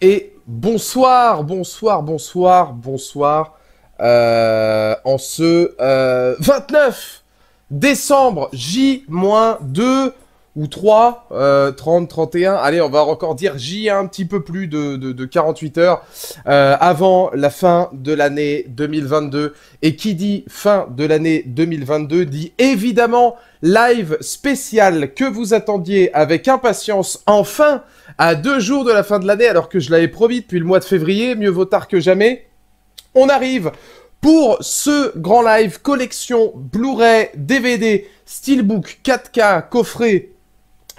et bonsoir, bonsoir, bonsoir, bonsoir. Euh, en ce 29 euh, décembre J-2 ou 3, 30, 31, allez, on va encore dire J hein, un petit peu plus de, 48 heures euh, avant la fin de l'année 2022. Et qui dit fin de l'année 2022 dit évidemment live spécial que vous attendiez avec impatience enfin à deux jours de la fin de l'année alors que je l'avais promis depuis le mois de février, mieux vaut tard que jamais. On arrive pour ce grand live collection Blu-ray, DVD, Steelbook, 4K, coffret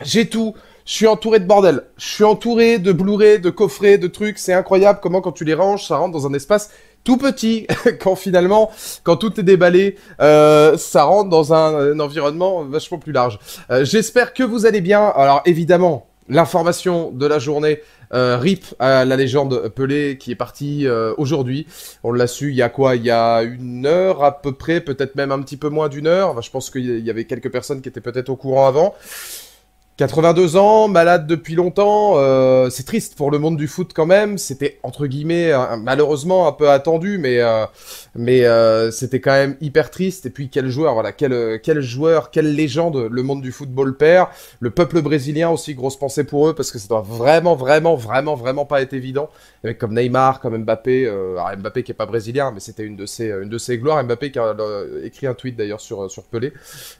j'ai tout. Je suis entouré de bordel. Je suis entouré de Blu-ray, de coffrets, de trucs. C'est incroyable comment quand tu les ranges, ça rentre dans un espace tout petit. quand finalement, quand tout est déballé, euh, ça rentre dans un, environnement vachement plus large. Euh, j'espère que vous allez bien. Alors évidemment, l'information de la journée. Euh, RIP à la légende Pelé qui est parti aujourd'hui. On l'a su il y a quoi Il y a une heure à peu près, peut-être même un petit peu moins d'une heure. je pense qu'il y avait quelques personnes qui étaient peut-être au courant avant. 82 ans, malade depuis longtemps, euh, c'est triste pour le monde du foot quand même. C'était entre guillemets malheureusement un peu attendu, mais euh, mais euh, c'était quand même hyper triste. Et puis quel joueur, voilà, quel quel joueur, quelle légende le monde du football perd. Le peuple brésilien aussi, grosse pensée pour eux parce que ça doit vraiment vraiment vraiment vraiment pas être évident. Avec comme Neymar, comme Mbappé, alors Mbappé qui est pas brésilien, mais c'était une de ses une de ses gloires. Mbappé qui a écrit un tweet d'ailleurs sur sur Pelé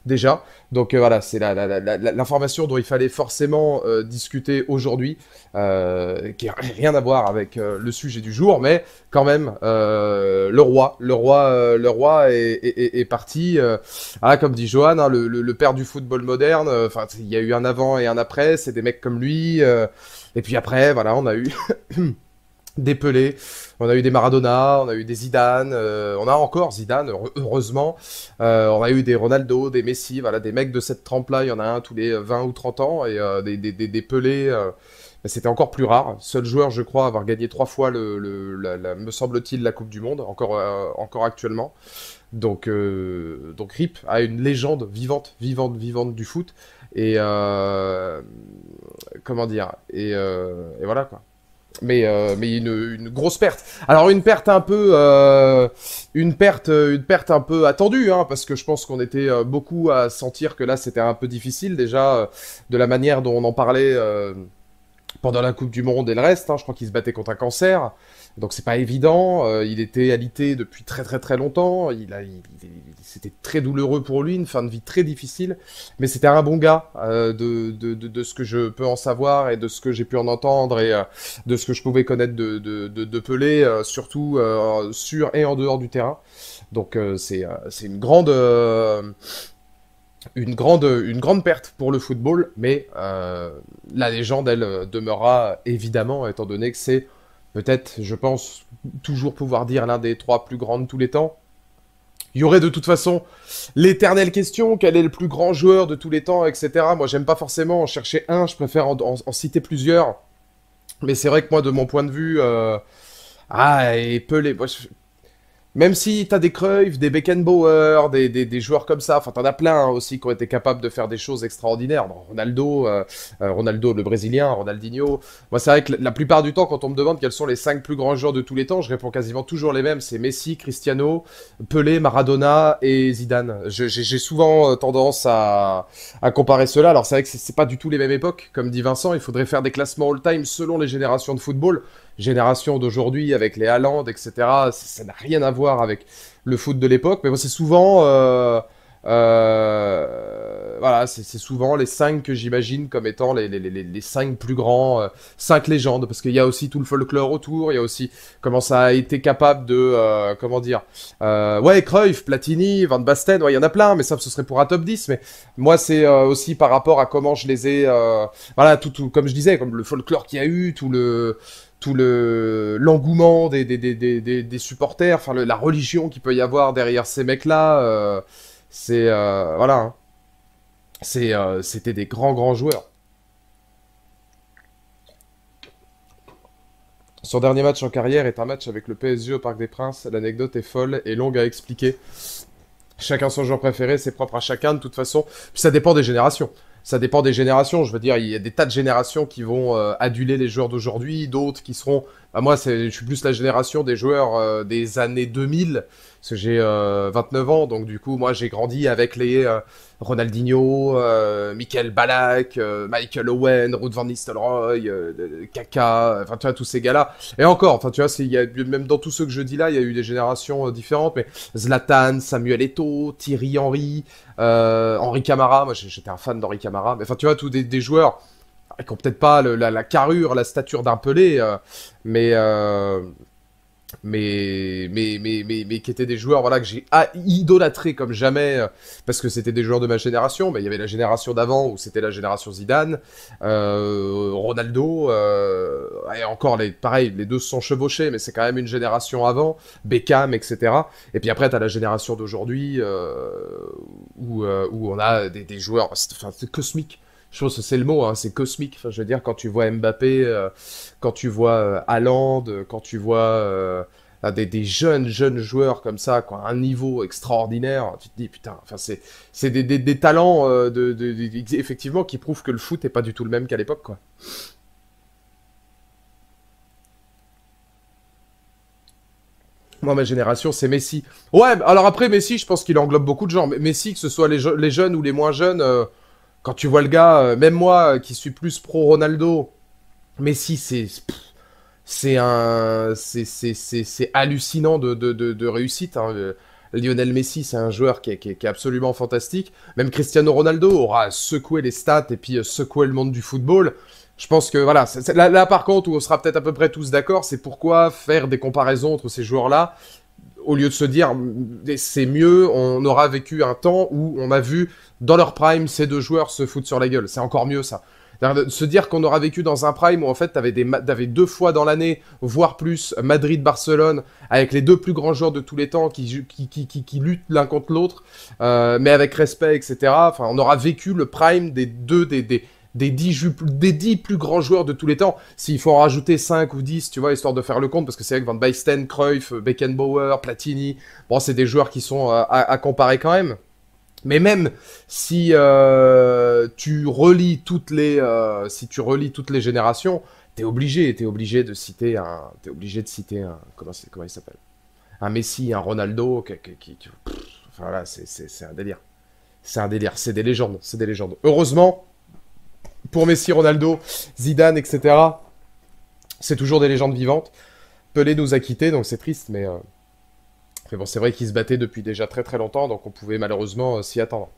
déjà. Donc voilà, c'est l'information la, dont il il fallait forcément euh, discuter aujourd'hui, euh, qui n'a rien à voir avec euh, le sujet du jour, mais quand même, le roi, le roi, le roi est, parti. ah, comme dit Johan, hein, le, père du football moderne. Enfin, il y a eu un avant et un après. C'est des mecs comme lui. et puis après, voilà, on a eu. Dépelé, on a eu des Maradona, on a eu des Zidane, euh, on a encore Zidane, heureusement. Euh, on a eu des Ronaldo, des Messi, voilà, des mecs de cette trempe-là, il y en a un tous les 20 ou 30 ans, et euh, des, des, c'était encore plus rare. Seul joueur, je crois, à avoir gagné trois fois, le, me semble-t-il, la Coupe du Monde, encore, encore actuellement. Donc, donc RIP a une légende vivante, vivante, vivante du foot. Et comment dire et, voilà quoi mais euh, une, grosse perte. Alors une perte un peu euh, euh, une perte un peu attendue hein, parce que je pense qu'on était beaucoup à sentir que là c'était un peu difficile déjà de la manière dont on en parlait pendant la Coupe du Monde et le reste. Hein. je crois qu'il se battait contre un cancer. Donc c'est pas évident, euh, il était alité depuis très très très longtemps, il c'était très douloureux pour lui, une fin de vie très difficile, mais c'était un bon gars euh, de, de, de, ce que je peux en savoir et de ce que j'ai pu en entendre et euh, de ce que je pouvais connaître de, de, de Pelé, surtout sur et en dehors du terrain. Donc c'est, c'est une grande une grande, une grande perte pour le football, mais la légende, elle, demeurera évidemment, étant donné que c'est peut-être, je pense, toujours pouvoir dire l'un des trois plus grands de tous les temps. Il y aurait de toute façon l'éternelle question, quel est le plus grand joueur de tous les temps, etc. Moi, j'aime pas forcément en chercher un, je préfère en, citer plusieurs. Mais c'est vrai que moi, de mon point de vue, euh, ah, et Pelé, moi, même si as des Cruyff, des Beckenbauer, des, des, joueurs comme ça, enfin t'en as plein hein, aussi qui ont été capables de faire des choses extraordinaires. Ronaldo, euh, euh, Ronaldo le Brésilien, Ronaldinho. Moi c'est vrai que la plupart du temps quand on me demande quels sont les 5 plus grands joueurs de tous les temps, je réponds quasiment toujours les mêmes. C'est Messi, Cristiano, Pelé, Maradona et Zidane. J'ai souvent euh, tendance à, à comparer cela. Alors c'est vrai que c'est pas du tout les mêmes époques, comme dit Vincent. Il faudrait faire des classements all-time selon les générations de football génération d'aujourd'hui avec les Haaland, etc. Ça n'a rien à voir avec le foot de l'époque, mais c'est souvent. Euh, euh, voilà, c'est souvent les cinq que j'imagine comme étant les, cinq plus grands, euh, cinq légendes, parce qu'il y a aussi tout le folklore autour, il y a aussi comment ça a été capable de, comment dire, ouais, Cruyff, Platini, Van Basten, ouais, il y en a plein, mais ça, ce serait pour un top 10, mais moi, c'est aussi par rapport à comment je les ai, voilà, tout, tout, comme je disais, comme le folklore qu'il y a eu, tout le tout le l'engouement des, des, supporters, enfin la religion qu'il peut y avoir derrière ces mecs-là, euh, c'est euh, voilà, hein. c'est euh, c'était des grands grands joueurs. Son dernier match en carrière est un match avec le PSG au Parc des Princes. L'anecdote est folle et longue à expliquer. Chacun son joueur préféré, c'est propre à chacun de toute façon. Puis ça dépend des générations ça dépend des générations. Je veux dire, il y a des tas de générations qui vont euh, aduler les joueurs d'aujourd'hui, d'autres qui seront. Bah, moi, je suis plus la génération des joueurs euh, des années 2000 parce que j'ai 29 euh, ans, donc du coup, moi, j'ai grandi avec les euh, Ronaldinho, euh, Michael Balak, Michael Owen, Ruth van Nistelrooy, Kaka, enfin, tu vois, tous ces gars-là. Et encore, enfin, tu vois, même dans tous ceux que je dis là, il y a eu des générations différentes, mais Zlatan, Samuel Eto'o, Thierry Henry, Henri Camara, moi, j'étais un fan d'Henri Camara, mais enfin, tu vois, tous des, joueurs qui n'ont peut-être pas la, carrure, la stature d'un Pelé, mais, mais, mais, qui étaient des joueurs voilà, que j'ai ah, idolâtrés comme jamais, euh, parce que c'était des joueurs de ma génération. Mais il y avait la génération d'avant où c'était la génération Zidane, euh, Ronaldo, euh, et encore, les, pareil, les deux se sont chevauchés, mais c'est quand même une génération avant, Beckham, etc. Et puis après, tu as la génération d'aujourd'hui où, on a des, joueurs cosmiques je pense que c'est le mot, hein, c'est cosmique. Enfin, je veux dire, quand tu vois Mbappé, euh, quand tu vois euh, euh quand tu vois euh, des, jeunes, jeunes joueurs comme ça, quoi, un niveau extraordinaire, tu te dis, putain, enfin, c'est, c'est des, talents, de, effectivement, qui prouvent que le foot n'est pas du tout le même qu'à l'époque, quoi. Moi, ma génération, c'est Messi. Ouais, alors après, Messi, je pense qu'il englobe beaucoup de gens. mais Messi, que ce soit les, les jeunes ou les moins jeunes, quand tu vois le gars, euh, même moi euh, qui suis plus pro Ronaldo, Messi, c'est c'est un c'est hallucinant de, réussite. Hein. Euh, Lionel Messi, c'est un joueur qui est, qui, absolument fantastique. Même Cristiano Ronaldo aura secoué les stats et puis secoué le monde du football. Je pense que voilà, là, là, par contre où on sera peut-être à peu près tous d'accord, c'est pourquoi faire des comparaisons entre ces joueurs-là au lieu de se dire c'est mieux, on aura vécu un temps où on a vu dans leur prime ces deux joueurs se foutre sur la gueule. C'est encore mieux ça. De se dire qu'on aura vécu dans un prime où en fait t'avais, des avais deux fois dans l'année, voire plus, Madrid-Barcelone, avec les deux plus grands joueurs de tous les temps qui, qui, qui, qui, luttent l'un contre l'autre, euh, mais avec respect, etc. Enfin, on aura vécu le prime des deux, des 10, plus grands joueurs de tous les temps. S'il faut en rajouter 5 ou 10, tu vois, histoire de faire le compte, parce que c'est vrai que Van Basten, Cruyff, Beckenbauer, Platini, bon, c'est des joueurs qui sont euh, à, comparer quand même. Mais même si euh, tu relis toutes les, euh, si tu relis toutes les générations, t'es obligé, obligé de citer un, t'es obligé de citer un, comment, comment il s'appelle, un Messi, un Ronaldo, qui, enfin, voilà, c'est un délire, c'est un délire, c'est des légendes, c'est des légendes. Heureusement, pour Messi, Ronaldo, Zidane, etc. C'est toujours des légendes vivantes. Pelé nous a quittés, donc c'est triste, mais, euh, mais bon, c'est vrai qu'ils se battait depuis déjà très très longtemps, donc on pouvait malheureusement euh, s'y attendre.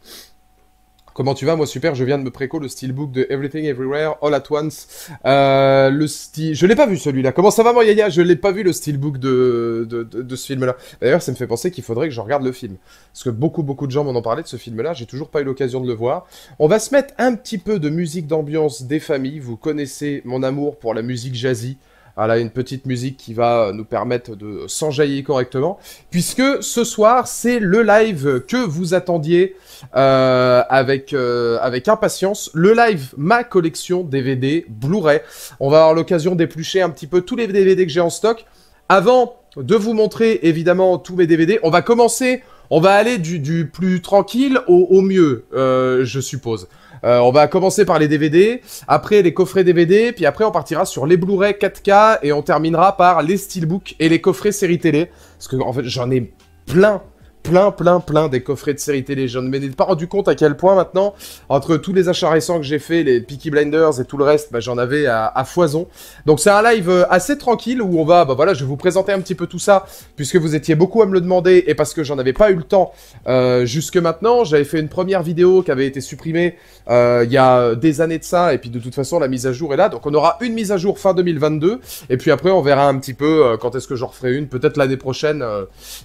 Comment tu vas Moi super, je viens de me préco le steelbook de Everything Everywhere All at Once. Euh, le style, je l'ai pas vu celui-là. Comment ça va mon Yaya Je l'ai pas vu le steelbook de, de, de, de ce film-là. D'ailleurs, ça me fait penser qu'il faudrait que je regarde le film parce que beaucoup beaucoup de gens m'en ont parlé de ce film-là. J'ai toujours pas eu l'occasion de le voir. On va se mettre un petit peu de musique d'ambiance des familles. Vous connaissez mon amour pour la musique jazzy. Voilà, une petite musique qui va nous permettre de s'enjailler correctement. Puisque ce soir, c'est le live que vous attendiez euh, avec, euh, avec impatience. Le live Ma collection DVD Blu-ray. On va avoir l'occasion d'éplucher un petit peu tous les DVD que j'ai en stock. Avant de vous montrer évidemment tous mes DVD, on va commencer, on va aller du, plus tranquille au, mieux, euh, je suppose. Euh, on va commencer par les DVD, après les coffrets DVD, puis après on partira sur les Blu-ray 4K et on terminera par les steelbooks et les coffrets séries télé. Parce que en fait j'en ai plein plein, plein, plein des coffrets de séries télé. Je ne m'étais pas rendu compte à quel point maintenant, entre tous les achats récents que j'ai fait, les Peaky Blinders et tout le reste, bah, j'en avais à, foison. Donc c'est un live euh, assez tranquille où on va, bah voilà, je vais vous présenter un petit peu tout ça, puisque vous étiez beaucoup à me le demander et parce que j'en avais pas eu le temps euh, jusque maintenant. J'avais fait une première vidéo qui avait été supprimée euh, il y a des années de ça, et puis de toute façon la mise à jour est là. Donc on aura une mise à jour fin 2022, et puis après on verra un petit peu quand est-ce que j'en referai une, peut-être l'année prochaine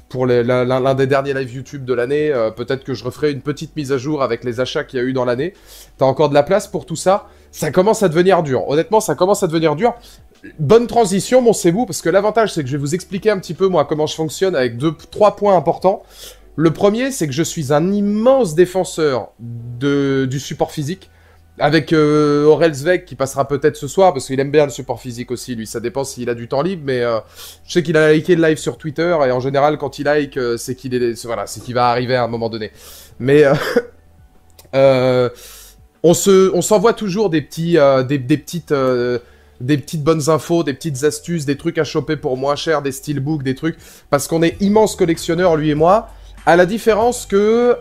pour l'un des derniers live YouTube de l'année. Euh, peut-être que je referai une petite mise à jour avec les achats qu'il y a eu dans l'année. T'as encore de la place pour tout ça. Ça commence à devenir dur. Honnêtement, ça commence à devenir dur. Bonne transition, mon vous parce que l'avantage, c'est que je vais vous expliquer un petit peu, moi, comment je fonctionne avec deux, trois points importants. Le premier, c'est que je suis un immense défenseur de, du support physique. Avec euh, Aurel Zweig, qui passera peut-être ce soir, parce qu'il aime bien le support physique aussi, lui. Ça dépend s'il a du temps libre, mais euh, je sais qu'il a liké le live sur Twitter, et en général, quand il like, euh, c'est qu'il est, voilà, c'est va arriver à un moment donné. Mais on se, on s'envoie toujours des petits, des, des, petites, des petites bonnes infos, des petites astuces, des trucs à choper pour moins cher, des steelbooks, des trucs, parce qu'on est immense collectionneur lui et moi. À la différence que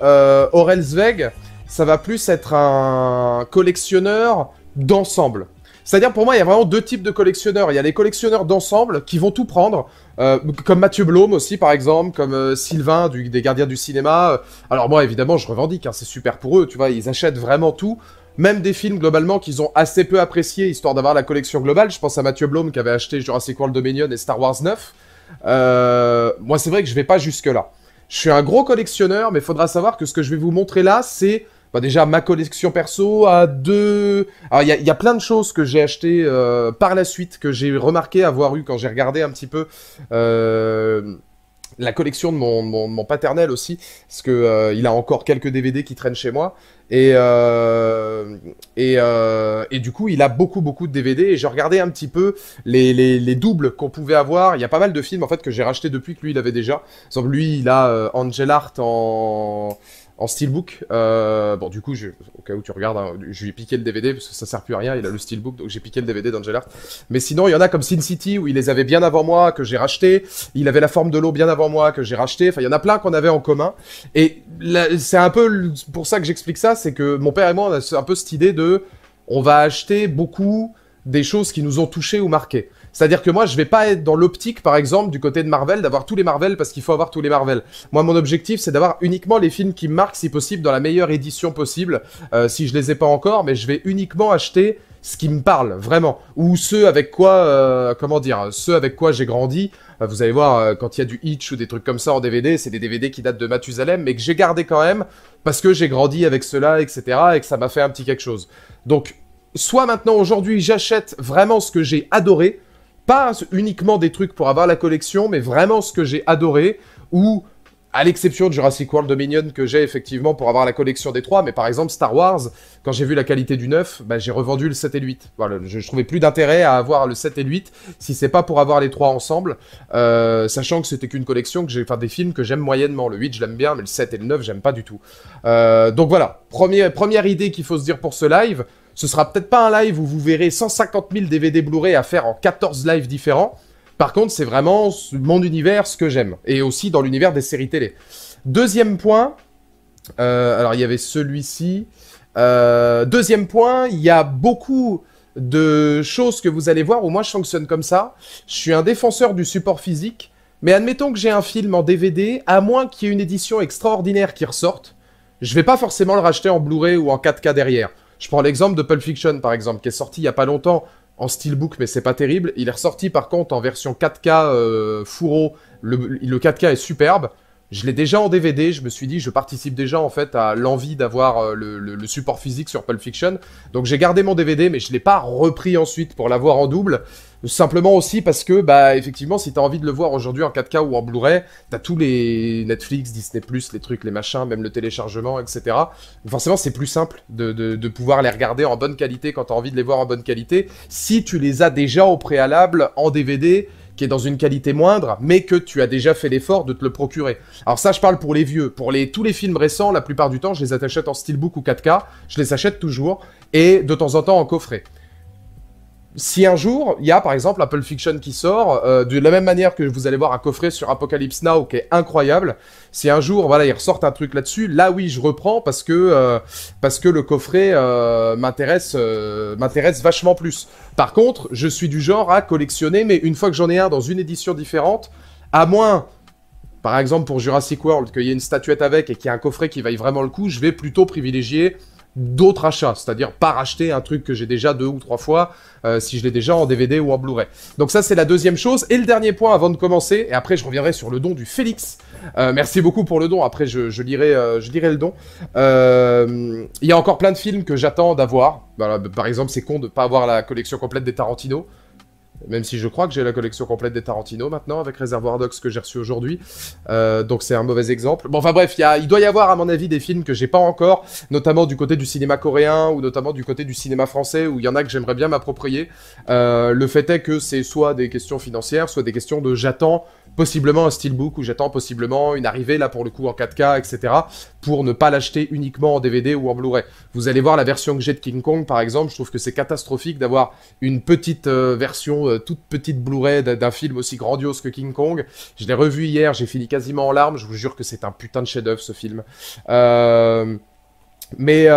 Aurel Zweig ça va plus être un collectionneur d'ensemble. C'est-à-dire pour moi, il y a vraiment deux types de collectionneurs. Il y a les collectionneurs d'ensemble qui vont tout prendre, euh, comme Mathieu Blom aussi par exemple, comme euh, Sylvain des Gardiens du cinéma. Euh, alors moi évidemment, je revendique, hein, c'est super pour eux, tu vois, ils achètent vraiment tout. Même des films globalement qu'ils ont assez peu appréciés, histoire d'avoir la collection globale. Je pense à Mathieu Blom, qui avait acheté Jurassic World Dominion et Star Wars 9. moi c'est vrai que je vais pas jusque-là. Je suis un gros collectionneur, mais il faudra savoir que ce que je vais vous montrer là, c'est bah déjà ma collection perso a deux. Alors il y, a plein de choses que j'ai achetées euh, par la suite que j'ai remarqué avoir eu quand j'ai regardé un petit peu. Euh, la collection de mon, paternel aussi, parce que euh, il a encore quelques DVD qui traînent chez moi. Et, et, du coup, il a beaucoup, beaucoup de DVD. Et j'ai regardé un petit peu les, doubles qu'on pouvait avoir. Il y a pas mal de films, en fait, que j'ai racheté depuis que lui, il avait déjà. lui, il a Angel Art en en steelbook. Euh, bon, du coup, au cas où tu regardes, hein, je lui ai piqué le DVD parce que ça sert plus à rien. Il a le steelbook, donc j'ai piqué le DVD d'Angel Mais sinon, il y en a comme Sin City où il les avait bien avant moi, que j'ai racheté. Il avait la forme de l'eau bien avant moi, que j'ai racheté. Enfin, il y en a plein qu'on avait en commun. Et c'est un peu pour ça que j'explique ça, c'est que mon père et moi, on a un peu cette idée de, on va acheter beaucoup des choses qui nous ont touchés ou marqués. C'est-à-dire que moi, je vais pas être dans l'optique, par exemple, du côté de Marvel, d'avoir tous les Marvel parce qu'il faut avoir tous les Marvel. Moi, mon objectif, c'est d'avoir uniquement les films qui me marquent, si possible, dans la meilleure édition possible. Euh, si je les ai pas encore, mais je vais uniquement acheter ce qui me parle vraiment ou ceux avec quoi euh, comment dire ceux avec quoi j'ai grandi euh, vous allez voir quand il y a du Hitch ou des trucs comme ça en DVD c'est des DVD qui datent de Mathusalem mais que j'ai gardé quand même parce que j'ai grandi avec cela etc et que ça m'a fait un petit quelque chose donc soit maintenant aujourd'hui j'achète vraiment ce que j'ai adoré pas uniquement des trucs pour avoir la collection, mais vraiment ce que j'ai adoré, ou à l'exception de Jurassic World Dominion que j'ai effectivement pour avoir la collection des trois, mais par exemple Star Wars, quand j'ai vu la qualité du 9, bah, j'ai revendu le 7 et le 8. Voilà, je, trouvais plus d'intérêt à avoir le 7 et le 8 si c'est pas pour avoir les trois ensemble, euh, sachant que c'était qu'une collection, que j'ai, enfin des films que j'aime moyennement. Le 8 je l'aime bien, mais le 7 et le 9 j'aime pas du tout. Euh, donc voilà, première, première idée qu'il faut se dire pour ce live, ce sera peut-être pas un live où vous verrez 150 000 DVD Blu-ray à faire en 14 lives différents. Par contre, c'est vraiment mon univers, ce que j'aime. Et aussi dans l'univers des séries télé. Deuxième point. Euh, alors, il y avait celui-ci. Euh, deuxième point, il y a beaucoup de choses que vous allez voir où moi je fonctionne comme ça. Je suis un défenseur du support physique. Mais admettons que j'ai un film en DVD, à moins qu'il y ait une édition extraordinaire qui ressorte, je ne vais pas forcément le racheter en Blu-ray ou en 4K derrière. Je prends l'exemple de Pulp Fiction, par exemple, qui est sorti il n'y a pas longtemps en steelbook, mais c'est pas terrible. Il est ressorti par contre en version 4K euh, fourreau. le 4K est superbe. Je l'ai déjà en DVD, je me suis dit, je participe déjà en fait à l'envie d'avoir euh, le, support physique sur Pulp Fiction. Donc j'ai gardé mon DVD, mais je ne l'ai pas repris ensuite pour l'avoir en double. Simplement aussi parce que, bah, effectivement, si tu as envie de le voir aujourd'hui en 4K ou en Blu-ray, as tous les Netflix, Disney, les trucs, les machins, même le téléchargement, etc. forcément, c'est plus simple de, pouvoir les regarder en bonne qualité quand tu as envie de les voir en bonne qualité. Si tu les as déjà au préalable en DVD, qui est dans une qualité moindre, mais que tu as déjà fait l'effort de te le procurer. Alors ça, je parle pour les vieux. Pour les, tous les films récents, la plupart du temps, je les achète en steelbook ou 4K, je les achète toujours, et de temps en temps en coffret si un jour, il y a par exemple Apple Fiction qui sort, euh, de la même manière que vous allez voir un coffret sur Apocalypse Now qui est incroyable, si un jour, voilà, il un truc là-dessus, là oui, je reprends parce que, euh, parce que le coffret euh, m'intéresse m'intéresse vachement plus. Par contre, je suis du genre à collectionner, mais une fois que j'en ai un dans une édition différente, à moins par exemple pour Jurassic World, qu'il y ait une statuette avec et qu'il y ait un coffret qui vaille vraiment le coup, je vais plutôt privilégier d'autres achats, c'est-à-dire pas racheter un truc que j'ai déjà deux ou trois fois euh, si je l'ai déjà en DVD ou en Blu-ray. Donc ça c'est la deuxième chose. Et le dernier point avant de commencer, et après je reviendrai sur le don du Félix. Euh, merci beaucoup pour le don, après je, lirai, euh, je le don. Il y a encore plein de films que j'attends d'avoir. par exemple c'est con de ne pas avoir la collection complète des Tarantino. Même si je crois que j'ai la collection complète des Tarantino maintenant, avec Réservoir Dogs que j'ai reçu aujourd'hui. Euh, donc c'est un mauvais exemple. Bon, enfin bref, il doit y avoir à mon avis des films que j'ai pas encore, notamment du côté du cinéma coréen ou notamment du côté du cinéma français, où il y en a que j'aimerais bien m'approprier. Euh, le fait est que c'est soit des questions financières, soit des questions de j'attends possiblement un steelbook où j'attends possiblement une arrivée là pour le coup en 4K, etc. pour ne pas l'acheter uniquement en DVD ou en Blu-ray. Vous allez voir la version que j'ai de King Kong par exemple, je trouve que c'est catastrophique d'avoir une petite euh, version euh, toute petite Blu-ray d'un film aussi grandiose que King Kong. Je l'ai revu hier, j'ai fini quasiment en larmes, je vous jure que c'est un putain de chef-d'œuvre ce film. Euh, mais,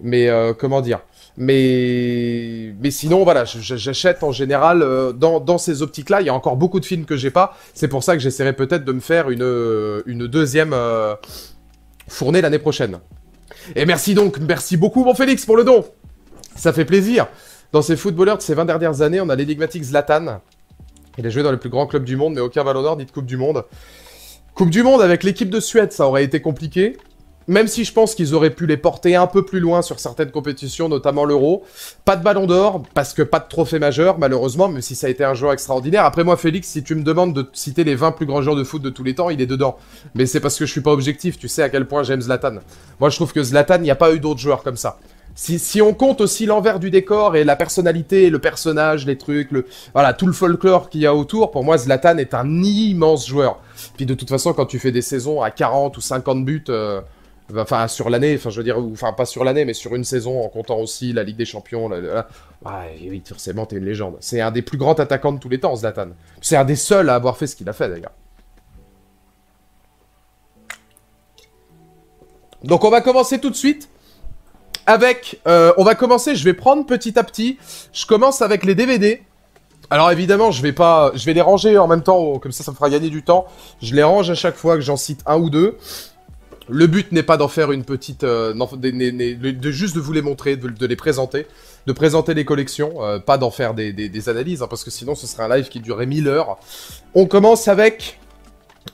mais comment dire mais, sinon, voilà, j'achète en général euh, dans, ces optiques-là. Il y a encore beaucoup de films que j'ai pas. C'est pour ça que j'essaierai peut-être de me faire une, euh, deuxième euh, fournée l'année prochaine. Et merci donc, merci beaucoup, mon Félix, pour le don. Ça fait plaisir. Dans ces footballeurs de ces 20 dernières années, on a l'énigmatique Zlatan. Il a joué dans les plus grands clubs du monde, mais aucun Ballon ni de Coupe du Monde. Coupe du Monde avec l'équipe de Suède, ça aurait été compliqué même si je pense qu'ils auraient pu les porter un peu plus loin sur certaines compétitions, notamment l'Euro. Pas de ballon d'or, parce que pas de trophée majeur, malheureusement, même si ça a été un joueur extraordinaire. Après moi, Félix, si tu me demandes de citer les 20 plus grands joueurs de foot de tous les temps, il est dedans. Mais c'est parce que je suis pas objectif, tu sais à quel point j'aime Zlatan. Moi, je trouve que Zlatan, il n'y a pas eu d'autres joueurs comme ça. Si, on compte aussi l'envers du décor et la personnalité, le personnage, les trucs, voilà, tout le folklore qu'il y a autour, pour moi, Zlatan est un immense joueur. Puis de toute façon, quand tu fais des saisons à 40 ou 50 buts, euh, bah, enfin sur l'année, enfin je veux dire, enfin pas sur l'année, mais sur une saison en comptant aussi la Ligue des Champions. Là, ah, oui, forcément, t'es une légende. C'est un des plus grands attaquants de tous les temps, Zlatan. C'est un des seuls à avoir fait ce qu'il a fait d'ailleurs. Donc on va commencer tout de suite avec, euh, on va commencer, je vais prendre petit à petit, je commence avec les DVD. Alors évidemment, je vais pas, je vais les ranger en même temps, oh, comme ça, ça me fera gagner du temps. Je les range à chaque fois que j'en cite un ou deux. Le but n'est pas d'en faire une petite... Euh, de, juste de vous les montrer, de, les présenter, de présenter les collections, euh, pas d'en faire des, analyses, hein, parce que sinon ce serait un live qui durerait 1000 heures. On commence avec...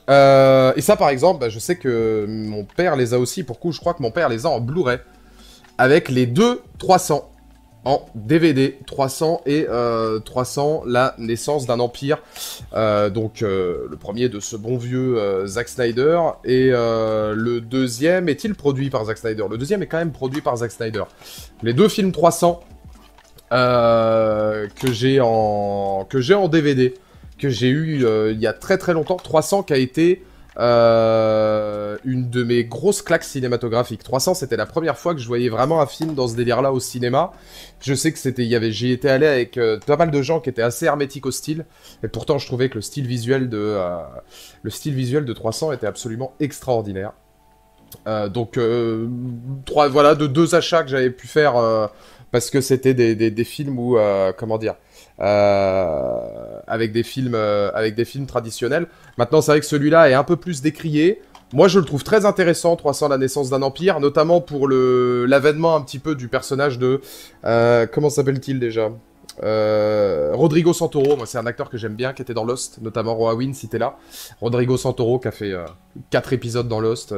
Euh, et ça par exemple, bah, je sais que mon père les a aussi, pour coup je crois que mon père les a en Blu-ray, avec les deux 300 en DVD 300 et 300 euh, la naissance d'un empire euh, donc euh, le premier de ce bon vieux Zack Snyder et le deuxième est-il produit par Zack Snyder le deuxième est quand même produit par Zack Snyder les deux films 300 que j'ai en que j'ai en DVD que j'ai eu il y a très très longtemps 300 qui a été euh, une de mes grosses claques cinématographiques. 300, c'était la première fois que je voyais vraiment un film dans ce délire-là au cinéma. Je sais que c'était, y j'y étais allé avec euh, pas mal de gens qui étaient assez hermétiques au style, et pourtant je trouvais que le style visuel de, euh, le style visuel de 300 était absolument extraordinaire. donc, trois, voilà, de deux achats que j'avais pu faire parce que c'était des, des, films où, comment dire, euh, avec des films euh, avec des films traditionnels. Maintenant, c'est vrai que celui-là est un peu plus décrié. Moi, je le trouve très intéressant, 300 la naissance d'un empire, notamment pour le l'avènement un petit peu du personnage de euh, comment s'appelle-t-il déjà Rodrigo Santoro, moi c'est un acteur que j'aime bien, qui était dans Lost, notamment Roawin, si t'es là. Rodrigo Santoro qui a fait quatre 4 épisodes dans Lost.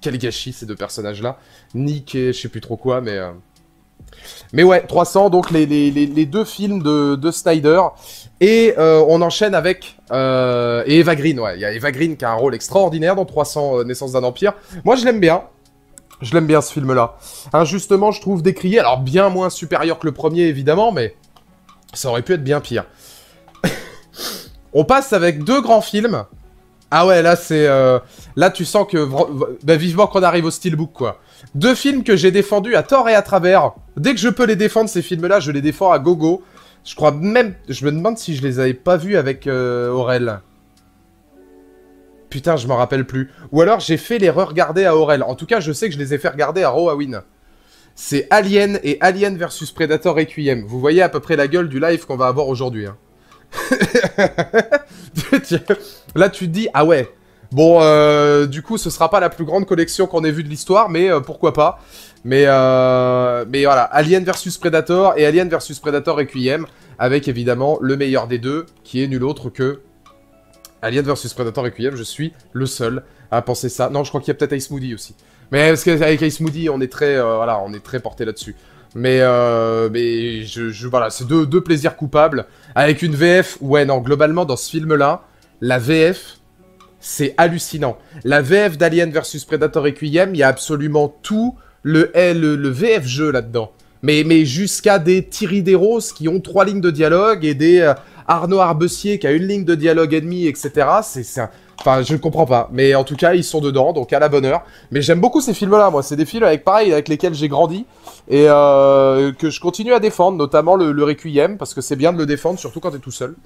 quel gâchis ces deux personnages-là. Nick et je sais plus trop quoi, mais mais ouais, 300, donc les, deux films de, Snyder. Et euh, on enchaîne avec et euh, Eva Green. Ouais, il y a Eva Green qui a un rôle extraordinaire dans 300 euh, Naissance d'un Empire. Moi, je l'aime bien. Je l'aime bien ce film-là. Injustement, je trouve décrié. Alors, bien moins supérieur que le premier, évidemment, mais ça aurait pu être bien pire. on passe avec deux grands films. Ah ouais, là, c'est. là, tu sens que. Bah, vivement qu'on arrive au Steelbook, quoi. Deux films que j'ai défendus à tort et à travers. Dès que je peux les défendre, ces films-là, je les défends à gogo. Je crois même... Je me demande si je les avais pas vus avec euh, Aurel. Putain, je m'en rappelle plus. Ou alors j'ai fait les regarder à Aurel. En tout cas, je sais que je les ai fait regarder à Rowawin. C'est Alien et Alien versus Predator Requiem. Vous voyez à peu près la gueule du live qu'on va avoir aujourd'hui. Hein. Là, tu te dis, ah ouais, Bon, euh, du coup, ce sera pas la plus grande collection qu'on ait vue de l'histoire, mais euh, pourquoi pas. Mais, euh, mais voilà, Alien versus Predator et Alien versus Predator Requiem, avec évidemment le meilleur des deux, qui est nul autre que Alien versus Predator Requiem. Je suis le seul à penser ça. Non, je crois qu'il y a peut-être Ice Moody aussi. Mais parce qu'avec Ice Moody, on est très, voilà, on est très porté là-dessus. Mais, mais je, voilà, c'est deux, plaisirs coupables. Avec une VF, ouais, non, globalement, dans ce film-là, la VF, c'est hallucinant. La VF d'Alien versus Predator Requiem, il y a absolument tout le, le, le VF jeu là-dedans. Mais, mais jusqu'à des Thierry Deros qui ont trois lignes de dialogue et des euh, Arnaud Arbessier qui a une ligne de dialogue et etc. C'est Enfin, je ne comprends pas. Mais en tout cas, ils sont dedans, donc à la bonne heure. Mais j'aime beaucoup ces films-là, moi. C'est des films avec, pareil, avec lesquels j'ai grandi et euh, que je continue à défendre, notamment le, le Requiem, parce que c'est bien de le défendre, surtout quand tu es tout seul.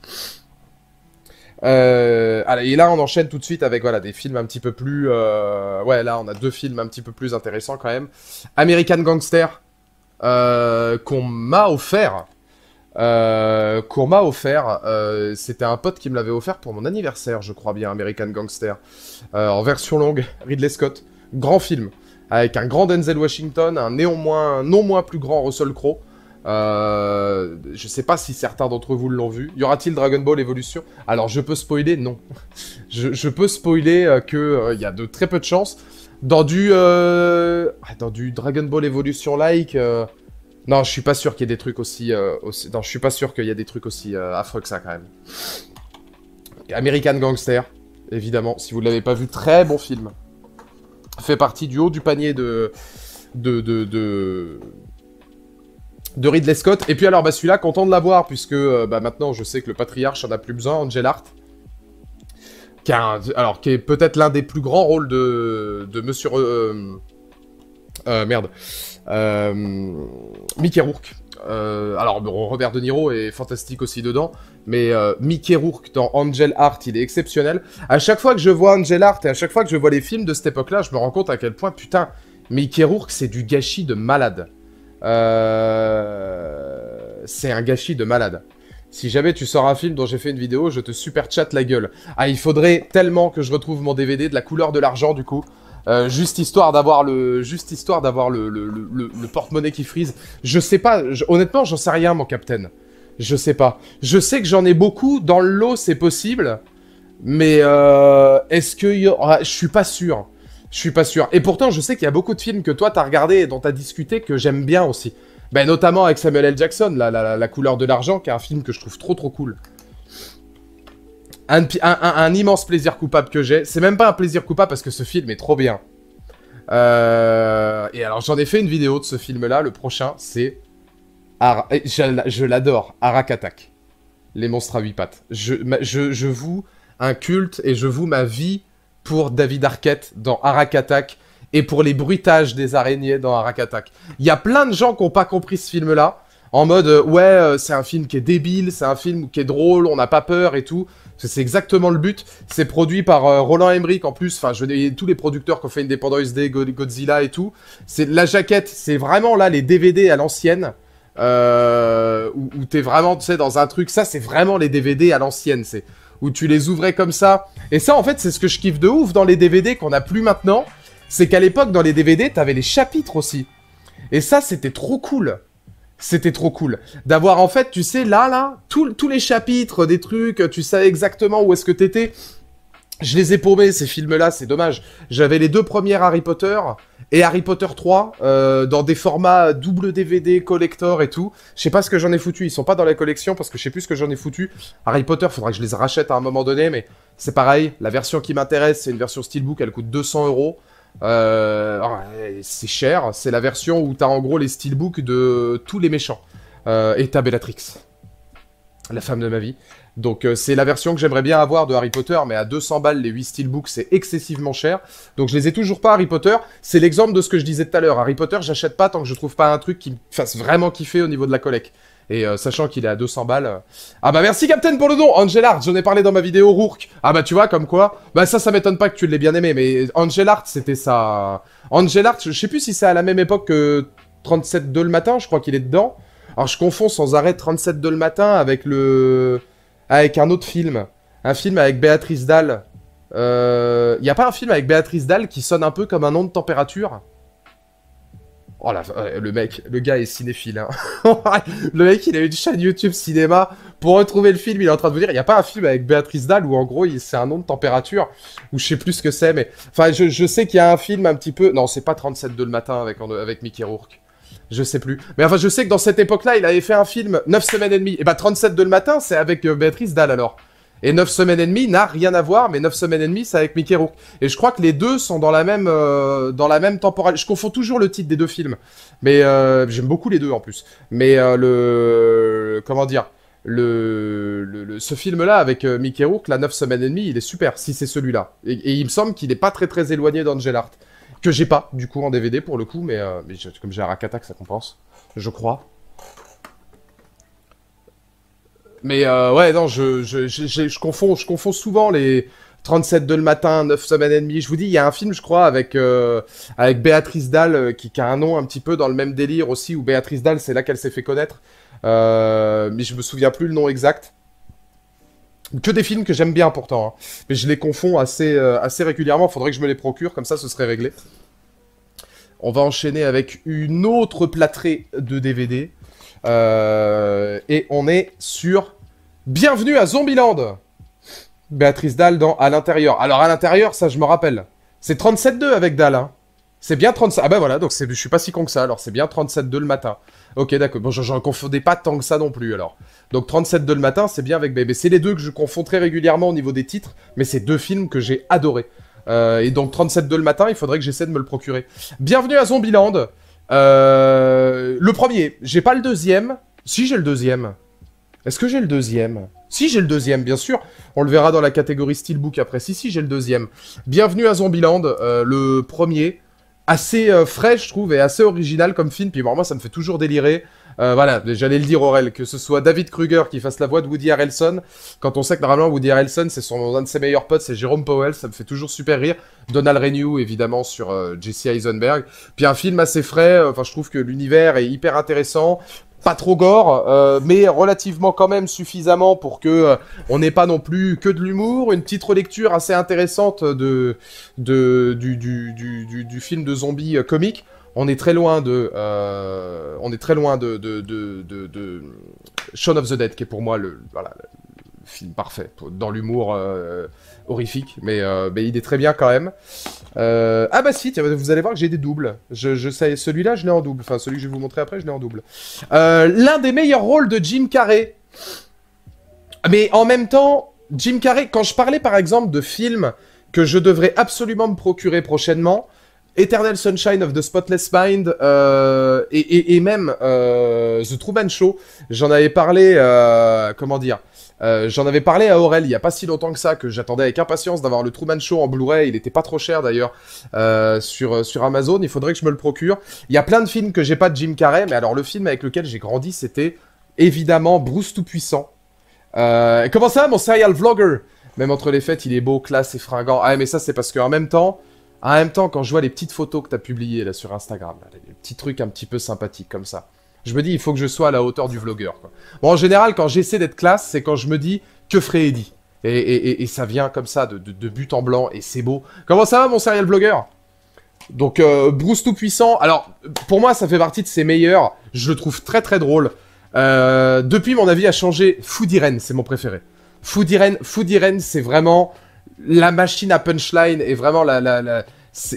Euh, et là, on enchaîne tout de suite avec voilà, des films un petit peu plus. Euh, ouais, là, on a deux films un petit peu plus intéressants quand même. American Gangster, euh, qu'on m'a offert. qu'on m'a offert. C'était un pote qui me l'avait offert pour mon anniversaire, je crois bien, American Gangster. en version longue, Ridley Scott. Grand film. Avec un grand Denzel Washington, un néanmoins, non moins plus grand Russell Crowe. Euh, je sais pas si certains d'entre vous l'ont vu. Y aura-t-il Dragon Ball Evolution Alors je peux spoiler Non. je, peux spoiler euh, que il euh, y a de très peu de chances. Dans du ah, dans du Dragon Ball Evolution like. Non, je suis pas sûr qu'il y ait des trucs aussi, Non, je suis pas sûr qu'il y ait des trucs aussi affreux que ça quand même. American Gangster, évidemment. Si vous ne l'avez pas vu, très bon film. Fait partie du haut du panier de, de, de Ridley Scott. Et puis alors, bah, celui-là, content de l'avoir, puisque euh, bah, maintenant, je sais que le patriarche en a plus besoin, Angel Hart. Qui, alors, qui est peut-être l'un des plus grands rôles de, de Monsieur... Euh, euh, merde. Mickey Rourke. alors, Robert De Niro est fantastique aussi dedans, mais Mickey Rourke dans Angel Hart, il est exceptionnel. À chaque fois que je vois Angel Hart et à chaque fois que je vois les films de cette époque-là, je me rends compte à quel point, putain, Mickey Rourke, c'est du gâchis de malade. Euh, c'est un gâchis de malade. Si jamais tu sors un film dont j'ai fait une vidéo, je te super chatte la gueule. Ah, il faudrait tellement que je retrouve mon DVD de la couleur de l'argent du coup. Euh, juste histoire d'avoir le, juste histoire d'avoir le, porte-monnaie qui frise. Je sais pas, honnêtement, j'en sais rien, mon capitaine. Je sais pas. Je sais que j'en ai beaucoup. Dans le lot, c'est possible. Mais euh, est-ce que je suis pas sûr. Je suis pas sûr. Et pourtant, je sais qu'il y a beaucoup de films que toi, t'as regardé et dont t'as discuté que j'aime bien aussi. Ben, notamment avec Samuel L. Jackson, la, la, la couleur de l'argent, qui est un film que je trouve trop trop cool. Un, un, immense plaisir coupable que j'ai. C'est même pas un plaisir coupable parce que ce film est trop bien. Euh, et alors, j'en ai fait une vidéo de ce film-là. Le prochain, c'est. Ar... Je, l'adore. Arak Les monstres à huit pattes. Je, je, je vous un culte et je vous ma vie pour David Arquette dans Arak et pour les bruitages des araignées dans Arak Il y a plein de gens qui n'ont pas compris ce film-là, en mode euh, ouais, euh, c'est un film qui est débile, c'est un film qui est drôle, on n'a pas peur et tout. C'est exactement le but. C'est produit par euh, Roland Emmerich en plus. Enfin, je veux dire, tous les producteurs qui ont fait Independence Day, Godzilla et tout. C'est la jaquette, c'est vraiment là les DVD à l'ancienne. où, où t'es vraiment, tu sais, dans un truc. Ça, c'est vraiment les DVD à l'ancienne. C'est où tu les ouvrais comme ça. Et ça, en fait, c'est ce que je kiffe de ouf dans les DVD qu'on a plus maintenant. C'est qu'à l'époque, dans les DVD, t'avais les chapitres aussi. Et ça, c'était trop cool. C'était trop cool. D'avoir, en fait, tu sais, là, là, tous les chapitres des trucs, tu savais exactement où est-ce que t'étais. Je les ai paumés, ces films-là, c'est dommage. J'avais les deux premières Harry Potter et Harry Potter 3 euh, dans des formats double DVD, collector et tout. Je sais pas ce que j'en ai foutu, ils sont pas dans la collection parce que je sais plus ce que j'en ai foutu. Harry Potter, faudra que je les rachète à un moment donné, mais c'est pareil. La version qui m'intéresse, c'est une version Steelbook, elle coûte 200 euros. Euh, oh, c'est cher, c'est la version où t'as en gros les Steelbooks de tous les méchants. Euh, et t'as Bellatrix, la femme de ma vie. Donc euh, c'est la version que j'aimerais bien avoir de Harry Potter, mais à 200 balles les 8 steelbooks c'est excessivement cher. Donc je les ai toujours pas Harry Potter. C'est l'exemple de ce que je disais tout à l'heure. Harry Potter j'achète pas tant que je trouve pas un truc qui me fasse vraiment kiffer au niveau de la collecte. Et euh, sachant qu'il est à 200 balles. Euh. Ah bah merci Captain pour le don Art, j'en ai parlé dans ma vidéo Rourke. Ah bah tu vois, comme quoi. Bah ça, ça m'étonne pas que tu l'aies bien aimé, mais Angel Art, c'était ça. Art, je sais plus si c'est à la même époque que de le matin, je crois qu'il est dedans. Alors je confonds sans arrêt de le matin avec le avec un autre film. Un film avec Béatrice Dalle. Il euh, n'y a pas un film avec Béatrice Dalle qui sonne un peu comme un nom de température Oh la, le mec, le gars est cinéphile. Hein. le mec, il a une chaîne YouTube cinéma. Pour retrouver le film, il est en train de vous dire, il n'y a pas un film avec Béatrice Dalle où en gros, c'est un nom de température, ou je sais plus ce que c'est, mais... Enfin, je, sais qu'il y a un film un petit peu... Non, c'est pas 37 de le matin avec, avec Mickey Rourke. Je sais plus. Mais enfin, je sais que dans cette époque-là, il avait fait un film 9 semaines et demie. Et bah, 37 de le matin, c'est avec euh, Béatrice Dalle alors. Et 9 semaines et demie n'a rien à voir, mais 9 semaines et demie, c'est avec Mickey Rourke. Et je crois que les deux sont dans la même, euh, dans la même temporalité. Je confonds toujours le titre des deux films. Mais euh, j'aime beaucoup les deux en plus. Mais le. Comment dire le, ce film-là avec Mickey Rourke, la 9 semaines et demie, il est super, si c'est celui-là. Et, et, il me semble qu'il n'est pas très très éloigné d'Angel que j'ai pas du coup en DVD pour le coup, mais, euh, comme j'ai un Rakatak, ça compense, je crois. Mais euh, ouais, non, je, je, confonds, je confonds souvent les 37 de le matin, 9 semaines et demie. Je vous dis, il y a un film, je crois, avec, euh, avec Béatrice Dalle qui, a un nom un petit peu dans le même délire aussi, où Béatrice Dalle, c'est là qu'elle s'est fait connaître. mais je me souviens plus le nom exact. Que des films que j'aime bien pourtant, hein. mais je les confonds assez, régulièrement, euh, assez régulièrement. Faudrait que je me les procure, comme ça ce serait réglé. On va enchaîner avec une autre plâtrée de DVD. Euh, et on est sur Bienvenue à Zombieland Béatrice Dalle dans À l'intérieur. Alors à l'intérieur, ça je me rappelle. C'est 37-2 avec Dalle. Hein. C'est bien 37. Ah ben voilà, donc je suis pas si con que ça. Alors c'est bien 37-2 le matin. Ok, d'accord. Bon, je confondais pas tant que ça non plus, alors. Donc 37 de le matin, c'est bien avec bébé. C'est les deux que je confonds régulièrement au niveau des titres, mais c'est deux films que j'ai adorés. Euh, et donc 37 de le matin, il faudrait que j'essaie de me le procurer. Bienvenue à Zombieland. Euh, le premier, j'ai pas le deuxième. Si j'ai le deuxième. Est-ce que j'ai le deuxième Si j'ai le deuxième, bien sûr. On le verra dans la catégorie Steelbook après. Si, si, j'ai le deuxième. Bienvenue à Zombieland, euh, le premier assez euh, frais, je trouve, et assez original comme film. Puis moi, ça me fait toujours délirer. Euh, voilà, j'allais le dire, Aurel, que ce soit David Kruger qui fasse la voix de Woody Harrelson, quand on sait que normalement Woody Harrelson, c'est son un de ses meilleurs potes, c'est Jérôme Powell, ça me fait toujours super rire. Donald Renew, évidemment, sur euh, Jesse Eisenberg. Puis un film assez frais, enfin, je trouve que l'univers est hyper intéressant pas trop gore, euh, mais relativement quand même suffisamment pour que euh, on n'ait pas non plus que de l'humour, une petite relecture assez intéressante de, du, du, film de zombies euh, comique. On est très loin de, on est très loin de, de, de, Shaun of the Dead qui est pour moi le, film parfait, dans l'humour euh, horrifique, euh, mais, il est très bien quand même. Euh, ah bah si, vous allez voir que j'ai des doubles. Je, sais, celui-là, je l'ai en double. Enfin, celui que je vais vous montrer après, je l'ai en double. L'un des meilleurs rôles de Jim Carrey. Mais en même temps, Jim Carrey, quand je parlais par exemple de films que je devrais absolument me procurer prochainement, Eternal Sunshine of the Spotless Mind et, et, même The Truman Show, j'en avais parlé, comment dire euh, j'en avais parlé à Aurel il n'y a pas si longtemps que ça, que j'attendais avec impatience d'avoir le Truman Show en Blu-ray. Il n'était pas trop cher d'ailleurs euh, sur, euh, sur Amazon. Il faudrait que je me le procure. Il y a plein de films que j'ai pas de Jim Carrey, mais alors le film avec lequel j'ai grandi, c'était évidemment Bruce Tout-Puissant. comment ça, mon serial vlogger Même entre les fêtes, il est beau, classe et fringant. Ah, mais ça, c'est parce qu'en même temps, en même temps, quand je vois les petites photos que tu as publiées là sur Instagram, les petits trucs un petit peu sympathiques comme ça, je me dis, il faut que je sois à la hauteur du vlogueur. Bon, en général, quand j'essaie d'être classe, c'est quand je me dis, que ferait Eddie et, ça vient comme ça, de, but en blanc, et c'est beau. Comment ça va, mon serial vlogueur Donc, Brousse euh, Bruce Tout-Puissant, alors, pour moi, ça fait partie de ses meilleurs. Je le trouve très, très drôle. Euh, depuis, mon avis a changé. Foodiren, c'est mon préféré. Foodiren, Foodiren, c'est vraiment la machine à punchline et vraiment la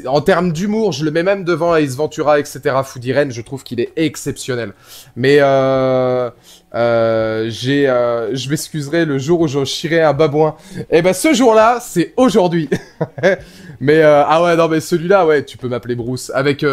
en termes d'humour, je le mets même devant Ace Ventura, etc. Food Irene, je trouve qu'il est exceptionnel. Mais euh, euh, j'ai, euh, je m'excuserai le jour où je chierai un babouin. Et eh ben ce jour-là, c'est aujourd'hui. mais ah ouais, non mais celui-là, ouais, tu peux m'appeler Bruce avec.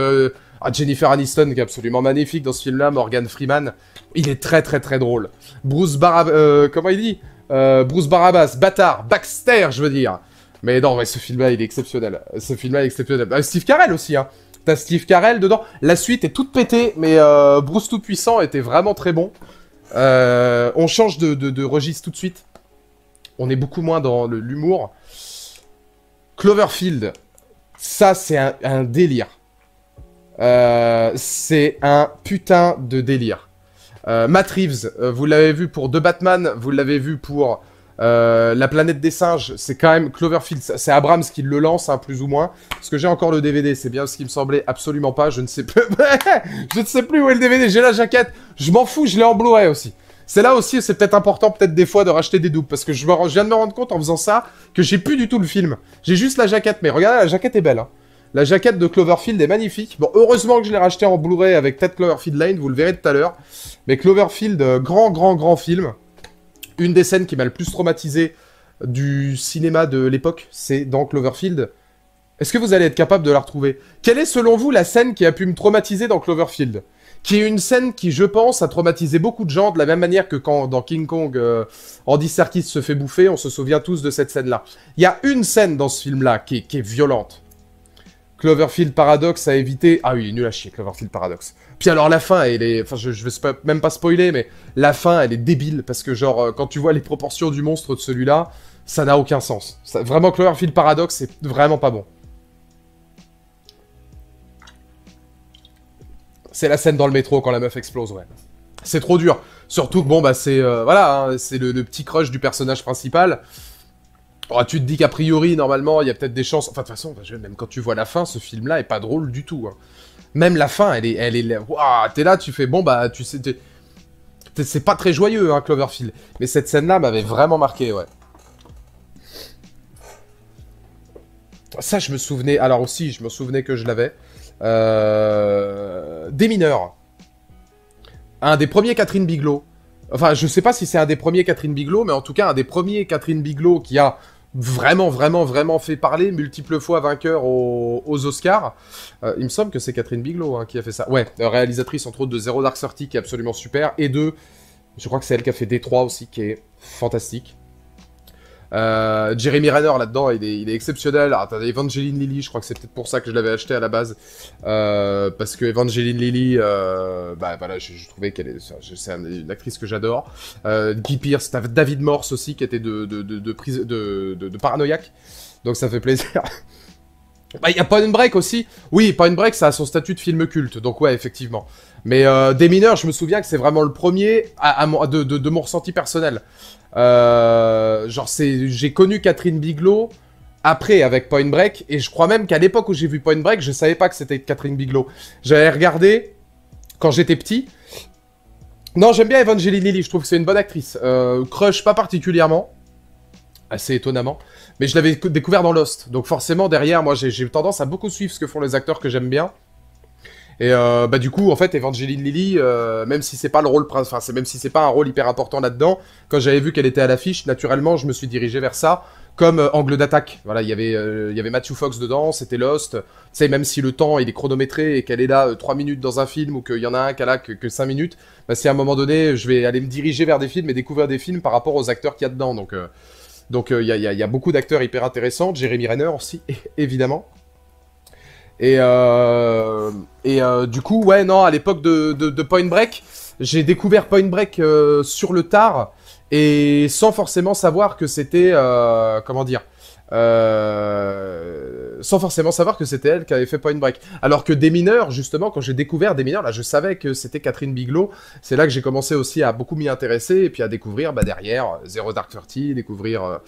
Ah, Jennifer Aniston qui est absolument magnifique dans ce film-là, Morgan Freeman, il est très très très drôle. Bruce Barab... comment il dit Bruce Barabas, bâtard, Baxter je veux dire. Mais non, mais ce film-là, il est exceptionnel. Ce film-là est exceptionnel. Ah, Steve Carell aussi, hein. T'as Steve Carell dedans. La suite est toute pétée, mais euh, Bruce Tout-Puissant était vraiment très bon. Euh, on change de, registre tout de suite. On est beaucoup moins dans l'humour. Cloverfield, ça c'est un, délire. Euh, c'est un putain de délire. Euh, Matt Reeves, vous l'avez vu pour The Batman, vous l'avez vu pour euh, la planète des singes, c'est quand même Cloverfield, c'est Abrams qui le lance, hein, plus ou moins. Parce que j'ai encore le DVD, c'est bien ce qui me semblait absolument pas, je ne sais plus. je ne sais plus où est le DVD, j'ai la jaquette, je m'en fous, je l'ai en Blu-ray aussi. C'est là aussi, c'est peut-être important, peut-être des fois, de racheter des doubles. Parce que je, viens de me rendre compte en faisant ça que j'ai plus du tout le film. J'ai juste la jaquette, mais regardez, la jaquette est belle. Hein. La jaquette de Cloverfield est magnifique. Bon, heureusement que je l'ai racheté en Blu-ray avec peut Cloverfield Lane, vous le verrez tout à l'heure. Mais Cloverfield, euh, grand, grand, grand film. Une des scènes qui m'a le plus traumatisé du cinéma de l'époque, c'est dans Cloverfield. Est-ce que vous allez être capable de la retrouver Quelle est selon vous la scène qui a pu me traumatiser dans Cloverfield Qui est une scène qui, je pense, a traumatisé beaucoup de gens de la même manière que quand dans King Kong, euh, Andy Serkis se fait bouffer, on se souvient tous de cette scène-là. Il y a une scène dans ce film-là qui, est violente. Cloverfield Paradox a évité... Ah oui, il nul à chier, Cloverfield Paradox. Puis alors la fin, elle est, enfin je, vais même pas spoiler, mais la fin, elle est débile parce que genre euh, quand tu vois les proportions du monstre de celui-là, ça n'a aucun sens. vraiment Cloverfield Paradoxe, c'est vraiment pas bon. C'est la scène dans le métro quand la meuf explose, ouais. C'est trop dur. Surtout que bon bah c'est euh, voilà, hein, c'est le, petit crush du personnage principal. Oh, tu te dis qu'a priori normalement il y a peut-être des chances. Enfin de toute façon, même quand tu vois la fin, ce film-là est pas drôle du tout. Hein. Même la fin, elle est... Elle est t'es là, tu fais... Bon, bah, tu sais... C'est pas très joyeux, hein, Cloverfield. Mais cette scène-là m'avait vraiment marqué, ouais. Ça, je me souvenais... Alors aussi, je me souvenais que je l'avais. Euh, des mineurs. Un des premiers Catherine Biglow. Enfin, je sais pas si c'est un des premiers Catherine Biglow, mais en tout cas, un des premiers Catherine Biglow qui a vraiment, vraiment, vraiment fait parler, multiple fois vainqueur aux, Oscars. Euh, il me semble que c'est Catherine Bigelow hein, qui a fait ça. Ouais, euh, réalisatrice entre autres de Zero Dark Thirty qui est absolument super, et de, je crois que c'est elle qui a fait D3 aussi, qui est fantastique. Euh, Jeremy Renner là-dedans, il est, exceptionnel. Alors, Evangeline Lilly, je crois que c'est peut-être pour ça que je l'avais acheté à la base. Euh, parce que Evangeline Lilly, euh, bah voilà, je, trouvais qu'elle est. C'est une actrice que j'adore. Guy Pierce, David Morse aussi qui était de, de, paranoïaque. Donc ça fait plaisir. Bah, il y a Point Break aussi. Oui, une Break, ça a son statut de film culte. Donc, ouais, effectivement. Mais Des Mineurs, je me souviens que c'est vraiment le premier de, de, mon ressenti personnel. Euh, genre, j'ai connu Catherine Bigelow après avec Point Break, et je crois même qu'à l'époque où j'ai vu Point Break, je savais pas que c'était Catherine Bigelow. J'avais regardé quand j'étais petit. Non, j'aime bien Evangeline Lily je trouve que c'est une bonne actrice. Euh, crush pas particulièrement, assez étonnamment, mais je l'avais découvert dans Lost, donc forcément derrière, moi j'ai tendance à beaucoup suivre ce que font les acteurs que j'aime bien. Et euh, bah du coup, en fait, Evangeline Lilly, euh, même si c'est pas le rôle, enfin c'est même si c'est pas un rôle hyper important là-dedans, quand j'avais vu qu'elle était à l'affiche, naturellement, je me suis dirigé vers ça comme euh, angle d'attaque. Voilà, il y avait il y avait Matthew Fox dedans, c'était Lost. Tu sais, même si le temps est chronométré et qu'elle est là 3 minutes dans un film ou qu'il y en a un qui a là que, 5 minutes, bah si à un moment donné, je vais aller me diriger vers des films et découvrir des films par rapport aux acteurs qu'il y a dedans. Donc donc il y a, y, a beaucoup d'acteurs hyper intéressants, Jeremy Renner aussi évidemment. Et, euh, et euh, du coup, ouais, non, à l'époque de, Point Break, j'ai découvert Point Break euh, sur le tard et sans forcément savoir que c'était. comment dire sans forcément savoir que c'était elle qui avait fait Point Break. Alors que Des Mineurs, justement, quand j'ai découvert Des Mineurs, là, je savais que c'était Catherine Bigelow. C'est là que j'ai commencé aussi à beaucoup m'y intéresser et puis à découvrir, bah, derrière, Zero Dark Thirty, découvrir.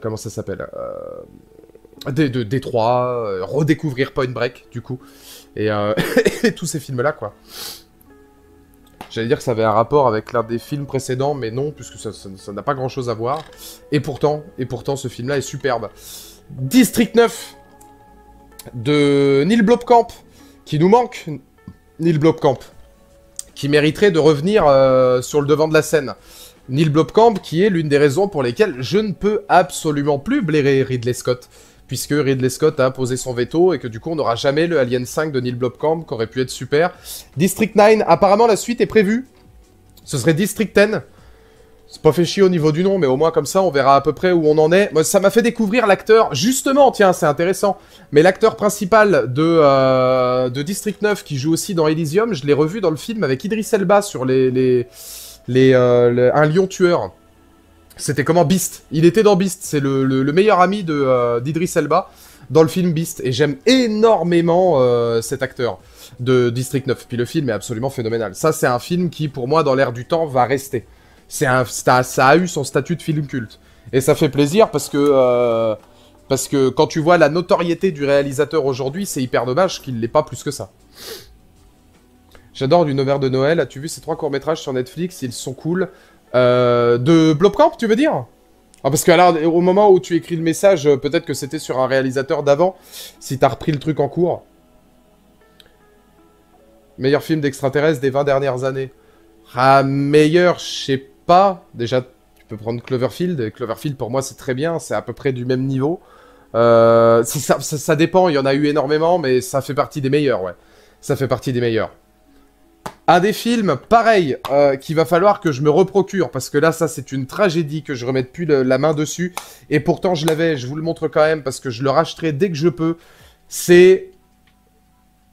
comment ça s'appelle de, Détroit, euh, redécouvrir Point Break, du coup, euh, et, tous ces films-là, quoi. J'allais dire que ça avait un rapport avec l'un des films précédents, mais non, puisque ça n'a pas grand-chose à voir. Et pourtant, et pourtant, ce film-là est superbe. District 9 de Neil Blomkamp, qui nous manque, Neil Blomkamp, qui mériterait de revenir euh, sur le devant de la scène. Neil Blomkamp, qui est l'une des raisons pour lesquelles je ne peux absolument plus blairer Ridley Scott puisque Ridley Scott a imposé son veto et que du coup on n'aura jamais le Alien 5 de Neil Blomkamp qui aurait pu être super. District 9, apparemment la suite est prévue. Ce serait District 10. C'est pas fait chier au niveau du nom, mais au moins comme ça, on verra à peu près où on en est. Moi, ça m'a fait découvrir l'acteur, justement, tiens, c'est intéressant. Mais l'acteur principal de, euh, de District 9, qui joue aussi dans Elysium, je l'ai revu dans le film avec Idris Elba sur les, les, les euh, un lion tueur. C'était comment Beast. Il était dans Beast. C'est le, le, meilleur ami de euh, d'Idris Elba dans le film Beast. Et j'aime énormément euh, cet acteur de District 9. Puis le film est absolument phénoménal. Ça, c'est un film qui, pour moi, dans l'air du temps, va rester. C'est un, ça, a eu son statut de film culte. Et ça fait plaisir parce que, euh, parce que quand tu vois la notoriété du réalisateur aujourd'hui, c'est hyper dommage qu'il l'ait pas plus que ça. J'adore Nover de Noël. As-tu vu ces trois courts-métrages sur Netflix Ils sont cool. Euh, de Blobcamp, tu veux dire ah, parce que au moment où tu écris le message, euh, peut-être que c'était sur un réalisateur d'avant, si t'as repris le truc en cours. Meilleur film d'extraterrestre des 20 dernières années. Ah, meilleur, je sais pas. Déjà, tu peux prendre Cloverfield. Et Cloverfield, pour moi, c'est très bien. C'est à peu près du même niveau. Euh, ça, dépend. Il y en a eu énormément, mais ça fait partie des meilleurs, ouais. Ça fait partie des meilleurs. Un des films, pareil, euh, qu'il va falloir que je me reprocure, parce que là, ça, c'est une tragédie que je remette plus la main dessus. Et pourtant, je l'avais, je vous le montre quand même, parce que je le racheterai dès que je peux. C'est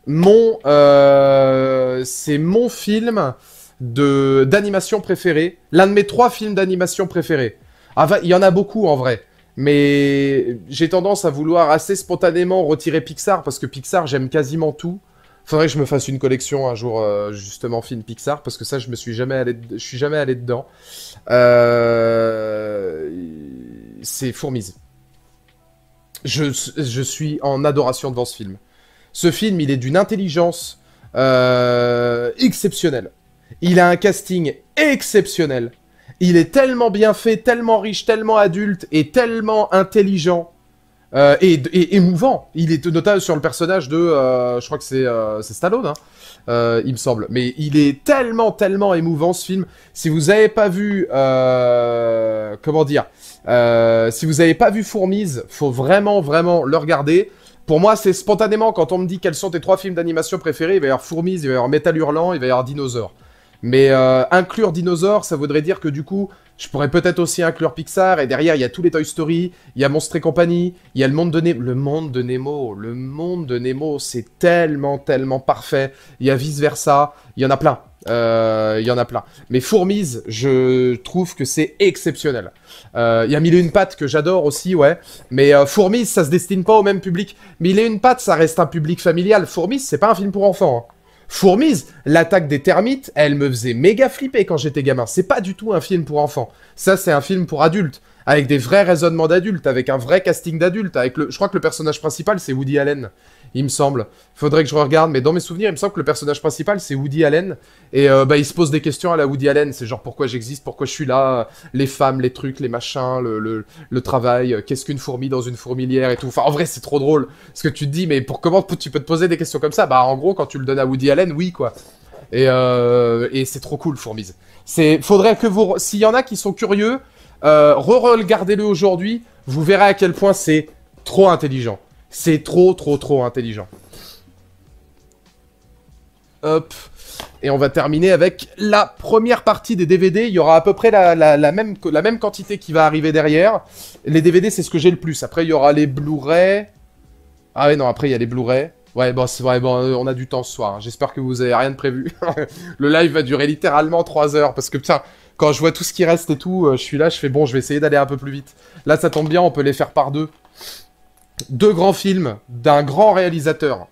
mon, euh, c'est mon film de d'animation préféré, l'un de mes trois films d'animation préférés. Ah, il y en a beaucoup en vrai, mais j'ai tendance à vouloir assez spontanément retirer Pixar parce que Pixar j'aime quasiment tout. Faudrait que je me fasse une collection un jour, euh, justement, film Pixar, parce que ça, je me suis jamais allé, je suis jamais allé dedans. Euh, c'est Fourmise. Je, suis en adoration devant ce film. Ce film, il est d'une intelligence euh, exceptionnelle. Il a un casting exceptionnel. Il est tellement bien fait, tellement riche, tellement adulte et tellement intelligent euh, et, émouvant. Il est notable sur le personnage de, euh, je crois que c'est euh, Stallone, hein, il me semble. Mais il est tellement, tellement émouvant ce film. Si vous n'avez pas vu, comment dire, si vous n'avez pas vu Fourmise, faut vraiment, vraiment le regarder. Pour moi, c'est spontanément quand on me dit quels sont tes trois films d'animation préférés, il va y avoir Fourmise, il va y avoir Métal Hurlant, il va y avoir Dinosaure. Mais inclure Dinosaure, ça voudrait dire que du coup, je pourrais peut-être aussi inclure Pixar, et derrière, il y a tous les Toy Story, il y a Monstres et compagnie, il y a le monde de Nemo. Le monde de Nemo, le monde de Nemo, c'est tellement, tellement parfait. Il y a vice-versa, il y en a plein. Euh, il y en a plein. Mais Fourmise, je trouve que c'est exceptionnel. Euh, il y a Mille et une pattes que j'adore aussi, ouais. Mais Fourmis euh, Fourmise, ça se destine pas au même public. Mille et une pattes, ça reste un public familial. Fourmise, c'est pas un film pour enfants. Hein fourmise. L'attaque des termites, elle me faisait méga flipper quand j'étais gamin. C'est pas du tout un film pour enfants. Ça, c'est un film pour adultes, avec des vrais raisonnements d'adultes, avec un vrai casting d'adultes. Avec le, je crois que le personnage principal, c'est Woody Allen il me semble. Faudrait que je regarde, mais dans mes souvenirs, il me semble que le personnage principal, c'est Woody Allen. Et euh, bah, il se pose des questions à la Woody Allen. C'est genre pourquoi j'existe, pourquoi je suis là, les femmes, les trucs, les machins, le, travail, euh, qu'est-ce qu'une fourmi dans une fourmilière et tout. Enfin, en vrai, c'est trop drôle. Ce que tu te dis, mais pour comment tu peux te poser des questions comme ça Bah, en gros, quand tu le donnes à Woody Allen, oui, quoi. Et, euh, c'est trop cool, Fourmise. C'est, faudrait que vous, s'il y en a qui sont curieux, re-regardez-le aujourd'hui. Vous verrez à quel point c'est trop intelligent. C'est trop, trop, trop intelligent. Hop. Et on va terminer avec la première partie des DVD. Il y aura à peu près la, même, la même quantité qui va arriver derrière. Les DVD, c'est ce que j'ai le plus. Après, il y aura les Blu-ray. Ah ouais, non, après, il y a les Blu-ray. Ouais, bon, c'est vrai, bon, euh, on a du temps ce soir. J'espère que vous avez rien de prévu. le live va durer littéralement 3 heures. Parce que, putain, quand je vois tout ce qui reste et tout, euh, je suis là, je fais bon, je vais essayer d'aller un peu plus vite. Là, ça tombe bien, on peut les faire par deux deux grands films d'un grand réalisateur.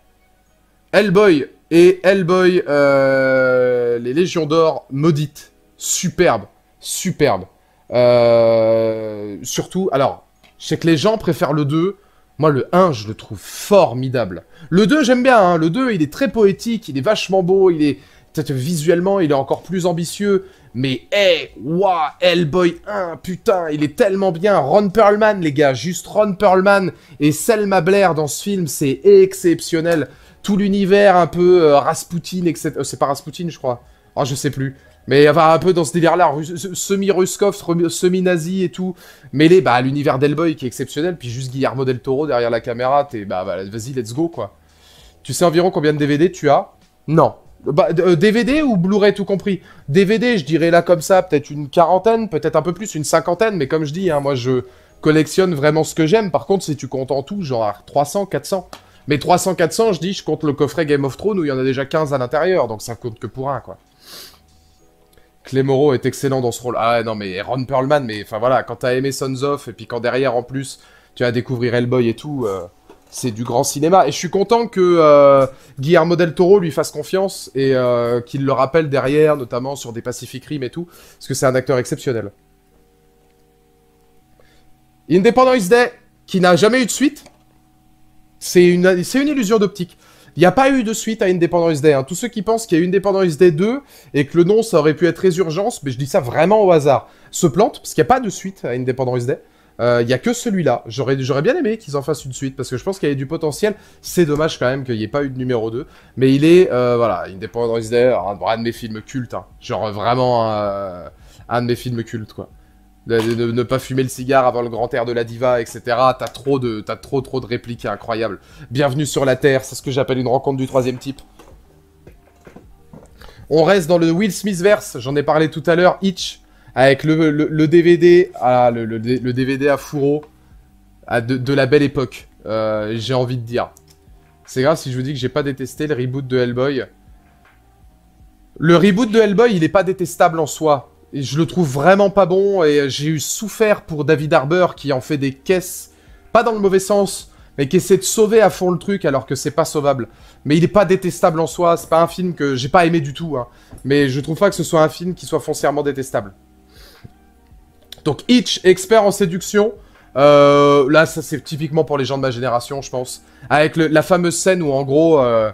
Hellboy et Hellboy, euh, les Légions d'Or maudites. Superbe, superbe. Euh, surtout, alors, je sais que les gens préfèrent le 2. Moi, le 1, je le trouve formidable. Le 2, j'aime bien. Hein. Le 2, il est très poétique, il est vachement beau, il est... Peut-être visuellement, il est encore plus ambitieux. Mais hey, waouh, Hellboy 1, putain, il est tellement bien. Ron Perlman, les gars, juste Ron Perlman et Selma Blair dans ce film, c'est exceptionnel. Tout l'univers un peu euh, Rasputin, etc. Euh, c'est pas Rasputin, je crois. oh, je sais plus. Mais va un peu dans ce délire-là, semi-Ruskov, semi-nazi et tout, mêlé bah, l'univers d'Hellboy qui est exceptionnel, puis juste Guillermo del Toro derrière la caméra, t'es bah vas-y, let's go quoi. Tu sais environ combien de DVD tu as Non, DVD bah, euh, ou Blu-ray tout compris DVD, je dirais là comme ça, peut-être une quarantaine, peut-être un peu plus, une cinquantaine, mais comme je dis, hein, moi je collectionne vraiment ce que j'aime. Par contre, si tu comptes en tout, genre 300, 400. Mais 300, 400, je dis, je compte le coffret Game of Thrones où il y en a déjà 15 à l'intérieur, donc ça compte que pour un, quoi. Clémoro est excellent dans ce rôle. Ah non, mais Ron Perlman, mais enfin voilà, quand t'as aimé Sons of, et puis quand derrière en plus, tu as découvrir Hellboy et tout. Euh, c'est du grand cinéma. Et je suis content que euh, Guillermo del Toro lui fasse confiance et euh, qu'il le rappelle derrière, notamment sur des Pacific Rim et tout, parce que c'est un acteur exceptionnel. Independence Day, qui n'a jamais eu de suite, c'est une, illusion d'optique. Il n'y a pas eu de suite à Independence Day. Hein. Tous ceux qui pensent qu'il y a Independence Day 2 et que le nom, ça aurait pu être Résurgence, mais je dis ça vraiment au hasard, se plantent, parce qu'il n'y a pas de suite à Independence Day. Il euh, n'y a que celui-là. J'aurais, j'aurais bien aimé qu'ils en fassent une suite parce que je pense qu'il y a du potentiel. C'est dommage quand même qu'il n'y ait pas eu de numéro 2. Mais il est, euh, voilà, Independence Day, un, un, de mes films cultes. Hein. Genre vraiment euh, un de mes films cultes, quoi. De, ne pas fumer le cigare avant le grand air de la diva, etc. T'as trop de, t'as trop, trop de répliques incroyables. Bienvenue sur la Terre, c'est ce que j'appelle une rencontre du troisième type. On reste dans le Will Smith verse, j'en ai parlé tout à l'heure, Hitch avec le, DVD, le, DVD à fourreau de, la belle époque, euh, j'ai envie de dire. C'est grave si je vous dis que j'ai pas détesté le reboot de Hellboy. Le reboot de Hellboy, il est pas détestable en soi. Et je le trouve vraiment pas bon et j'ai eu souffert pour David Harbour qui en fait des caisses, pas dans le mauvais sens, mais qui essaie de sauver à fond le truc alors que c'est pas sauvable. Mais il est pas détestable en soi, c'est pas un film que j'ai pas aimé du tout, hein. mais je trouve pas que ce soit un film qui soit foncièrement détestable. Donc each expert en séduction. Euh, là, ça c'est typiquement pour les gens de ma génération, je pense. Avec la fameuse scène où en gros, euh,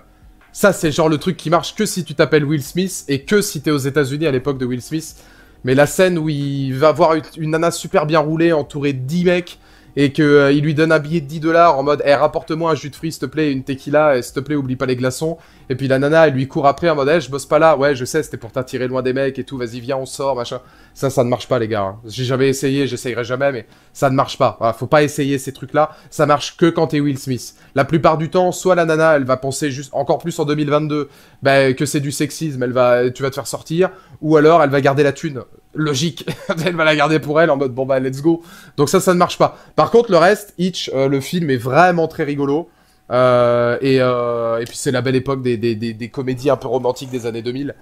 ça c'est genre le truc qui marche que si tu t'appelles Will Smith et que si t'es aux États-Unis à l'époque de Will Smith. Mais la scène où il va voir une nana super bien roulée, entourée de 10 mecs, et qu'il euh, il lui donne un billet de 10 dollars en mode Eh, rapporte-moi un jus de fruits, s'il te plaît, une tequila, et s'il te plaît, oublie pas les glaçons. Et puis la nana, elle lui court après en mode Eh, je bosse pas là, ouais, je sais, c'était pour t'attirer loin des mecs et tout, vas-y, viens, on sort, machin. Ça, ça ne marche pas, les gars. J'ai hein. jamais essayé, j'essayerai jamais, mais ça ne marche pas. Ah, faut pas essayer ces trucs-là. Ça marche que quand t'es Will Smith. La plupart du temps, soit la nana, elle va penser juste encore plus en 2022 ben, que c'est du sexisme, elle va, tu vas te faire sortir, ou alors elle va garder la thune. Logique. elle va la garder pour elle en mode bon bah let's go. Donc ça, ça ne marche pas. Par contre, le reste, Itch, euh, le film est vraiment très rigolo. Euh, euh, et, puis c'est la belle époque des comédies un peu romantiques des années 2000.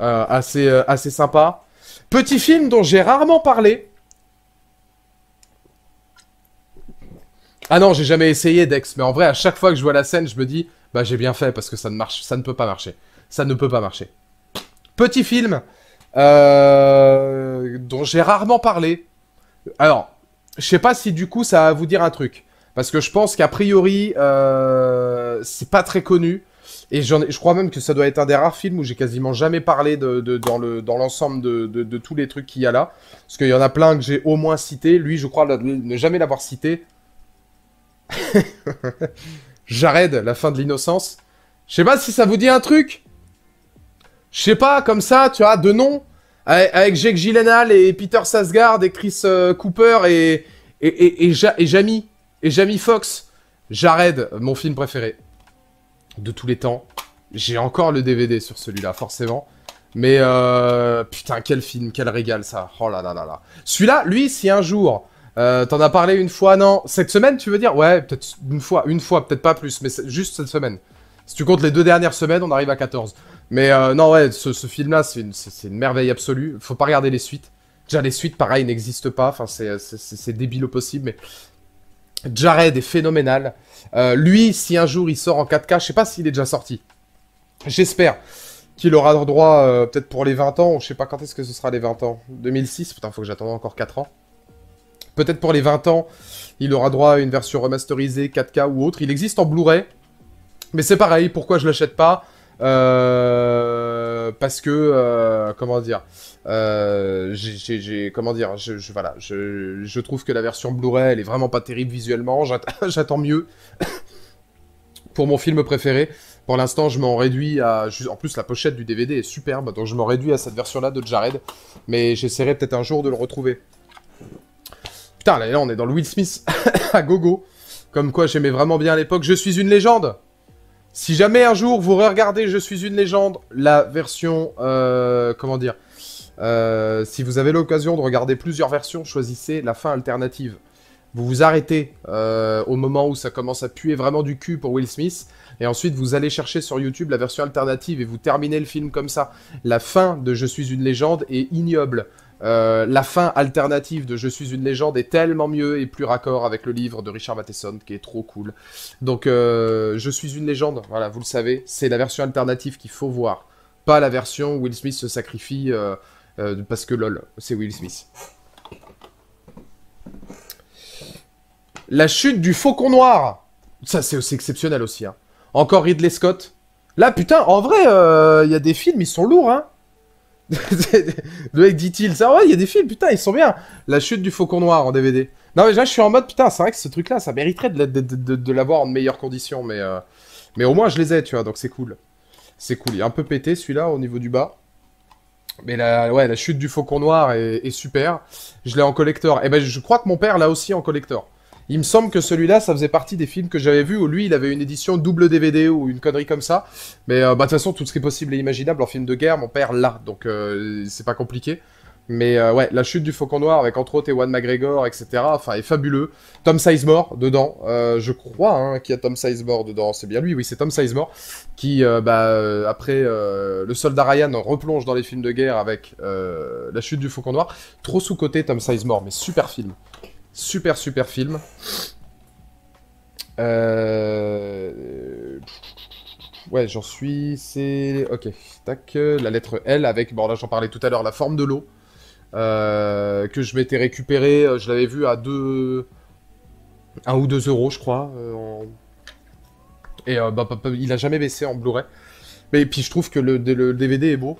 Euh, assez, euh, assez sympa. Petit film dont j'ai rarement parlé. Ah non, j'ai jamais essayé Dex, mais en vrai, à chaque fois que je vois la scène, je me dis, bah j'ai bien fait parce que ça ne marche, ça ne peut pas marcher, ça ne peut pas marcher. Petit film euh, dont j'ai rarement parlé. Alors, je sais pas si du coup ça va vous dire un truc, parce que je pense qu'a priori, c'est pas très connu. Et je crois même que ça doit être un des rares films où j'ai quasiment jamais parlé de, dans l'ensemble de, tous les trucs qu'il y a là. Parce qu'il y en a plein que j'ai au moins cité. Lui, je crois ne jamais l'avoir cité. Jared, la fin de l'innocence. Je sais pas si ça vous dit un truc. Je sais pas, comme ça, tu as de nom. Avec Jake Gyllenhaal et Peter Sasgard et Chris euh, Cooper et, et, et, et, et Jamie. Et Jamie fox Jared, mon film préféré de tous les temps. J'ai encore le DVD sur celui-là, forcément. Mais euh, putain, quel film, quel régal ça. Oh là là là là. Celui-là, lui, si un jour, euh, t'en as parlé une fois, non Cette semaine, tu veux dire Ouais, peut-être une fois, une fois, peut-être pas plus, mais juste cette semaine. Si tu comptes les deux dernières semaines, on arrive à 14. Mais euh, non, ouais, ce, film-là, c'est une, merveille absolue. Faut pas regarder les suites. Déjà, les suites, pareil, n'existent pas. Enfin, c'est débile au possible, mais Jared est phénoménal. Euh, lui, si un jour il sort en 4K, je sais pas s'il est déjà sorti. J'espère qu'il aura droit euh, peut-être pour les 20 ans. Je sais pas quand est-ce que ce sera les 20 ans. 2006, putain, faut que j'attende encore 4 ans. Peut-être pour les 20 ans, il aura droit à une version remasterisée 4K ou autre. Il existe en Blu-ray. Mais c'est pareil, pourquoi je l'achète pas euh, Parce que, comment dire euh, j'ai comment dire, je, voilà, je, trouve que la version Blu-ray elle est vraiment pas terrible visuellement. J'attends mieux pour mon film préféré. Pour l'instant, je m'en réduis à. En plus, la pochette du DVD est superbe, donc je m'en réduis à cette version-là de Jared. Mais j'essaierai peut-être un jour de le retrouver. Putain, là, on est dans le Will Smith à gogo. Comme quoi, j'aimais vraiment bien à l'époque. Je suis une légende. Si jamais un jour vous regardez Je suis une légende, la version, euh, comment dire, euh, si vous avez l'occasion de regarder plusieurs versions, choisissez la fin alternative. Vous vous arrêtez euh, au moment où ça commence à puer vraiment du cul pour Will Smith, et ensuite vous allez chercher sur YouTube la version alternative et vous terminez le film comme ça. La fin de Je suis une légende est ignoble. Euh, la fin alternative de Je suis une légende est tellement mieux et plus raccord avec le livre de Richard Matheson qui est trop cool. Donc Je suis une légende, voilà, vous le savez, c'est la version alternative qu'il faut voir, pas la version où Will Smith se sacrifie. Euh, parce que lol, c'est Will Smith. La chute du Faucon Noir. Ça, c'est aussi exceptionnel aussi. Hein. Encore Ridley Scott. Là, putain, en vrai, euh, il y a des films, ils sont lourds, hein. Le mec dit-il, ça, ouais, il y a des films, putain, ils sont bien. La chute du Faucon Noir en DVD. Non, mais là, je suis en mode, putain, c'est vrai que ce truc-là, ça mériterait de, de, l'avoir en meilleure condition, mais, euh, mais au moins, je les ai, tu vois, donc c'est cool. C'est cool. Il est un peu pété, celui-là, au niveau du bas. Mais la, ouais, la chute du faucon noir est, super. Je l'ai en collector. Et eh ben, je crois que mon père l'a aussi en collector. Il me semble que celui-là, ça faisait partie des films que j'avais vus où lui, il avait une édition double DVD ou une connerie comme ça. Mais euh, bah, de toute façon, tout ce qui est possible et imaginable en film de guerre, mon père l'a, donc euh, c'est pas compliqué. Mais euh, ouais, la chute du Faucon Noir avec entre autres Ewan McGregor, etc. Enfin, est fabuleux. Tom Sizemore dedans, euh, je crois hein, qu'il y a Tom Sizemore dedans. C'est bien lui, oui, c'est Tom Sizemore qui, euh, bah, après le soldat Ryan, replonge dans les films de guerre avec la chute du Faucon Noir. Trop sous côté Tom Sizemore, mais super film, super super film. Ouais, j'en suis. C'est ok. Tac, la lettre L avec. Bon là, j'en parlais tout à l'heure, la forme de l'eau. Euh, que je m'étais récupéré, euh, je l'avais vu à 2... 1 ou 2 euros, je crois. Euh, et bah, il a jamais baissé en Blu-ray. Mais puis je trouve que le, DVD est beau.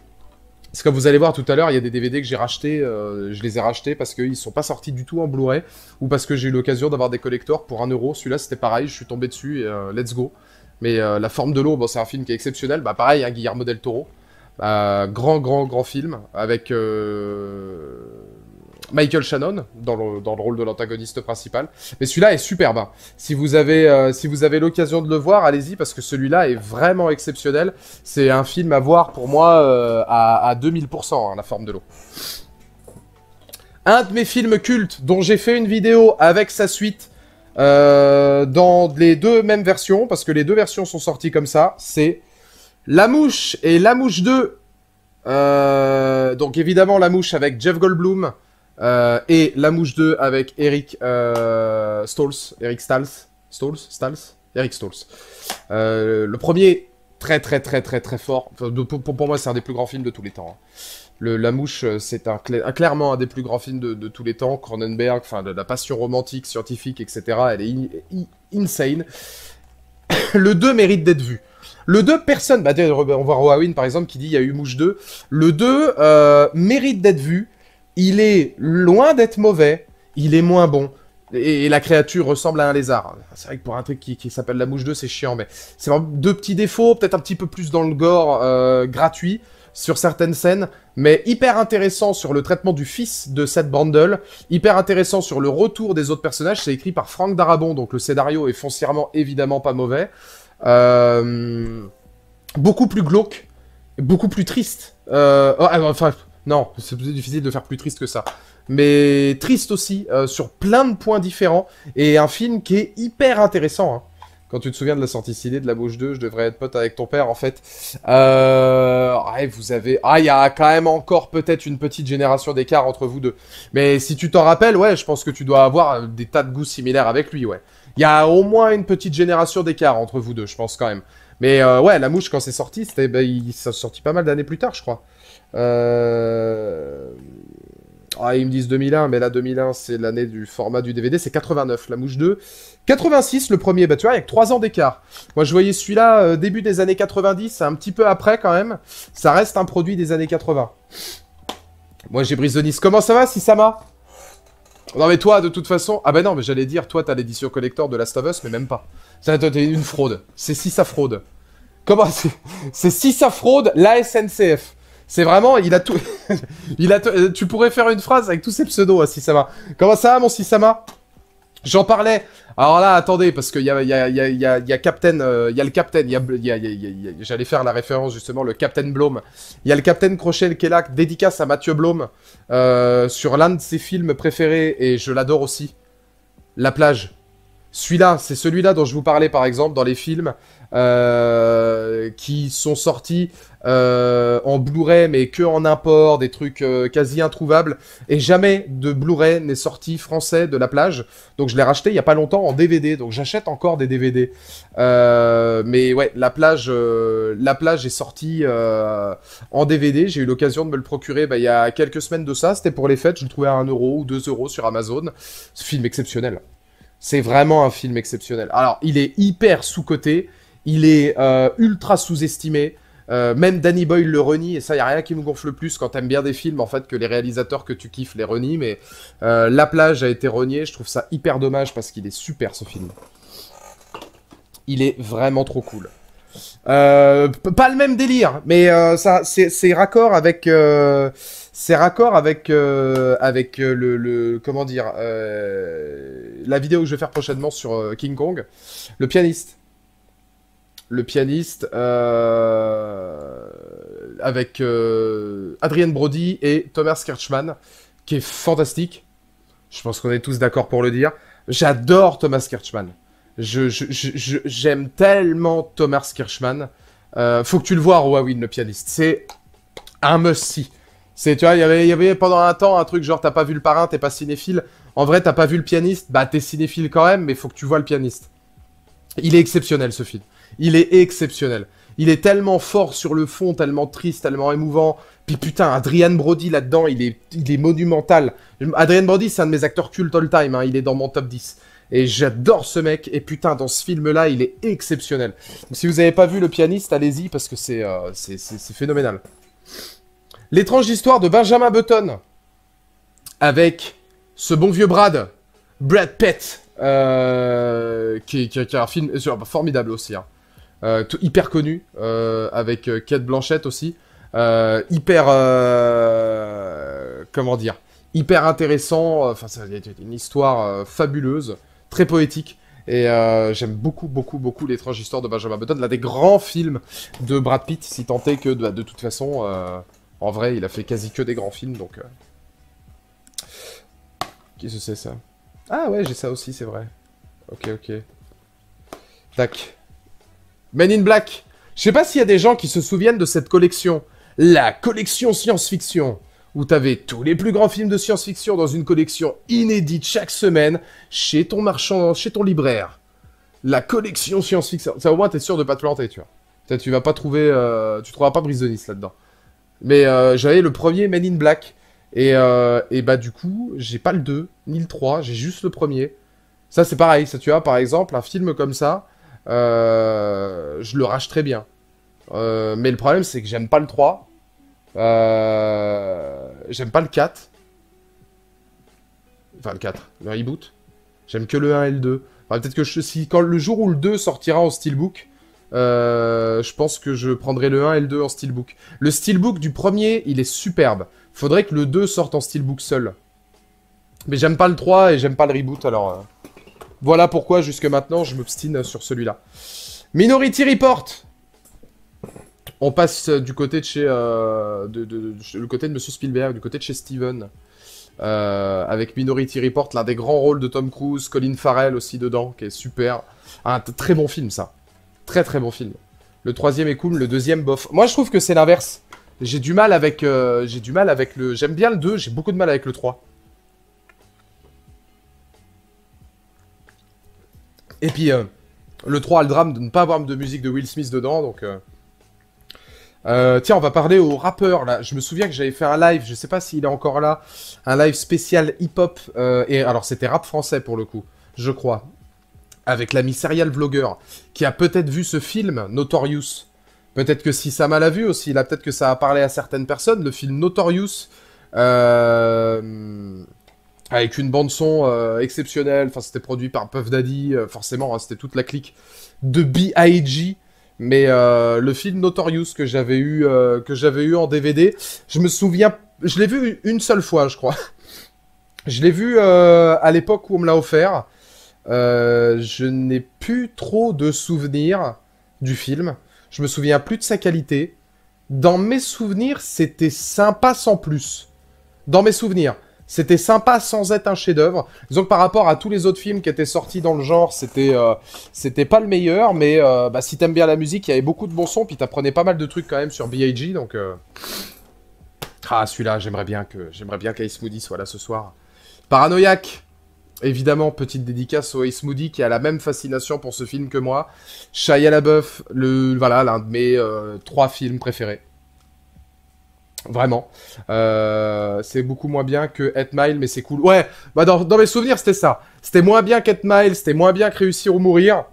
Parce que vous allez voir tout à l'heure, il y a des DVD que j'ai rachetés, je les ai rachetés parce qu'ils sont pas sortis du tout en Blu-ray ou parce que j'ai eu l'occasion d'avoir des collectors pour 1 euro. Celui-là, c'était pareil, je suis tombé dessus et let's go. Mais La forme de l'eau, c'est un film qui est exceptionnel. Bah pareil, hein, Guillermo del Toro grand, grand, grand film avec euh, Michael Shannon dans le, rôle de l'antagoniste principal. Mais celui-là est superbe. Hein. Si vous avez, euh, si vous avez l'occasion de le voir, allez-y parce que celui-là est vraiment exceptionnel. C'est un film à voir pour moi euh, à, à, 2000% hein, la forme de l'eau. Un de mes films cultes dont j'ai fait une vidéo avec sa suite dans les deux mêmes versions parce que les deux versions sont sorties comme ça, c'est la Mouche et La Mouche 2. Euh, donc évidemment La Mouche avec Jeff Goldblum euh, et La Mouche 2 avec Eric euh, Eric Stals, Stals, Eric euh, le premier très très très très très fort. pour, moi c'est un des plus grands films de tous les temps. Hein. la Mouche c'est clairement un des plus grands films de, tous les temps. Cronenberg, de, la passion romantique, scientifique, etc. Elle est insane. le 2 mérite d'être vu. Le 2, personne. Bah, on voit Rowan par exemple qui dit il y a eu Mouche 2. Le 2 euh, mérite d'être vu. Il est loin d'être mauvais. Il est moins bon. Et, la créature ressemble à un lézard. C'est vrai que pour un truc qui, s'appelle la mouche 2, c'est chiant, mais c'est vraiment deux petits défauts, peut-être un petit peu plus dans le gore euh, gratuit sur certaines scènes, mais hyper intéressant sur le traitement du fils de cette Brandle, hyper intéressant sur le retour des autres personnages, c'est écrit par Frank Darabon, donc le scénario est foncièrement évidemment pas mauvais, euh, beaucoup plus glauque, beaucoup plus triste. Euh, oh, ah, enfin, non, c'est difficile de faire plus triste que ça. Mais triste aussi, euh, sur plein de points différents. Et un film qui est hyper intéressant. Hein. Quand tu te souviens de la sortie ciné de La Bouche 2, je devrais être pote avec ton père en fait. vous avez. Ah, il y a quand même encore peut-être une petite génération d'écart entre vous deux. Mais si tu t'en rappelles, ouais, je pense que tu dois avoir des tas de goûts similaires avec lui, ouais. Il y a au moins une petite génération d'écart entre vous deux, je pense quand même. Mais euh, ouais, La Mouche, quand c'est sorti, bah, ça sortit il pas mal d'années plus tard, je crois. Euh, ah, ils me disent 2001, mais là, 2001, c'est l'année du format du DVD, c'est 89, La Mouche 2. 86, le premier, bah tu vois, avec 3 ans d'écart. Moi, je voyais celui-là euh, début des années 90, un petit peu après quand même. Ça reste un produit des années 80. Moi, j'ai Nice. Comment ça va, si Sisama non mais toi, de toute façon, ah ben non, mais j'allais dire, toi t'as l'édition collector de Last of Us, mais même pas. C'est une fraude. C'est si ça fraude. Comment c'est si ça fraude la SNCF. C'est vraiment, il a tout. il a euh, tu pourrais faire une phrase avec tous ces pseudos, hein, si ça va. Comment ça va, mon Sisama J'en parlais. Alors là, attendez, parce qu'il y a, Captain, il y a le Captain, j'allais faire la référence justement, le Captain Blom. Il y a le Captain Crochet qui est là, dédicace à Mathieu Blom, sur l'un de ses films préférés, et je l'adore aussi, La plage. Celui-là, c'est celui-là dont je vous parlais par exemple dans les films. Euh, qui sont sortis euh, en Blu-ray mais que en import, des trucs euh, quasi introuvables. Et jamais de Blu-ray n'est sorti français de la plage. Donc je l'ai racheté il y a pas longtemps en DVD. Donc j'achète encore des DVD. mais ouais, la plage, la plage est sortie en DVD. J'ai eu l'occasion de me le procurer bah, il y a quelques semaines de ça. C'était pour les fêtes. Je le trouvais à 1 euro ou 2 euros sur Amazon. Ce film exceptionnel. C'est vraiment un film exceptionnel. Alors, il est hyper sous-coté. Il est euh, ultra sous-estimé. Euh, même Danny Boyle le renie, et ça, y a rien qui me gonfle plus quand t'aimes bien des films, en fait, que les réalisateurs que tu kiffes les renient, mais euh, La plage a été reniée, je trouve ça hyper dommage parce qu'il est super ce film. Il est vraiment trop cool. pas le même délire, mais ça, c'est raccord avec, c'est raccord avec, avec le, comment dire, la vidéo que je vais faire prochainement sur King Kong, le pianiste le pianiste, euh, avec euh, Adrien Brody et Thomas Kirchmann, qui est fantastique. Je pense qu'on est tous d'accord pour le dire. J'adore Thomas Kirchmann. Je, j'aime tellement Thomas Kirchmann. Euh, faut que tu le vois, oui, le pianiste. C'est un must-see. C'est, tu vois, y il y avait pendant un temps un truc genre t'as pas vu le parrain, t'es pas cinéphile. En vrai, t'as pas vu le pianiste, bah t'es cinéphile quand même, mais faut que tu vois le pianiste. Il est exceptionnel ce film. Il est exceptionnel. Il est tellement fort sur le fond, tellement triste, tellement émouvant. Puis putain, Adrian Brody là-dedans, il est, il est monumental. Adrian Brody, c'est un de mes acteurs cult all-time. Hein. Il est dans mon top 10. Et j'adore ce mec. Et putain, dans ce film-là, il est exceptionnel. si vous n'avez pas vu Le Pianiste, allez-y parce que euh, c'est phénoménal. L'étrange histoire de Benjamin Button. Avec ce bon vieux Brad. Brad Pitt. Euh, qui, qui, a un film euh, formidable aussi. Hein. Euh, hyper connu, euh, avec euh, Kate Blanchette aussi. hyper... comment dire Hyper intéressant, enfin, c'est une histoire fabuleuse, très poétique. Et j'aime beaucoup, beaucoup, beaucoup l'étrange histoire de Benjamin Button. L'un des grands films de Brad Pitt, si tant est que de, bah, toute façon, en vrai, il a fait quasi que des grands films. Donc, qu'est-ce que c'est ça Ah ouais, j'ai ça aussi, c'est vrai. Ok, ok. Tac. Men in Black. Je sais pas s'il y a des gens qui se souviennent de cette collection. La collection science-fiction. Où t'avais tous les plus grands films de science-fiction dans une collection inédite chaque semaine chez ton marchand, chez ton libraire. La collection science-fiction. Ça au moins t'es sûr de pas te planter, tu vois. peut tu vas pas trouver, euh, tu trouveras pas Brisonis là-dedans. Mais euh, j'avais le premier Men in Black. Et, euh, bah du coup, j'ai pas le 2, ni le 3, j'ai juste le premier. Ça c'est pareil, ça tu as par exemple, un film comme ça, euh, je le rage très bien. Euh, mais le problème, c'est que j'aime pas le 3. Euh, j'aime pas le 4. Enfin, le 4, le reboot. J'aime que le 1 et le 2. peut-être que si, quand le jour où le 2 sortira en steelbook, je pense que je prendrai le 1 et le 2 en steelbook. Le steelbook du premier, il est superbe. Faudrait que le 2 sorte en steelbook seul. Mais j'aime pas le 3 et j'aime pas le reboot, alors... Voilà pourquoi jusque maintenant je m'obstine sur celui-là. Minority Report On passe du côté de chez... Euh, le côté de Monsieur Spielberg, du côté de chez Steven. Euh, avec Minority Report, l'un des grands rôles de Tom Cruise, Colin Farrell aussi dedans, qui est super. Un très bon film ça. Très très bon film. Le troisième est cool, le deuxième bof. Moi je trouve que c'est l'inverse. J'ai du mal avec... Euh, j'ai du mal avec le... J'aime bien le 2, j'ai beaucoup de mal avec le 3. Et puis, euh, le 3 a drame de ne pas avoir de musique de Will Smith dedans, donc... Euh, euh, tiens, on va parler au rappeur, là. Je me souviens que j'avais fait un live, je sais pas s'il est encore là, un live spécial hip-hop. et alors c'était rap français pour le coup, je crois, avec l'ami serial Vlogger, qui a peut-être vu ce film Notorious. Peut-être que si m'a l'a vu aussi, là peut-être que ça a parlé à certaines personnes. Le film Notorious. Euh avec une bande son euh, exceptionnelle. Enfin, c'était produit par Puff Daddy, euh, forcément, hein, c'était toute la clique de B.I.G. Mais euh, le film Notorious que j'avais eu que j'avais eu en DVD, je me souviens, je l'ai vu une seule fois, je crois. Je l'ai vu à l'époque où on me l'a offert. je n'ai plus trop de souvenirs du film. Je me souviens plus de sa qualité. Dans mes souvenirs, c'était sympa sans plus. Dans mes souvenirs. C'était sympa sans être un chef-d'œuvre. Disons que par rapport à tous les autres films qui étaient sortis dans le genre, c'était euh, c'était pas le meilleur, mais euh, bah, si t'aimes bien la musique, il y avait beaucoup de bons sons, puis t'apprenais pas mal de trucs quand même sur B.I.G. Donc euh, ah celui-là, j'aimerais bien que j'aimerais bien qu'Ace Moody soit là ce soir. Paranoïaque. Évidemment, petite dédicace au Ace Moody qui a la même fascination pour ce film que moi. Shia LaBeouf, le voilà l'un de mes trois films préférés. Vraiment. Euh, c'est beaucoup moins bien que 8 Mile, mais c'est cool. Ouais, bah dans, mes souvenirs, c'était ça. C'était moins bien qu'ET Mile, c'était moins bien que Réussir ou Mourir.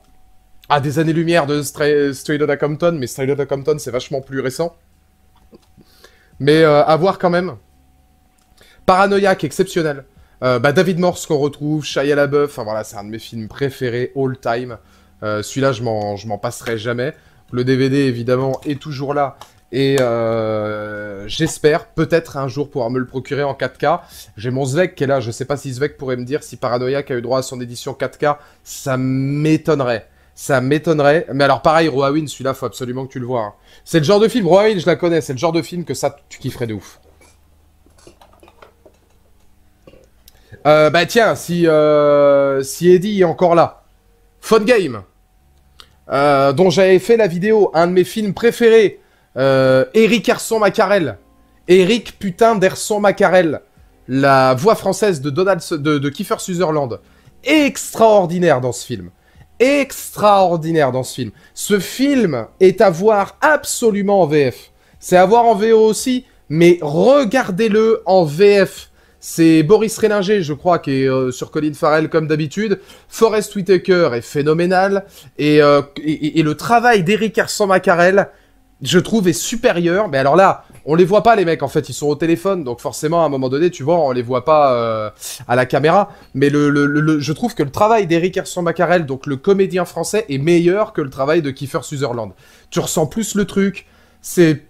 À des années-lumière de Stray, Stray Outta Compton, mais Stray Outta Compton, c'est vachement plus récent. Mais euh, à voir quand même. Paranoïaque, exceptionnel. Euh, bah David Morse qu'on retrouve, Shia LaBeouf, enfin voilà, c'est un de mes films préférés all time. Celui-là, je m'en passerai jamais. Le DVD, évidemment, est toujours là et euh, j'espère peut-être un jour pouvoir me le procurer en 4K. J'ai mon Zvek qui est là. Je sais pas si Zvek pourrait me dire si Paranoïa a eu droit à son édition 4K. Ça m'étonnerait. Ça m'étonnerait. Mais alors pareil, Win, celui-là, faut absolument que tu le vois. Hein. C'est le genre de film, Win, je la connais. C'est le genre de film que ça, tu kifferais de ouf. Euh, bah tiens, si, euh, si Eddie est encore là. Fun Game, dont j'avais fait la vidéo, un de mes films préférés euh, Eric Arson Macarel. Eric putain d'Erson Macarel. La voix française de, Donald, de, Kiefer Sutherland. Extraordinaire dans ce film. Extraordinaire dans ce film. Ce film est à voir absolument en VF. C'est à voir en VO aussi, mais regardez-le en VF. C'est Boris Rélinger, je crois, qui est euh, sur Colin Farrell comme d'habitude. Forrest Whitaker est phénoménal. Et, euh, le travail d'Eric Arsan Macarel je trouve, est supérieur. Mais alors là, on les voit pas, les mecs, en fait. Ils sont au téléphone. Donc forcément, à un moment donné, tu vois, on les voit pas euh, à la caméra. Mais le, je trouve que le travail d'Eric erson Macarel, donc le comédien français, est meilleur que le travail de Kiefer Sutherland. Tu ressens plus le truc. C'est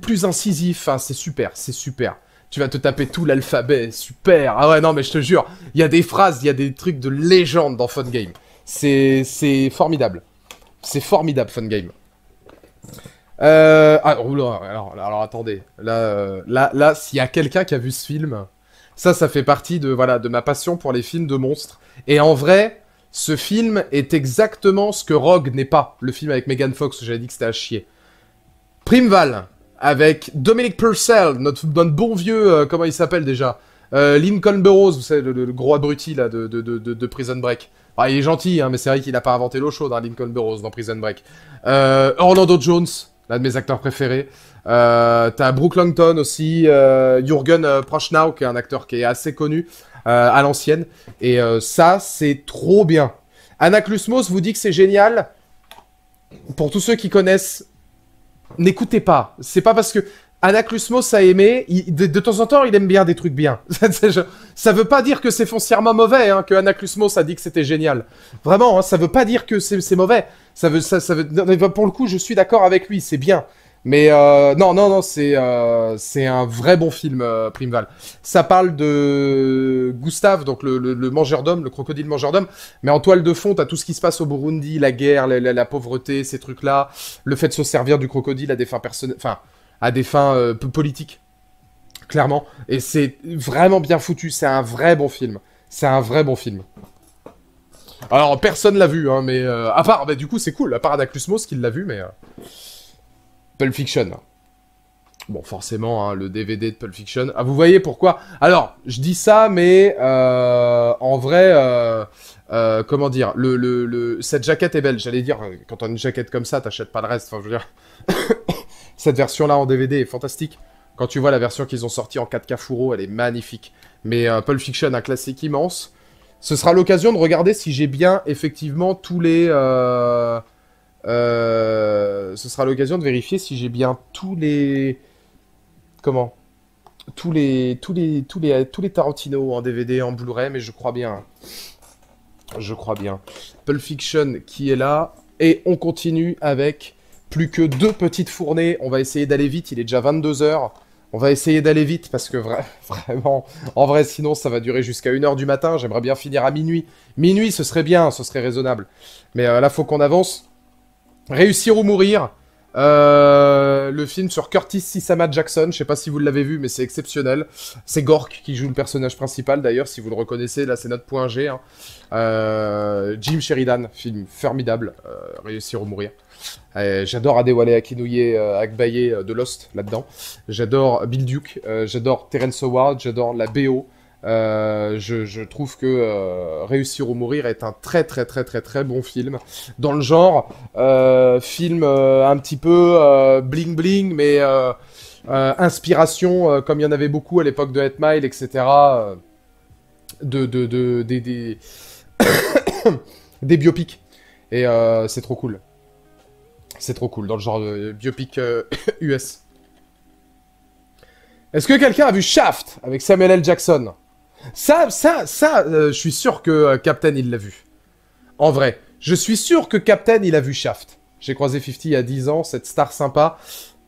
plus, incisif. c'est super, c'est super tu vas te taper tout l'alphabet, super. Ah ouais, non, mais je te jure, il y a des phrases, il y a des trucs de légende dans Fun Game. C'est formidable. C'est formidable, Fun Game. Euh, ah, alors, alors, attendez. Là, euh, là, là s'il y a quelqu'un qui a vu ce film, ça, ça fait partie de, voilà, de ma passion pour les films de monstres. Et en vrai, ce film est exactement ce que Rogue n'est pas. Le film avec Megan Fox, j'avais dit que c'était à chier. Primval, avec Dominic Purcell, notre, bon vieux, euh, comment il s'appelle déjà Lincoln Burroughs, vous savez, le, gros abruti là, de, de, de, Prison Break. il est gentil, hein, mais c'est vrai qu'il n'a pas inventé l'eau chaude, hein, Lincoln Burroughs, dans Prison Break. Orlando Jones, l'un de mes acteurs préférés. Euh, t'as Brooke Langton aussi, euh, Jürgen euh, Prochnow, qui est un acteur qui est assez connu à l'ancienne. Et ça, c'est trop bien. Anaclusmos vous dit que c'est génial. Pour tous ceux qui connaissent, n'écoutez pas. C'est pas parce que Anaclusmos a aimé. de, temps en temps, il aime bien des trucs bien. ça veut pas dire que c'est foncièrement mauvais, hein, que Anaclusmos a dit que c'était génial. Vraiment, hein, ça veut pas dire que c'est mauvais. Ça veut, ça, ça Pour le coup, je suis d'accord avec lui, c'est bien. Mais euh, non, non, non, euh, c'est un vrai bon film, euh, Primval. Ça parle de Gustave, donc le, mangeur d'hommes, le crocodile mangeur d'hommes. Mais en toile de fond, t'as tout ce qui se passe au Burundi, la guerre, la, la pauvreté, ces trucs-là, le fait de se servir du crocodile à des fins personnelles. Enfin, à des fins euh, politiques, clairement. Et c'est vraiment bien foutu, c'est un vrai bon film. C'est un vrai bon film. Alors, personne l'a vu, hein, mais... Euh, à part, bah, du coup, c'est cool, à part Adaclusmos qui l'a vu, mais... Euh, Pulp Fiction. Bon, forcément, hein, le DVD de Pulp Fiction. Ah, vous voyez pourquoi Alors, je dis ça, mais en vrai, comment dire le, Cette jaquette est belle. J'allais dire, quand on une jaquette comme ça, t'achètes pas le reste. Enfin, je veux dire, cette version-là en DVD est fantastique. Quand tu vois la version qu'ils ont sortie en 4K Furo, elle est magnifique. Mais euh, Pulp Fiction, un classique immense. Ce sera l'occasion de regarder si j'ai bien effectivement tous les. Euh, euh, ce sera l'occasion de vérifier si j'ai bien tous les. Comment tous les, tous les, tous les, tous les Tarantino en DVD, en Blu-ray, mais je crois bien. Je crois bien. Pulp Fiction qui est là. Et on continue avec plus que deux petites fournées. On va essayer d'aller vite. Il est déjà 22h. On va essayer d'aller vite parce que vraiment, en vrai, sinon ça va durer jusqu'à 1h du matin. J'aimerais bien finir à minuit. Minuit, ce serait bien, ce serait raisonnable. Mais euh, là, faut qu'on avance. Réussir ou mourir. Euh, le film sur Curtis Sisama Jackson, je sais pas si vous l'avez vu, mais c'est exceptionnel. C'est Gork qui joue le personnage principal d'ailleurs, si vous le reconnaissez, là c'est notre point G. Hein. Euh, Jim Sheridan, film formidable, réussir ou mourir. Euh, j'adore Adewale Akinouye, euh, Akbaye euh, de Lost là-dedans. J'adore Bill Duke, euh, j'adore Terence Howard, j'adore la BO. Je, trouve que Réussir ou mourir est un très très très très très bon film dans le genre film un petit peu bling bling mais inspiration comme il y en avait beaucoup à l'époque de Head Mile etc de des des biopics et c'est trop cool c'est trop cool, dans le genre de biopic US. Euh, Est-ce que quelqu'un a vu Shaft avec Samuel L. Jackson Ça, ça, ça, euh, je suis sûr que euh, Captain, il l'a vu. En vrai, je suis sûr que Captain, il a vu Shaft. J'ai croisé 50 il y a 10 ans, cette star sympa.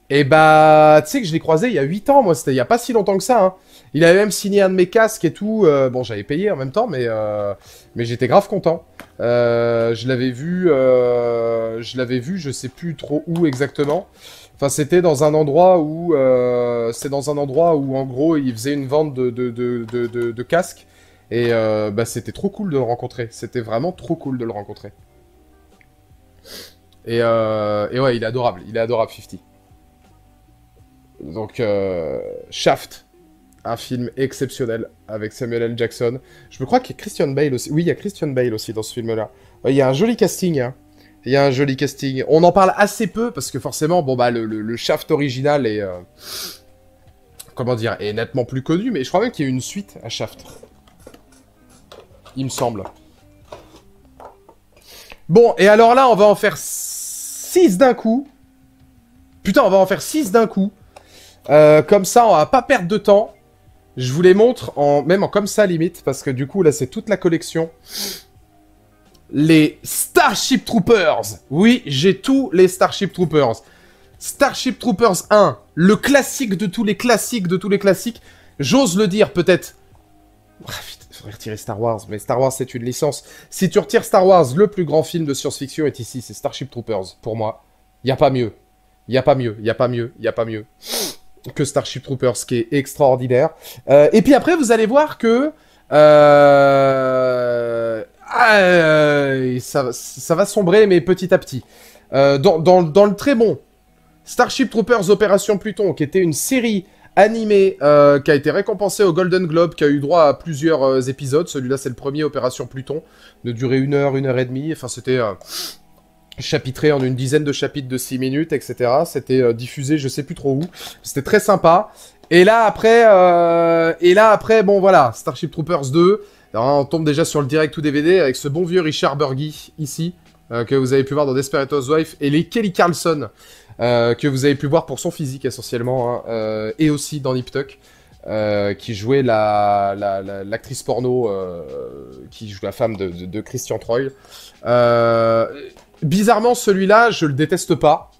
Et eh bah, tu sais que je l'ai croisé il y a 8 ans, moi, c'était il n'y a pas si longtemps que ça. Hein. Il avait même signé un de mes casques et tout. Euh, bon, j'avais payé en même temps, mais, euh, mais j'étais grave content. Euh, je l'avais vu, je l'avais vu, je sais plus trop où exactement. Enfin, c'était dans un endroit où c'est dans un endroit où en gros il faisait une vente de, de, de, casques et bah, c'était trop cool de le rencontrer. C'était vraiment trop cool de le rencontrer. Et, et ouais, il est adorable, il est adorable 50. Donc Shaft, un film exceptionnel avec Samuel L. Jackson. Je me crois qu'il y a Christian Bale aussi. Oui, il y a Christian Bale aussi dans ce film-là. Euh, il y a un joli casting. Hein. Il y a un joli casting. On en parle assez peu parce que forcément, bon bah le, shaft original est euh, comment dire est nettement plus connu, mais je crois même qu'il y a une suite à Shaft. Il me semble. Bon, et alors là, on va en faire 6 d'un coup. Putain, on va en faire 6 d'un coup. Euh, comme ça, on va pas perdre de temps. Je vous les montre en, même en comme ça limite, parce que du coup là c'est toute la collection. Les Starship Troopers Oui, j'ai tous les Starship Troopers. Starship Troopers 1, le classique de tous les classiques de tous les classiques. J'ose le dire peut-être. Ah, faudrait retirer Star Wars, mais Star Wars c'est une licence. Si tu retires Star Wars, le plus grand film de science-fiction est ici, c'est Starship Troopers, pour moi. Il Y a pas mieux. Il Y a pas mieux, Il y a pas mieux, Il y a pas mieux que Starship Troopers, ce qui est extraordinaire. Euh, et puis après, vous allez voir que euh, ah, euh, ça, va sombrer, mais petit à petit. Dans, le très bon, Starship Troopers Opération Pluton, qui était une série animée qui a été récompensée au Golden Globe, qui a eu droit à plusieurs épisodes. Celui-là, c'est le premier Opération Pluton, de durer une heure, une heure et demie. Enfin, c'était chapitré en une dizaine de chapitres de 6 minutes, etc. C'était euh, diffusé, je sais plus trop où. C'était très sympa. Et là après, euh, et là après, bon voilà, Starship Troopers 2. on tombe déjà sur le direct ou DVD avec ce bon vieux Richard Burgi ici euh, que vous avez pu voir dans Desperate wife et les Kelly Carlson que vous avez pu voir pour son physique essentiellement hein, et aussi dans Nip Tuck. qui jouait la, l'actrice porno, qui joue la femme de, Christian Troy. Euh, bizarrement, celui-là, je le déteste pas.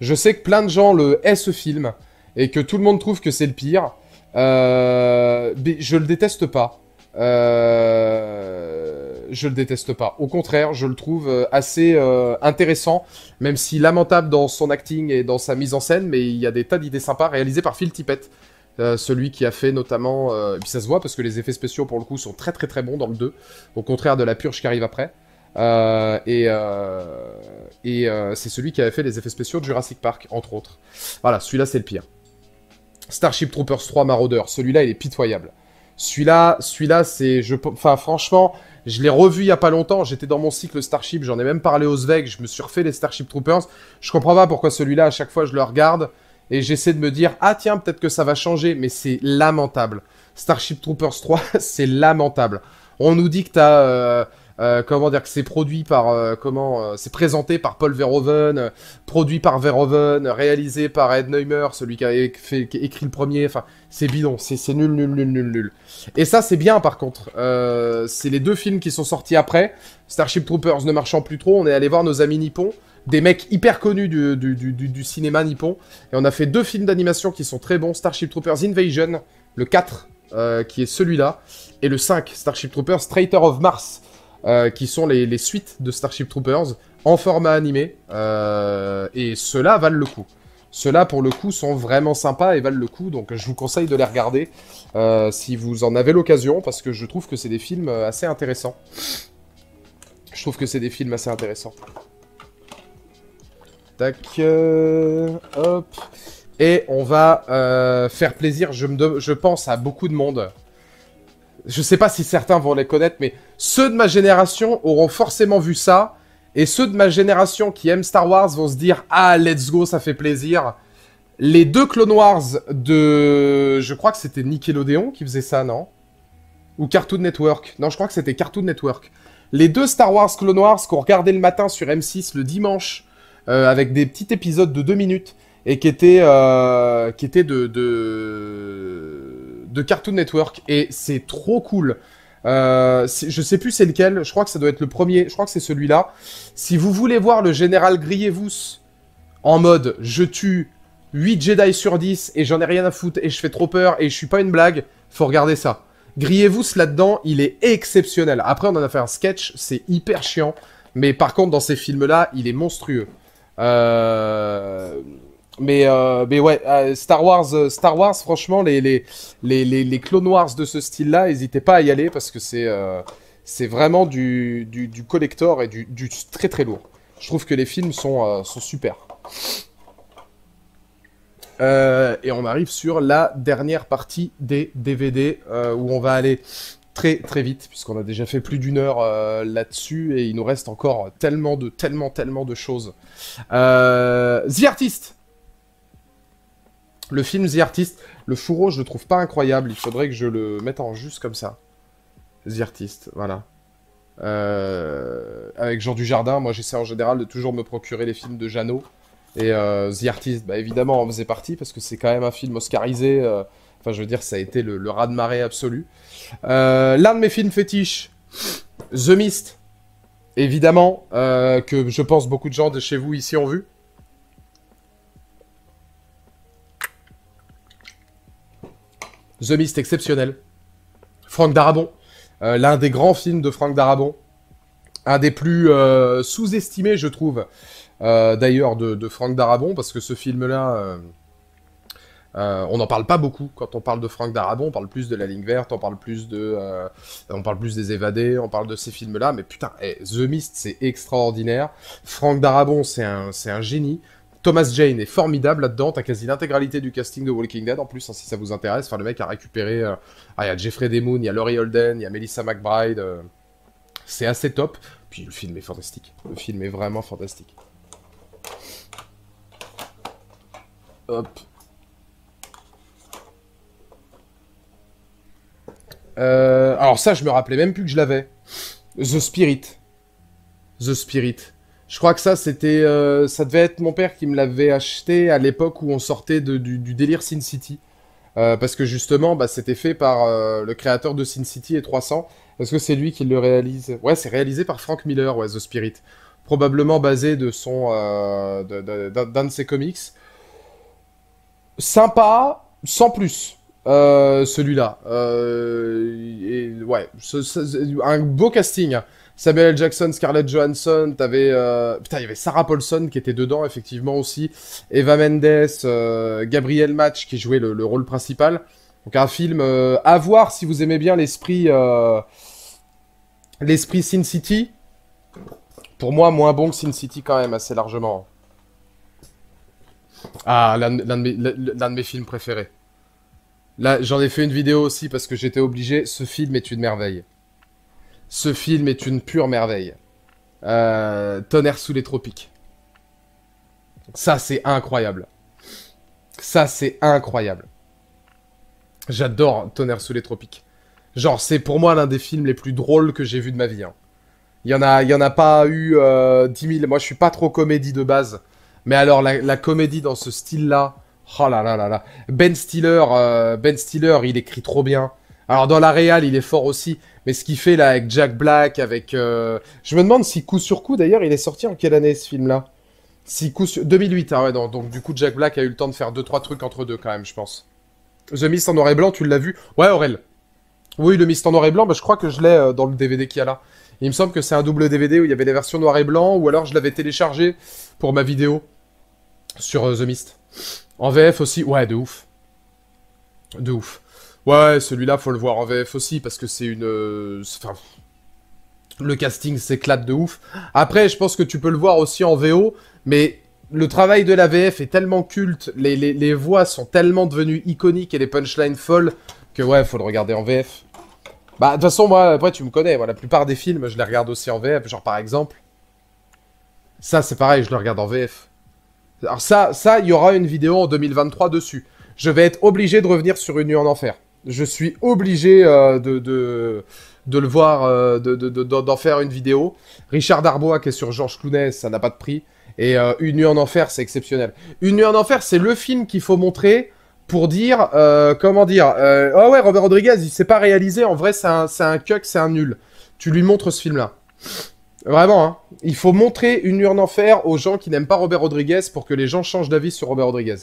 Je sais que plein de gens le haient ce film et que tout le monde trouve que c'est le pire. Euh, je le déteste pas. Euh, je le déteste pas. Au contraire, je le trouve euh, assez intéressant, même si lamentable dans son acting et dans sa mise en scène, mais il y a des tas d'idées sympas réalisées par Phil Tippett. celui qui a fait notamment, ça se voit parce que les effets spéciaux pour le coup sont très très très bons dans le 2, au contraire de la purge qui arrive après. Euh, et, euh, euh, c'est celui qui avait fait les effets spéciaux de Jurassic Park, entre autres. Voilà, celui-là, c'est le pire. Starship Troopers 3 Marauder, celui-là, il est pitoyable. Celui-là, celui-là, c'est... Je... Enfin, franchement, je l'ai revu il y a pas longtemps, j'étais dans mon cycle Starship, j'en ai même parlé aux Sveg, je me suis refait les Starship Troopers. Je comprends pas pourquoi celui-là, à chaque fois, je le regarde, et j'essaie de me dire, ah tiens, peut-être que ça va changer, mais c'est lamentable. Starship Troopers 3, c'est lamentable. On nous dit que t'as... Euh, comment dire que c'est produit par euh, comment euh, c'est présenté par Paul Verhoeven, produit par Verhoeven, réalisé par Ed Neumer, celui qui a, écrit le premier. Enfin, c'est bidon, c'est nul, nul, nul, nul, nul. Et ça, c'est bien par contre. c'est les deux films qui sont sortis après. Starship Troopers ne marchant plus trop, on est allé voir nos amis nippons. Des mecs hyper connus du, du cinéma nippon. Et on a fait deux films d'animation qui sont très bons. Starship Troopers Invasion, le 4, qui est celui-là. Et le 5, Starship Troopers Traitor of Mars euh, qui sont les, suites de Starship Troopers en format animé. Euh, et ceux-là valent le coup. Ceux-là, pour le coup, sont vraiment sympas et valent le coup. Donc, je vous conseille de les regarder euh, si vous en avez l'occasion, parce que je trouve que c'est des films assez intéressants. Je trouve que c'est des films assez intéressants. Tac. hop. Et on va faire plaisir, je, me je pense, à beaucoup de monde. Je sais pas si certains vont les connaître, mais ceux de ma génération auront forcément vu ça. Et ceux de ma génération qui aiment Star Wars vont se dire Ah, let's go, ça fait plaisir. Les deux Clone Wars de. Je crois que c'était Nickelodeon qui faisait ça, non Ou Cartoon Network. Non, je crois que c'était Cartoon Network. Les deux Star Wars Clone Wars qu'on regardait le matin sur M6 le dimanche, euh, avec des petits épisodes de deux minutes, et qui étaient, euh, qui de, de Cartoon Network. Et c'est trop cool. Euh, je sais plus c'est lequel, je crois que ça doit être le premier, je crois que c'est celui-là. Si vous voulez voir le général Grievous en mode je tue 8 Jedi sur 10 et j'en ai rien à foutre et je fais trop peur et je suis pas une blague, faut regarder ça. Grievous là-dedans, il est exceptionnel. Après on en a fait un sketch, c'est hyper chiant, mais par contre dans ces films-là, il est monstrueux. Euh... Mais, euh, mais ouais, euh, Star Wars, euh, Star Wars, franchement, les, les, les, les, Clone Wars de ce style-là, n'hésitez pas à y aller parce que c'est vraiment du, du, collector et du, très très lourd. Je trouve que les films sont, sont super. et on arrive sur la dernière partie des DVD où on va aller très très vite puisqu'on a déjà fait plus d'une heure là-dessus et il nous reste encore tellement de tellement tellement de choses. The Artist le film The Artist, le fourreau, je le trouve pas incroyable. Il faudrait que je le mette en juste comme ça. The Artist, voilà. Euh, avec Jean Dujardin, moi j'essaie en général de toujours me procurer les films de Jeannot. Et euh, The Artist, bah, évidemment, en faisait partie parce que c'est quand même un film oscarisé. Euh, enfin, je veux dire, ça a été le, le raz de marée absolu. L'un de mes films fétiches, The Mist, évidemment, que je pense beaucoup de gens de chez vous ici ont vu. The Mist exceptionnel. Frank Darabon, euh, l'un des grands films de Franck Darabon, un des plus euh, sous-estimés, je trouve, euh, d'ailleurs, de, Franck Darabon, parce que ce film-là, on n'en parle pas beaucoup quand on parle de Franck Darabon, on parle plus de La Ligne Verte, on parle plus de, on parle plus des Évadés, on parle de ces films-là, mais putain, eh, The Mist, c'est extraordinaire. Frank Darabon, c'est un, un génie. Thomas Jane est formidable là-dedans. T'as quasi l'intégralité du casting de Walking Dead en plus, hein, si ça vous intéresse. Enfin, le mec a récupéré. Euh, ah, il y a Jeffrey Daymoon, il y a Laurie Holden, il y a Melissa McBride. Euh, c'est assez top. Puis le film est fantastique. Le film est vraiment fantastique. Hop. Euh, alors ça, je me rappelais même plus que je l'avais. The Spirit. The Spirit. Je crois que ça, c'était, euh, ça devait être mon père qui me l'avait acheté à l'époque où on sortait du, délire Sin City. Euh, parce que justement, bah, c'était fait par euh, le créateur de Sin City et 300. Est-ce que c'est lui qui le réalise Ouais, c'est réalisé par Frank Miller, The Spirit. Probablement basé de son, d'un de, ses comics. Sympa, sans plus. celui-là. ouais, un beau casting. Hein. Samuel Jackson, Scarlett Johansson, t'avais euh, putain, il y avait Sarah Paulson qui était dedans effectivement aussi, Eva Mendes, euh, Gabriel Match qui jouait le, rôle principal. Donc un film euh, à voir si vous aimez bien l'esprit l'esprit Sin City. Pour moi, moins bon que Sin City quand même assez largement. Ah, l'un de, de mes films préférés. Là, j'en ai fait une vidéo aussi parce que j'étais obligé. Ce film est une merveille. Ce film est une pure merveille. Euh, tonnerre sous les tropiques. Ça, c'est incroyable. Ça, c'est incroyable. J'adore Tonnerre sous les tropiques. Genre, c'est pour moi l'un des films les plus drôles que j'ai vu de ma vie. Hein. Il y en a, il y en a pas eu 10 euh, 000. Moi, je suis pas trop comédie de base, mais alors la, comédie dans ce style-là, oh là là là Ben Stiller, euh, Ben Stiller, il écrit trop bien. Alors dans la réal, il est fort aussi, mais ce qu'il fait là avec Jack Black, avec. Euh, je me demande si coup sur coup, d'ailleurs, il est sorti en quelle année ce film-là si coup 2008, ah hein, ouais, donc du coup, Jack Black a eu le temps de faire 2-3 trucs entre deux quand même, je pense. The Mist en noir et blanc, tu l'as vu Ouais, Aurel. Oui, le Mist en noir et blanc, bah, je crois que je l'ai euh, dans le DVD qu'il y a là. Il me semble que c'est un double DVD où il y avait les versions noir et blanc, ou alors je l'avais téléchargé pour ma vidéo sur euh, The Mist. En VF aussi, ouais, de ouf. De ouf. Ouais, celui-là, faut le voir en VF aussi, parce que c'est une... Euh, enfin, le casting s'éclate de ouf. Après, je pense que tu peux le voir aussi en VO, mais le travail de la VF est tellement culte, les, voix sont tellement devenues iconiques et les punchlines folles, que ouais, faut le regarder en VF. Bah, de toute façon, moi, après, tu me connais, la plupart des films, je les regarde aussi en VF, genre par exemple... Ça, c'est pareil, je le regarde en VF. Alors ça, ça, il y aura une vidéo en 2023 dessus. Je vais être obligé de revenir sur Une nuit en enfer je suis obligé euh, de, le voir, euh, d'en faire une vidéo. Richard Darbois qui est sur Georges Clooney, ça n'a pas de prix. Et euh, Une nuit en enfer, c'est exceptionnel. Une nuit en enfer, c'est le film qu'il faut montrer pour dire, comment dire, ah ouais, Robert Rodriguez, il s'est pas réalisé, en vrai, c'est un, un cuck, c'est un nul. Tu lui montres ce film-là. Vraiment, hein. Il faut montrer Une nuit en enfer aux gens qui n'aiment pas Robert Rodriguez pour que les gens changent d'avis sur Robert Rodriguez.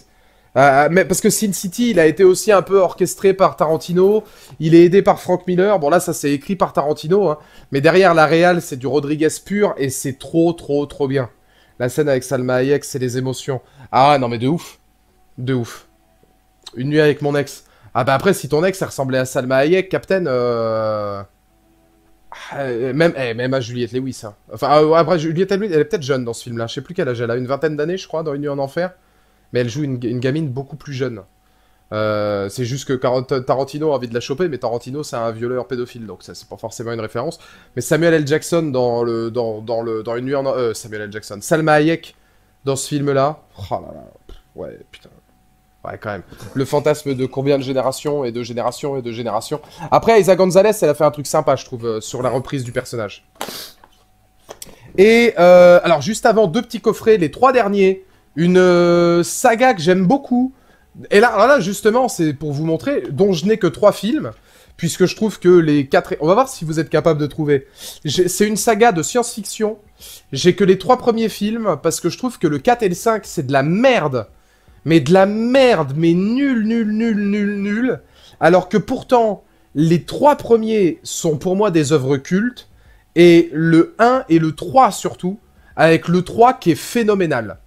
Ah, ah, mais parce que Sin City, il a été aussi un peu orchestré par Tarantino. Il est aidé par Frank Miller. Bon là, ça c'est écrit par Tarantino, hein. mais derrière la réal, c'est du Rodriguez pur et c'est trop, trop, trop bien. La scène avec Salma Hayek, c'est les émotions. Ah non mais de ouf, de ouf. Une nuit avec mon ex. Ah bah après, si ton ex, ça ressemblait à Salma Hayek, Captain. Euh, eh, même, eh, même à Juliette Lewis. ça hein. Enfin, euh, après, Juliette Lewis, elle est peut-être jeune dans ce film-là. Je sais plus quel âge elle a. Une vingtaine d'années, je crois, dans Une nuit en enfer mais elle joue une, gamine beaucoup plus jeune. Euh, c'est juste que Tarantino a envie de la choper, mais Tarantino c'est un violeur pédophile, donc ça c'est pas forcément une référence. Mais Samuel L. Jackson dans le dans, le dans une nuit en euh, Samuel L. Jackson, Salma Hayek dans ce film là, oh là, là ouais putain, ouais quand même. Le fantasme de combien de générations et de générations et de générations. Après Isa Gonzalez, elle a fait un truc sympa je trouve euh, sur la reprise du personnage. Et alors juste avant deux petits coffrets, les trois derniers. Une euh, saga que j'aime beaucoup. Et là, là, justement, c'est pour vous montrer, dont je n'ai que trois films, puisque je trouve que les quatre... On va voir si vous êtes capable de trouver. C'est une saga de science-fiction. J'ai que les trois premiers films, parce que je trouve que le 4 et le 5, c'est de la merde. Mais de la merde, mais nul, nul, nul, nul, nul. Alors que pourtant, les trois premiers sont pour moi des œuvres cultes, et le 1 et le 3 surtout, avec le 3 qui est phénoménal.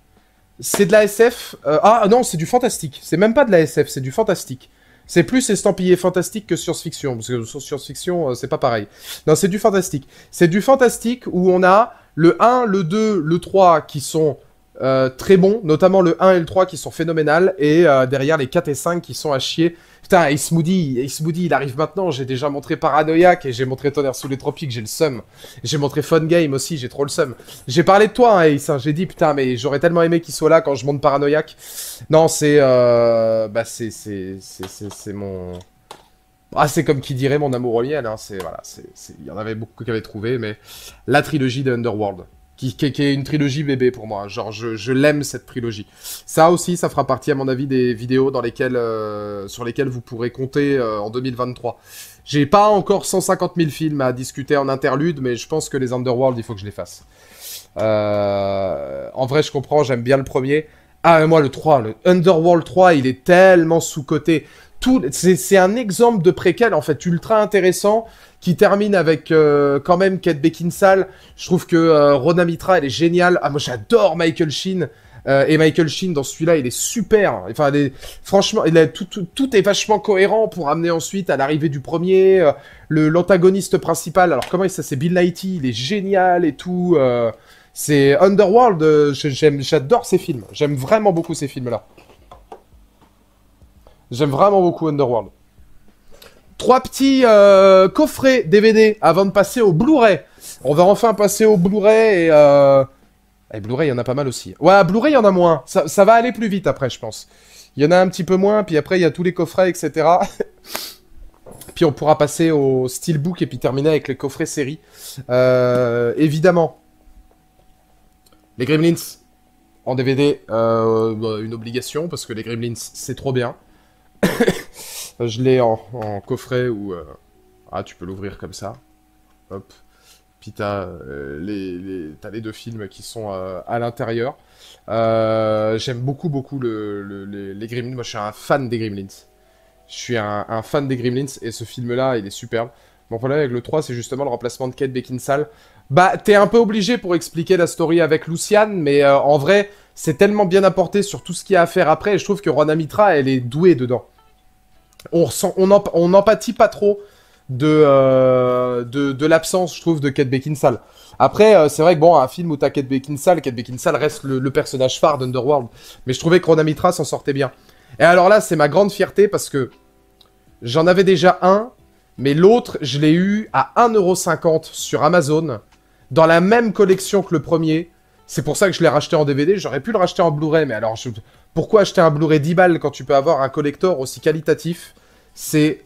C'est de la SF. Euh, ah non, c'est du fantastique. C'est même pas de la SF, c'est du fantastique. C'est plus estampillé fantastique que science-fiction, parce que science-fiction, euh, c'est pas pareil. Non, c'est du fantastique. C'est du fantastique où on a le 1, le 2, le 3 qui sont euh, très bon, notamment le 1 et le 3 qui sont phénoménales, et euh, derrière les 4 et 5 qui sont à chier. Putain, Ace Moody, Ace Moody, il arrive maintenant, j'ai déjà montré Paranoïaque et j'ai montré Tonnerre sous les tropiques, j'ai le seum. J'ai montré Fun Game aussi, j'ai trop le seum. J'ai parlé de toi, et hein, Ace, hein. j'ai dit putain, mais j'aurais tellement aimé qu'il soit là quand je monte Paranoïaque. Non, c'est... Euh... Bah, c'est... C'est mon... Ah, c'est comme qui dirait mon amour au miel, hein. c'est il y en avait beaucoup qui avaient trouvé, mais la trilogie de Underworld qui, est une trilogie bébé pour moi. Genre, je, l'aime cette trilogie. Ça aussi, ça fera partie, à mon avis, des vidéos dans lesquelles, euh, sur lesquelles vous pourrez compter euh, en 2023. J'ai pas encore 150 000 films à discuter en interlude, mais je pense que les Underworld, il faut que je les fasse. Euh, en vrai, je comprends, j'aime bien le premier. Ah, moi, le 3, le Underworld 3, il est tellement sous-coté c'est un exemple de préquel en fait ultra intéressant qui termine avec euh, quand même Kate Beckinsale. Je trouve que euh, Rona Mitra elle est géniale. Ah moi j'adore Michael Sheen. Euh, et Michael Sheen dans celui-là, il est super. Enfin, franchement, il tout, est vachement cohérent pour amener ensuite à l'arrivée du premier le l'antagoniste principal. Alors comment il ça C'est Bill Nighy. Il est génial et tout. c'est Underworld. j'adore ces films. J'aime vraiment beaucoup ces films-là. J'aime vraiment beaucoup Underworld. Trois petits euh, coffrets DVD avant de passer au Blu-ray. On va enfin passer au Blu-ray et... Euh, et Blu-ray, il y en a pas mal aussi. Ouais, Blu-ray, il y en a moins. Ça, va aller plus vite après, je pense. Il y en a un petit peu moins, puis après, il y a tous les coffrets, etc. puis on pourra passer au Steelbook et puis terminer avec les coffrets série. Euh, évidemment. Les Gremlins en DVD, bah, une obligation, parce que les Gremlins, c'est trop bien. je l'ai en, coffret ou euh, Ah, tu peux l'ouvrir comme ça. Hop. Puis t'as euh, les, As les deux films qui sont euh, à l'intérieur. J'aime beaucoup, beaucoup les, Gremlins. Moi, je suis un fan des Gremlins. Je suis un, fan des Gremlins et ce film-là, il est superbe. Mon problème avec le 3, c'est justement le remplacement de Kate Beckinsale. Bah, t'es un peu obligé pour expliquer la story avec Luciane, mais euh, en vrai, c'est tellement bien apporté sur tout ce qu'il y a à faire après, et je trouve que Rona Mitra, elle est douée dedans. On n'empathie on, pas trop euh, de, de, l'absence, je trouve, de Kate Beckinsale. Après, euh, c'est vrai que bon, un film où t'as Kate Beckinsale, Kate Beckinsale reste le, personnage phare d'Underworld, mais je trouvais que Rona Mitra s'en sortait bien. Et alors là, c'est ma grande fierté parce que j'en avais déjà un, mais l'autre, je l'ai eu à 1,50€ sur Amazon dans la même collection que le premier. C'est pour ça que je l'ai racheté en DVD. J'aurais pu le racheter en Blu-ray, mais alors pourquoi acheter un Blu-ray 10 balles quand tu peux avoir un collector aussi qualitatif C'est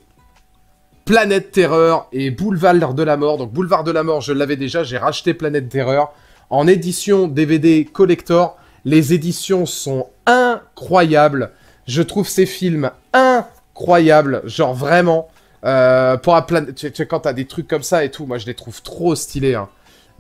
Planète Terreur et Boulevard de la Mort. Donc Boulevard de la Mort, je l'avais déjà, j'ai racheté Planète Terreur en édition DVD collector. Les éditions sont incroyables. Je trouve ces films incroyables, genre vraiment. Euh, pour la tu quand t'as des trucs comme ça et tout, moi je les trouve trop stylés. Hein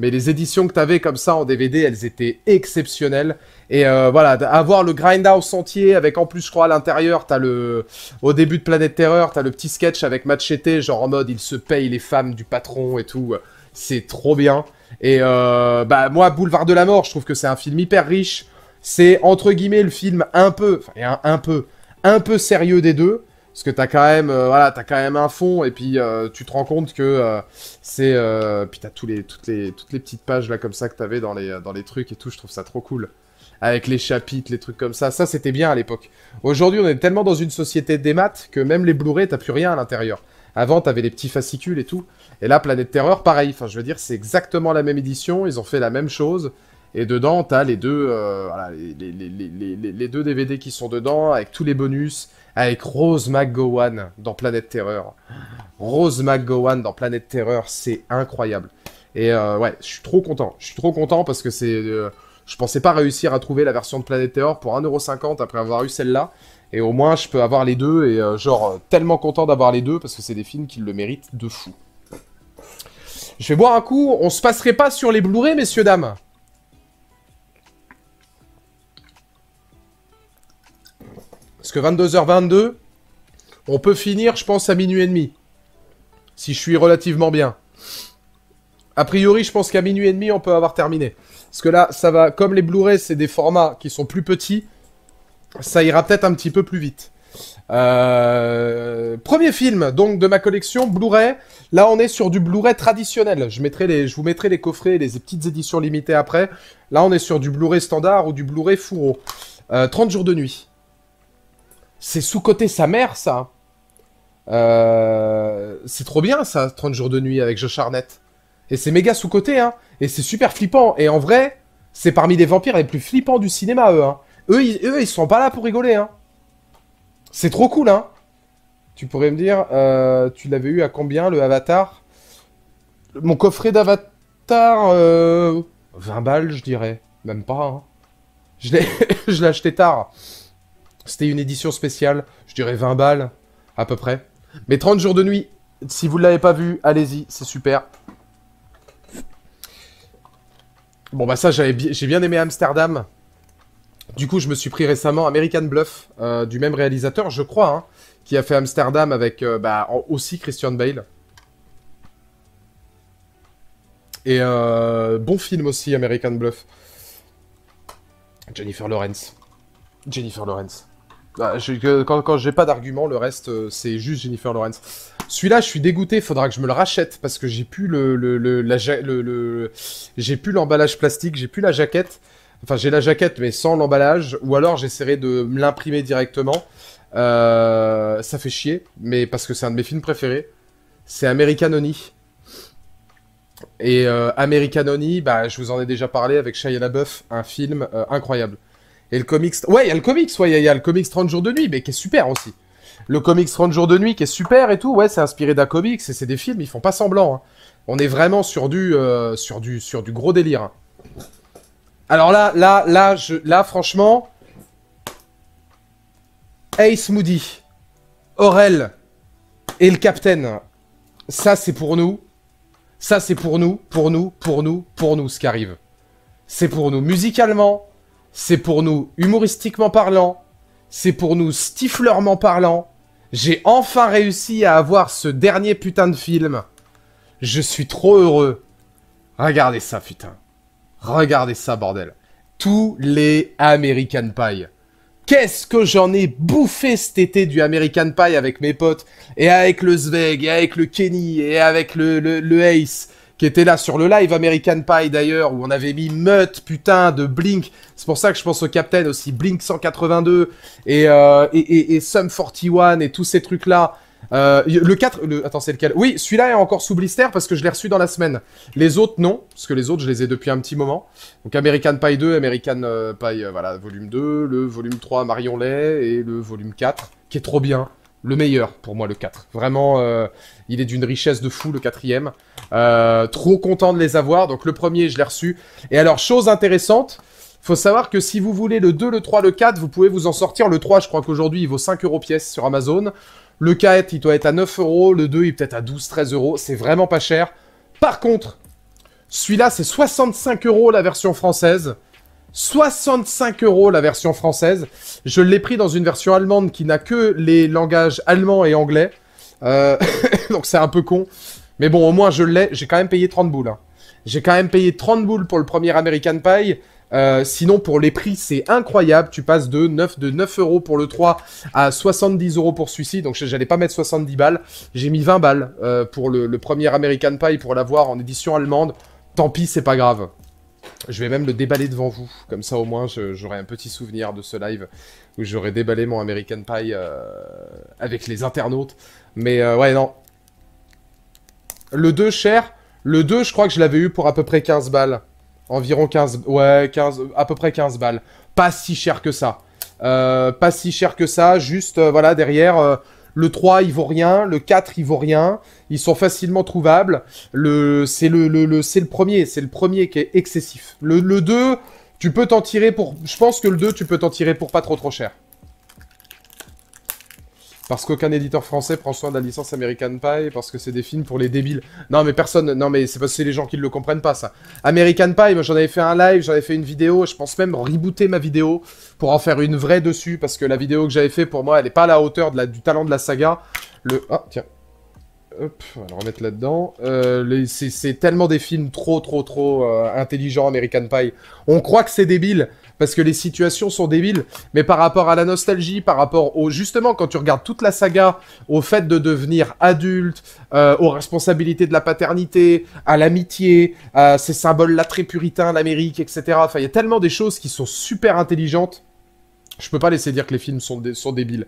mais les éditions que t'avais comme ça en DVD, elles étaient exceptionnelles. Et euh, voilà, avoir le Grindhouse sentier avec en plus, je crois, à l'intérieur, t'as le. Au début de Planète Terreur, t'as le petit sketch avec Machete, genre en mode il se paye les femmes du patron et tout. C'est trop bien. Et euh, bah, moi, Boulevard de la Mort, je trouve que c'est un film hyper riche. C'est entre guillemets le film un peu, enfin, un peu, un peu sérieux des deux parce que t'as quand même, euh, voilà, as quand même un fond, et puis euh, tu te rends compte que euh, c'est, puis t'as tous les, toutes les, toutes les petites pages là comme ça que t'avais dans les, dans les trucs et tout. Je trouve ça trop cool, avec les chapitres, les trucs comme ça. Ça c'était bien à l'époque. Aujourd'hui, on est tellement dans une société des maths que même les Blu-ray, t'as plus rien à l'intérieur. Avant, t'avais les petits fascicules et tout. Et là, Planète Terreur, pareil. Enfin, je veux dire, c'est exactement la même édition. Ils ont fait la même chose. Et dedans, t'as les deux, les, les, deux DVD qui sont dedans avec tous les bonus avec Rose McGowan dans Planète Terreur. Rose McGowan dans Planète Terreur, c'est incroyable. Et euh, ouais, je suis trop content. Je suis trop content parce que c'est. Euh, je pensais pas réussir à trouver la version de Planète Terreur pour 1,50€ après avoir eu celle-là. Et au moins, je peux avoir les deux. Et euh, genre, tellement content d'avoir les deux parce que c'est des films qui le méritent de fou. Je vais boire un coup. On se passerait pas sur les Blu-ray, messieurs, dames Parce que 22h22, on peut finir, je pense, à minuit et demi. Si je suis relativement bien. A priori, je pense qu'à minuit et demi, on peut avoir terminé. Parce que là, ça va... Comme les Blu-ray, c'est des formats qui sont plus petits, ça ira peut-être un petit peu plus vite. Euh, premier film, donc, de ma collection, Blu-ray. Là, on est sur du Blu-ray traditionnel. Je, mettrai les... je vous mettrai les coffrets et les petites éditions limitées après. Là, on est sur du Blu-ray standard ou du Blu-ray fourreau. 30 euh, jours de nuit. C'est sous-côté sa mère, ça. Euh, c'est trop bien, ça, 30 jours de nuit avec Josh Arnett. Et c'est méga sous-côté, hein. Et c'est super flippant. Et en vrai, c'est parmi les vampires les plus flippants du cinéma, eux. Hein. Eux, ils, sont pas là pour rigoler, hein. C'est trop cool, hein. Tu pourrais me dire, euh, tu l'avais eu à combien, le Avatar Mon coffret d'Avatar... Euh... 20 balles, je dirais. Même pas, hein. Je l'ai acheté tard. C'était une édition spéciale, je dirais 20 balles, à peu près. Mais 30 jours de nuit, si vous ne l'avez pas vu, allez-y, c'est super. Bon bah ça, j'ai bien aimé Amsterdam. Du coup, je me suis pris récemment American Bluff, euh, du même réalisateur, je crois, hein, qui a fait Amsterdam avec euh, bah, aussi Christian Bale. Et euh, bon film aussi, American Bluff. Jennifer Lawrence. Jennifer Lawrence. Ah, quand je, n'ai pas d'argument, le reste, euh, c'est juste Jennifer Lawrence. Celui-là, je suis dégoûté, faudra que je me le rachète parce que j'ai plus plus l'emballage plastique, j'ai plus la jaquette. Enfin, j'ai la jaquette, mais sans l'emballage. Ou alors, j'essaierai de me l'imprimer directement. Euh, ça fait chier, mais parce que c'est un de mes films préférés. C'est American Honey. Et euh, American Honey, bah, je vous en ai déjà parlé avec Shia LaBeouf, un film incroyable. Et le comics... Ouais, il y a le comics, ouais, il y, a le comics 30 jours de nuit, mais qui est super aussi. Le comics 30 jours de nuit qui est super et tout, ouais, c'est inspiré d'un comics, et c'est des films, ils font pas semblant. Hein. On est vraiment sur du, euh, sur du, sur du gros délire. Hein. Alors là, là, là, je, là, franchement... Ace Moody, Aurel et le Captain, ça c'est pour nous. Ça c'est pour nous, pour nous, pour nous, pour nous ce qui arrive. C'est pour nous musicalement, c'est pour nous humoristiquement parlant, c'est pour nous stifleurement parlant. J'ai enfin réussi à avoir ce dernier putain de film. Je suis trop heureux. Regardez ça, putain. Regardez ça, bordel. Tous les American Pie. Qu'est-ce que j'en ai bouffé cet été du American Pie avec mes potes, et avec le Zweig, et avec le Kenny, et avec le, le, le Ace, qui était là sur le live American Pie d'ailleurs, où on avait mis Mutt, putain, de Blink. C'est pour ça que je pense au Captain aussi, Blink 182 et, euh, et, et, et Sum 41 et tous ces trucs-là. Euh, le 4, le, attends, c'est lequel Oui, celui-là est encore sous blister parce que je l'ai reçu dans la semaine. Les autres, non, parce que les autres, je les ai depuis un petit moment. Donc American Pie 2, American euh, Pie, euh, voilà, volume 2, le volume 3, Marion Lay, et le volume 4, qui est trop bien le meilleur pour moi, le 4. Vraiment, il est d'une richesse de fou, le quatrième. Euh, trop content de les avoir. Donc le premier, je l'ai reçu. Et alors, chose intéressante, faut savoir que si vous voulez le 2, le 3, le 4, vous pouvez vous en sortir. Le 3, je crois qu'aujourd'hui, il vaut 5 euros pièce sur Amazon. Le 4, il doit être à 9 euros. Le 2, il est peut-être à 12, 13 euros. C'est vraiment pas cher. Par contre, celui-là, c'est 65 euros la version française. 65 euros la version française. Je l'ai pris dans une version allemande qui n'a que les langages allemand et anglais. Euh, donc c'est un peu con. Mais bon, au moins je l'ai. J'ai quand même payé 30 boules. Hein. J'ai quand même payé 30 boules pour le premier American Pie. Euh, sinon, pour les prix, c'est incroyable. Tu passes de 9, de 9 euros pour le 3 à 70 euros pour celui-ci. Donc, j'allais pas mettre 70 balles. J'ai mis 20 balles euh, pour le, premier American Pie pour l'avoir en édition allemande. Tant pis, c'est pas grave. Je vais même le déballer devant vous. Comme ça, au moins, j'aurai un petit souvenir de ce live où j'aurai déballé mon American Pie avec les internautes. Mais euh, ouais, non. Le 2 cher. Le 2, je crois que je l'avais eu pour à peu près 15 balles. Environ 15... Ouais, 15... À peu près 15 balles. Pas si cher que ça. Euh, pas si cher que ça. Juste, euh, voilà, derrière... Le 3, il vaut rien. Le 4, il vaut rien. Ils sont facilement trouvables. Le, c'est le, c'est le premier. C'est le premier qui est excessif. le 2, tu peux t'en tirer pour... Je pense que le 2, tu peux t'en tirer pour pas trop trop cher parce qu'aucun éditeur français prend soin de la licence American Pie, parce que c'est des films pour les débiles. Non, mais personne, non, mais c'est parce que c'est les gens qui ne le comprennent pas, ça. American Pie, moi j'en avais fait un live, j'en avais fait une vidéo, je pense même rebooter ma vidéo pour en faire une vraie dessus, parce que la vidéo que j'avais fait pour moi, elle n'est pas à la hauteur du talent de la saga. Le. Ah, tiens. Hop, on va le remettre là-dedans. Euh, c'est tellement des films trop, trop, trop euh, intelligents, American Pie. On croit que c'est débile, parce que les situations sont débiles. Mais par rapport à la nostalgie, par rapport au justement quand tu regardes toute la saga, au fait de devenir adulte, euh, aux responsabilités de la paternité, à l'amitié, à ces symboles là très puritains, l'Amérique, etc. Enfin, il y a tellement des choses qui sont super intelligentes. Je peux pas laisser dire que les films sont, sont débiles.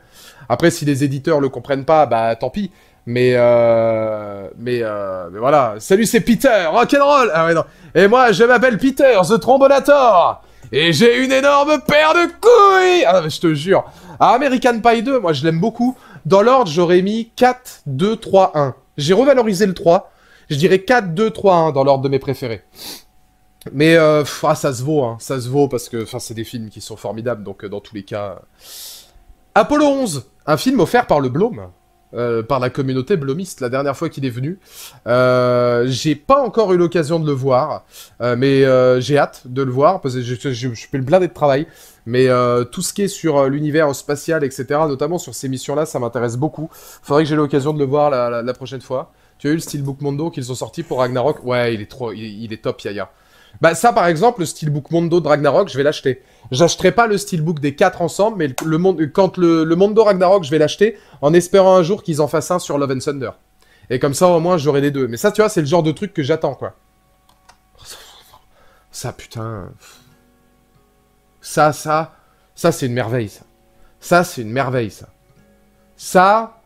Après, si les éditeurs le comprennent pas, bah tant pis. Mais euh, mais euh, mais voilà. Salut, c'est Peter, rock'n'roll. Ah et moi, je m'appelle Peter, the trombonator. Et j'ai une énorme paire de couilles Ah, mais je te jure. American Pie 2, moi, je l'aime beaucoup. Dans l'ordre, j'aurais mis 4, 2, 3, 1. J'ai revalorisé le 3. Je dirais 4, 2, 3, 1 dans l'ordre de mes préférés. Mais euh, ah, ça se vaut, hein. ça se vaut parce que c'est des films qui sont formidables, donc euh, dans tous les cas... Euh. Apollo 11, un film offert par le Blôme. Euh, par la communauté blomiste la dernière fois qu'il est venu. Euh, j'ai pas encore eu l'occasion de le voir, euh, mais j'ai hâte de le voir parce que je, suis le blindé de travail. Mais tout ce qui est sur l'univers spatial, etc., notamment sur ces missions-là, ça m'intéresse beaucoup. Faudrait que j'ai l'occasion de le voir la, prochaine fois. Tu as eu le Steelbook Mondo qu'ils ont sorti pour Ragnarok Ouais, il est trop, il, il est top, Yaya. Bah ça par exemple, le steelbook Mondo de Ragnarok, je vais l'acheter. J'achèterai pas le steelbook des quatre ensemble, mais le, monde, quand le, le Mondo Ragnarok, je vais l'acheter en espérant un jour qu'ils en fassent un sur Love and Thunder. Et comme ça au moins j'aurai les deux. Mais ça tu vois, c'est le genre de truc que j'attends quoi. Ça putain. Ça, ça, ça c'est une merveille ça. Ça c'est une merveille ça. Ça,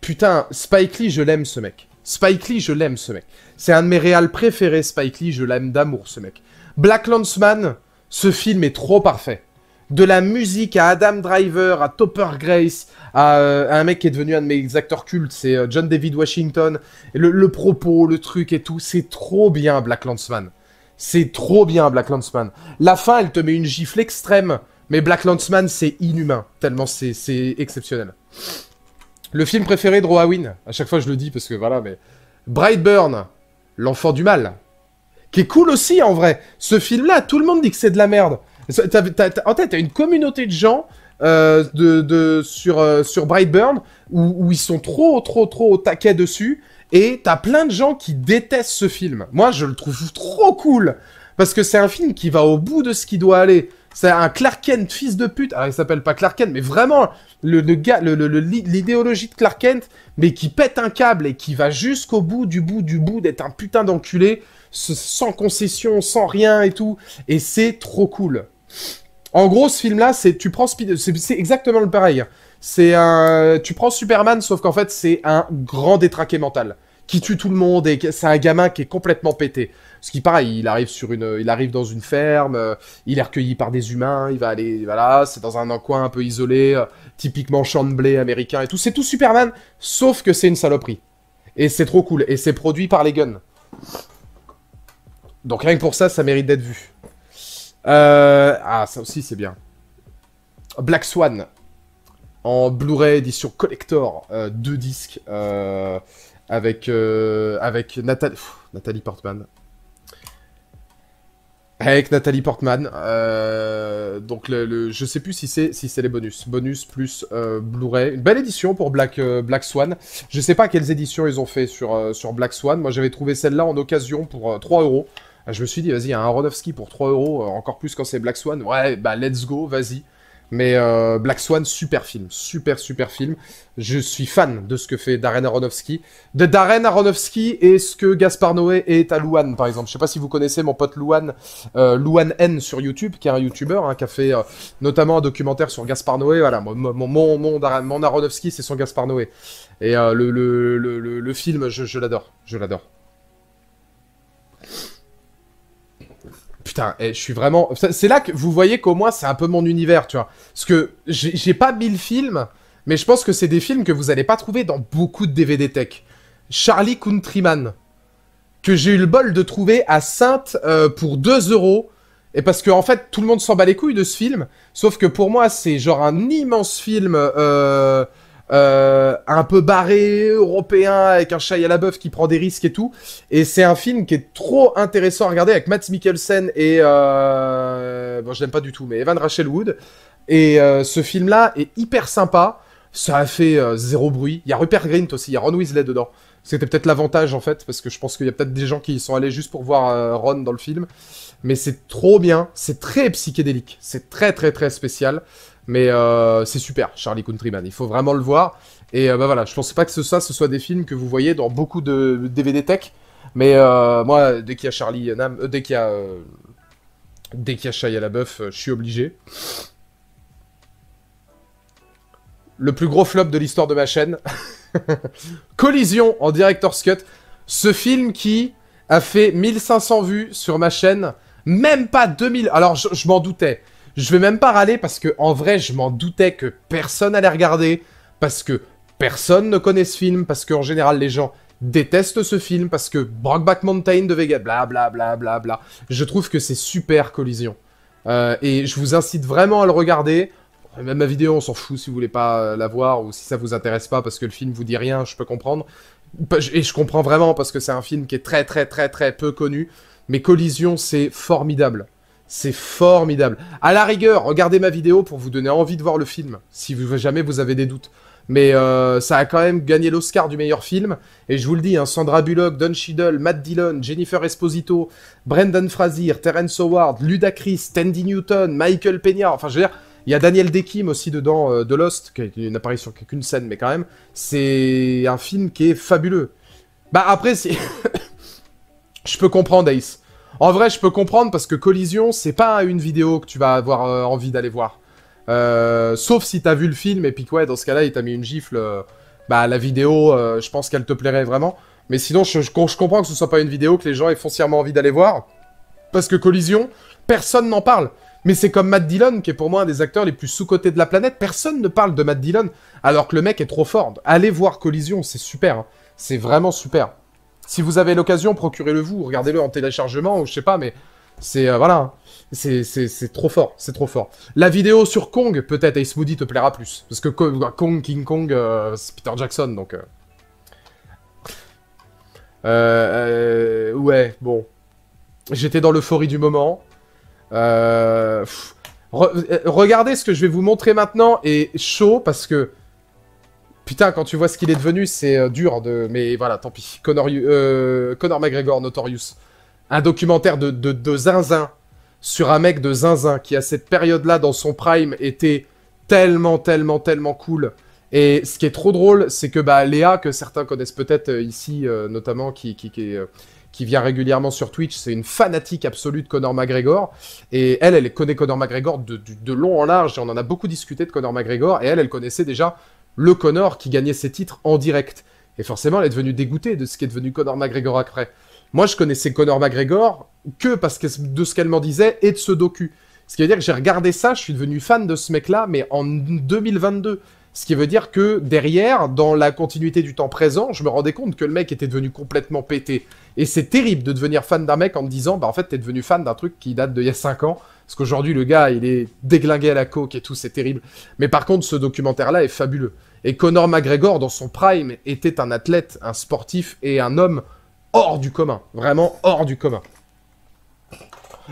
putain, Spike Lee, je l'aime ce mec. Spike Lee, je l'aime ce mec. C'est un de mes réels préférés, Spike Lee, je l'aime d'amour ce mec. Black Landsman, ce film est trop parfait. De la musique à Adam Driver, à Topper Grace, à, euh, un mec qui est devenu un de mes acteurs cultes, c'est euh, John David Washington. Le, propos, le truc et tout, c'est trop bien Black Landsman. C'est trop bien Black Landsman. La fin, elle te met une gifle extrême, mais Black Landsman, c'est inhumain, tellement c'est exceptionnel. Le film préféré de rowan à chaque fois je le dis parce que voilà, mais... Brightburn, L'Enfant du Mal, qui est cool aussi en vrai. Ce film-là, tout le monde dit que c'est de la merde. en tête, t'as une communauté de gens euh, de, euh, sur, Brightburn où, où, ils sont trop, trop, trop au taquet dessus. Et t'as plein de gens qui détestent ce film. Moi, je le trouve trop cool. Parce que c'est un film qui va au bout de ce qui doit aller. C'est un Clark Kent, fils de pute. Alors, il s'appelle pas Clark Kent, mais vraiment, le, l'idéologie de Clark Kent, mais qui pète un câble et qui va jusqu'au bout du bout du bout d'être un putain d'enculé, sans concession, sans rien et tout. Et c'est trop cool. En gros, ce film-là, c'est tu prends c'est exactement le pareil. C'est un, tu prends Superman, sauf qu'en fait, c'est un grand détraqué mental qui tue tout le monde et c'est un gamin qui est complètement pété. Ce qui, pareil, il arrive, sur une, il arrive dans une ferme, euh, il est recueilli par des humains, il va aller, voilà, c'est dans un, coin un peu isolé, euh, typiquement champ de blé américain et tout. C'est tout Superman, sauf que c'est une saloperie. Et c'est trop cool, et c'est produit par les guns. Donc rien que pour ça, ça mérite d'être vu. Euh, ah, ça aussi, c'est bien. Black Swan, en Blu-ray édition collector, deux disques, avec, avec Nathalie Portman. Avec Nathalie Portman. Euh, donc, le, je sais plus si c'est si c'est les bonus. Bonus plus euh, Blu-ray. Une belle édition pour euh, Black, Swan. Je sais pas quelles éditions ils ont fait sur, sur Black Swan. Moi, j'avais trouvé celle-là en occasion pour 3 euros. Je me suis dit, vas-y, un Aronofsky pour 3 euros, encore plus quand c'est Black Swan. Ouais, bah, let's go, vas-y. Mais euh, Black Swan, super film, super super film. Je suis fan de ce que fait Darren Aronofsky, de Darren Aronofsky et ce que Gaspar Noé est à Luan par exemple. Je sais pas si vous connaissez mon pote Luan, euh, N sur YouTube, qui est un YouTuber, hein, qui a fait euh, notamment un documentaire sur Gaspar Noé. Voilà, mon mon mon, Darren, mon Aronofsky, c'est son Gaspar Noé. Et euh, le, le, le, film, je l'adore, je l'adore. Putain, eh, je suis vraiment. C'est là que vous voyez qu'au moins c'est un peu mon univers, tu vois. Parce que j'ai pas mille films, mais je pense que c'est des films que vous allez pas trouver dans beaucoup de DVD tech. Charlie Countryman, que j'ai eu le bol de trouver à Sainte euh, pour 2 euros. Et parce que en fait, tout le monde s'en bat les couilles de ce film. Sauf que pour moi, c'est genre un immense film. Euh, euh, un peu barré, européen, avec un chat à la bœuf qui prend des risques et tout. Et c'est un film qui est trop intéressant à regarder avec Matt Mikkelsen et... Euh, bon, je l'aime pas du tout, mais Evan Rachel Wood. Et euh, ce film-là est hyper sympa. Ça a fait zéro bruit. Il y a Rupert Grint aussi, il y a Ron Weasley dedans. C'était peut-être l'avantage en fait, parce que je pense qu'il y a peut-être des gens qui sont allés juste pour voir Ron dans le film. Mais c'est trop bien, c'est très psychédélique, c'est très très très spécial. Mais euh, c'est super, Charlie Countryman. Il faut vraiment le voir. Et euh, bah voilà, je pensais pas que ce, ce soit des films que vous voyez dans beaucoup de DVD tech. Mais euh, moi, dès qu'il y a Charlie Nam, dès qu'il y a dès qu'il y a la LaBeouf, je suis obligé. Le plus gros flop de l'histoire de ma chaîne. Collision en Director's Cut. Ce film qui a fait 1500 vues sur ma chaîne. Même pas 2000. Alors, je, je m'en doutais. Je vais même pas râler parce que, en vrai, je m'en doutais que personne allait regarder, parce que personne ne connaît ce film, parce qu'en général, les gens détestent ce film, parce que Brockback Mountain de Vega, bla bla bla bla Je trouve que c'est super collision. Euh, et je vous incite vraiment à le regarder. Même ma vidéo, on s'en fout si vous voulez pas euh, la voir ou si ça vous intéresse pas parce que le film vous dit rien, je peux comprendre. Et je comprends vraiment parce que c'est un film qui est très très très très peu connu. Mais Collision, c'est formidable. C'est formidable. À la rigueur, regardez ma vidéo pour vous donner envie de voir le film, si vous, jamais vous avez des doutes. Mais euh, ça a quand même gagné l'Oscar du meilleur film. Et je vous le dis, hein, Sandra Bullock, Don Cheadle, Matt Dillon, Jennifer Esposito, Brendan Fraser, Terence Howard, Ludacris, Tandy Newton, Michael Peña. Enfin, je veux dire, il y a Daniel Dekim aussi dedans euh, de Lost, qui a une apparition qu'une scène, mais quand même, c'est un film qui est fabuleux. Bah après, je peux comprendre Ace. En vrai, je peux comprendre parce que Collision, c'est pas une vidéo que tu vas avoir euh, envie d'aller voir. Euh, sauf si t'as vu le film et puis ouais, dans ce cas-là, il t'a mis une gifle. Euh, bah, la vidéo, je pense qu'elle te plairait vraiment. Mais sinon, je, comprends que ce soit pas une vidéo que les gens aient foncièrement envie d'aller voir. Parce que Collision, personne n'en parle. Mais c'est comme Matt Dillon, qui est pour moi un des acteurs les plus sous-cotés de la planète. Personne ne parle de Matt Dillon, alors que le mec est trop fort. Allez voir Collision, c'est super. Hein. C'est vraiment super. Si vous avez l'occasion, procurez-le vous, regardez-le en téléchargement ou je sais pas, mais c'est euh, voilà, c'est trop fort, c'est trop fort. La vidéo sur Kong, peut-être Ace Moody te plaira plus, parce que Kong, King Kong, euh, c'est Peter Jackson, donc. Euh. ouais, bon. J'étais dans l'euphorie du moment. regardez ce que je vais vous montrer maintenant et chaud parce que Putain, quand tu vois ce qu'il est devenu, c'est euh, dur de. Mais voilà, tant pis. Conor, euh, Conor McGregor, Notorious. Un documentaire de, zinzin sur un mec de zinzin qui, à cette période-là, dans son prime, était tellement, tellement, tellement cool. Et ce qui est trop drôle, c'est que bah, Léa, que certains connaissent peut-être euh, ici, euh, notamment, qui, qui, qui, vient régulièrement sur Twitch, c'est une fanatique absolue de Conor McGregor. Et elle, elle connaît Conor McGregor de, long en large, et on en a beaucoup discuté de Conor McGregor, et elle, elle connaissait déjà le Connor qui gagnait ses titres en direct. Et forcément, elle est devenue dégoûtée de ce qui est devenu Connor McGregor après. Moi, je connaissais Connor McGregor que parce que de ce qu'elle m'en disait et de ce docu. Ce qui veut dire que j'ai regardé ça, je suis devenu fan de ce mec-là, mais en 2022. Ce qui veut dire que derrière, dans la continuité du temps présent, je me rendais compte que le mec était devenu complètement pété. Et c'est terrible de devenir fan d'un mec en me disant, bah en fait, t'es devenu fan d'un truc qui date d'il y a 5 ans parce qu'aujourd'hui, le gars, il est déglingué à la coke et tout, c'est terrible. Mais par contre, ce documentaire-là est fabuleux. Et Conor McGregor, dans son prime, était un athlète, un sportif et un homme hors du commun. Vraiment hors du commun.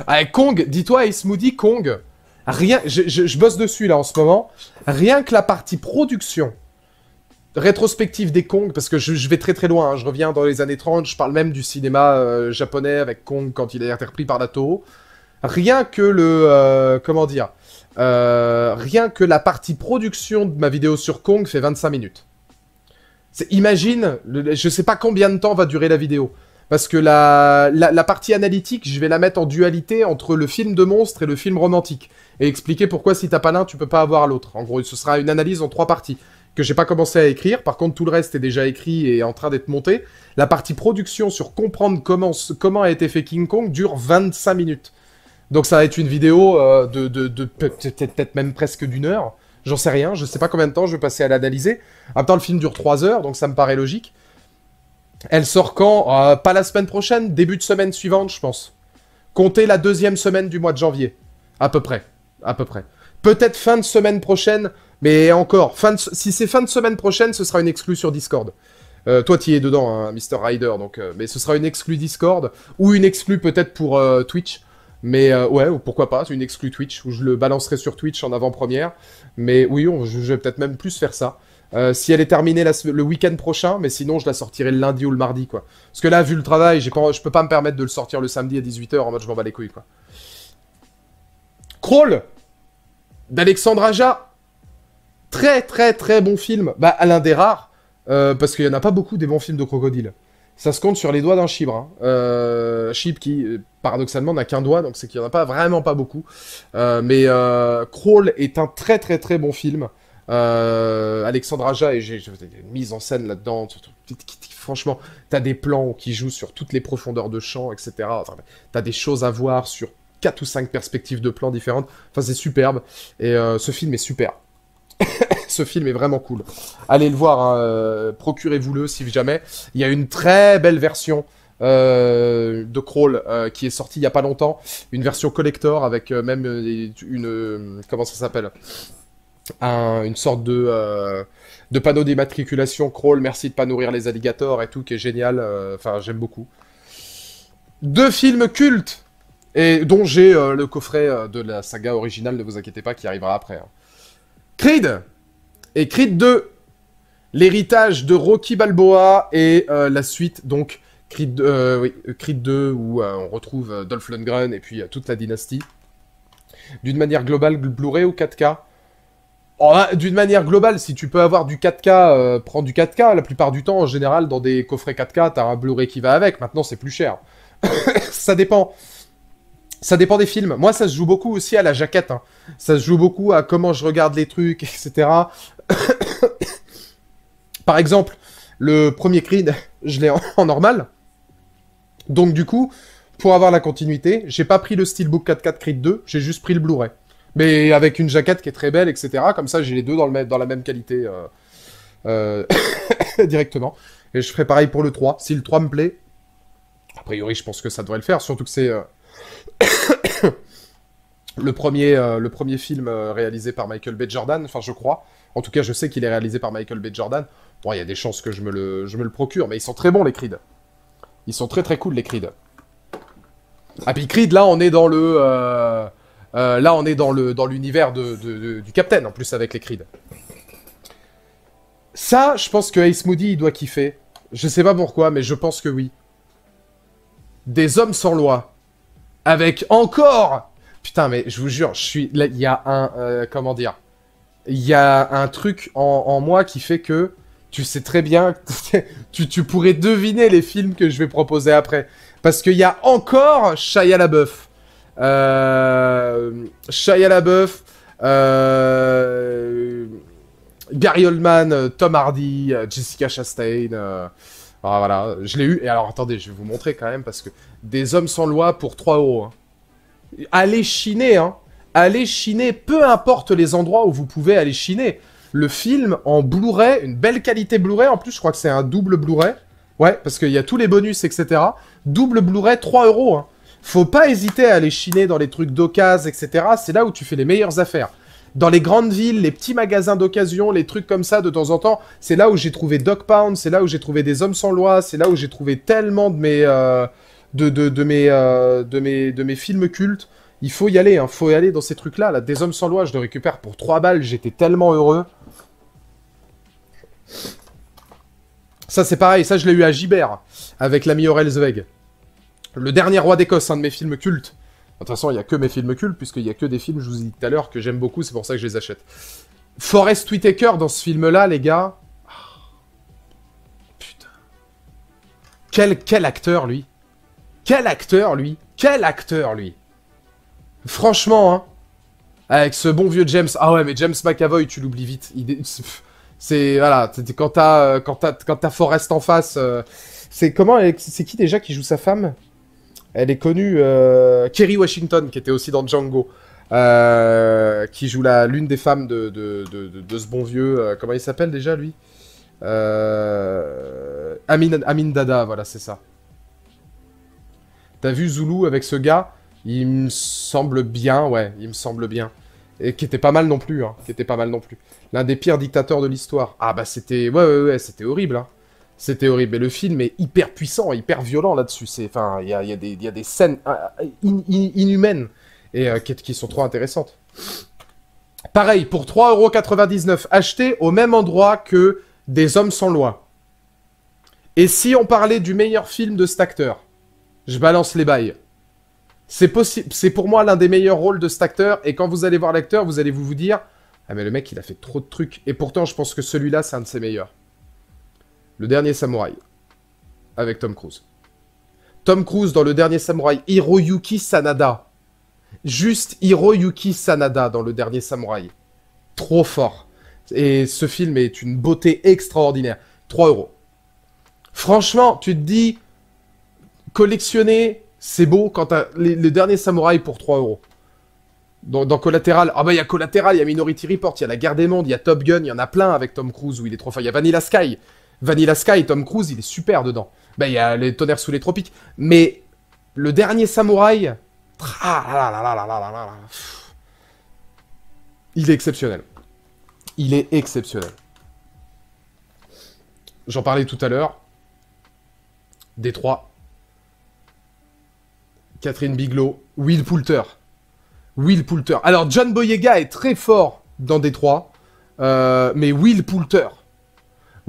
Allez, eh, Kong, dis-toi, Ace Moody, Kong, rien, je, bosse dessus là en ce moment. Rien que la partie production, rétrospective des Kong, parce que je, vais très très loin, hein. je reviens dans les années 30, je parle même du cinéma euh, japonais avec Kong quand il a été repris par Toho. Rien que le... Euh, comment dire euh, Rien que la partie production de ma vidéo sur Kong fait 25 minutes. Imagine, je je sais pas combien de temps va durer la vidéo. Parce que la, partie analytique, je vais la mettre en dualité entre le film de monstre et le film romantique. Et expliquer pourquoi si t'as pas l'un, tu peux pas avoir l'autre. En gros, ce sera une analyse en trois parties. Que j'ai pas commencé à écrire, par contre tout le reste est déjà écrit et en train d'être monté. La partie production sur comprendre comment, comment a été fait King Kong dure 25 minutes. Donc ça va être une vidéo euh, de, peut-être même presque d'une heure. J'en sais rien, je sais pas combien de temps je vais passer à l'analyser. En temps, le film dure 3 heures, donc ça me paraît logique. Elle sort quand euh, Pas la semaine prochaine, début de semaine suivante, je pense. Comptez la deuxième semaine du mois de janvier. À peu près. À peu près. Peut-être fin de semaine prochaine, mais encore, si c'est fin de semaine prochaine, ce sera une exclue sur Discord. Euh, toi, tu es dedans, hein, Mr. Rider, donc, mais ce sera une exclue Discord ou une exclue peut-être pour Twitch. Mais euh, ouais, pourquoi pas, une exclue Twitch où je le balancerai sur Twitch en avant-première. Mais oui, je, vais peut-être même plus faire ça. Euh, si elle est terminée le week-end prochain, mais sinon je la sortirai le lundi ou le mardi quoi. Parce que là, vu le travail, j'ai pas, je peux pas me permettre de le sortir le samedi à 18h en mode je m'en bats les couilles quoi. Crawl d'Alexandre Aja. Très très très bon film. Bah, l'un des rares. Euh, parce qu'il y en a pas beaucoup des bons films de crocodile ça se compte sur les doigts d'un chibre. Hein. Euh, chibre qui, euh, paradoxalement, n'a qu'un doigt, donc c'est qu'il n'y en a pas vraiment pas beaucoup. Euh, mais Crawl est un très très très bon film. Alexandre Aja, et j'ai une mise en scène là-dedans. Franchement, t'as des plans qui jouent sur toutes les profondeurs de champ, etc. t'as des choses à voir sur 4 ou 5 perspectives de plans différentes. Enfin, c'est superbe. Et ce film est super. ce film est vraiment cool. Allez le voir, hein, euh, procurez-vous-le si jamais. Il y a une très belle version euh, de Crawl euh, qui est sortie il y a pas longtemps, une version collector avec même une comment ça s'appelle une sorte de panneau d'immatriculation Crawl, merci de pas nourrir les alligators et tout qui est génial, enfin j'aime beaucoup. Deux films cultes et dont j'ai le coffret de la saga originale, ne vous inquiétez pas qui arrivera après. Hein. Creed et Creed 2, l'héritage de Rocky Balboa et euh, la suite donc Creed, 2 euh, où euh, on retrouve Dolph Lundgren et puis toute la dynastie. D'une manière globale, Blu-ray ou 4K hein, D'une manière globale, si tu peux avoir du 4K, prends du 4K. La plupart du temps, en général, dans des coffrets 4K, t'as un Blu-ray qui va avec. Maintenant, c'est plus cher. Ça dépend ça dépend des films. Moi, ça se joue beaucoup aussi à la jaquette. Hein. Ça se joue beaucoup à comment je regarde les trucs, etc. Par exemple, le premier Creed, je l'ai en, normal. Donc du coup, pour avoir la continuité, j'ai pas pris le Steelbook 4.4 Creed 2, j'ai juste pris le Blu-ray. Mais avec une jaquette qui est très belle, etc. Comme ça, j'ai les deux dans, le dans, la même qualité euh, euh, directement. Et je ferai pareil pour le 3, si le 3 me plaît. A priori, je pense que ça devrait le faire, surtout que c'est... Euh, le, premier, euh, le premier film euh, réalisé par Michael B. Jordan, enfin je crois. En tout cas, je sais qu'il est réalisé par Michael B. Jordan. Bon, il y a des chances que je me, le, procure, mais ils sont très bons les Creed. Ils sont très très cool les Creed. Ah puis Creed, là on est dans le... Euh, là on est dans le dans l'univers du Captain en plus avec les Creed. Ça, je pense que Ace Moody il doit kiffer. Je sais pas pourquoi, mais je pense que oui. Des hommes sans loi avec encore... Putain, mais je vous jure, je suis... il y a un... Euh, comment dire Il y a un truc en, moi qui fait que tu sais très bien... tu, pourrais deviner les films que je vais proposer après. Parce qu'il y a encore Shia LaBeouf. Euh... Shia LaBeouf... Euh, Gary Oldman, Tom Hardy, euh, Jessica Chastain, ah, voilà, je l'ai eu. Et alors attendez, je vais vous montrer quand même parce que des hommes sans loi pour 3 euros. Hein. Allez chiner, hein. Allez chiner, peu importe les endroits où vous pouvez aller chiner. Le film en Blu-ray, une belle qualité Blu-ray. En plus, je crois que c'est un double Blu-ray. Ouais, parce qu'il y a tous les bonus, etc. Double Blu-ray, 3 euros. Hein. Faut pas hésiter à aller chiner dans les trucs d'occasion, etc. C'est là où tu fais les meilleures affaires dans les grandes villes, les petits magasins d'occasion, les trucs comme ça de temps en temps, c'est là où j'ai trouvé Dog Pound, c'est là où j'ai trouvé des hommes sans loi, c'est là où j'ai trouvé tellement de mes, euh, de, euh, de, mes, de, mes, films cultes. Il faut y aller, il hein, faut y aller dans ces trucs-là. Là. Des hommes sans loi, je le récupère pour 3 balles, j'étais tellement heureux. Ça c'est pareil, ça je l'ai eu à Gibert, avec l'ami Zweig. Le dernier roi d'Écosse, un de mes films cultes. De toute façon, il n'y a que mes films cultes, puisqu'il n'y a que des films, je vous ai dit tout à l'heure, que j'aime beaucoup, c'est pour ça que je les achète. Forest Whitaker dans ce film-là, les gars. Ah. putain. Quel, quel acteur, lui. Quel acteur, lui. Quel acteur, lui. Franchement, hein. Avec ce bon vieux James. Ah ouais, mais James McAvoy, tu l'oublies vite. C'est. Voilà, quand t'as euh, Forest en face. Euh, c'est comment. C'est qui déjà qui joue sa femme elle est connue. Euh, Kerry Washington, qui était aussi dans Django. Euh, qui joue l'une des femmes de, ce bon vieux. Euh, comment il s'appelle déjà lui Amin, Amin, Dada, voilà, c'est ça. T'as vu Zulu avec ce gars Il me semble bien, ouais, il me semble bien. Et qui était pas mal non plus, hein, qui était pas mal non plus. L'un des pires dictateurs de l'histoire. Ah bah c'était, ouais ouais ouais, c'était horrible. Hein. C'était horrible. Et le film est hyper puissant, hyper violent là-dessus. Enfin, il y a, des scènes euh, inhumaines et euh, qui, sont trop intéressantes. Pareil, pour 3,99€, acheté au même endroit que Des Hommes sans loi. Et si on parlait du meilleur film de cet acteur Je balance les bails. C'est pour moi l'un des meilleurs rôles de cet acteur. Et quand vous allez voir l'acteur, vous allez vous, vous dire Ah, mais le mec, il a fait trop de trucs. Et pourtant, je pense que celui-là, c'est un de ses meilleurs. Le Dernier Samouraï. Avec Tom Cruise. Tom Cruise dans Le Dernier Samouraï. Hiroyuki Sanada. Juste Hiroyuki Sanada dans Le Dernier Samouraï. Trop fort. Et ce film est une beauté extraordinaire. 3 euros. Franchement, tu te dis, collectionner, c'est beau quand t'as Le le Samouraï pour 3 euros. Dans, dans Collateral, ah bah il y a Collateral, il y a Minority Report, il y a La Guerre des Mondes, il y a Top Gun, il y en a plein avec Tom Cruise où il est trop fort. Il y a Vanilla Sky, Vanilla Sky Tom Cruise, il est super dedans. Ben, il y a les tonnerres sous les tropiques. Mais le dernier samouraï, il est exceptionnel. Il est exceptionnel. J'en parlais tout à l'heure. Détroit. Catherine Biglow, Will Poulter. Will Poulter. Alors, John Boyega est très fort dans Détroit. Euh, mais Will Poulter,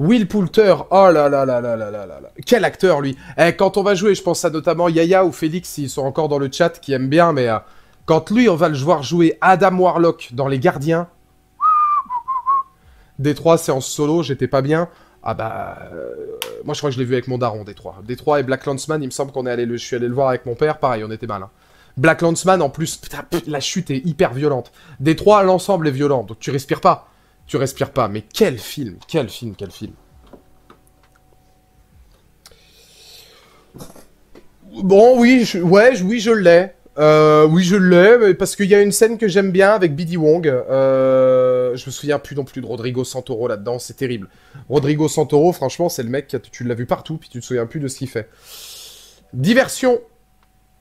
Will Poulter, oh là là là là là là là Quel acteur, lui eh, Quand on va jouer, je pense à notamment Yaya ou Félix, ils sont encore dans le chat, qui aiment bien, mais euh, quand lui, on va le voir jouer Adam Warlock dans Les Gardiens... Détroit, c'est en solo, j'étais pas bien. Ah bah... Euh, moi, je crois que je l'ai vu avec mon daron, Détroit. Détroit et Black Landsman, il me semble qu'on est allé le... Je suis allé le voir avec mon père, pareil, on était mal. Hein. Black Landsman, en plus, la chute est hyper violente. Détroit, l'ensemble est violent, donc tu respires pas. Tu respires pas, mais quel film, quel film, quel film. Bon, oui, ouais, oui, je l'ai. Euh, oui, je l'ai, parce qu'il y a une scène que j'aime bien avec Biddy Wong. Euh, je me souviens plus non plus de Rodrigo Santoro là-dedans, c'est terrible. Rodrigo Santoro, franchement, c'est le mec, tu l'as vu partout, puis tu te souviens plus de ce qu'il fait. Diversion.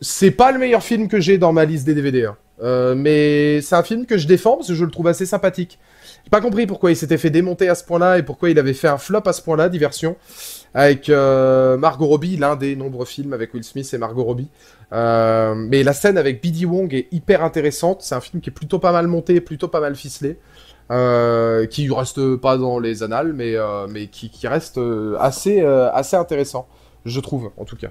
C'est pas le meilleur film que j'ai dans ma liste des DVD, hein. euh, mais c'est un film que je défends parce que je le trouve assez sympathique pas compris pourquoi il s'était fait démonter à ce point-là et pourquoi il avait fait un flop à ce point-là, Diversion, avec euh, Margot Robbie, l'un des nombreux films avec Will Smith et Margot Robbie. Euh, mais la scène avec B.D. Wong est hyper intéressante. C'est un film qui est plutôt pas mal monté, plutôt pas mal ficelé. Euh, qui reste pas dans les annales, mais, mais qui, reste assez, assez intéressant, je trouve, en tout cas.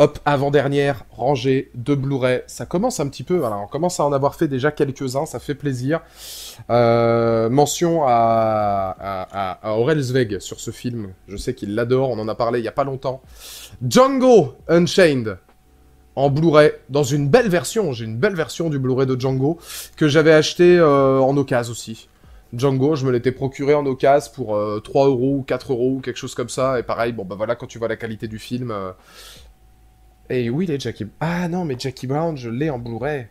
Hop, avant-dernière, rangée de Blu-ray. Ça commence un petit peu, on commence à en avoir fait déjà quelques-uns, ça fait plaisir. Euh, mention à, Aurel Zweig sur ce film, je sais qu'il l'adore, on en a parlé il n'y a pas longtemps. Django Unchained en Blu-ray, dans une belle version, j'ai une belle version du Blu-ray de Django, que j'avais acheté euh, en occasion aussi. Django, je me l'étais procuré en occasion pour 3 euh, euros ou 4 euros ou quelque chose comme ça, et pareil, bon bah voilà, quand tu vois la qualité du film et oui, les Jackie Ah non, mais Jackie Brown, je l'ai en Blu-ray.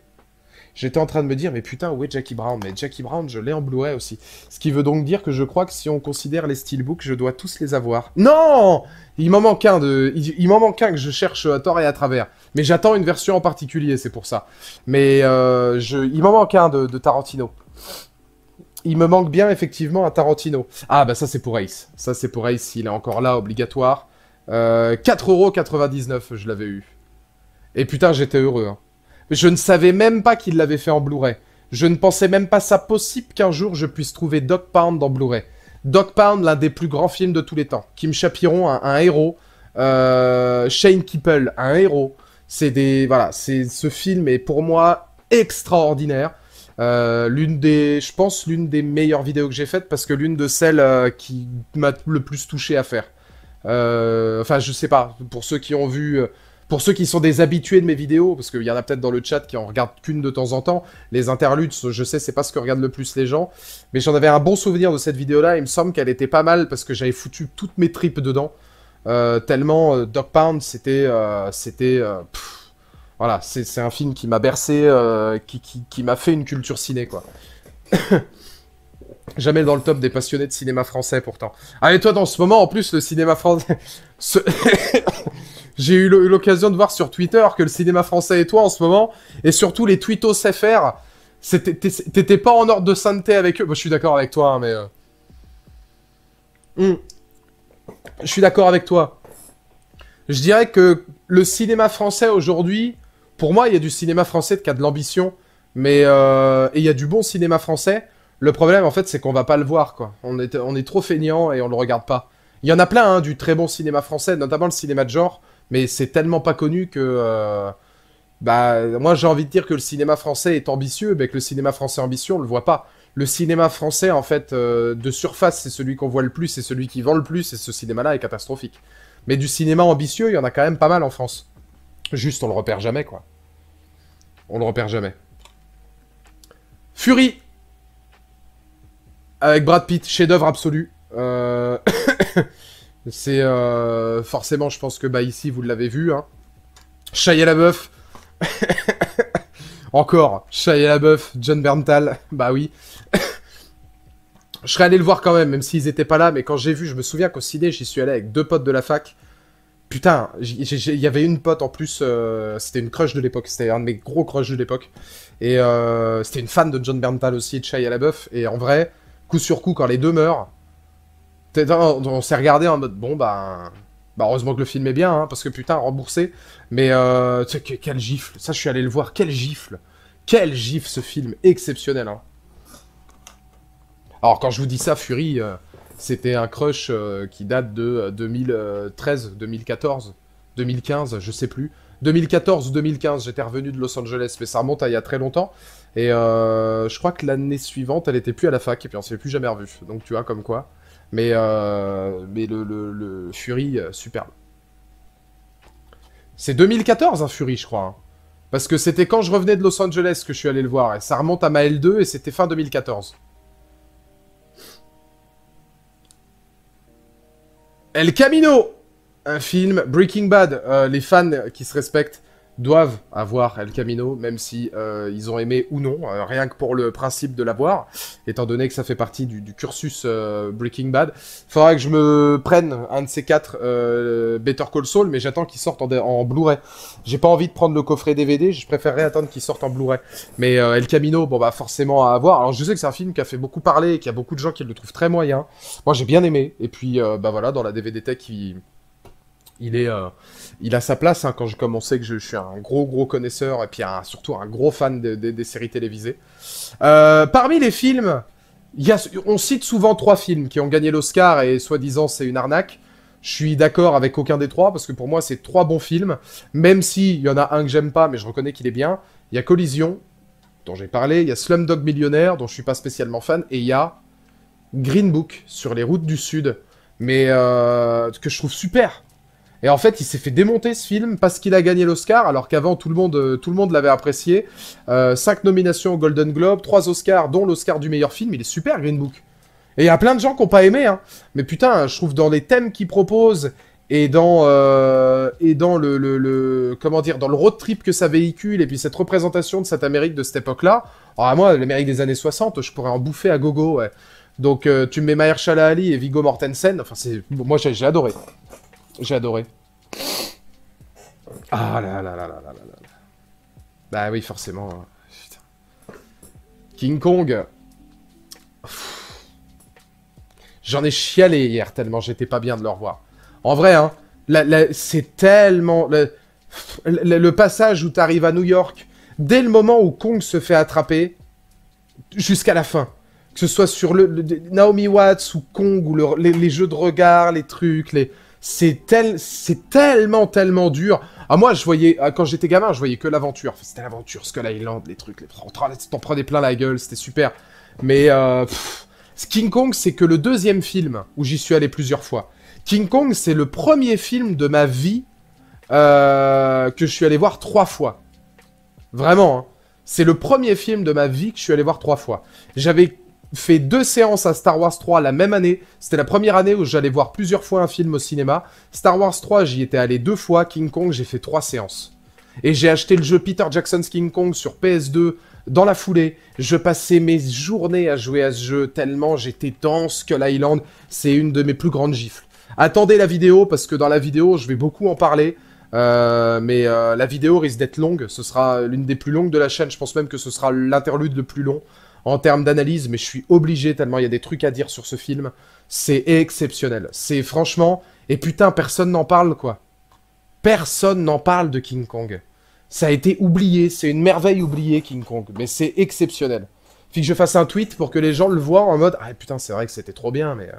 J'étais en train de me dire, mais putain, où est Jackie Brown Mais Jackie Brown, je l'ai en Blu-ray aussi. Ce qui veut donc dire que je crois que si on considère les steelbooks, je dois tous les avoir. Non Il m'en manque un de... Il, m'en manque un que je cherche à tort et à travers. Mais j'attends une version en particulier, c'est pour ça. Mais euh, je... il m'en manque un de, de Tarantino il me manque bien effectivement un Tarantino. Ah bah ça c'est pour Ace. Ça c'est pour Ace, il est encore là, obligatoire. 4,99€, euh, je l'avais eu. Et putain, j'étais heureux. Hein. Je ne savais même pas qu'il l'avait fait en Blu-ray. Je ne pensais même pas ça possible qu'un jour je puisse trouver Doc Pound dans Blu-ray. Doc Pound, l'un des plus grands films de tous les temps. Kim Chapiron, un, héros. Euh, Shane Kippel, un héros. C'est des c'est ce film est pour moi extraordinaire. Euh, l'une des, je pense, l'une des meilleures vidéos que j'ai faites parce que l'une de celles qui m'a le plus touché à faire. Euh, enfin, je sais pas, pour ceux qui ont vu euh, pour ceux qui sont des habitués de mes vidéos, parce qu'il y en a peut-être dans le chat qui en regardent qu'une de temps en temps, les interludes, je sais, c'est pas ce que regardent le plus les gens, mais j'en avais un bon souvenir de cette vidéo-là, il me semble qu'elle était pas mal parce que j'avais foutu toutes mes tripes dedans, euh, tellement Dog Pound, c'était... c'était voilà, c'est un film qui m'a bercé, qui, qui m'a fait une culture ciné, quoi. Jamais dans le top des passionnés de cinéma français pourtant. Ah toi dans ce moment en plus le cinéma français... J'ai eu l'occasion de voir sur Twitter que le cinéma français et toi en ce moment, et surtout les tweetos FR, t'étais pas en ordre de sainteté avec eux. je suis d'accord avec toi, hein, mais... Euh. Hmm. Je suis d'accord avec toi. Je dirais que le cinéma français aujourd'hui, pour moi il y a du cinéma français qui a de l'ambition, mais... Euh, et il y a du bon cinéma français. Le problème, en fait, c'est qu'on va pas le voir, quoi. On est, on est trop feignant et on le regarde pas. Il y en a plein, hein, du très bon cinéma français, notamment le cinéma de genre, mais c'est tellement pas connu que... Euh, bah, moi, j'ai envie de dire que le cinéma français est ambitieux, mais que le cinéma français ambitieux, on le voit pas. Le cinéma français, en fait, euh, de surface, c'est celui qu'on voit le plus, c'est celui qui vend le plus, et ce cinéma-là est catastrophique. Mais du cinéma ambitieux, il y en a quand même pas mal en France. Juste, on le repère jamais, quoi. On le repère jamais. Fury avec Brad Pitt, chef-d'œuvre absolu. Euh, c'est euh, forcément, je pense que bah ici vous l'avez vu. Hein. la boeuf. Encore la boeuf. John Berntal. Bah oui. je serais allé le voir quand même, même s'ils n'étaient pas là. Mais quand j'ai vu, je me souviens qu'au ciné, j'y suis allé avec deux potes de la fac. Putain, il y avait une pote en plus, euh, c'était une crush de l'époque, c'était un de mes gros crushs de l'époque. Et c'était une fan de John Berntal aussi, de la boeuf. Et en vrai, coup sur coup, quand les deux meurent, hein, on, s'est regardé en mode bon, bah, bah, heureusement que le film est bien, hein, parce que putain, remboursé. Mais euh, quelle gifle. Ça, je suis allé le voir. quel gifle. quel gifle ce film. Exceptionnel. Hein. Alors, quand je vous dis ça, Fury, euh, c'était un crush euh, qui date de 2013, 2014, 2015, je sais plus. 2014 2015, j'étais revenu de Los Angeles, mais ça remonte à il y a très longtemps. Et euh, je crois que l'année suivante, elle était plus à la fac, et puis on s'est plus jamais revu. Donc tu vois, comme quoi. Mais, euh, mais le, Fury, euh, superbe. C'est 2014, un Fury, je crois. Hein. Parce que c'était quand je revenais de Los Angeles que je suis allé le voir. Et ça remonte à ma L2, et c'était fin 2014. El Camino un film. Breaking Bad, euh, les fans qui se respectent doivent avoir El Camino, même si euh, ils ont aimé ou non, euh, rien que pour le principe de l'avoir, étant donné que ça fait partie du, cursus Breaking Bad. faudrait que je me prenne un de ces quatre Better Call Saul, mais j'attends qu'il sorte en, Blu-ray. J'ai pas envie de prendre le coffret DVD, je préférerais attendre qu'il sorte en Blu-ray. Mais El Camino, bon bah forcément à avoir. Alors je sais que c'est un film qui a fait beaucoup parler, et qu'il y a beaucoup de gens qui le trouvent très moyen. Moi j'ai bien aimé, et puis bah voilà, dans la DVD Tech, qui il est, euh, il a sa place. Hein, quand je commençais, que je, suis un gros gros connaisseur et puis surtout un gros fan des séries télévisées. Euh, parmi les films, on cite souvent trois films qui ont gagné l'Oscar et soi-disant c'est une arnaque. Je suis d'accord avec aucun des trois parce que pour moi c'est trois bons films, même s'il y en a un que j'aime pas, mais je reconnais qu'il est bien. Il y a Collision dont j'ai parlé, il y a Slumdog Millionnaire dont je suis pas spécialement fan et il y a Green Book sur les routes du Sud, mais euh, que je trouve super et en fait, il s'est fait démonter ce film parce qu'il a gagné l'Oscar, alors qu'avant tout le monde, euh, tout le monde l'avait apprécié. Euh, cinq nominations au Golden Globe, trois Oscars, dont l'Oscar du meilleur film. Il est super Green Book. Et il y a plein de gens qui n'ont pas aimé, hein. Mais putain, je trouve dans les thèmes qu'il propose et dans euh, et dans le, le, comment dire dans le road trip que ça véhicule et puis cette représentation de cette Amérique de cette époque-là. à oh, moi, l'Amérique des années 60, je pourrais en bouffer à gogo. Ouais. Donc tu tu mets Mahershala Ali et Viggo Mortensen. Enfin c'est, moi j'ai adoré. J'ai adoré. Ah là là là là là là Bah oui, forcément. Hein. King Kong. J'en ai chialé hier tellement j'étais pas bien de le revoir. En vrai, hein, c'est tellement... le, passage où t'arrives à New York, dès le moment où Kong se fait attraper, jusqu'à la fin. Que ce soit sur le, Naomi Watts ou Kong, ou les, jeux de regard, les trucs, les c'est tellement, tellement dur. Ah, moi, je voyais, ah, quand j'étais gamin, je voyais que l'aventure. c'était l'aventure, Skull Island, les trucs, les... Oh, t'en prenais plein la gueule, c'était super. Mais, euh, King Kong, c'est que le deuxième film où j'y suis allé plusieurs fois. King Kong, c'est le premier film de ma vie euh, que je suis allé voir trois fois. Vraiment, hein. C'est le premier film de ma vie que je suis allé voir trois fois. J'avais fait deux séances à Star Wars 3 la même année. C'était la première année où j'allais voir plusieurs fois un film au cinéma. Star Wars 3, j'y étais allé deux fois. King Kong, j'ai fait trois séances. Et j'ai acheté le jeu Peter Jackson's King Kong sur PS2 dans la foulée. Je passais mes journées à jouer à ce jeu tellement j'étais tense que Island. C'est une de mes plus grandes gifles. Attendez la vidéo parce que dans la vidéo, je vais beaucoup en parler. Euh, mais euh, la vidéo risque d'être longue. Ce sera l'une des plus longues de la chaîne. Je pense même que ce sera l'interlude le plus long en termes d'analyse, mais je suis obligé tellement il y a des trucs à dire sur ce film. C'est exceptionnel. C'est franchement. Et putain, personne n'en parle, quoi. Personne n'en parle de King Kong. Ça a été oublié. C'est une merveille oubliée, King Kong. Mais c'est exceptionnel. Faut que je fasse un tweet pour que les gens le voient en mode Ah putain, c'est vrai que c'était trop bien, mais. Euh.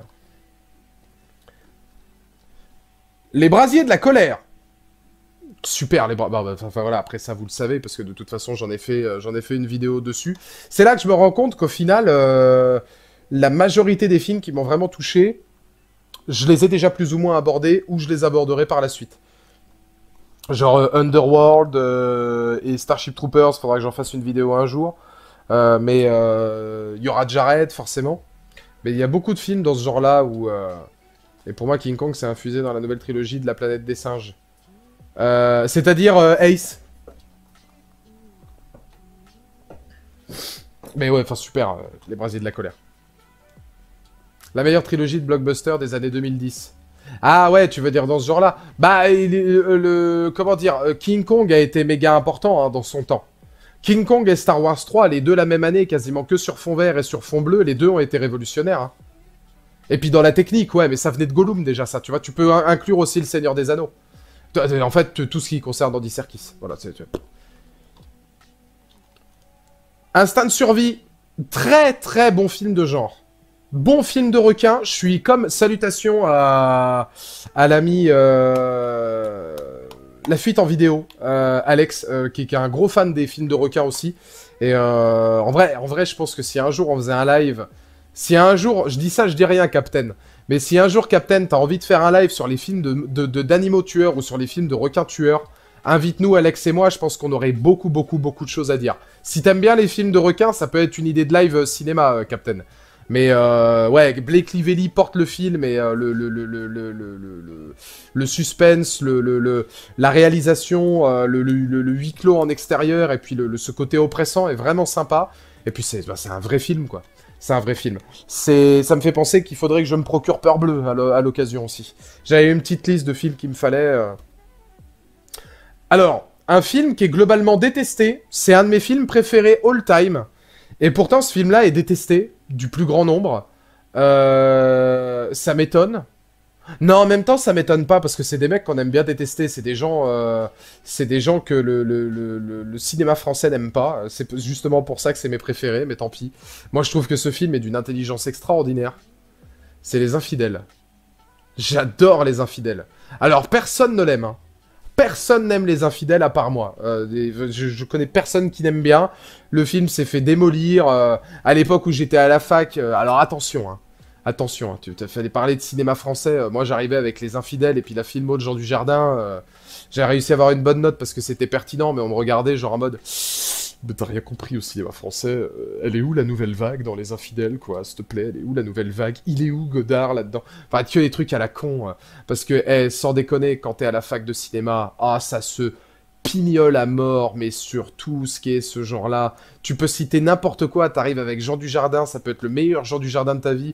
Les brasiers de la colère super les bras bah, bah, Enfin voilà, après ça vous le savez parce que de toute façon j'en ai fait, euh, j'en ai fait une vidéo dessus. C'est là que je me rends compte qu'au final, euh, la majorité des films qui m'ont vraiment touché, je les ai déjà plus ou moins abordés ou je les aborderai par la suite. Genre euh, Underworld et Starship Troopers, faudra que j'en fasse une vidéo un jour. mais il y aura Jared forcément. Mais il y a beaucoup de films dans ce genre-là où. Et pour moi, King Kong s'est infusé dans la nouvelle trilogie de la planète des singes. Euh, c'est-à-dire euh, Ace. Mais ouais, enfin super, euh, les brasiers de la colère. La meilleure trilogie de blockbuster des années 2010. Ah ouais, tu veux dire dans ce genre-là Bah, le, comment dire, King Kong a été méga important hein, dans son temps. King Kong et Star Wars 3, les deux la même année, quasiment que sur fond vert et sur fond bleu, les deux ont été révolutionnaires. Hein. Et puis dans la technique, ouais, mais ça venait de Gollum déjà, ça, tu vois, tu peux inclure aussi le Seigneur des Anneaux. En fait, tout ce qui concerne Andy Serkis. Voilà, c'est... Instinct de survie. Très, très bon film de genre. Bon film de requin. Je suis comme salutation à, l'ami... Euh, la fuite en vidéo, euh, Alex, euh, qui, est un gros fan des films de requin aussi. Et en, vrai, en vrai, je pense que si un jour on faisait un live... Si un jour, je dis ça, je dis rien, Captain. Mais si un jour, Captain, t'as envie de faire un live sur les films d'animaux de, tueurs ou sur les films de requins tueurs, invite-nous, Alex et moi, je pense qu'on aurait beaucoup, beaucoup, beaucoup de choses à dire. Si t'aimes bien les films de requins, ça peut être une idée de live cinéma, Captain. Mais ouais, Blake Lively porte le film et le, le, le, le, suspense, le, la réalisation, le, huis clos en extérieur et puis ce côté oppressant est vraiment sympa. Et puis c'est un vrai film quoi. C'est un vrai film. ça me fait penser qu'il faudrait que je me procure Peur Bleue à l'occasion aussi. J'avais une petite liste de films qu'il me fallait. Euh. Alors, un film qui est globalement détesté. C'est un de mes films préférés all time. Et pourtant, ce film-là est détesté du plus grand nombre. Euh, ça m'étonne non, en même temps, ça m'étonne pas parce que c'est des mecs qu'on aime bien détester. C'est des gens, euh, c'est des gens que le, cinéma français n'aime pas. C'est justement pour ça que c'est mes préférés, mais tant pis. Moi, je trouve que ce film est d'une intelligence extraordinaire. C'est les infidèles. J'adore les infidèles. Alors, personne ne l'aime. Hein. Personne n'aime les infidèles à part moi. Euh, euh, je, connais personne qui n'aime bien. Le film s'est fait démolir à l'époque où j'étais à la fac. alors attention. Hein Attention, hein, tu te fallait parler de cinéma français. Euh, moi, j'arrivais avec Les Infidèles et puis la filmo de Jean Dujardin. Jardin. Euh, j'ai réussi à avoir une bonne note parce que c'était pertinent, mais on me regardait genre en mode. Mais t'as rien compris au cinéma français. Euh, elle est où la nouvelle vague dans Les Infidèles, quoi S'il te plaît, elle est où la nouvelle vague Il est où Godard là-dedans Enfin, tu as des trucs à la con. Hein, parce que, eh, sans déconner, quand t'es à la fac de cinéma, ah, ça se pignole à mort, mais sur tout ce qui est ce genre-là. Tu peux citer n'importe quoi, t'arrives avec Jean du jardin, ça peut être le meilleur Jean jardin de ta vie.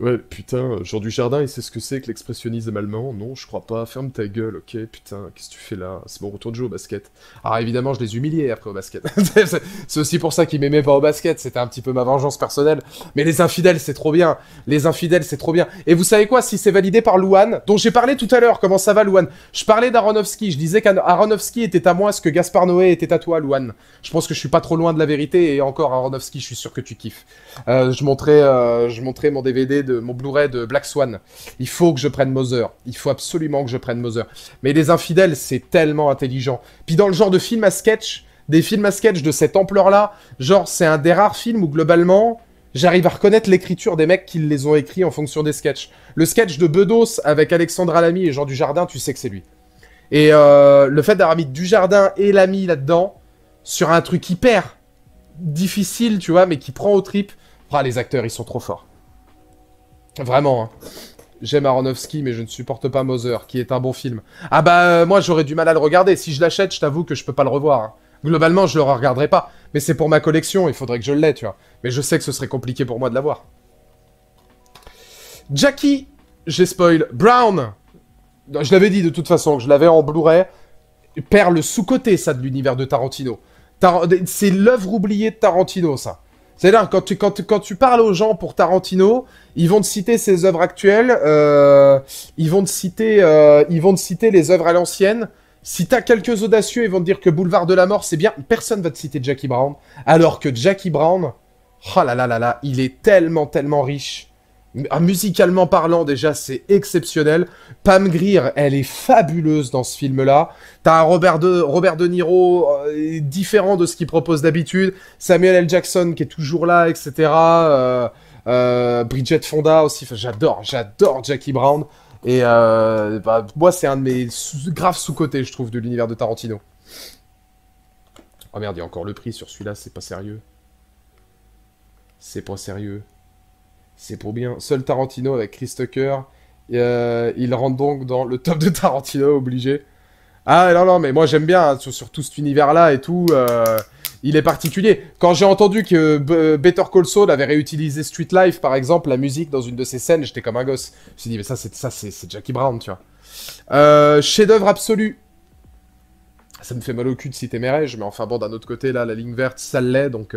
Ouais, putain, Jour du jardin, il sait ce que c'est que l'expressionnisme allemand. Non, je crois pas. Ferme ta gueule, ok, putain, qu'est-ce que tu fais là C'est retour de jeu au basket. Alors évidemment, je les humiliais après au basket. c'est aussi pour ça qu'ils m'aimaient pas au basket. C'était un petit peu ma vengeance personnelle. Mais les infidèles, c'est trop bien. Les infidèles, c'est trop bien. Et vous savez quoi Si c'est validé par Luan, dont j'ai parlé tout à l'heure, comment ça va, Luan Je parlais d'Aronofsky. Je disais qu'Aronofsky était à moi ce que Gaspard Noé était à toi, Luan. Je pense que je suis pas trop loin de la vérité. Et encore, Aronofsky, je suis sûr que tu kiffes. Euh, je, montrais, euh, je montrais mon DVD de mon Blu-ray de Black Swan. Il faut que je prenne Mother. Il faut absolument que je prenne Mother. Mais les infidèles, c'est tellement intelligent. Puis dans le genre de film à sketch, des films à sketch de cette ampleur-là, genre c'est un des rares films où globalement j'arrive à reconnaître l'écriture des mecs qui les ont écrits en fonction des sketchs. Le sketch de Bedos avec Alexandre Alamy et Jean Dujardin, tu sais que c'est lui. Et euh, le fait d'avoir mis Dujardin et Lamy là-dedans, sur un truc hyper difficile, tu vois, mais qui prend au trip voilà ah, les acteurs, ils sont trop forts. Vraiment. Hein. J'aime Aronofsky, mais je ne supporte pas Mother, qui est un bon film. Ah bah, euh, moi, j'aurais du mal à le regarder. Si je l'achète, je t'avoue que je peux pas le revoir. Hein. Globalement, je le regarderai pas. Mais c'est pour ma collection, il faudrait que je l'aie, tu vois. Mais je sais que ce serait compliqué pour moi de l'avoir. Jackie, j'ai spoil. Brown Je l'avais dit de toute façon, que je l'avais en Blu-ray. Perle sous-côté, ça, de l'univers de Tarantino. c'est l'œuvre oubliée de Tarantino, ça cest là, quand tu, quand, quand tu parles aux gens pour Tarantino, ils vont te citer ses œuvres actuelles, euh, ils, vont te citer, euh, ils vont te citer les œuvres à l'ancienne. Si t'as quelques audacieux, ils vont te dire que Boulevard de la Mort, c'est bien. Personne va te citer Jackie Brown. Alors que Jackie Brown, oh là là là là, il est tellement, tellement riche. Ah, musicalement parlant, déjà, c'est exceptionnel. Pam Grier, elle est fabuleuse dans ce film-là. T'as Robert de, Robert de Niro, euh, différent de ce qu'il propose d'habitude. Samuel L. Jackson qui est toujours là, etc. Euh, euh, Bridget Fonda aussi. j'adore, j'adore Jackie Brown. Et bah, moi, c'est un de mes graves sous-côtés, je trouve, de l'univers de Tarantino. Oh merde, il y a encore le prix sur celui-là, c'est pas sérieux. C'est pas sérieux. C'est pour bien. Seul Tarantino avec Chris Tucker. Euh, il rentre donc dans le top de Tarantino, obligé. Ah non, non, mais moi j'aime bien, hein, sur, tout cet univers-là et tout. Euh, il est particulier. Quand j'ai entendu que euh, Better Call Saul avait réutilisé Street Life, par exemple, la musique dans une de ses scènes, j'étais comme un gosse. Je me suis dit, mais ça, c'est, ça, c'est, Jackie Brown, tu vois. chef-d'œuvre absolu. Ça me fait mal au cul de citer Meret. mais enfin bon, d'un autre côté, là, la ligne verte, ça l'est, donc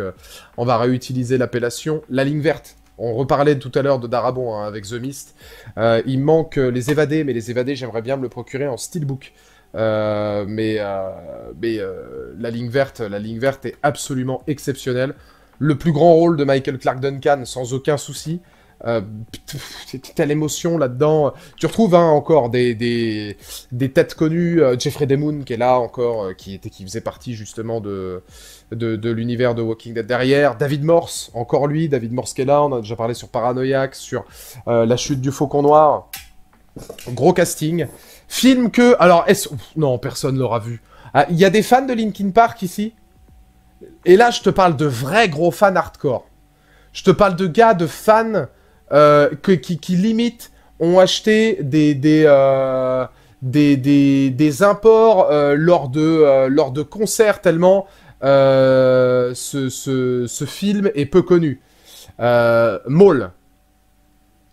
on va réutiliser l'appellation. La ligne verte, on reparlait tout à l'heure de Darabon hein, avec The Mist. Euh, il manque euh, les évadés, mais les évadés, j'aimerais bien me le procurer en steelbook. Euh, mais, mais la ligne verte, la ligne verte est absolument exceptionnelle. Le plus grand rôle de Michael Clark Duncan, sans aucun souci. Euh, telle émotion là-dedans. Tu retrouves hein, encore des, des, des, têtes connues. Euh, Jeffrey Damon qui est là encore, euh, qui, était, qui faisait partie justement de, de, de l'univers de Walking Dead derrière. David Morse, encore lui. David Morse qui est là. On a déjà parlé sur Paranoiac, sur La chute du faucon noir. Gros casting. Film que. Alors, est Non, personne l'aura vu. Ah, il y a des fans de Linkin Park ici Et là, je te parle de vrais gros fans hardcore. Je te parle de gars, de fans euh, qui, limite ont acheté des, des, euh, imports euh, lors, de, lors de concerts tellement ce, ce, film est peu connu. Maul,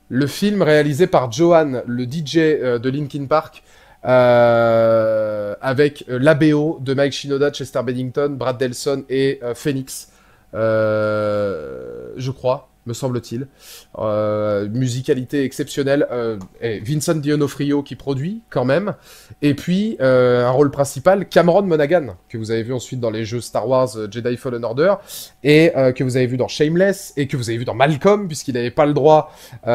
le film réalisé par Johan, le DJ de Linkin Park, avec l'ABO de Mike Shinoda, Chester Bennington, Brad Delson et Phoenix, je crois me semble-t-il. Euh, musicalité exceptionnelle. Euh, et Vincent D'Onofrio qui produit, quand même. Et puis, euh, un rôle principal, Cameron Monaghan, que vous avez vu ensuite dans les jeux Star Wars Jedi Fallen Order, et que vous avez vu dans Shameless, et que vous avez vu dans Malcolm, puisqu'il n'avait pas le droit il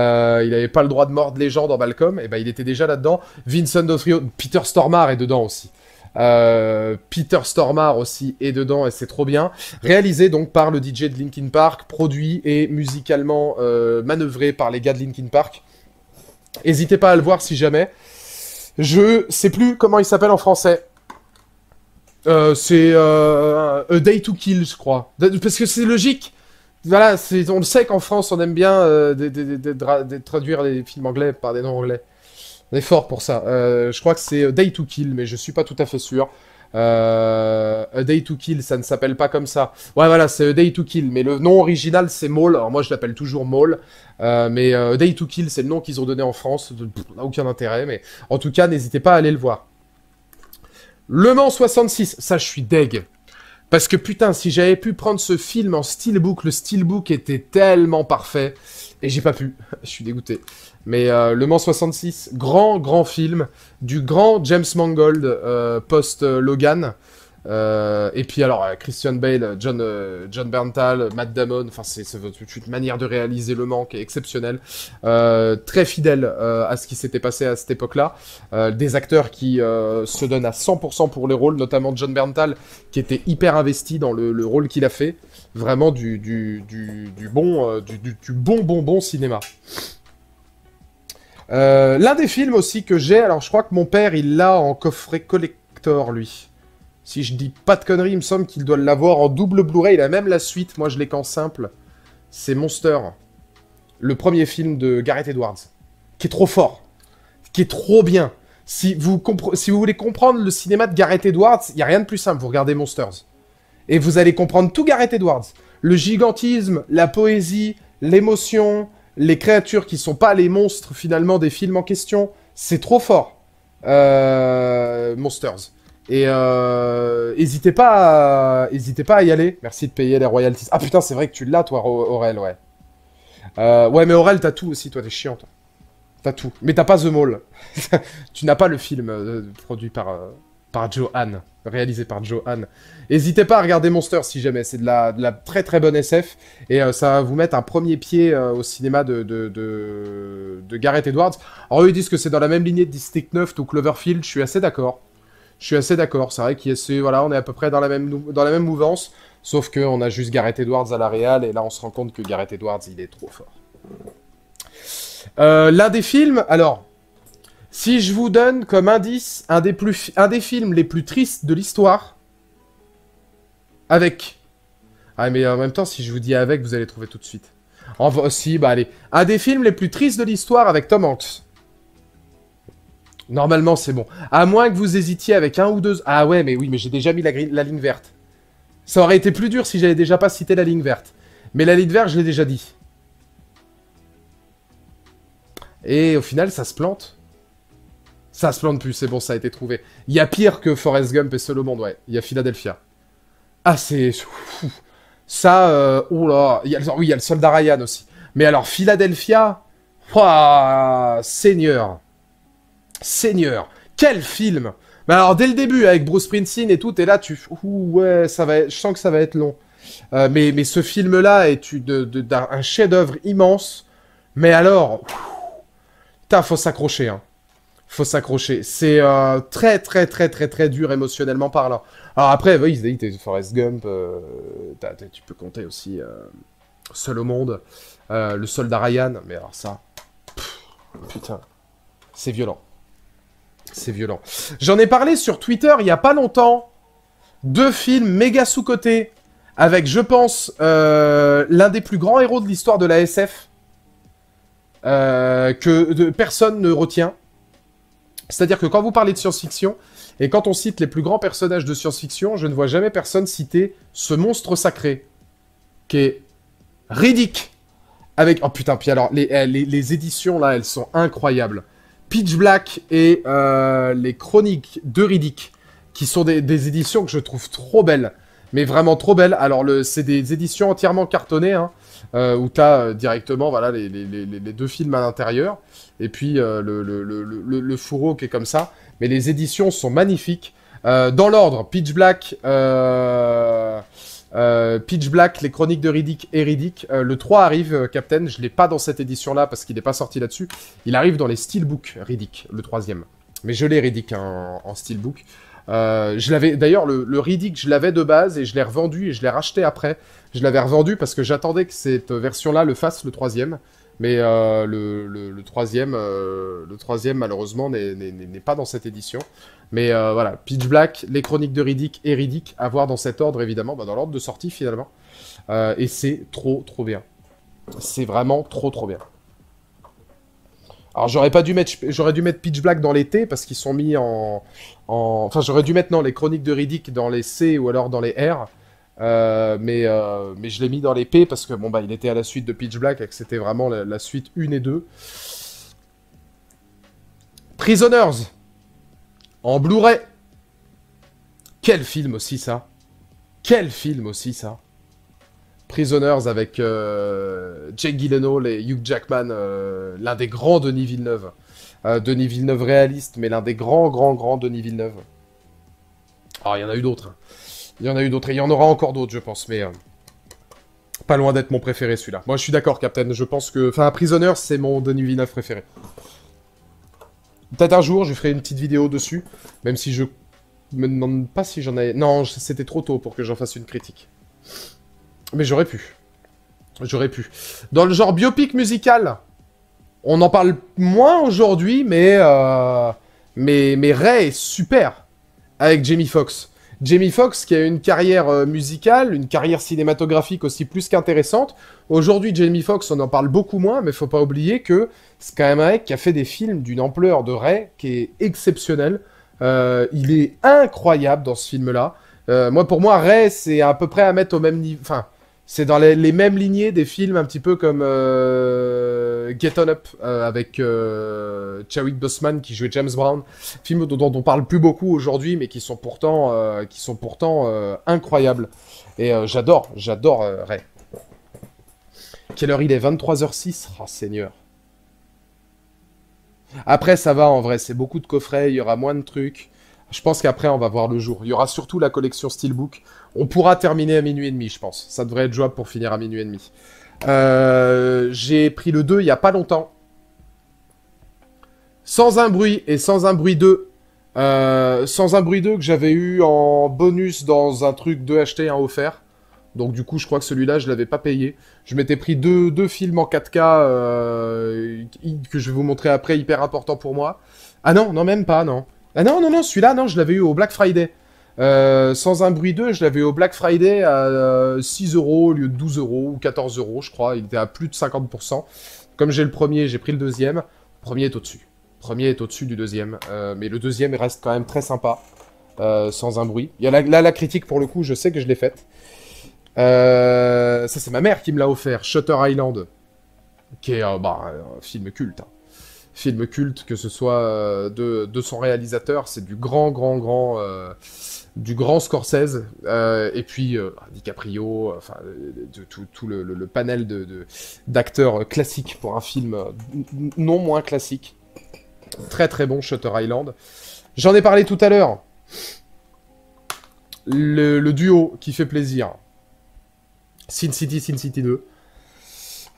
n'avait pas le droit de mordre les gens dans Malcolm, et eh ben il était déjà là-dedans. Vincent D'Onofrio, Peter Stormare est dedans aussi. Euh, Peter Stormare aussi est dedans et c'est trop bien. Réalisé donc par le DJ de Linkin Park, produit et musicalement euh, manœuvré par les gars de Linkin Park. N'hésitez pas à le voir si jamais. Je sais plus comment il s'appelle en français. Euh, c'est A Day to Kill, je crois. Parce que c'est logique. Voilà, on le sait qu'en France, on aime bien traduire les films anglais par des noms anglais. On est fort pour ça. Euh, je crois que c'est euh, Day to Kill, mais je suis pas tout à fait sûr. Euh, Day to Kill, ça ne s'appelle pas comme ça. Ouais, voilà, c'est Day to Kill, mais le nom original c'est Maul. Alors moi je l'appelle toujours Maul, mais Day to Kill, c'est le nom qu'ils ont donné en France. aucun intérêt, mais en tout cas, n'hésitez pas à aller le voir. Le Mans 66, ça je suis deg. Parce que putain, si j'avais pu prendre ce film en steelbook, le steelbook était tellement parfait. Et j'ai pas pu, je suis dégoûté. Mais euh, Le Mans 66, grand, grand film du grand James Mangold euh, post-Logan. Euh, euh, et puis alors, euh, Christian Bale, John, euh, John Berntal, Matt Damon, enfin c'est une manière de réaliser Le manque est exceptionnelle, très fidèle à ce qui s'était passé à cette époque-là, des acteurs qui se donnent à 100% pour les rôles, notamment John Berntal qui était hyper investi dans le, rôle qu'il a fait, vraiment du, bon, du, du, bon bon bon cinéma. L'un des films aussi que j'ai, alors je crois que mon père il l'a en coffret collector lui. Si je dis pas de conneries, il me semble qu'il doit l'avoir en double Blu-ray. Il a même la suite. Moi, je l'ai qu'en simple. C'est Monster. Le premier film de Gareth Edwards. Qui est trop fort. Qui est trop bien. Si vous, voulez comprendre le cinéma de Gareth Edwards, il n'y a rien de plus simple. Vous regardez Monsters. Et vous allez comprendre tout Gareth Edwards. Le gigantisme, la poésie, l'émotion, les créatures qui ne sont pas les monstres finalement des films en question. C'est trop fort. Euh, Monsters. Et euh, pas, hésitez pas à y aller. Merci de payer les royalties. Ah putain, c'est vrai que tu l'as, toi, Aurel, ouais. Euh, ouais, mais Aurel, t'as tout aussi, toi, t'es chiant, toi. T'as tout. Mais t'as pas The Mall. tu n'as pas le film euh, produit par, par Johan réalisé par Joe 'hésitez Hésitez pas à regarder Monster si jamais, c'est de la, très très bonne SF, et ça va vous mettre un premier pied au cinéma de, de, Gareth Edwards. Alors eux ils disent que c'est dans la même lignée de District 9 ou Cloverfield, je suis assez d'accord je suis assez d'accord. C'est vrai qu'il est, voilà, on est à peu près dans la même, dans la même mouvance, sauf qu'on a juste Gareth Edwards à la Real, et là on se rend compte que Gareth Edwards, il est trop fort. Euh, l'un des films, alors, si je vous donne comme indice un des, plus, un des films les plus tristes de l'histoire, avec. Ah, mais en même temps, si je vous dis avec, vous allez trouver tout de suite. En, si, bah allez. Un des films les plus tristes de l'histoire avec Tom Hanks. Normalement, c'est bon. À moins que vous hésitiez avec un ou deux... Ah ouais, mais oui, mais j'ai déjà mis la, ligne verte. Ça aurait été plus dur si j'avais déjà pas cité la ligne verte. Mais la ligne verte, je l'ai déjà dit. Et au final, ça se plante. Ça se plante plus, c'est bon, ça a été trouvé. Il y a pire que Forrest Gump et Solo Monde, ouais. Il y a Philadelphia. Ah, c'est... Ça, euh... Oula. Oh il y a... Oui, il y a le soldat Ryan aussi. Mais alors, Philadelphia... Waouh, Seigneur Seigneur, quel film Mais alors dès le début avec Bruce Springsteen et tout, et là tu, ouais, ça va, je sens que ça va être long. mais, mais ce film-là est un chef-d'œuvre immense. Mais alors, putain, faut s'accrocher. Hein. Faut s'accrocher. C'est très, très, très, très, très dur émotionnellement parlant. Alors après, oui, t'es Forrest Gump, tu peux compter aussi Seul au monde, Le Soldat Ryan, mais alors ça, putain, c'est violent. C'est violent. J'en ai parlé sur Twitter il y a pas longtemps. Deux films méga sous-cotés. Avec, je pense, euh, l'un des plus grands héros de l'histoire de la SF. Euh, que personne ne retient. C'est-à-dire que quand vous parlez de science-fiction, et quand on cite les plus grands personnages de science-fiction, je ne vois jamais personne citer ce monstre sacré. Qui est ridicule. Avec... Oh putain, puis alors, les eh, éditions là, elles sont incroyables. Pitch Black et euh, les Chroniques de Riddick, qui sont des, éditions que je trouve trop belles. Mais vraiment trop belles. Alors, c'est des éditions entièrement cartonnées, hein, euh, où tu as euh, directement voilà, les, deux films à l'intérieur, et puis le, le, fourreau qui est comme ça. Mais les éditions sont magnifiques. dans l'ordre, Pitch Black... Euh, Pitch Black, les chroniques de Riddick et Riddick. Euh, le 3 arrive, euh, Captain. Je ne l'ai pas dans cette édition-là parce qu'il n'est pas sorti là-dessus. Il arrive dans les Steelbooks Riddick, le troisième. Mais je l'ai Riddick hein, en, Steelbook. je l'avais d'ailleurs le, Riddick, je l'avais de base et je l'ai revendu et je l'ai racheté après. Je l'avais revendu parce que j'attendais que cette version-là le fasse le troisième. Mais euh, le, troisième, euh, le troisième malheureusement n'est pas dans cette édition. Mais euh, voilà, Pitch Black, les chroniques de Riddick et Riddick, à voir dans cet ordre évidemment, bah, dans l'ordre de sortie finalement. et c'est trop trop bien. C'est vraiment trop trop bien. Alors j'aurais pas dû mettre, j'aurais dû mettre Pitch Black dans l'été parce qu'ils sont mis en, enfin j'aurais dû mettre les chroniques de Riddick dans les C ou alors dans les R euh, mais, euh, mais je l'ai mis dans l'épée parce que bon bah il était à la suite de Pitch Black et que c'était vraiment la, suite 1 et 2. Prisoners en Blu-ray. Quel film aussi ça. Quel film aussi ça. Prisoners avec euh, Jake Gyllenhaal et Hugh Jackman, l'un des grands Denis Villeneuve. Denis Villeneuve réaliste, mais l'un des grands, grands, grands Denis Villeneuve. Alors, ah, il y en a eu d'autres. Hein. Il y en a eu d'autres, et il y en aura encore d'autres, je pense, mais... Euh, pas loin d'être mon préféré, celui-là. Moi, je suis d'accord, Captain, je pense que... Enfin, Prisoner, c'est mon Denis Villeneuve préféré. Peut-être un jour, je ferai une petite vidéo dessus, même si je... me demande pas si j'en ai... Non, c'était trop tôt pour que j'en fasse une critique. Mais j'aurais pu. J'aurais pu. Dans le genre biopic musical, on en parle moins aujourd'hui, mais, euh, mais... Mais Ray est super avec Jamie Foxx. Jamie Foxx, qui a une carrière euh, musicale, une carrière cinématographique aussi plus qu'intéressante. Aujourd'hui, Jamie Foxx, on en parle beaucoup moins, mais il faut pas oublier que c'est quand même un mec qui a fait des films d'une ampleur de Ray qui est exceptionnelle. Euh, il est incroyable dans ce film-là. Euh, moi, pour moi, Ray, c'est à peu près à mettre au même niveau. Enfin, c'est dans les, mêmes lignées des films, un petit peu comme. Get On Up euh, avec euh, Chadwick Boseman qui jouait James Brown, film dont, on parle plus beaucoup aujourd'hui, mais qui sont pourtant, euh, qui sont pourtant incroyables. Et j'adore, j'adore Quelle heure il est 23h06 Oh ah, Seigneur. Après, ça va en vrai, c'est beaucoup de coffrets, il y aura moins de trucs. Je pense qu'après, on va voir le jour. Il y aura surtout la collection Steelbook. On pourra terminer à minuit et demi, je pense. Ça devrait être jouable pour finir à minuit et demi. Euh, j'ai pris le 2 il n'y a pas longtemps. Sans un bruit et sans un bruit 2. Euh, sans un bruit 2 que j'avais eu en bonus dans un truc 2 acheté, 1 offert. Donc du coup, je crois que celui-là, je l'avais pas payé. Je m'étais pris deux, deux, films en 4K euh, que je vais vous montrer après, hyper important pour moi. Ah non, non, même pas, non. Ah non, non, non, celui-là, non, je l'avais eu au Black Friday. Euh, sans un bruit 2, je l'avais au Black Friday à 6 euh, euros au lieu de 12 euros ou 14 euros, je crois. Il était à plus de 50%. Comme j'ai le premier, j'ai pris le deuxième. premier est au-dessus. Premier est au-dessus du deuxième. Euh, mais le deuxième reste quand même très sympa, sans un bruit. Il y là, la critique, pour le coup, je sais que je l'ai faite. ça, c'est ma mère qui me l'a offert, Shutter Island, qui est bah, un film culte. Hein. film culte, que ce soit de, son réalisateur, c'est du grand, grand, grand du grand Scorsese euh, et puis euh, bah, DiCaprio, enfin de, tout, le, panel de, d'acteurs classiques pour un film euh, non moins classique. Très très bon Shutter Island. J'en ai parlé tout à l'heure. le, duo qui fait plaisir. Sin City, Sin City 2.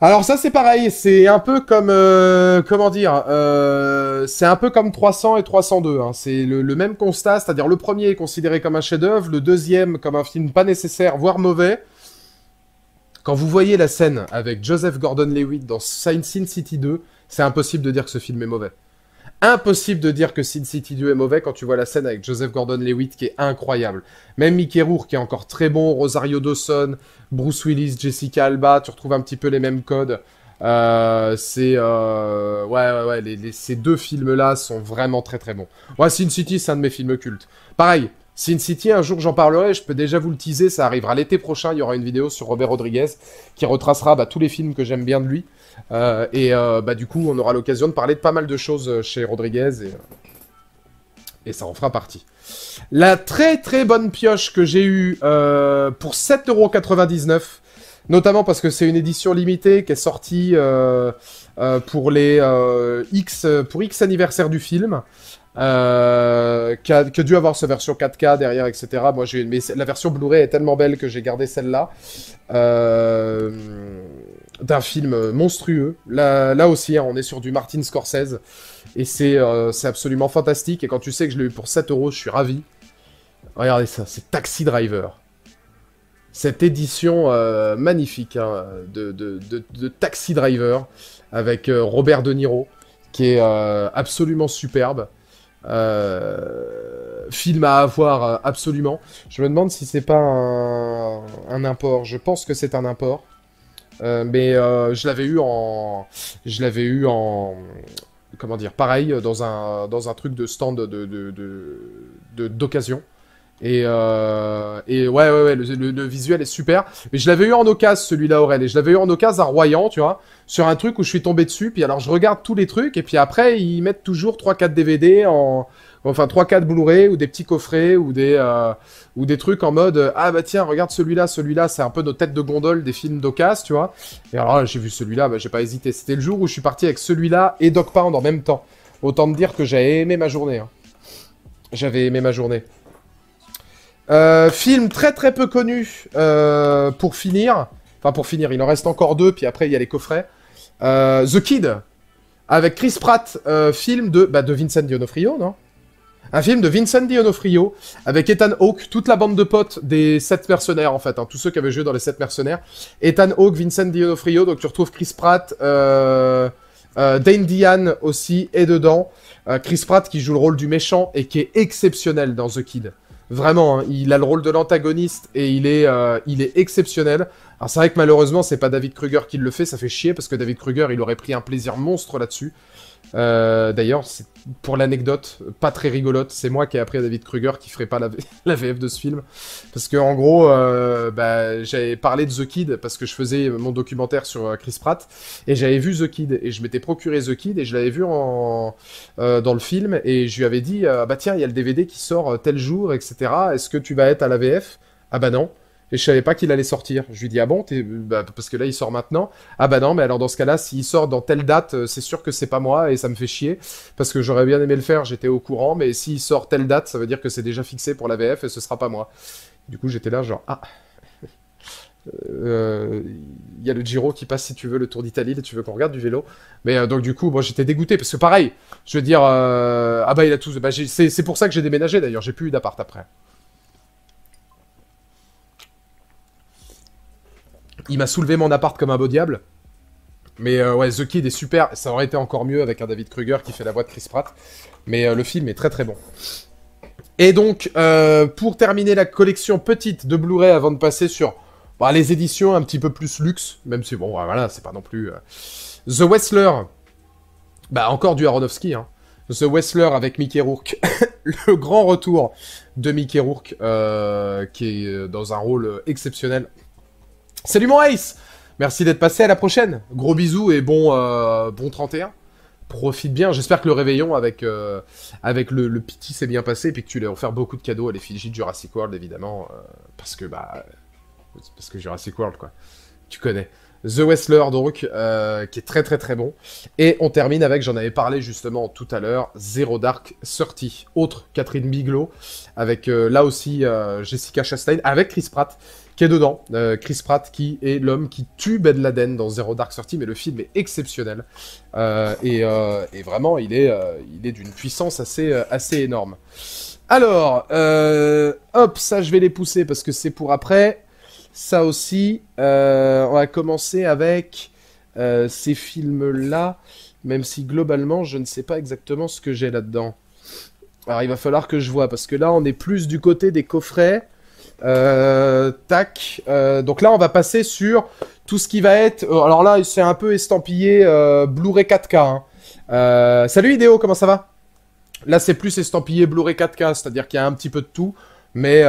Alors ça c'est pareil, c'est un peu comme euh, comment dire, euh, c'est un peu comme 300 et 302. Hein. C'est le, même constat, c'est-à-dire le premier est considéré comme un chef-d'œuvre, le deuxième comme un film pas nécessaire, voire mauvais. Quand vous voyez la scène avec Joseph gordon levitt dans in City 2, c'est impossible de dire que ce film est mauvais impossible de dire que Sin City 2 est mauvais quand tu vois la scène avec Joseph Gordon-Lewitt qui est incroyable. Même Mickey Rourke qui est encore très bon, Rosario Dawson, Bruce Willis, Jessica Alba, tu retrouves un petit peu les mêmes codes. Euh, c'est euh, ouais ouais ouais ces deux films là sont vraiment très très bons. Ouais, Sin City c'est un de mes films cultes. Pareil, Sin City un jour j'en parlerai, je peux déjà vous le teaser, ça arrivera l'été prochain, il y aura une vidéo sur Robert Rodriguez qui retracera bah, tous les films que j'aime bien de lui. Euh, et euh, bah, du coup, on aura l'occasion de parler de pas mal de choses euh, chez Rodriguez et, ça en fera partie. La très très bonne pioche que j'ai eue pour 7,99€, notamment parce que c'est une édition limitée qui est sortie pour les X pour X anniversaire du film. Euh, qui a, dû avoir sa version 4K derrière, etc. Moi, j'ai mais la version Blu-ray est tellement belle que j'ai gardé celle-là d'un film euh, monstrueux. Là, là aussi, hein, on est sur du Martin Scorsese. Et euh, c'est absolument fantastique. Et quand tu sais que je l'ai eu pour 7 euros, je suis ravi. Regardez ça, c'est Taxi Driver. Cette édition euh, magnifique hein, de, Taxi Driver avec Robert De Niro, qui est absolument superbe. film à avoir absolument. Je me demande si c'est pas un, import. Je pense que c'est un import. Euh, mais euh, je l'avais eu en... Je l'avais eu en... Comment dire Pareil, dans un, dans un truc de stand de, d'occasion. Et, euh, et, ouais, ouais, ouais le, visuel est super. Mais je l'avais eu en occasion, celui-là, Aurel. Et je l'avais eu en occasion en Royan, tu vois, sur un truc où je suis tombé dessus. Puis alors, je regarde tous les trucs. Et puis après, ils mettent toujours 3-4 DVD en, enfin 3-4 Blu-ray ou des petits coffrets ou des, euh, ou des trucs en mode euh, Ah bah tiens, regarde celui-là, celui-là, c'est un peu nos têtes de gondole des films d'Ocas, tu vois. Et alors j'ai vu celui-là, bah, j'ai pas hésité. C'était le jour où je suis parti avec celui-là et Doc Pound en même temps. Autant me dire que j'avais aimé ma journée. Hein. J'avais aimé ma journée. Euh, film très très peu connu pour finir. Enfin pour finir, il en reste encore deux, puis après il y a les coffrets. The Kid, avec Chris Pratt, film de, bah, de Vincent D'Onofrio, non un film de Vincent D'Onofrio avec Ethan Hawke, toute la bande de potes des sept mercenaires en fait, hein. tous ceux qui avaient joué dans les sept mercenaires. Ethan Hawke, Vincent D'Onofrio, donc tu retrouves Chris Pratt, euh, euh, Dane Diane aussi est dedans. Euh, Chris Pratt qui joue le rôle du méchant et qui est exceptionnel dans The Kid. Vraiment, hein, il a le rôle de l'antagoniste et il est, il est exceptionnel. Alors c'est vrai que malheureusement, c'est pas David Kruger qui le fait, ça fait chier parce que David Kruger, il aurait pris un plaisir monstre là-dessus. Euh, d'ailleurs D'ailleurs, pour l'anecdote, pas très rigolote, c'est moi qui ai appris David Kruger qui ferait pas la, VF de ce film. Parce que, en gros, euh, bah, j'avais parlé de The Kid parce que je faisais mon documentaire sur euh, Chris Pratt et j'avais vu The Kid et je m'étais procuré The Kid et je l'avais vu dans le film et je lui avais dit ah Bah tiens, il y a le DVD qui sort tel jour, etc. Est-ce que tu vas être à la VF Ah bah non et je savais pas qu'il allait sortir. Je lui dis ah bon, bah, parce que là il sort maintenant. Ah bah non, mais alors dans ce cas-là, s'il sort dans telle date, euh, c'est sûr que c'est pas moi et ça me fait chier parce que j'aurais bien aimé le faire, j'étais au courant, mais s'il sort telle date, ça veut dire que c'est déjà fixé pour la VF et ce sera pas moi. Du coup j'étais là genre ah. Euh, il y a le Giro qui passe si tu veux, le Tour d'Italie, tu veux qu'on regarde du vélo. Mais euh, donc du coup, moi j'étais dégoûté parce que pareil, je veux dire, ah bah il a tous, bah, c'est pour ça que j'ai déménagé d'ailleurs, j'ai plus eu d'appart après. Il m'a soulevé mon appart comme un beau diable. Mais euh, ouais, The Kid est super. Ça aurait été encore mieux avec un David Kruger qui fait la voix de Chris Pratt. Mais euh, le film est très très bon. Et donc, euh, pour terminer la collection petite de Blu-ray avant de passer sur bah, les éditions un petit peu plus luxe, même si bon, voilà, c'est pas non plus. The Wessler. Bah, encore du Aronofsky, hein. The Wessler avec Mickey Rourke. le grand retour de Mickey Rourke, qui est dans un rôle exceptionnel. Salut mon Ace Merci d'être passé, à la prochaine. Gros bisous et bon, euh, bon 31. Profite bien, j'espère que le réveillon avec, euh, avec le, le s'est bien passé et puis que tu l'as offert beaucoup de cadeaux à l'effigie de Jurassic World évidemment, euh, parce que bah... Parce que Jurassic World quoi, tu connais. The Wrestler donc, qui est très très très bon. Et on termine avec, j'en avais parlé justement tout à l'heure, Zero Dark Sortie autre Catherine Biglow avec là aussi Jessica Chastain, avec Chris Pratt dedans. Euh, Chris Pratt, qui est l'homme qui tue Ben Laden dans Zero Dark Thirty, mais le film est exceptionnel. Euh, euh, et, vraiment, il est, il est d'une puissance assez, assez énorme. Alors, hop, ça je vais les pousser parce que c'est pour après. Ça aussi, on va commencer avec ces films-là, même si globalement, je ne sais pas exactement ce que j'ai là-dedans. Alors, il va falloir que je vois parce que là, on est plus du côté des coffrets. Euh, tac. Euh, donc là, on va passer sur tout ce qui va être. Euh, alors là, c'est un peu estampillé Blu-ray 4K. Hein. salut Idéo, comment ça va Là, c'est plus estampillé Blu-ray 4K, c'est-à-dire qu'il y a un petit peu de tout. Mais,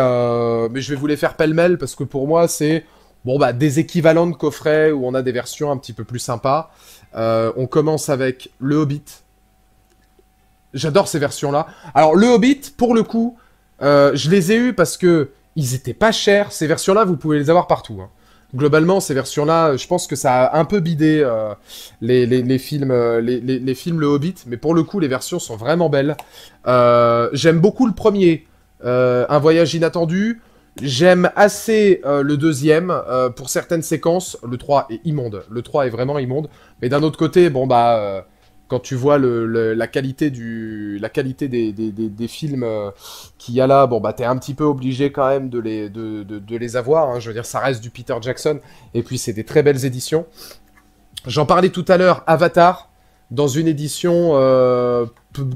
mais, je vais vous les faire pêle-mêle parce que pour moi, c'est bon, bah, des équivalents de coffrets où on a des versions un petit peu plus sympas. on commence avec Le Hobbit. J'adore ces versions-là. Alors, Le Hobbit, pour le coup, je les ai eues parce que ils étaient pas chers. Ces versions-là, vous pouvez les avoir partout. Hein. Globalement, ces versions-là, euh, je pense que ça a un peu bidé euh, les, films, euh, les, films Le Hobbit, mais pour le coup, les versions sont vraiment belles. J'aime beaucoup le premier, Un voyage inattendu. J'aime assez le deuxième pour certaines séquences. Le 3 est immonde. Le 3 est vraiment immonde. Mais d'un autre côté, bon bah quand tu vois la qualité, des, films euh, qu'il y a là, bon, bah, t'es un petit peu obligé quand même de les, avoir. Hein. Je veux dire, ça reste du Peter Jackson. Et puis, c'est des très belles éditions. J'en parlais tout à l'heure, Avatar, dans une édition euh,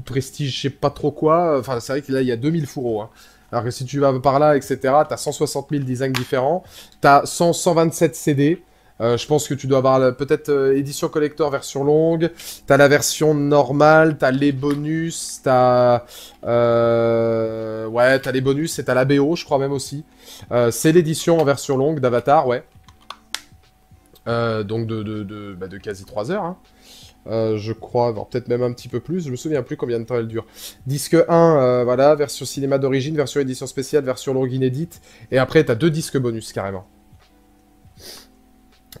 prestige, je sais pas trop quoi. Enfin, c'est vrai que là, il y a 2000 fourreaux. Hein. Alors que si tu vas par là, etc., as 160 000 designs différents. tu as 127 CD. Euh, je pense que tu dois avoir peut-être euh, édition collector version longue. T'as la version normale, t'as les bonus, t'as euh, ouais, t'as les bonus et t'as la BO, je crois même aussi. c'est l'édition en version longue d'Avatar, ouais. donc de, de, de, bah, quasi 3 heures. Hein. je crois, peut-être même un petit peu plus, je me souviens plus combien de temps elle dure. Disque 1, voilà, version cinéma d'origine, version édition spéciale, version longue inédite, et après t'as deux disques bonus carrément.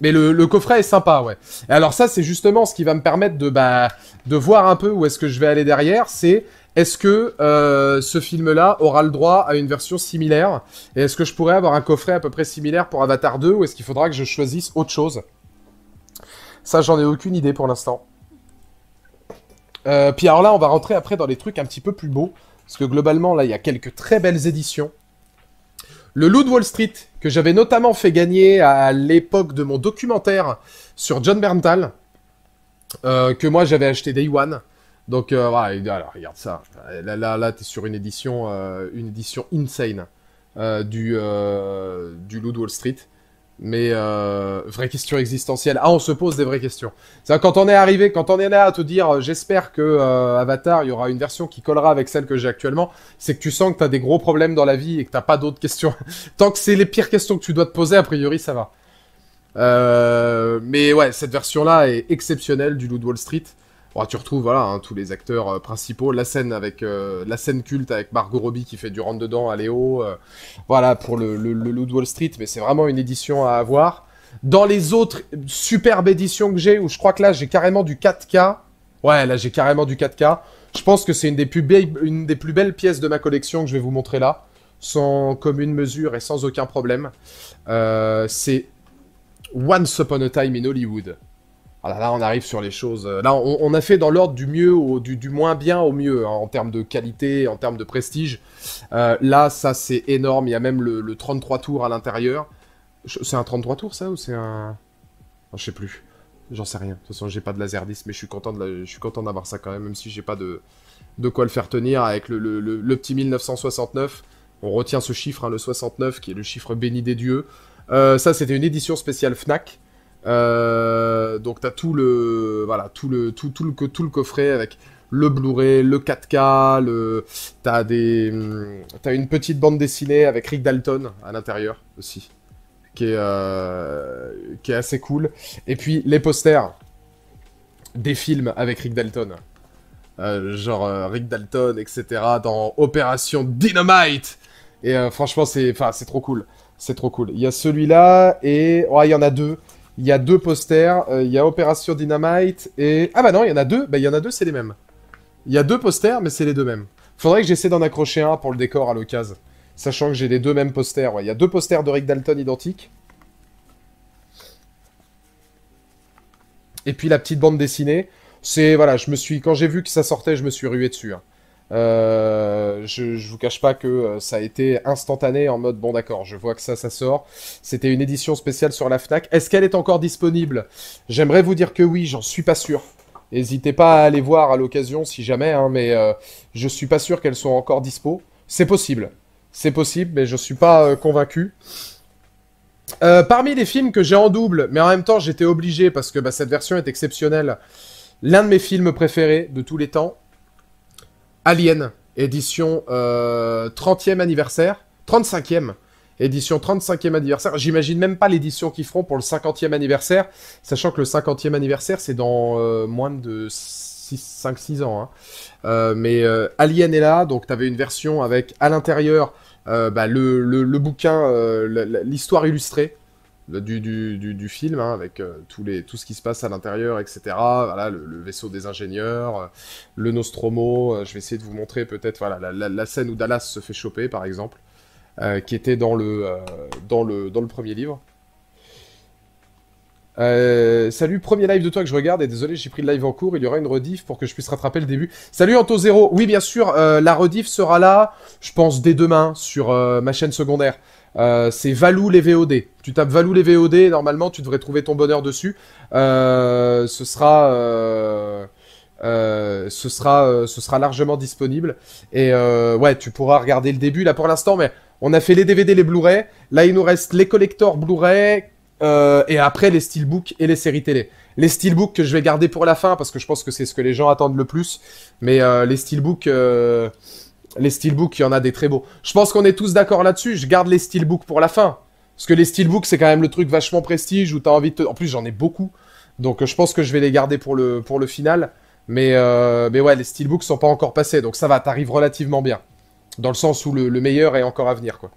Mais le, coffret est sympa, ouais. Et alors ça, c'est justement ce qui va me permettre de, bah, de voir un peu où est-ce que je vais aller derrière. C'est est-ce que euh, ce film-là aura le droit à une version similaire Et est-ce que je pourrais avoir un coffret à peu près similaire pour Avatar 2 ou est-ce qu'il faudra que je choisisse autre chose Ça, j'en ai aucune idée pour l'instant. Euh, puis alors là, on va rentrer après dans les trucs un petit peu plus beaux. Parce que globalement, là, il y a quelques très belles éditions. Le Loup de Wall Street, que j'avais notamment fait gagner à l'époque de mon documentaire sur John Berntal, euh, que moi j'avais acheté Day One. Donc euh, voilà, regarde ça. Là, là, là t'es sur une édition, euh, une édition insane du, du Wall Street. Mais euh, vraie question existentielle. Ah, on se pose des vraies questions. C'est quand on est arrivé, quand on est là à te dire, euh, j'espère que euh, Avatar, il y aura une version qui collera avec celle que j'ai actuellement, c'est que tu sens que t'as des gros problèmes dans la vie et que t'as pas d'autres questions. Tant que c'est les pires questions que tu dois te poser, a priori, ça va. Euh, mais ouais, cette version-là est exceptionnelle du Loot Wall Street. Oh, tu retrouves voilà hein, tous les acteurs euh, principaux, la scène avec euh, la scène culte avec Margot Robbie qui fait du rentre dedans à Léo, euh, voilà pour le, le, Loot Wall Street, mais c'est vraiment une édition à avoir. Dans les autres superbes éditions que j'ai, où je crois que là j'ai carrément du 4K, ouais là j'ai carrément du 4K. Je pense que c'est une une des plus belles pièces de ma collection que je vais vous montrer là, sans commune mesure et sans aucun problème. c'est Once Upon a Time in Hollywood. Ah là, on arrive sur les choses. Euh, là, on, a fait dans l'ordre du mieux au, du, moins bien au mieux hein, en termes de qualité, en termes de prestige. Euh, là, ça c'est énorme. Il y a même le, 33 tours à l'intérieur. C'est un 33 tours ça ou c'est un Je sais plus. J'en sais rien. De toute façon, j'ai pas de laser 10, mais je suis content de je suis content d'avoir ça quand même, même si j'ai pas de de quoi le faire tenir avec le, petit 1969. On retient ce chiffre, hein, le 69, qui est le chiffre béni des dieux. Euh, ça, c'était une édition spéciale Fnac. Euh, donc t'as tout le voilà tout le tout, tout le tout le coffret avec le Blu-ray, le 4K, le t'as des mm, t'as une petite bande dessinée avec Rick Dalton à l'intérieur aussi qui est euh, qui est assez cool et puis les posters des films avec Rick Dalton euh, genre Rick Dalton etc dans Opération Dynamite et franchement c'est enfin c'est trop cool c'est trop cool il y a celui-là et il y en a deux il y a deux posters. Euh, il y a Opération Dynamite et... Ah bah non, il y en a deux. Bah, il y en a deux, c'est les mêmes. Il y a deux posters, mais c'est les deux mêmes. Faudrait que j'essaie d'en accrocher un pour le décor à l'occasion. Sachant que j'ai les deux mêmes posters. Il y a deux posters de Rick Dalton identiques. Et puis la petite bande dessinée. C'est... Voilà, je me suis... Quand j'ai vu que ça sortait, je me suis rué dessus. Hein. Euh, je, vous cache pas que euh, ça a été instantané en mode bon d'accord, je vois que ça ça sort. C'était une édition spéciale sur la Fnac. Est-ce qu'elle est encore disponible J'aimerais vous dire que oui, j'en suis pas sûr. N'hésitez pas à aller voir à l'occasion si jamais, hein, mais euh, je suis pas sûr qu'elles sont encore dispo. C'est possible, c'est possible, mais je suis pas convaincu. parmi les films que j'ai en double, mais en même temps j'étais obligé parce que bah, cette version est exceptionnelle, l'un de mes films préférés de tous les temps, Alien, édition 30e euh, anniversaire, 35e. Édition 35e anniversaire. J'imagine même pas l'édition qu'ils feront pour le 50e anniversaire, sachant que le 50e anniversaire, c'est dans euh, moins de 5-6 ans. Hein. Euh, mais Alien est là, donc tu avais une version avec à l'intérieur bah, le, bouquin, l'histoire illustrée, du, film, hein, avec euh, tous les, tout ce qui se passe à l'intérieur, etc. Voilà, le, vaisseau des ingénieurs, euh, le Nostromo. Euh, je vais essayer de vous montrer peut-être voilà, la, scène où Dallas se fait choper, par exemple, qui était dans le, dans, le, dans le premier livre. salut, premier live de toi que je regarde, et désolé, j'ai pris le live en cours, il y aura une rediff pour que je puisse rattraper le début. Salut Anto Zero, oui bien sûr, la rediff sera là, je pense, dès demain, sur ma chaîne secondaire. Euh, c'est Valou les VOD. Tu tapes Valou les VOD, normalement tu devrais trouver ton bonheur dessus. Euh, ce sera, euh, ce sera, ce sera largement disponible. Et ouais, tu pourras regarder le début là pour l'instant, mais on a fait les DVD, les Blu-ray. Là, il nous reste les collectors Blu-ray. et après les steelbooks et les séries télé. Les steelbooks que je vais garder pour la fin parce que je pense que c'est ce que les gens attendent le plus. Mais les steelbooks, les steelbooks, il y en a des très beaux. Je pense qu'on est tous d'accord là-dessus. Je garde les steelbooks pour la fin. Parce que les steelbooks, c'est quand même le truc vachement prestige où as envie de En plus, j'en ai beaucoup. Donc, je pense que je vais les garder pour le, pour le final. Mais, euh, mais ouais, les steelbooks sont pas encore passés. Donc, ça va, t'arrives relativement bien. Dans le sens où le... meilleur est encore à venir, quoi.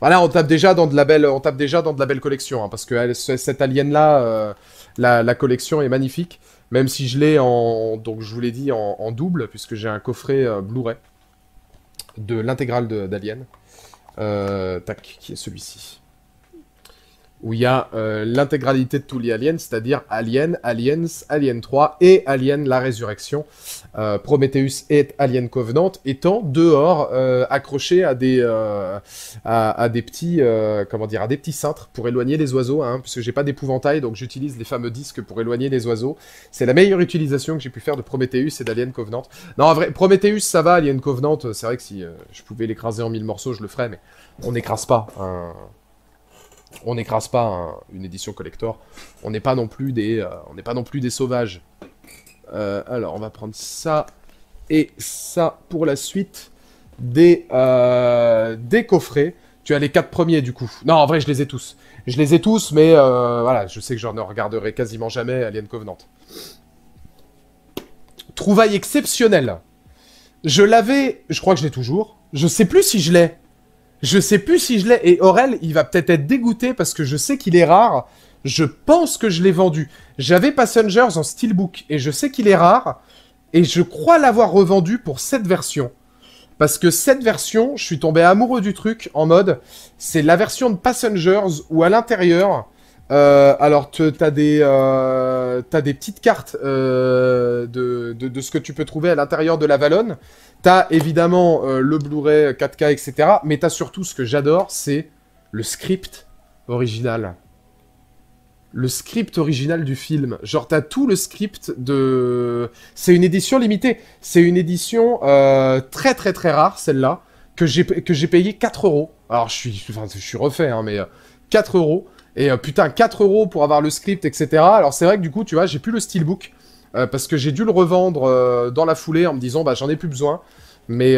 Voilà, on tape déjà dans de la belle, on tape déjà dans de la belle collection. Hein, parce que cette alien-là, euh, la... collection est magnifique. Même si je l'ai en, donc je vous l'ai dit, en, double, puisque j'ai un coffret euh, Blu-ray de l'intégrale d'Alien. Euh, tac, qui est celui-ci où il y a euh, l'intégralité de tous les aliens, c'est-à-dire Alien, Aliens, Alien 3 et Alien la Résurrection. Euh, Prometheus et Alien Covenant étant dehors euh, accrochés à des, à, des petits comment dire, des cintres pour éloigner les oiseaux, hein, puisque j'ai pas d'épouvantail, donc j'utilise les fameux disques pour éloigner les oiseaux. C'est la meilleure utilisation que j'ai pu faire de Prometheus et d'Alien Covenant. Non, en vrai, Prometheus ça va, Alien Covenant, c'est vrai que si je pouvais l'écraser en mille morceaux, je le ferais, mais on n'écrase pas on n'écrase pas une édition collector. On n'est pas non plus des, euh, on n'est pas non plus des sauvages. Euh, alors, on va prendre ça et ça pour la suite des, euh, des coffrets. Tu as les quatre premiers du coup. Non, en vrai, je les ai tous. Je les ai tous, mais voilà, je sais que je ne regarderai quasiment jamais Alien Covenant. Trouvaille exceptionnelle. Je l'avais, je crois que je l'ai toujours. Je sais plus si je l'ai. Je sais plus si je l'ai. Et Aurel, il va peut-être être dégoûté parce que je sais qu'il est rare. Je pense que je l'ai vendu. J'avais Passengers en Steelbook et je sais qu'il est rare. Et je crois l'avoir revendu pour cette version. Parce que cette version, je suis tombé amoureux du truc en mode, c'est la version de Passengers où à l'intérieur, euh, alors, tu des, euh, des petites cartes euh, de, ce que tu peux trouver à l'intérieur de la Valonne. Tu as évidemment le Blu-ray 4K, etc. Mais tu as surtout ce que j'adore, c'est le script original. Le script original du film. Genre, t'as tout le script de... C'est une édition limitée. C'est une édition très très très rare, celle-là, que j'ai payé 4 euros. Alors, je suis, je suis refait, hein, mais 4 euros. Et euh, putain, 4 euros pour avoir le script, etc. Alors c'est vrai que du coup, tu vois, j'ai plus le steelbook. Euh, parce que j'ai dû le revendre euh, dans la foulée en me disant, bah j'en ai plus besoin. Mais,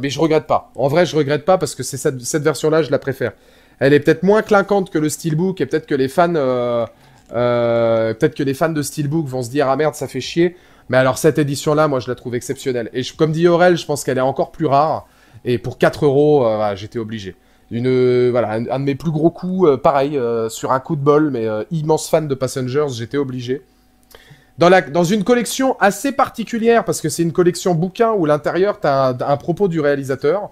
mais je regrette pas. En vrai, je regrette pas parce que c'est cette, version-là, je la préfère. Elle est peut-être moins clinquante que le steelbook et peut-être que les fans. peut-être que les fans de Steelbook vont se dire ah merde ça fait chier mais alors cette édition là moi je la trouve exceptionnelle et comme dit Aurel je pense qu'elle est encore plus rare et pour 4 euros bah, j'étais obligé une euh, voilà un, de mes plus gros coups euh, pareil euh, sur un coup de bol mais immense fan de Passengers j'étais obligé dans la dans une collection assez particulière parce que c'est une collection bouquin où l'intérieur t'as un, un, propos du réalisateur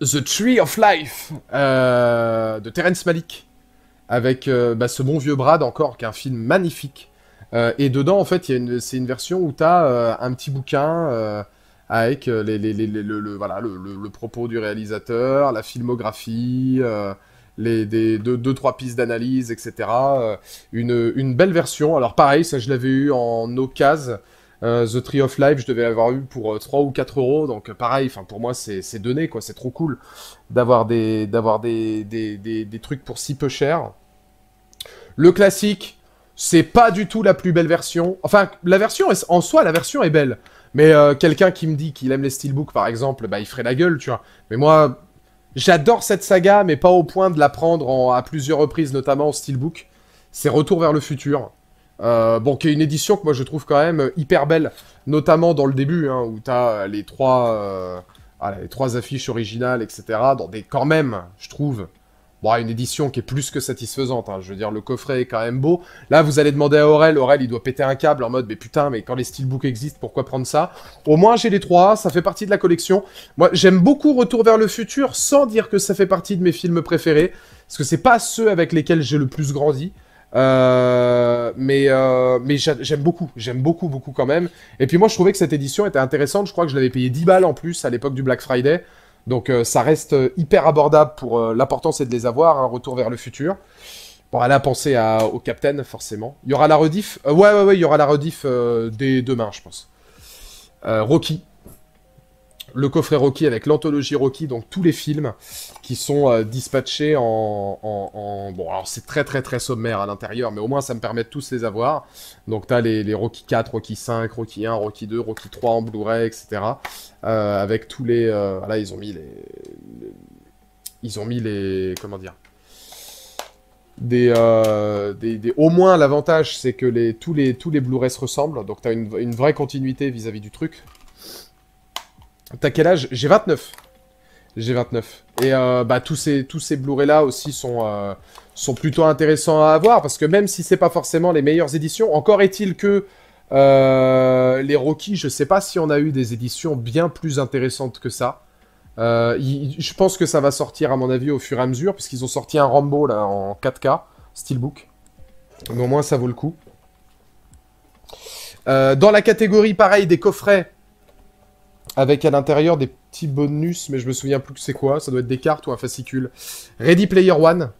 The Tree of Life de Terence Malick avec bah, ce bon vieux Brad encore qui est un film magnifique et dedans en fait c'est une version où t'as un petit bouquin avec euh, les, le, propos du réalisateur, la filmographie, euh, les, deux, trois pistes d'analyse, etc. Euh, une, belle version. Alors pareil, ça je l'avais eu en occasion. The Tree of Life, je devais l'avoir eu pour 3 ou 4 euros, donc pareil, enfin pour moi c'est donné quoi, c'est trop cool d'avoir des, des, trucs pour si peu cher. Le classique, c'est pas du tout la plus belle version. Enfin, la version en soi, la version est belle. Mais euh, quelqu'un qui me dit qu'il aime les steelbooks, par exemple, bah, il ferait la gueule, tu vois. Mais moi, j'adore cette saga, mais pas au point de la prendre à plusieurs reprises, notamment en steelbook. C'est Retour vers le futur. Euh, bon, qui est une édition que moi je trouve quand même hyper belle, notamment dans le début, hein, où t'as euh, les trois, ah, les trois affiches originales, etc. Dans des, quand même, je trouve, une édition qui est plus que satisfaisante. Hein. Je veux dire, le coffret est quand même beau. Là, vous allez demander à Aurel. Aurel, il doit péter un câble en mode, mais putain, mais quand les steelbooks existent, pourquoi prendre ça Au moins, j'ai les trois. Ça fait partie de la collection. Moi, j'aime beaucoup Retour vers le futur, sans dire que ça fait partie de mes films préférés, parce que c'est pas ceux avec lesquels j'ai le plus grandi. Euh, mais euh, mais j'aime beaucoup, j'aime beaucoup, beaucoup quand même. Et puis moi, je trouvais que cette édition était intéressante. Je crois que je l'avais payé 10 balles en plus à l'époque du Black Friday. Donc euh, ça reste euh, hyper abordable pour... Euh, l'importance c'est de les avoir, un hein, retour vers le futur. Bon, elle a pensé au Captain, forcément. Il y aura la rediff Ouais, ouais, ouais, il y aura la rediff dès demain, je pense. Rocky, le coffret Rocky avec l'anthologie Rocky, donc tous les films qui sont euh, dispatchés en, Bon, alors c'est très très très sommaire à l'intérieur, mais au moins ça me permet de tous les avoir. Donc t'as les, les Rocky 4, Rocky 5, Rocky 1, Rocky 2, Rocky 3 en Blu-ray, etc. Euh, avec tous les... Euh, ah là, ils ont mis les, Ils ont mis les... Comment dire des, au moins l'avantage c'est que les, tous les tous les Blu-ray se ressemblent donc t'as une, vraie continuité vis à -vis du truc T'as quel âge J'ai 29. J'ai 29. Et euh, bah, tous ces, tous ces Blu-ray-là aussi sont, euh, sont plutôt intéressants à avoir, parce que même si c'est pas forcément les meilleures éditions, encore est-il que euh, les Rocky, je sais pas si on a eu des éditions bien plus intéressantes que ça. je pense que ça va sortir, à mon avis, au fur et à mesure, puisqu'ils ont sorti un Rambo là, en 4K, Steelbook. Mais au moins, ça vaut le coup. dans la catégorie, pareil, des coffrets, avec à l'intérieur des petits bonus, mais je me souviens plus que c'est quoi. Ça doit être des cartes ou un fascicule. Ready Player One.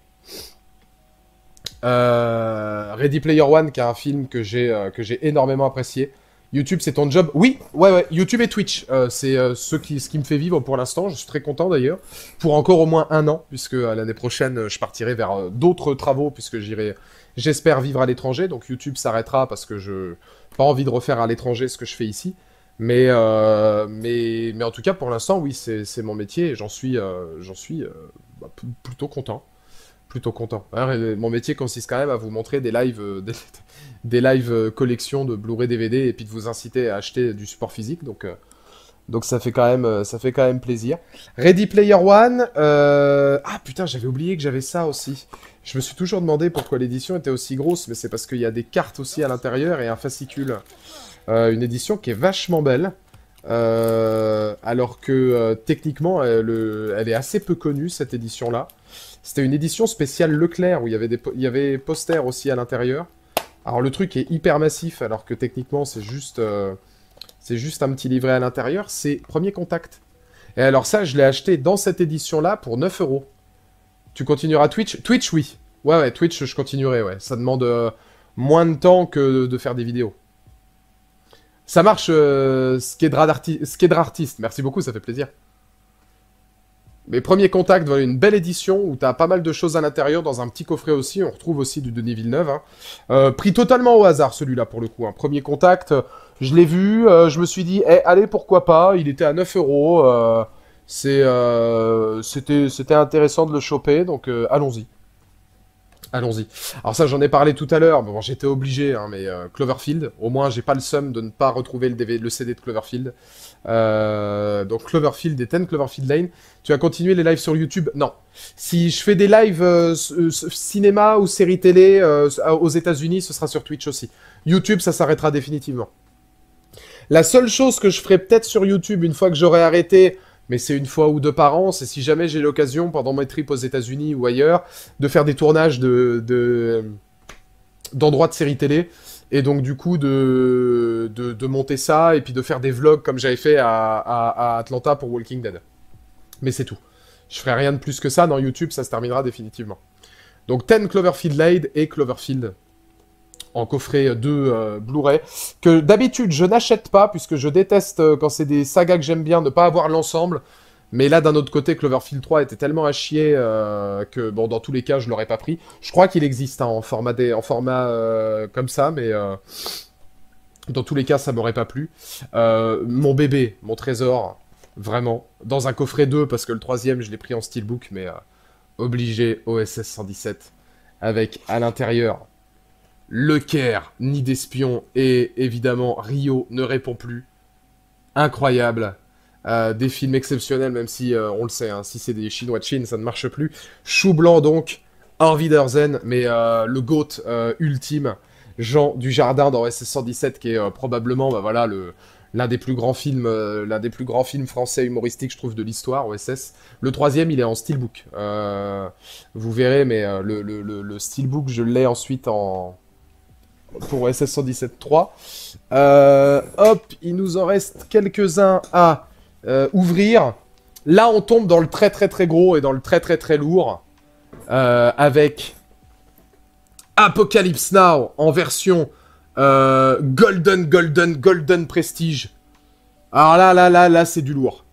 Euh, Ready Player One, qui est un film que j'ai euh, que j'ai énormément apprécié. YouTube, c'est ton job. Oui, ouais, ouais. YouTube et Twitch, euh, c'est ce qui ce qui me fait vivre pour l'instant. Je suis très content d'ailleurs pour encore au moins un an, puisque l'année prochaine, je partirai vers d'autres travaux, puisque j'irai, j'espère vivre à l'étranger. Donc YouTube s'arrêtera parce que je pas envie de refaire à l'étranger ce que je fais ici. Mais, euh, mais, mais en tout cas, pour l'instant, oui, c'est mon métier et j'en suis, euh, j'en suis euh, bah, plutôt content. Plutôt content. Hein, mon métier consiste quand même à vous montrer des lives, des, des lives collection de Blu-ray DVD et puis de vous inciter à acheter du support physique. Donc, donc ça, fait quand même, ça fait quand même plaisir. Ready Player One. Ah putain, j'avais oublié que j'avais ça aussi. Je me suis toujours demandé pourquoi l'édition était aussi grosse, mais c'est parce qu'il y a des cartes aussi à l'intérieur et un fascicule. Euh, une édition qui est vachement belle. Euh, alors que euh, techniquement, elle, est assez peu connue cette édition-là. C'était une édition spéciale Leclerc où il y avait des il y avait posters aussi à l'intérieur. Alors le truc est hyper massif, alors que techniquement c'est juste c'est juste un petit livret à l'intérieur. C'est Premier Contact. Et alors ça, je l'ai acheté dans cette édition-là pour 9 euros. Tu continueras Twitch Twitch, oui. Ouais, ouais, Twitch, je continuerai, ouais. Ça demande moins de temps que de faire des vidéos. Ça marche, euh, Artist. Merci beaucoup, ça fait plaisir. Mes premiers contacts, voilà une belle édition où t'as pas mal de choses à l'intérieur, dans un petit coffret aussi. On retrouve aussi du Denis Villeneuve. Hein. Euh, pris totalement au hasard celui-là pour le coup. Hein. Premier contact, euh, je l'ai vu, euh, je me suis dit, eh, allez, pourquoi pas. Il était à 9 euros. C'était intéressant de le choper, donc allons-y. Allons-y. Alors ça, j'en ai parlé tout à l'heure. Bon, j'étais obligé, hein, mais euh, Cloverfield. Au moins, j'ai pas le seum de ne pas retrouver le, CD de Cloverfield. Euh, donc Cloverfield et 10 Cloverfield Lane. Tu as continué les lives sur YouTube Non. Si je fais des lives euh, cinéma ou série télé aux États-Unis, ce sera sur Twitch aussi. YouTube, ça s'arrêtera définitivement. La seule chose que je ferai peut-être sur YouTube une fois que j'aurai arrêté, mais c'est une fois ou deux par an. C'est si jamais j'ai l'occasion, pendant mes trips aux États-Unis ou ailleurs, de faire des tournages de, d'endroits de séries télé. Et donc, du coup, de, de, monter ça et puis de faire des vlogs comme j'avais fait à, Atlanta pour Walking Dead. Mais c'est tout. Je ferai rien de plus que ça. Dans YouTube, ça se terminera définitivement. Donc, 10 Cloverfield Lade et Cloverfield en coffret 2 euh, euh, Blu-ray, que d'habitude je n'achète pas, puisque je déteste euh, quand c'est des sagas que j'aime bien ne pas avoir l'ensemble. Mais là, d'un autre côté, Cloverfield 3 était tellement à chier que, bon, dans tous les cas, je l'aurais pas pris. Je crois qu'il existe hein, en format, en format comme ça, mais dans tous les cas, ça m'aurait pas plu. mon bébé, mon trésor, vraiment, dans un coffret 2, parce que le troisième, je l'ai pris en steelbook, mais obligé OSS 117, avec à l'intérieur le Caire, ni d'espion, et évidemment Rio ne répond plus. Incroyable. Euh, des films exceptionnels, même si euh, on le sait, hein, si c'est des Chinois de Chine, ça ne marche plus. Chou blanc donc, Harvey mais euh, le GOAT ultime, Jean du Jardin, dans SS 117, qui est probablement bah, voilà, le, l'un des plus grands films, l'un des plus grands films français humoristiques, je trouve, de l'histoire, OSS. Le troisième, il est en steelbook. vous verrez, mais le, le, steelbook, je l'ai ensuite en, pour SS 117.3. Euh, hop, il nous en reste quelques-uns à euh, ouvrir. Là, on tombe dans le très très très gros et dans le très très très lourd. Euh, avec Apocalypse Now en version Golden, Golden, Golden Prestige. Alors là, là, là, là, c'est du lourd.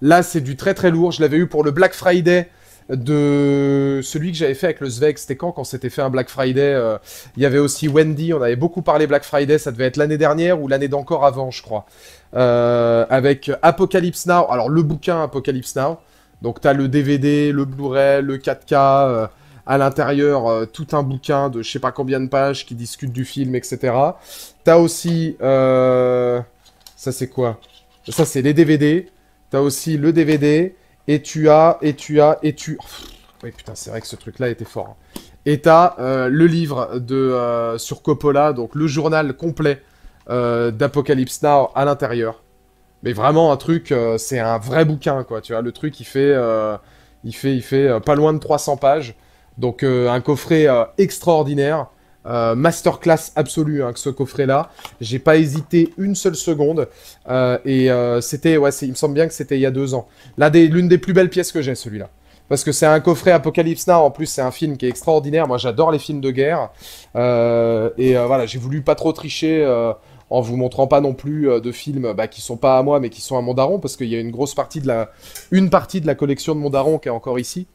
Là, c'est du très très lourd. Je l'avais eu pour le Black Friday de celui que j'avais fait avec le Sveg. C'était quand Quand c'était fait un Black Friday. Euh, il y avait aussi Wendy. On avait beaucoup parlé Black Friday. Ça devait être l'année dernière ou l'année d'encore avant, je crois. Euh, avec Apocalypse Now. Alors, le bouquin Apocalypse Now. Donc, t'as le DVD, le Blu-ray, le 4K. Euh, à l'intérieur, tout un bouquin de je sais pas combien de pages qui discute du film, etc. T'as aussi... ça c'est quoi Ça c'est les DVD. T'as aussi le DVD. Et tu as, et tu as, et tu... oui, putain, c'est vrai que ce truc-là était fort. Hein. Et tu as euh, le livre de, euh, sur Coppola, donc le journal complet euh, d'Apocalypse Now à l'intérieur. Mais vraiment un truc, c'est un vrai bouquin, quoi, tu vois. Le truc, il fait, il fait, il fait pas loin de 300 pages. Donc un coffret extraordinaire. Euh, masterclass absolue hein, que ce coffret-là. J'ai pas hésité une seule seconde. Euh, et euh, c'était, ouais, il me semble bien que c'était il y a deux ans. L'une des, des plus belles pièces que j'ai, celui-là. Parce que c'est un coffret Apocalypse Now, en plus c'est un film qui est extraordinaire, moi j'adore les films de guerre, et voilà, j'ai voulu pas trop tricher en vous montrant pas non plus de films bah, qui sont pas à moi mais qui sont à mon daron, parce qu'il y a une grosse partie de la... une partie de la collection de mon qui est encore ici,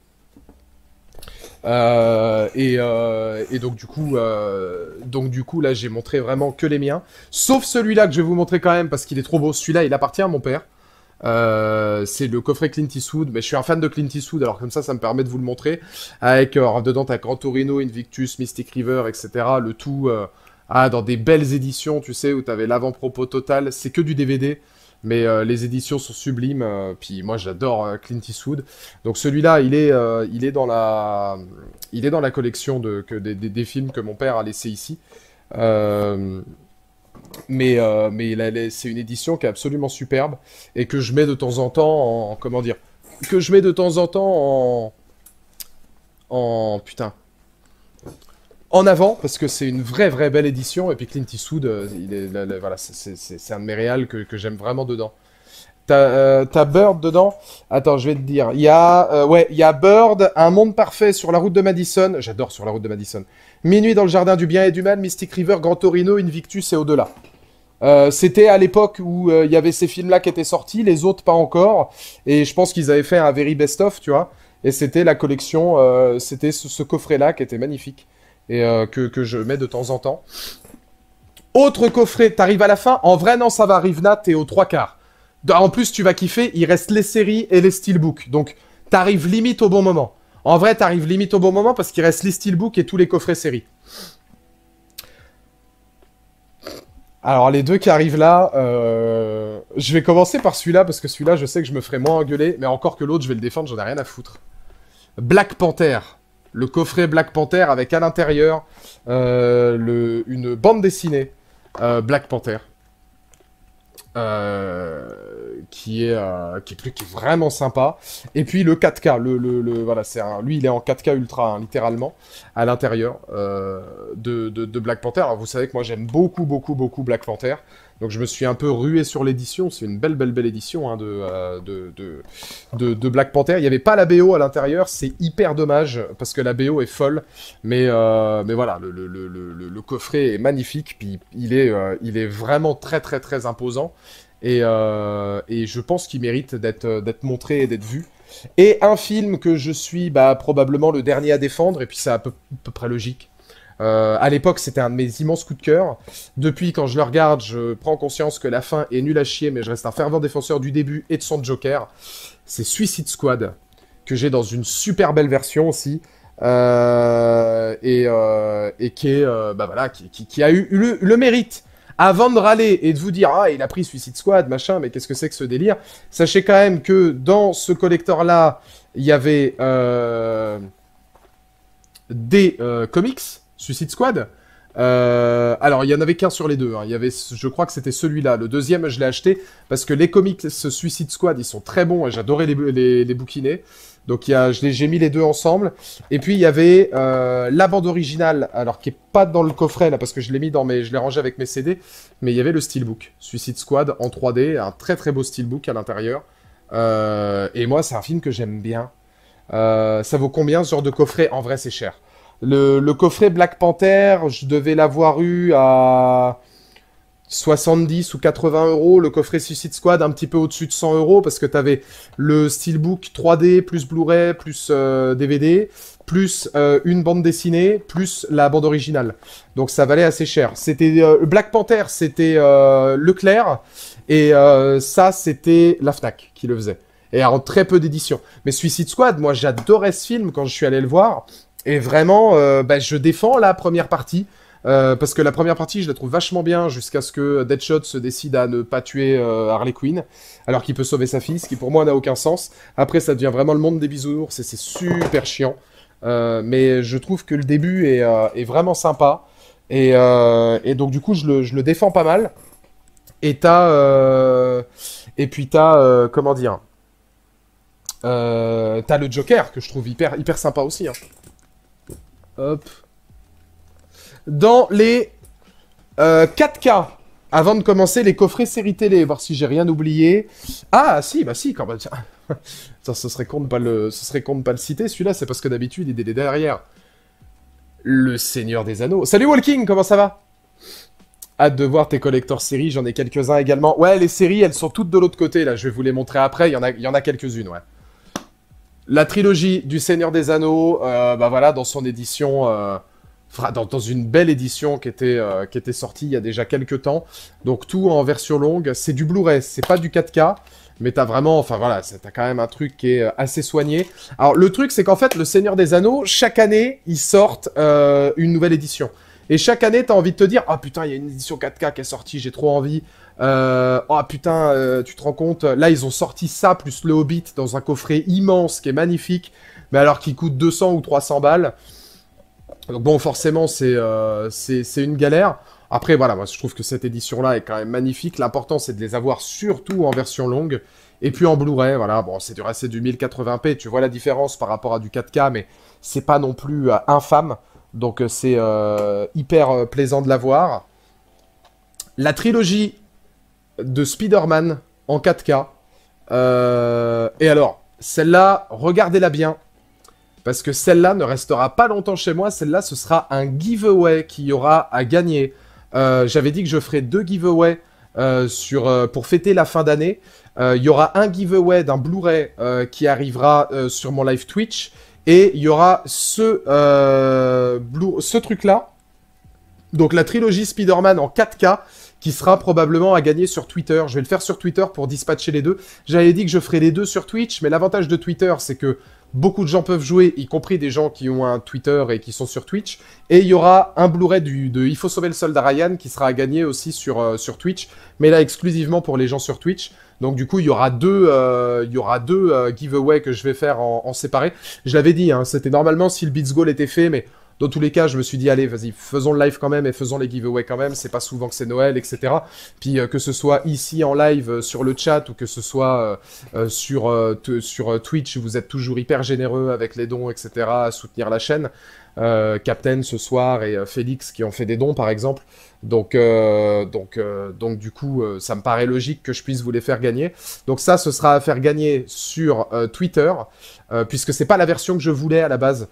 euh, euh, et, donc du coup, euh, donc du coup, là j'ai montré vraiment que les miens, sauf celui-là que je vais vous montrer quand même parce qu'il est trop beau. Celui-là, il appartient à mon père. c'est le coffret Clint Eastwood, mais je suis un fan de Clint Eastwood, alors comme ça, ça me permet de vous le montrer. Avec dedans, t'as grand Torino, Invictus, Mystic River, etc. Le tout ah, dans des belles éditions, tu sais, où t'avais l'avant-propos total. C'est que du DVD mais euh, les éditions sont sublimes. Euh, puis moi, j'adore euh, Clint Eastwood. Donc celui-là, il est, il est dans la, il est dans la collection de, que des, films que mon père a laissé ici. mais mais c'est une édition qui est absolument superbe et que je mets de temps en temps en comment dire, que je mets de temps en temps en en putain en avant parce que c'est une vraie vraie belle édition et puis Clint Eastwood euh, voilà c'est un de mes réals que, j'aime vraiment dedans t'as euh, Bird dedans attends je vais te dire il y a euh, ouais il y a Bird un monde parfait sur la route de Madison j'adore sur la route de Madison minuit dans le jardin du bien et du mal Mystic River Grand Torino Invictus et au delà c'était à l'époque où il y avait ces films là qui étaient sortis les autres pas encore et je pense qu'ils avaient fait un very best of tu vois et c'était la collection c'était ce, coffret là qui était magnifique et euh, que, je mets de temps en temps. Autre coffret, t'arrives à la fin. En vrai, non, ça va, Rivna, t'es aux trois quarts. En plus, tu vas kiffer, il reste les séries et les steelbooks. Donc, t'arrives limite au bon moment. En vrai, t'arrives limite au bon moment parce qu'il reste les steelbooks et tous les coffrets séries. Alors les deux qui arrivent là, euh, je vais commencer par celui-là parce que celui-là je sais que je me ferai moins engueuler, mais encore que l'autre je vais le défendre, j'en ai rien à foutre. Black Panther le coffret Black Panther avec à l'intérieur euh, une bande dessinée euh, Black Panther. Euh, qui est qui qui est vraiment sympa et puis le 4K le, voilà c'est lui il est en 4K ultra hein, littéralement à l'intérieur de, de, Black Panther Alors, vous savez que moi j'aime beaucoup beaucoup beaucoup Black Panther donc je me suis un peu rué sur l'édition. C'est une belle, belle, belle édition hein, euh, de, de, Black Panther. Il n'y avait pas la BO à l'intérieur. C'est hyper dommage parce que la BO est folle. Mais, euh, mais voilà, le, coffret est magnifique. Puis il est, euh, il est vraiment très, très, très imposant. Et, je pense qu'il mérite d'être montré et d'être vu. Et un film que je suis bah, probablement le dernier à défendre, et puis c'est à peu près logique, euh, à l'époque, c'était un de mes immenses coups de cœur. Depuis, quand je le regarde, je prends conscience que la fin est nulle à chier, mais je reste un fervent défenseur du début et de son Joker. C'est Suicide Squad, que j'ai dans une super belle version aussi. et, qui, a eu le, mérite, avant de râler et de vous dire Ah, il a pris Suicide Squad, machin, mais qu'est-ce que c'est que ce délire Sachez quand même que dans ce collector-là, il y avait euh, des euh, comics Suicide Squad. Euh, alors, il y en avait qu'un sur les deux. Hein. Il y avait, je crois que c'était celui-là. Le deuxième, je l'ai acheté parce que les comics Suicide Squad, ils sont très bons et j'adorais les, les, bouquiner. Donc, y a, j'ai mis les deux ensemble. Et puis, il y avait euh, la bande originale, alors qui est pas dans le coffret là parce que je l'ai mis dans mes, je l'ai rangé avec mes CD. Mais il y avait le steelbook Suicide Squad en 3D, un très très beau steelbook à l'intérieur. Euh, et moi, c'est un film que j'aime bien. ça vaut combien ce genre de coffret En vrai, c'est cher. Le, coffret Black Panther, je devais l'avoir eu à 70 ou 80 euros. Le coffret Suicide Squad, un petit peu au-dessus de 100 euros, parce que tu avais le Steelbook 3D, plus Blu-ray, plus DVD, euh, plus euh, une bande dessinée, plus la bande originale. Donc ça valait assez cher. C'était euh, Black Panther, c'était Leclerc, et ça, c'était la Fnac qui le faisait. Et en très peu d'éditions. Mais Suicide Squad, moi j'adorais ce film quand je suis allé le voir. Et vraiment, euh, bah, je défends la première partie. Euh, parce que la première partie, je la trouve vachement bien jusqu'à ce que Deadshot se décide à ne pas tuer euh, Harley Quinn, alors qu'il peut sauver sa fille, ce qui pour moi n'a aucun sens. Après, ça devient vraiment le monde des bisounours et c'est super chiant. mais je trouve que le début est, vraiment sympa. Et, donc, du coup, je le, défends pas mal. Et t'as. et puis t'as. comment dire T'as le Joker, que je trouve hyper, hyper sympa aussi. Hein. Dans les 4K, euh, avant de commencer les coffrets série télé, voir si j'ai rien oublié. Ah, si, bah si, quand même. ça, ce serait con de pas le, ce serait pas le citer. Celui-là, c'est parce que d'habitude, il est derrière. Le Seigneur des Anneaux. Salut Walking, comment ça va Hâte de voir tes collecteurs séries, j'en ai quelques-uns également. Ouais, les séries, elles sont toutes de l'autre côté, là. Je vais vous les montrer après, il y en a, il y en a quelques-unes, ouais la trilogie du Seigneur des Anneaux, euh, bah voilà, dans son édition, euh, dans, une belle édition qui était, euh, qui était sortie il y a déjà quelques temps. Donc tout en version longue, c'est du Blu-ray, c'est pas du 4K, mais t'as vraiment, enfin voilà, t'as quand même un truc qui est assez soigné. Alors le truc, c'est qu'en fait, le Seigneur des Anneaux, chaque année, ils sortent une nouvelle édition. Et chaque année, t'as envie de te dire, ah putain, il y a une édition 4K qui est sortie, j'ai trop envie. Euh, oh putain, euh, tu te rends compte, là ils ont sorti ça plus le Hobbit dans un coffret immense qui est magnifique, mais alors qu'il coûte 200 ou 300 balles. Donc bon, forcément euh, c'est une galère. Après voilà, moi je trouve que cette édition-là est quand même magnifique. L'important c'est de les avoir surtout en version longue. Et puis en Blu-ray, voilà, bon c'est du, du 1080p, tu vois la différence par rapport à du 4K, mais c'est pas non plus infâme. Donc c'est hyper plaisant de l'avoir. La trilogie de Spider-Man en 4K. Euh, et alors, celle-là, regardez-la bien. Parce que celle-là ne restera pas longtemps chez moi. Celle-là, ce sera un giveaway qu'il y aura à gagner. Euh, j'avais dit que je ferai deux giveaways euh, sur, pour fêter la fin d'année. Il y aura un giveaway d'un Blu-ray qui arrivera sur mon live Twitch. Et il y aura ce, ce truc-là donc la trilogie Spider-Man en 4K qui sera probablement à gagner sur Twitter. Je vais le faire sur Twitter pour dispatcher les deux. J'avais dit que je ferais les deux sur Twitch, mais l'avantage de Twitter, c'est que beaucoup de gens peuvent jouer, y compris des gens qui ont un Twitter et qui sont sur Twitch. Et il y aura un Blu-ray de Il faut sauver le soldat Ryan qui sera à gagner aussi sur, euh, sur Twitch, mais là exclusivement pour les gens sur Twitch. Donc du coup, il y aura deux, euh, il y aura deux euh, giveaways que je vais faire en, séparé. Je l'avais dit, hein, c'était normalement si le Beats Goal était fait, mais dans tous les cas, je me suis dit, allez, vas-y, faisons le live quand même et faisons les giveaways quand même. C'est pas souvent que c'est Noël, etc. Puis euh, que ce soit ici en live euh, sur le chat ou que ce soit euh, sur, sur Twitch, vous êtes toujours hyper généreux avec les dons, etc. à soutenir la chaîne. Captain ce soir et Félix qui ont fait des dons, par exemple. Donc, euh, donc, euh, donc du coup, euh, ça me paraît logique que je puisse vous les faire gagner. Donc ça, ce sera à faire gagner sur Twitter, puisque c'est pas la version que je voulais à la base.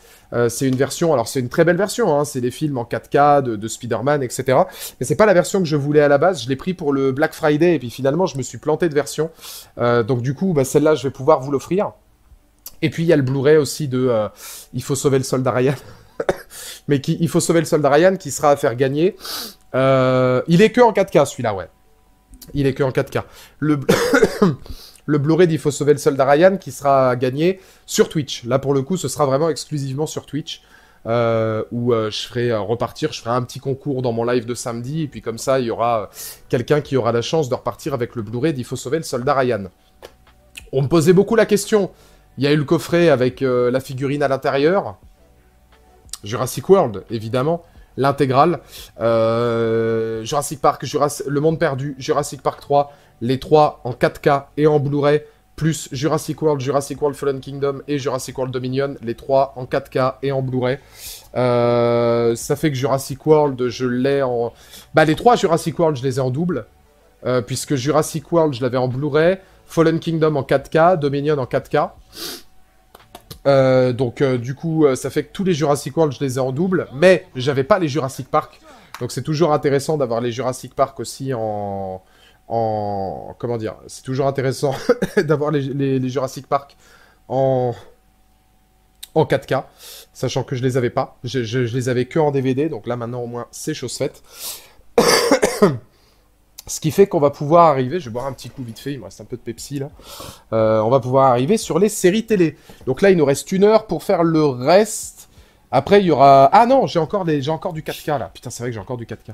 c'est une version, alors c'est une très belle version, hein. c'est des films en 4K de, de Spider-Man, etc. Mais c'est pas la version que je voulais à la base. Je l'ai pris pour le Black Friday et puis finalement, je me suis planté de version. donc du coup, bah, celle-là, je vais pouvoir vous l'offrir. Et puis il y a le Blu-ray aussi de Il faut sauver le soldat Ryan. Mais qui, il faut sauver le soldat Ryan qui sera à faire gagner. Euh, il est que en 4K celui-là, ouais. Il est que en 4K. Le, le Blu-ray d'Il faut sauver le soldat Ryan qui sera gagné sur Twitch. Là pour le coup, ce sera vraiment exclusivement sur Twitch. Euh, où euh, je ferai repartir, je ferai un petit concours dans mon live de samedi, et puis comme ça, il y aura quelqu'un qui aura la chance de repartir avec le Blu-ray d'Il faut sauver le soldat Ryan. On me posait beaucoup la question. Il y a eu le coffret avec la figurine à l'intérieur. Jurassic World, évidemment l'intégrale. Euh, Jurassic Park, Le Monde Perdu, Jurassic Park 3, les trois en 4K et en Blu-ray, plus Jurassic World, Jurassic World Fallen Kingdom et Jurassic World Dominion, les trois en 4K et en Blu-ray. Euh, ça fait que Jurassic World, je l'ai en... Bah les trois Jurassic World, je les ai en double, euh, puisque Jurassic World, je l'avais en Blu-ray, Fallen Kingdom en 4K, Dominion en 4K. Euh, donc euh, du coup, euh, ça fait que tous les Jurassic World, je les ai en double, mais j'avais pas les Jurassic Park. Donc c'est toujours intéressant d'avoir les Jurassic Park aussi en... en comment dire C'est toujours intéressant d'avoir les, Jurassic Park en... En 4K, sachant que je les avais pas. Je, je les avais que en DVD, donc là maintenant au moins c'est chose faite. Ce qui fait qu'on va pouvoir arriver, je vais boire un petit coup vite fait, il me reste un peu de Pepsi là, euh, on va pouvoir arriver sur les séries télé. Donc là, il nous reste une heure pour faire le reste. Après, il y aura... Ah non, j'ai encore, j'ai encore du 4K là. Putain, c'est vrai que j'ai encore du 4K.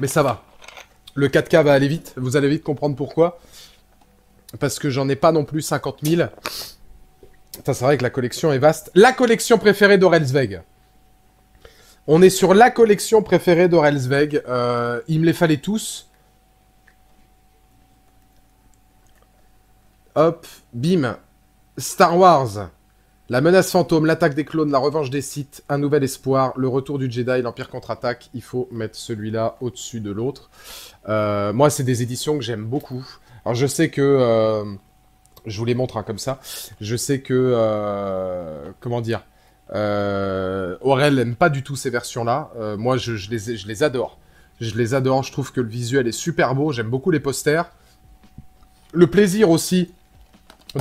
Mais ça va. Le 4K va aller vite, vous allez vite comprendre pourquoi. Parce que j'en ai pas non plus 50 000 c'est vrai que la collection est vaste. La collection préférée d'Orelsweg. On est sur la collection préférée d'Orelsweg. Euh, il me les fallait tous. Hop, bim. Star Wars. La menace fantôme, l'attaque des clones, la revanche des sites, un nouvel espoir, le retour du Jedi, l'Empire contre-attaque. Il faut mettre celui-là au-dessus de l'autre. Euh, moi, c'est des éditions que j'aime beaucoup. Alors, je sais que... Euh, je vous les montre hein, comme ça. Je sais que, euh, comment dire, euh, Aurel n'aime pas du tout ces versions-là. Euh, moi, je, les, je les adore. Je les adore. Je trouve que le visuel est super beau. J'aime beaucoup les posters. Le plaisir aussi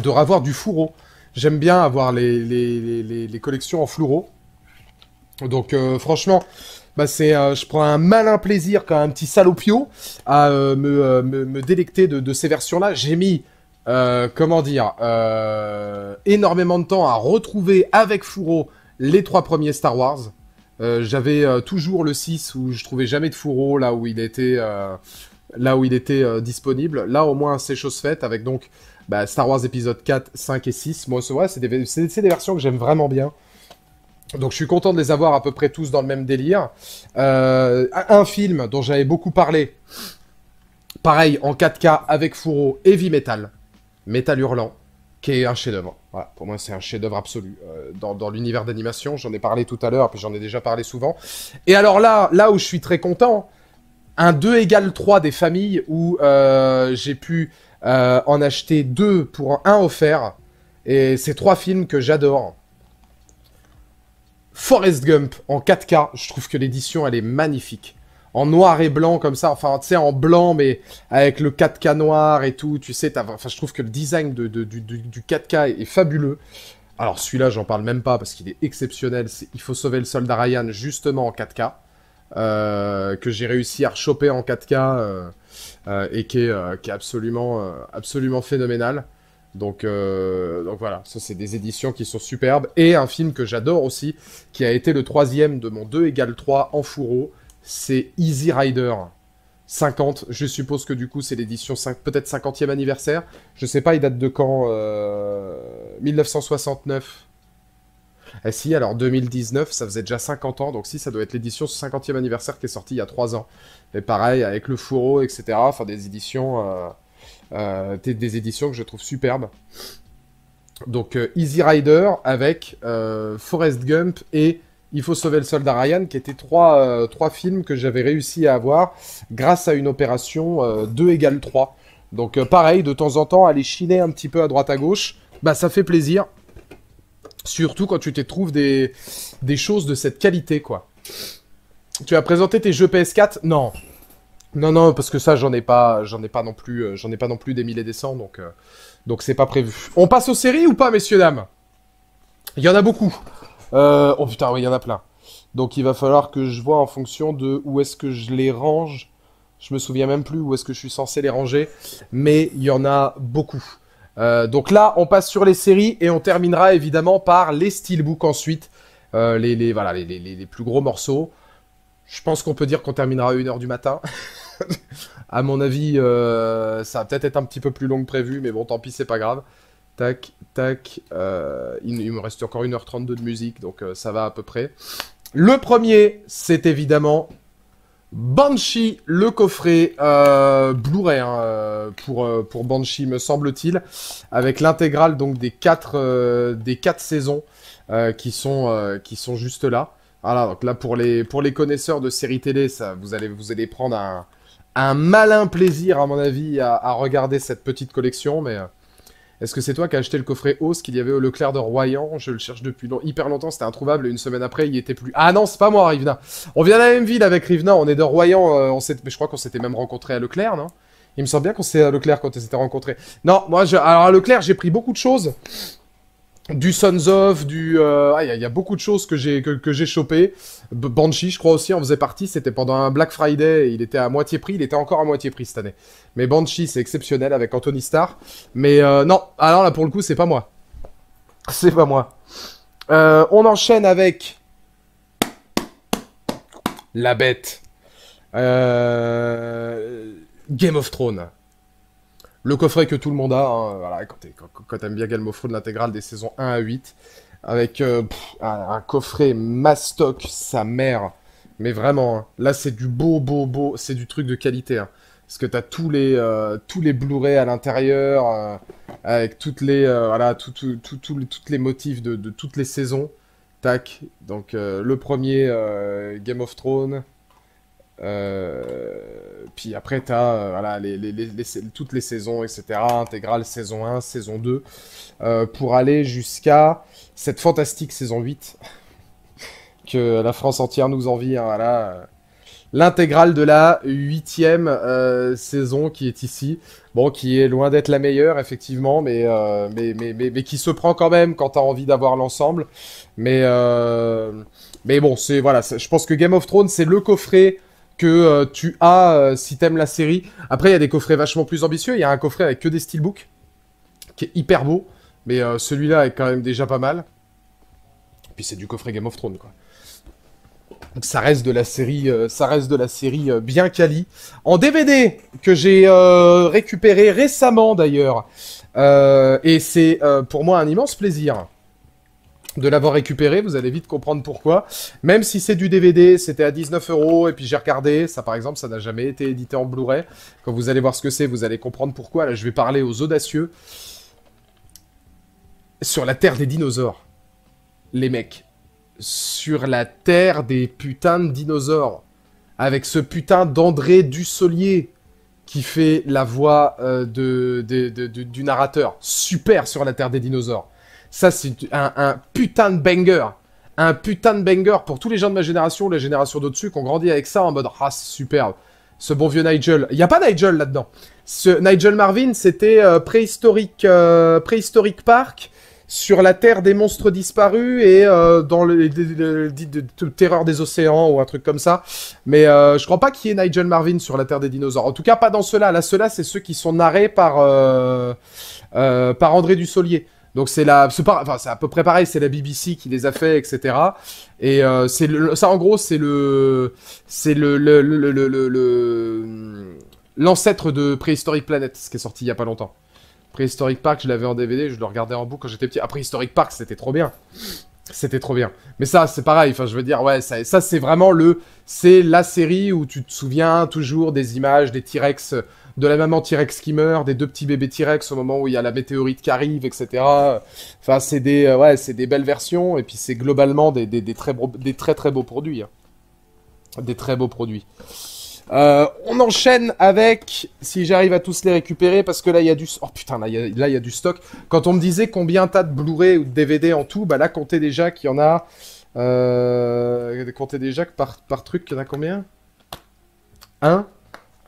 de revoir du fourreau. J'aime bien avoir les, les, collections en fourreau. Donc, euh, franchement, bah, c'est, je prends un malin plaisir, comme un petit salopio, à me, délecter de ces versions-là. J'ai mis euh, comment dire, euh, énormément de temps à retrouver avec Fourreau les trois premiers Star Wars. Euh, j'avais toujours le 6 où je trouvais jamais de Fourreau là où il était, là où il était disponible. Là au moins c'est chose faite avec donc bah, Star Wars épisode 4, 5 et 6. Moi c'est vrai, c'est des, versions que j'aime vraiment bien. Donc je suis content de les avoir à peu près tous dans le même délire. un film dont j'avais beaucoup parlé, pareil en 4K avec Fourreau, Heavy Metal. Metal Hurlant, qui est un chef-d'œuvre. pour moi, c'est un chef-d'œuvre absolu euh, dans, l'univers d'animation. J'en ai parlé tout à l'heure, puis j'en ai déjà parlé souvent. Et alors là, là où je suis très content, un 2 égale 3 des familles où euh, j'ai pu euh, en acheter deux pour un offert. Et c'est trois films que j'adore. Forrest Gump en 4K, je trouve que l'édition elle est magnifique en noir et blanc comme ça, enfin tu sais en blanc mais avec le 4K noir et tout, tu sais, enfin je trouve que le design du, 4K est, fabuleux. Alors celui-là j'en parle même pas parce qu'il est exceptionnel, il faut sauver le soldat Ryan justement en 4K, euh, que j'ai réussi à rechoper en 4K euh, euh, et qui est, absolument, absolument phénoménal. Donc, donc voilà, ça c'est des éditions qui sont superbes. Et un film que j'adore aussi, qui a été le troisième de mon 2 égale 3 en fourreau, c'est Easy Rider 50. Je suppose que du coup, c'est l'édition peut-être 50e anniversaire. Je ne sais pas, il date de quand 1969. Euh, eh si, alors 2019, ça faisait déjà 50 ans, donc si, ça doit être l'édition 50e anniversaire qui est sortie il y a 3 ans. Mais pareil, avec le fourreau, etc. Enfin, des éditions, euh, euh, des, éditions que je trouve superbes. Donc, Easy Rider avec Forrest Gump et il faut sauver le soldat Ryan, qui étaient euh, trois, films que j'avais réussi à avoir grâce à une opération 2 euh, égale 3. Donc euh, pareil, de temps en temps, aller chiner un petit peu à droite à gauche, bah ça fait plaisir. Surtout quand tu te trouves des, choses de cette qualité, quoi. Tu as présenté tes jeux PS4 Non. Non, non, parce que ça, j'en ai pas, j'en ai pas non plus, j'en ai pas non plus des milliers et des cents, donc, donc c'est pas prévu. On passe aux séries ou pas, messieurs dames Il y en a beaucoup. Euh, oh putain, oui, il y en a plein. Donc il va falloir que je vois en fonction de où est-ce que je les range. Je me souviens même plus où est-ce que je suis censé les ranger, mais il y en a beaucoup. Euh, donc là, on passe sur les séries et on terminera évidemment par les steelbooks ensuite, euh, les, les, voilà, les, les, les, plus gros morceaux. Je pense qu'on peut dire qu'on terminera à 1h du matin. à mon avis, ça va peut-être être un petit peu plus long que prévu, mais bon, tant pis, c'est pas grave. Tac, tac. Euh, il, me reste encore 1h32 de musique, donc euh, ça va à peu près. Le premier, c'est évidemment Banshee, le coffret euh, Blu-ray hein, pour, pour Banshee, me semble-t-il, avec l'intégrale donc des 4 des quatre saisons qui, sont, qui sont juste là. Voilà, donc là pour les, pour les connaisseurs de séries télé, ça, vous, allez, vous allez prendre un, un malin plaisir, à mon avis, à, à regarder cette petite collection, mais. Est-ce que c'est toi qui as acheté le coffret hausse qu'il y avait au Leclerc de Royan Je le cherche depuis hyper longtemps, c'était introuvable. Une semaine après, il était plus. Ah non, c'est pas moi, Rivna. On vient de la même ville avec Rivna. On est de Royan. Euh, mais je crois qu'on s'était même rencontrés à Leclerc, non Il me semble bien qu'on s'est à Leclerc quand on s'était rencontrés. Non, moi, je... alors à Leclerc, j'ai pris beaucoup de choses du Sons of, du... Euh, ah, il y, a beaucoup de choses que j'ai que, chopé. Banshee, je crois aussi, en faisait partie. C'était pendant un Black Friday. Il était à moitié prix. Il était encore à moitié prix cette année. Mais Banshee, c'est exceptionnel avec Anthony Starr. Mais euh, non, alors là, pour le coup, c'est pas moi. C'est pas moi. Euh, on enchaîne avec... La bête. Game of Thrones le coffret que tout le monde a, hein, quand t'aimes bien Game of Thrones, l'intégrale des saisons 1 à 8, avec euh, un, coffret mastoc, sa mère. Mais vraiment, hein, là c'est du beau, beau, beau, c'est du truc de qualité. Hein. parce que t'as tous les, euh, tous les Blu-ray à l'intérieur, euh, avec toutes les, voilà, toutes les motifs de, de toutes les saisons. Tac, donc le premier Game of Thrones, euh, puis après, tu as euh, voilà, les, toutes les saisons, etc. Intégrale, saison 1, saison 2, euh, pour aller jusqu'à cette fantastique saison 8 que la France entière nous envie. Hein, voilà l'intégrale de la huitième saison qui est ici. Bon, qui est loin d'être la meilleure, effectivement, mais, mais, mais, mais, qui se prend quand même quand tu as envie d'avoir l'ensemble. Mais, mais bon, c'est voilà, je pense que Game of Thrones, c'est le coffret que euh, tu as euh, si t'aimes la série. Après, il y a des coffrets vachement plus ambitieux. Il y a un coffret avec que des steelbooks, qui est hyper beau, mais euh, celui-là est quand même déjà pas mal. Et puis c'est du coffret Game of Thrones, quoi. Donc ça reste de la série, ça reste de la série bien quali. En DVD que j'ai récupéré récemment d'ailleurs, et c'est pour moi un immense plaisir de l'avoir récupéré, vous allez vite comprendre pourquoi. Même si c'est du DVD, c'était à 19 euros, et puis j'ai regardé, ça par exemple, ça n'a jamais été édité en Blu-ray. Quand vous allez voir ce que c'est, vous allez comprendre pourquoi. Là, je vais parler aux audacieux. Sur la terre des dinosaures, les mecs. Sur la terre des putains de dinosaures. Avec ce putain d'André Dussolier qui fait la voix euh, du narrateur. Super sur la terre des dinosaures ça, c'est un, putain de banger. Un putain de banger pour tous les gens de ma génération, les générations d'au-dessus, qui ont grandi avec ça en mode « Ah, superbe !» Ce bon vieux Nigel. Il n'y a pas Nigel là-dedans. Ce Nigel Marvin, c'était euh, préhistorique, euh, préhistorique Park sur la terre des monstres disparus et euh, dans le, terreur des océans ou un truc comme ça. Mais je je crois pas qu'il y ait Nigel Marvin sur la terre des dinosaures. En tout cas, pas dans cela. Là, là c'est ceux qui sont narrés par, par André Dussolier. Donc c'est la, c'est à peu près pareil, c'est la BBC qui les a fait, etc. Et euh, c'est ça en gros c'est le, c'est le, l'ancêtre le, le, de Prehistoric Planet, ce qui est sorti il y a pas longtemps. Prehistoric Park, je l'avais en DVD, je le regardais en boucle quand j'étais petit. Ah, Prehistoric Park, c'était trop bien. C'était trop bien. Mais ça, c'est pareil. Enfin, je veux dire, ouais, ça, ça c'est vraiment le, c'est la série où tu te souviens toujours des images des T-Rex de la maman T-Rex qui meurt, des deux petits bébés T-Rex au moment où il y a la météorite qui arrive, etc. Enfin, c'est des, euh, ouais, c'est des belles versions, et puis c'est globalement des, très, des très très beaux produits. Hein. Des très beaux produits. Euh, on enchaîne avec, si j'arrive à tous les récupérer, parce que là il y a du, oh putain, là il y, a du stock. Quand on me disait combien t'as de Blu-ray ou de DVD en tout, bah là comptez déjà qu'il y en a, euh, comptez déjà que par, truc, il y en a combien 1,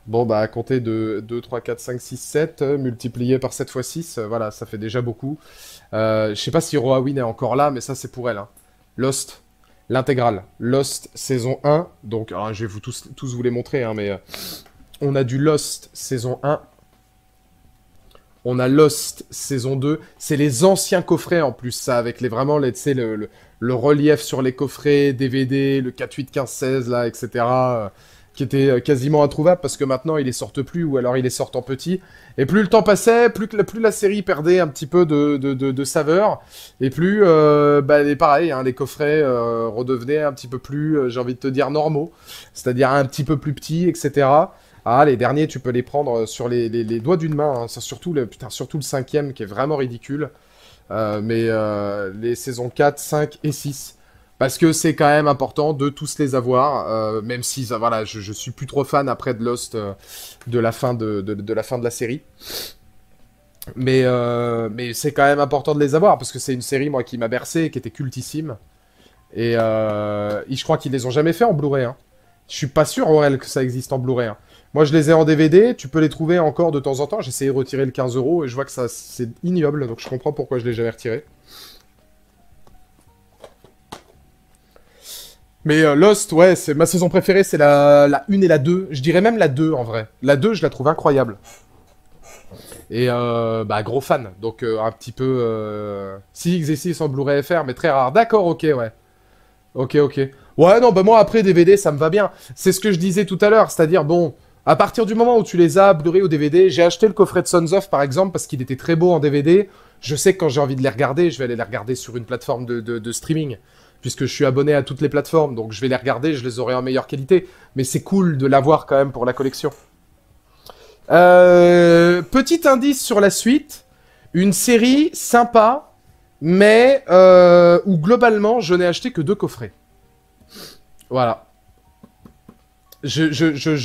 Bon, bah, à compter de 2, 3, 4, 5, 6, 7, multiplié par 7 x 6, voilà, ça fait déjà beaucoup. Euh, je sais pas si Roawin est encore là, mais ça, c'est pour elle. Hein. Lost, l'intégrale. Lost saison 1. Donc, alors, ah, je vais vous tous, vous les montrer, hein, mais euh, on a du Lost saison 1. On a Lost saison 2. C'est les anciens coffrets en plus, ça, avec les, vraiment les, le, le, le relief sur les coffrets, DVD, le 4, 8, 15, 16, là, etc qui était euh, quasiment introuvable parce que maintenant il les sortent plus ou alors il les sortent en petit. Et plus le temps passait, plus, la, série perdait un petit peu de, saveur et plus, euh, bah, pareil, hein, les coffrets euh, redevenaient un petit peu plus, j'ai envie de te dire, normaux, c'est-à-dire un petit peu plus petits, etc. Ah, les derniers, tu peux les prendre sur les, doigts d'une main. c'est hein. Surtout, le, surtout le cinquième qui est vraiment ridicule. mais les saisons 4, 5 et 6 parce que c'est quand même important de tous les avoir, euh, même si voilà, je, ne suis plus trop fan après de Lost, euh, de la fin de, la fin de la série. Mais, euh, mais c'est quand même important de les avoir parce que c'est une série moi qui m'a bercé, qui était cultissime. Et, je crois qu'ils les ont jamais fait en Blu-ray. Hein. Je suis pas sûr Aurel que ça existe en Blu-ray. Hein. Moi je les ai en DVD, tu peux les trouver encore de temps en temps. J'ai essayé de retirer le 15 euros et je vois que ça c'est ignoble, donc je comprends pourquoi je l'ai jamais retiré. Mais euh, Lost, ouais, c'est ma saison préférée, c'est la, la 1 et la 2. Je dirais même la 2 en vrai. La 2, je la trouve incroyable. Et euh, bah, gros fan, donc euh, un petit peu. Si et 6 en Blu-ray FR, mais très rare. D'accord, ok, ouais. Ok, ok. Ouais, non, bah moi après DVD, ça me va bien. C'est ce que je disais tout à l'heure, c'est-à-dire, bon, à partir du moment où tu les as, Blu-ray ou DVD, j'ai acheté le coffret de Sons of par exemple parce qu'il était très beau en DVD. Je sais que quand j'ai envie de les regarder, je vais aller les regarder sur une plateforme de streaming puisque je suis abonné à toutes les plateformes, donc je vais les regarder, je les aurai en meilleure qualité. Mais c'est cool de l'avoir quand même pour la collection. Euh, petit indice sur la suite, une série sympa, mais euh, où globalement je n'ai acheté que deux coffrets. Voilà. Je,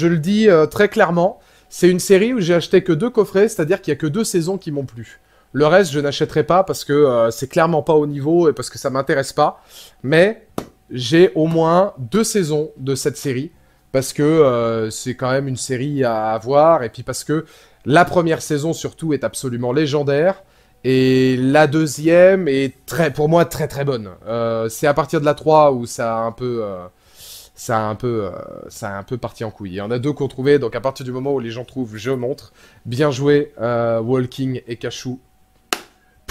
le dis euh, très clairement, c'est une série où j'ai acheté que deux coffrets, c'est-à-dire qu'il n'y a que deux saisons qui m'ont plu. Le reste, je n'achèterai pas parce que euh, c'est clairement pas au niveau et parce que ça m'intéresse pas. Mais j'ai au moins deux saisons de cette série parce que euh, c'est quand même une série à, avoir voir et puis parce que la première saison surtout est absolument légendaire. Et la deuxième est très, pour moi très très bonne. Euh, c'est à partir de la 3 où ça a un peu, ça un peu, ça un peu parti en couille. Il y en a deux qu'on trouvait, donc à partir du moment où les gens trouvent, je montre. Bien joué, Walking et Cachou,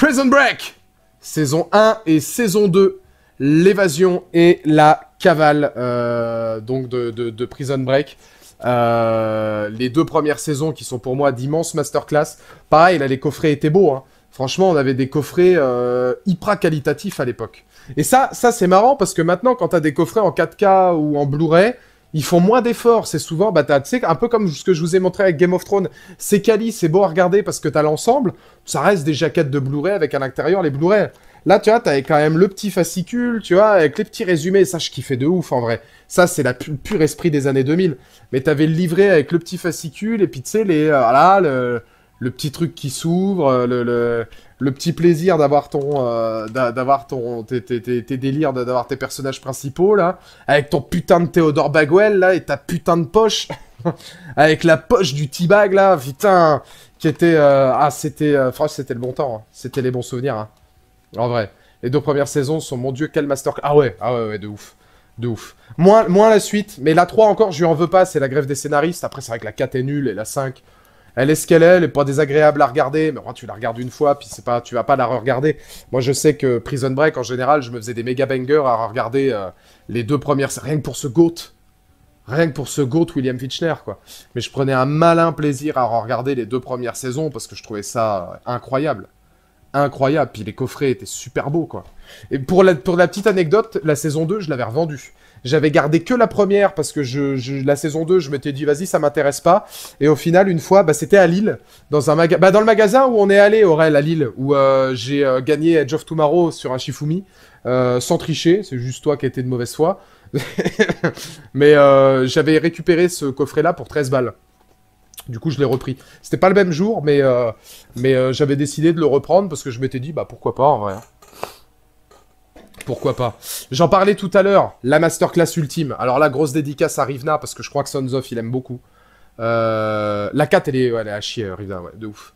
Prison Break, saison 1 et saison 2, l'évasion et la cavale euh, donc de, Prison Break. Euh, les deux premières saisons qui sont pour moi d'immenses masterclass. Pareil, là les coffrets étaient beaux. Hein. Franchement, on avait des coffrets euh, hyper qualitatifs à l'époque. Et ça, ça c'est marrant parce que maintenant, quand tu as des coffrets en 4K ou en Blu-ray, ils font moins d'efforts. C'est souvent, bah, tu sais, un peu comme ce que je vous ai montré avec Game of Thrones. C'est quali, c'est beau à regarder parce que t'as l'ensemble. Ça reste des jaquettes de Blu-ray avec à l'intérieur les Blu-ray. Là, tu vois, t'avais quand même le petit fascicule, tu vois, avec les petits résumés. Ça, je kiffais de ouf, en vrai. Ça, c'est la pur esprit des années 2000. Mais t'avais le livret avec le petit fascicule et puis, tu sais, les, euh, voilà, le, le petit truc qui s'ouvre, euh, le, petit plaisir d'avoir ton, euh, d'avoir ton, tes, tes, délires, d'avoir tes personnages principaux là, avec ton putain de Théodore Bagwell là et ta putain de poche, avec la poche du T-bag là, putain, qui était, euh, ah c'était, franchement c'était le bon temps, hein. c'était les bons souvenirs, hein. en vrai. Les deux premières saisons sont mon dieu quel master, ah ouais, ah ouais, de ouf. De ouf. Moins, moins la suite, mais la 3 encore, je lui en veux pas, c'est la grève des scénaristes. Après, c'est vrai que la 4 est nulle et la 5, elle est ce qu'elle est, elle est pas désagréable à regarder, mais tu la regardes une fois, puis c'est pas, tu vas pas la re-regarder. Moi, je sais que Prison Break, en général, je me faisais des méga bangers à regarder euh, les deux premières, rien que pour ce goat. Rien que pour ce goat William Fitchner, quoi. Mais je prenais un malin plaisir à regarder les deux premières saisons parce que je trouvais ça euh, incroyable. Incroyable. Puis les coffrets étaient super beaux, quoi. Et pour la, pour la petite anecdote, la saison 2, je l'avais revendue. J'avais gardé que la première parce que je, la saison 2, je m'étais dit vas-y, ça m'intéresse pas. Et au final, une fois, bah, c'était à Lille, dans un bah, dans le magasin où on est allé, Aurel, à Lille, où euh, j'ai euh, gagné Edge of Tomorrow sur un Shifumi, euh, sans tricher, c'est juste toi qui étais de mauvaise foi. Mais j'avais récupéré ce coffret-là pour 13 balles. Du coup, je l'ai repris. C'était pas le même jour, mais, mais j'avais décidé de le reprendre parce que je m'étais dit, bah pourquoi pas en vrai. Hein. Pourquoi pas J'en parlais tout à l'heure, la masterclass ultime. Alors la grosse dédicace à Rivna, parce que je crois que Sons of, il aime beaucoup. Euh, la 4, elle est, ouais, elle à chier, euh, Rivna, de ouf.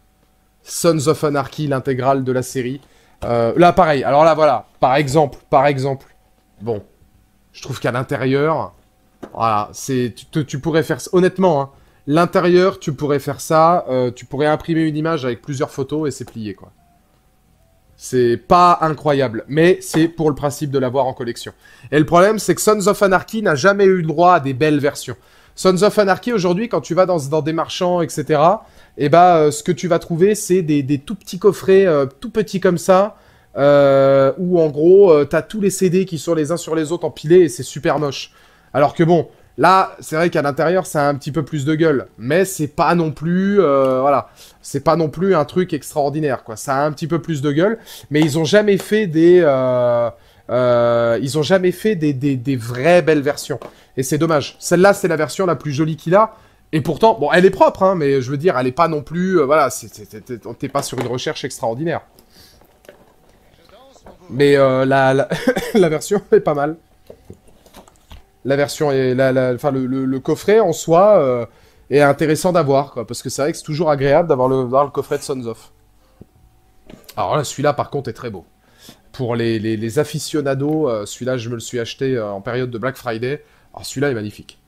Sons of Anarchy, l'intégrale de la série. Euh, là, pareil. Alors là, voilà. Par exemple, par exemple. Bon. Je trouve qu'à l'intérieur, voilà, c'est... Tu, pourrais faire... Honnêtement, hein. l'intérieur, tu pourrais faire ça. tu pourrais imprimer une image avec plusieurs photos et c'est plié, quoi. C'est pas incroyable, mais c'est pour le principe de l'avoir en collection. Et le problème, c'est que Sons of Anarchy n'a jamais eu le droit à des belles versions. Sons of Anarchy, aujourd'hui, quand tu vas dans, dans des marchands, etc., et bah, ce que tu vas trouver, c'est des, tout petits coffrets, euh, tout petits comme ça, euh, où en gros, tu t'as tous les CD qui sont les uns sur les autres empilés et c'est super moche. Alors que bon, Là, c'est vrai qu'à l'intérieur, ça a un petit peu plus de gueule, mais c'est pas non plus, euh, voilà, c'est pas non plus un truc extraordinaire, quoi. Ça a un petit peu plus de gueule, mais ils ont jamais fait des, euh, euh, ils ont jamais fait des, des, vraies belles versions, et c'est dommage. Celle-là, c'est la version la plus jolie qu'il a, et pourtant, bon, elle est propre, hein, mais je veux dire, elle est pas non plus, voilà, t'es pas sur une recherche extraordinaire. Mais la, la version est pas mal la version est. enfin, le, coffret en soi euh, est intéressant d'avoir, parce que c'est vrai que c'est toujours agréable d'avoir le, coffret de Sons of. Alors là, celui-là, par contre, est très beau. Pour les, aficionados, euh, celui-là, je me le suis acheté euh, en période de Black Friday. Alors celui-là est magnifique.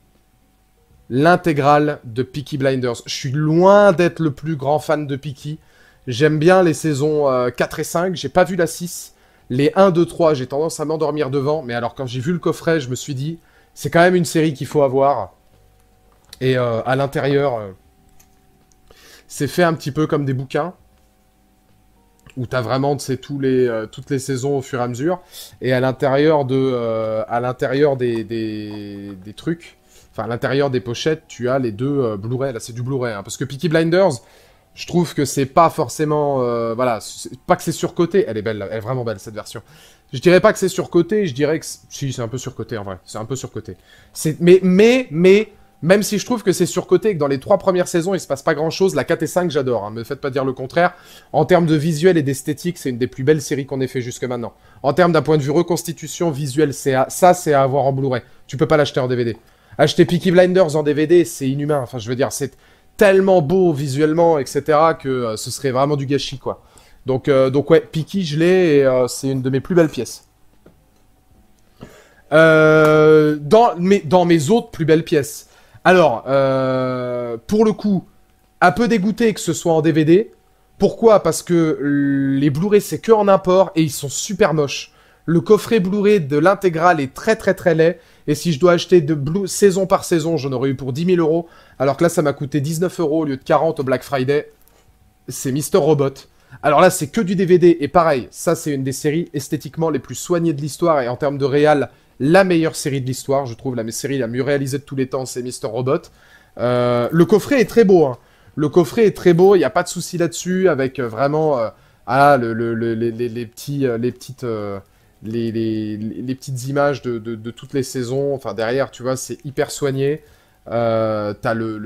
L'intégrale de Peaky Blinders. Je suis loin d'être le plus grand fan de Peaky. J'aime bien les saisons 4 et 5. J'ai pas vu la 6. Les 1, 2, 3, j'ai tendance à m'endormir devant. Mais alors, quand j'ai vu le coffret, je me suis dit, c'est quand même une série qu'il faut avoir. Et euh, à l'intérieur, euh, c'est fait un petit peu comme des bouquins. Où t'as vraiment, tous les, euh, toutes les saisons au fur et à mesure. Et à l'intérieur de, à l'intérieur des, des, trucs, enfin à l'intérieur des pochettes, tu as les deux Blu-ray. Là, c'est du Blu-ray, hein, parce que Peaky Blinders, je trouve que c'est pas forcément, voilà, pas que c'est surcoté. Elle est belle, elle est vraiment belle cette version. Je dirais pas que c'est surcoté, je dirais que... Si, c'est un peu surcoté, en vrai. C'est un peu surcoté. Mais, mais, mais, même si je trouve que c'est surcoté que dans les trois premières saisons, il se passe pas grand-chose, la 4 et 5, j'adore. Hein. me faites pas dire le contraire. En termes de visuel et d'esthétique, c'est une des plus belles séries qu'on ait fait jusque maintenant. En termes d'un point de vue reconstitution visuelle, ça, c'est à avoir en Blu-ray. Tu peux pas l'acheter en DVD. Acheter Peaky Blinders en DVD, c'est inhumain. Enfin, je veux dire, c'est tellement beau visuellement, etc., que euh, ce serait vraiment du gâchis, quoi. Euh, donc, ouais, Piki, je l'ai et euh, c'est une de mes plus belles pièces. Euh, dans, mes, autres plus belles pièces. Alors, pour le coup, un peu dégoûté que ce soit en DVD. Pourquoi Parce que les Blu-ray, c'est que en import et ils sont super moches. Le coffret Blu-ray de l'intégrale est très très très laid. Et si je dois acheter de Blue saison par saison, j'en aurais eu pour 10 000 euros. Alors que là, ça m'a coûté 19 euros au lieu de 40 au Black Friday. C'est Mister Robot. Alors là, c'est que du DVD, et pareil, ça c'est une des séries esthétiquement les plus soignées de l'histoire, et en termes de réal, la meilleure série de l'histoire, je trouve, la série la mieux réalisée de tous les temps, c'est Mister Robot. Euh, le coffret est très beau, hein. le coffret est très beau, il n'y a pas de souci là-dessus, avec euh, vraiment euh, ah, les, petits, les, petites, les, petites images de, de, toutes les saisons, enfin derrière, tu vois, c'est hyper soigné. Euh, t'as le,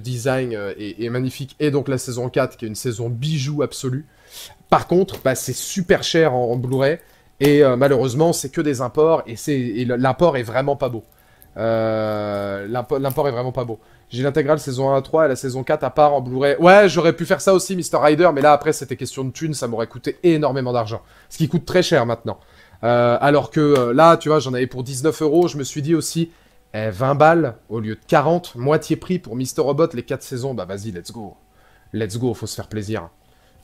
design euh, est, magnifique. Et donc la saison 4, qui est une saison bijou absolue. Par contre, bah, c'est super cher en, Blu-ray. Et euh, malheureusement, c'est que des imports. Et, l'import est vraiment pas beau. l'import est vraiment pas beau. J'ai l'intégrale saison 1 à 3 et la saison 4 à part en Blu-ray. Ouais, j'aurais pu faire ça aussi, Mr. Rider. Mais là, après, c'était question de thunes. Ça m'aurait coûté énormément d'argent. Ce qui coûte très cher maintenant. alors que là, tu vois, j'en avais pour 19 euros. Je me suis dit aussi, 20 eh, balles au lieu de 40, moitié prix pour Mr. Robot, les 4 saisons, bah vas-y, let's go. Let's go, faut se faire plaisir.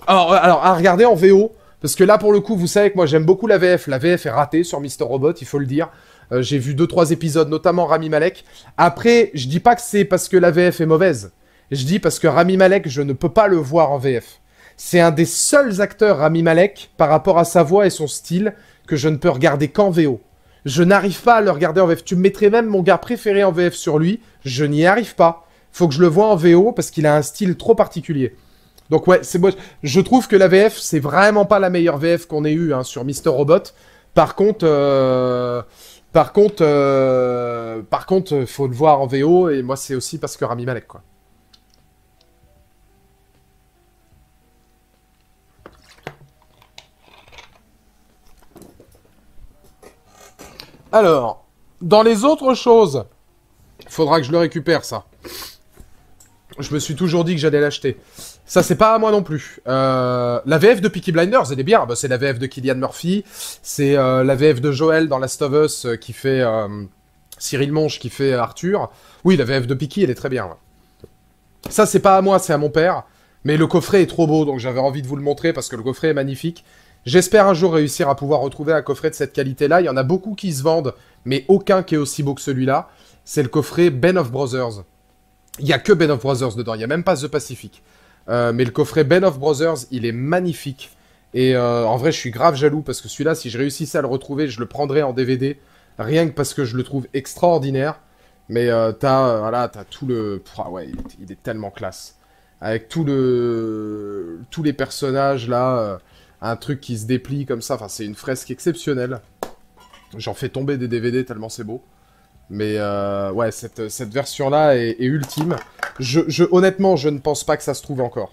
Alors, euh, alors, à regarder en VO, parce que là, pour le coup, vous savez que moi, j'aime beaucoup la VF. La VF est ratée sur Mr. Robot, il faut le dire. Euh, j'ai vu 2-3 épisodes, notamment Rami Malek. Après, je dis pas que c'est parce que la VF est mauvaise. Je dis parce que Rami Malek, je ne peux pas le voir en VF. C'est un des seuls acteurs, Rami Malek, par rapport à sa voix et son style, que je ne peux regarder qu'en VO. Je n'arrive pas à le regarder en VF. Tu me mettrais même mon gars préféré en VF sur lui. Je n'y arrive pas. Faut que je le vois en VO parce qu'il a un style trop particulier. Donc ouais, c'est moi. Je trouve que la VF, c'est vraiment pas la meilleure VF qu'on ait eue hein, sur Mister Robot. Par contre, euh, par contre, euh, par contre, faut le voir en VO. Et moi, c'est aussi parce que Rami Malek, quoi. Alors, dans les autres choses, il faudra que je le récupère, ça. Je me suis toujours dit que j'allais l'acheter. Ça, c'est pas à moi non plus. Euh, la VF de Peaky Blinders, elle est bien. Bah, c'est la VF de Kylian Murphy. C'est euh, la VF de Joël dans Last of Us euh, qui fait... Cyril Monge qui fait Arthur. Oui, la VF de Peaky, elle est très bien. Ça, c'est pas à moi, c'est à mon père. Mais le coffret est trop beau, donc j'avais envie de vous le montrer parce que le coffret est magnifique. J'espère un jour réussir à pouvoir retrouver un coffret de cette qualité-là. Il y en a beaucoup qui se vendent, mais aucun qui est aussi beau que celui-là. C'est le coffret Ben of Brothers. Il n'y a que Ben of Brothers dedans, il n'y a même pas The Pacific. Euh, mais le coffret Ben of Brothers, il est magnifique. Et euh, en vrai, je suis grave jaloux parce que celui-là, si je réussissais à le retrouver, je le prendrais en DVD. Rien que parce que je le trouve extraordinaire. Mais euh, t'as euh, voilà, as tout le. ouais, il est, tellement classe. Avec tout le... tous les personnages là un truc qui se déplie comme ça. Enfin, c'est une fresque exceptionnelle. J'en fais tomber des DVD tellement c'est beau. Mais euh, ouais, cette, version-là est, ultime. Je, honnêtement, je ne pense pas que ça se trouve encore.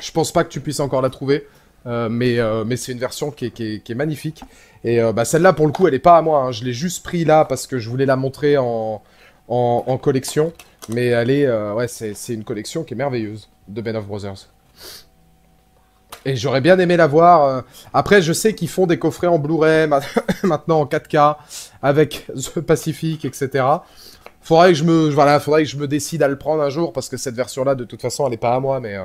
Je pense pas que tu puisses encore la trouver. Euh, mais, euh, mais c'est une version qui est, magnifique. Et bah, celle-là, pour le coup, elle n'est pas à moi. Hein. Je l'ai juste pris là parce que je voulais la montrer en, en, collection. Mais elle est, ouais, c'est une collection qui est merveilleuse de Ben of Brothers. Et j'aurais bien aimé la voir. Euh. Après, je sais qu'ils font des coffrets en Blu-ray, maintenant en 4K, avec The Pacific, etc. Faudrait que je me, voilà, faudrait que je me décide à le prendre un jour, parce que cette version-là, de toute façon, elle n'est pas à moi, mais... Euh.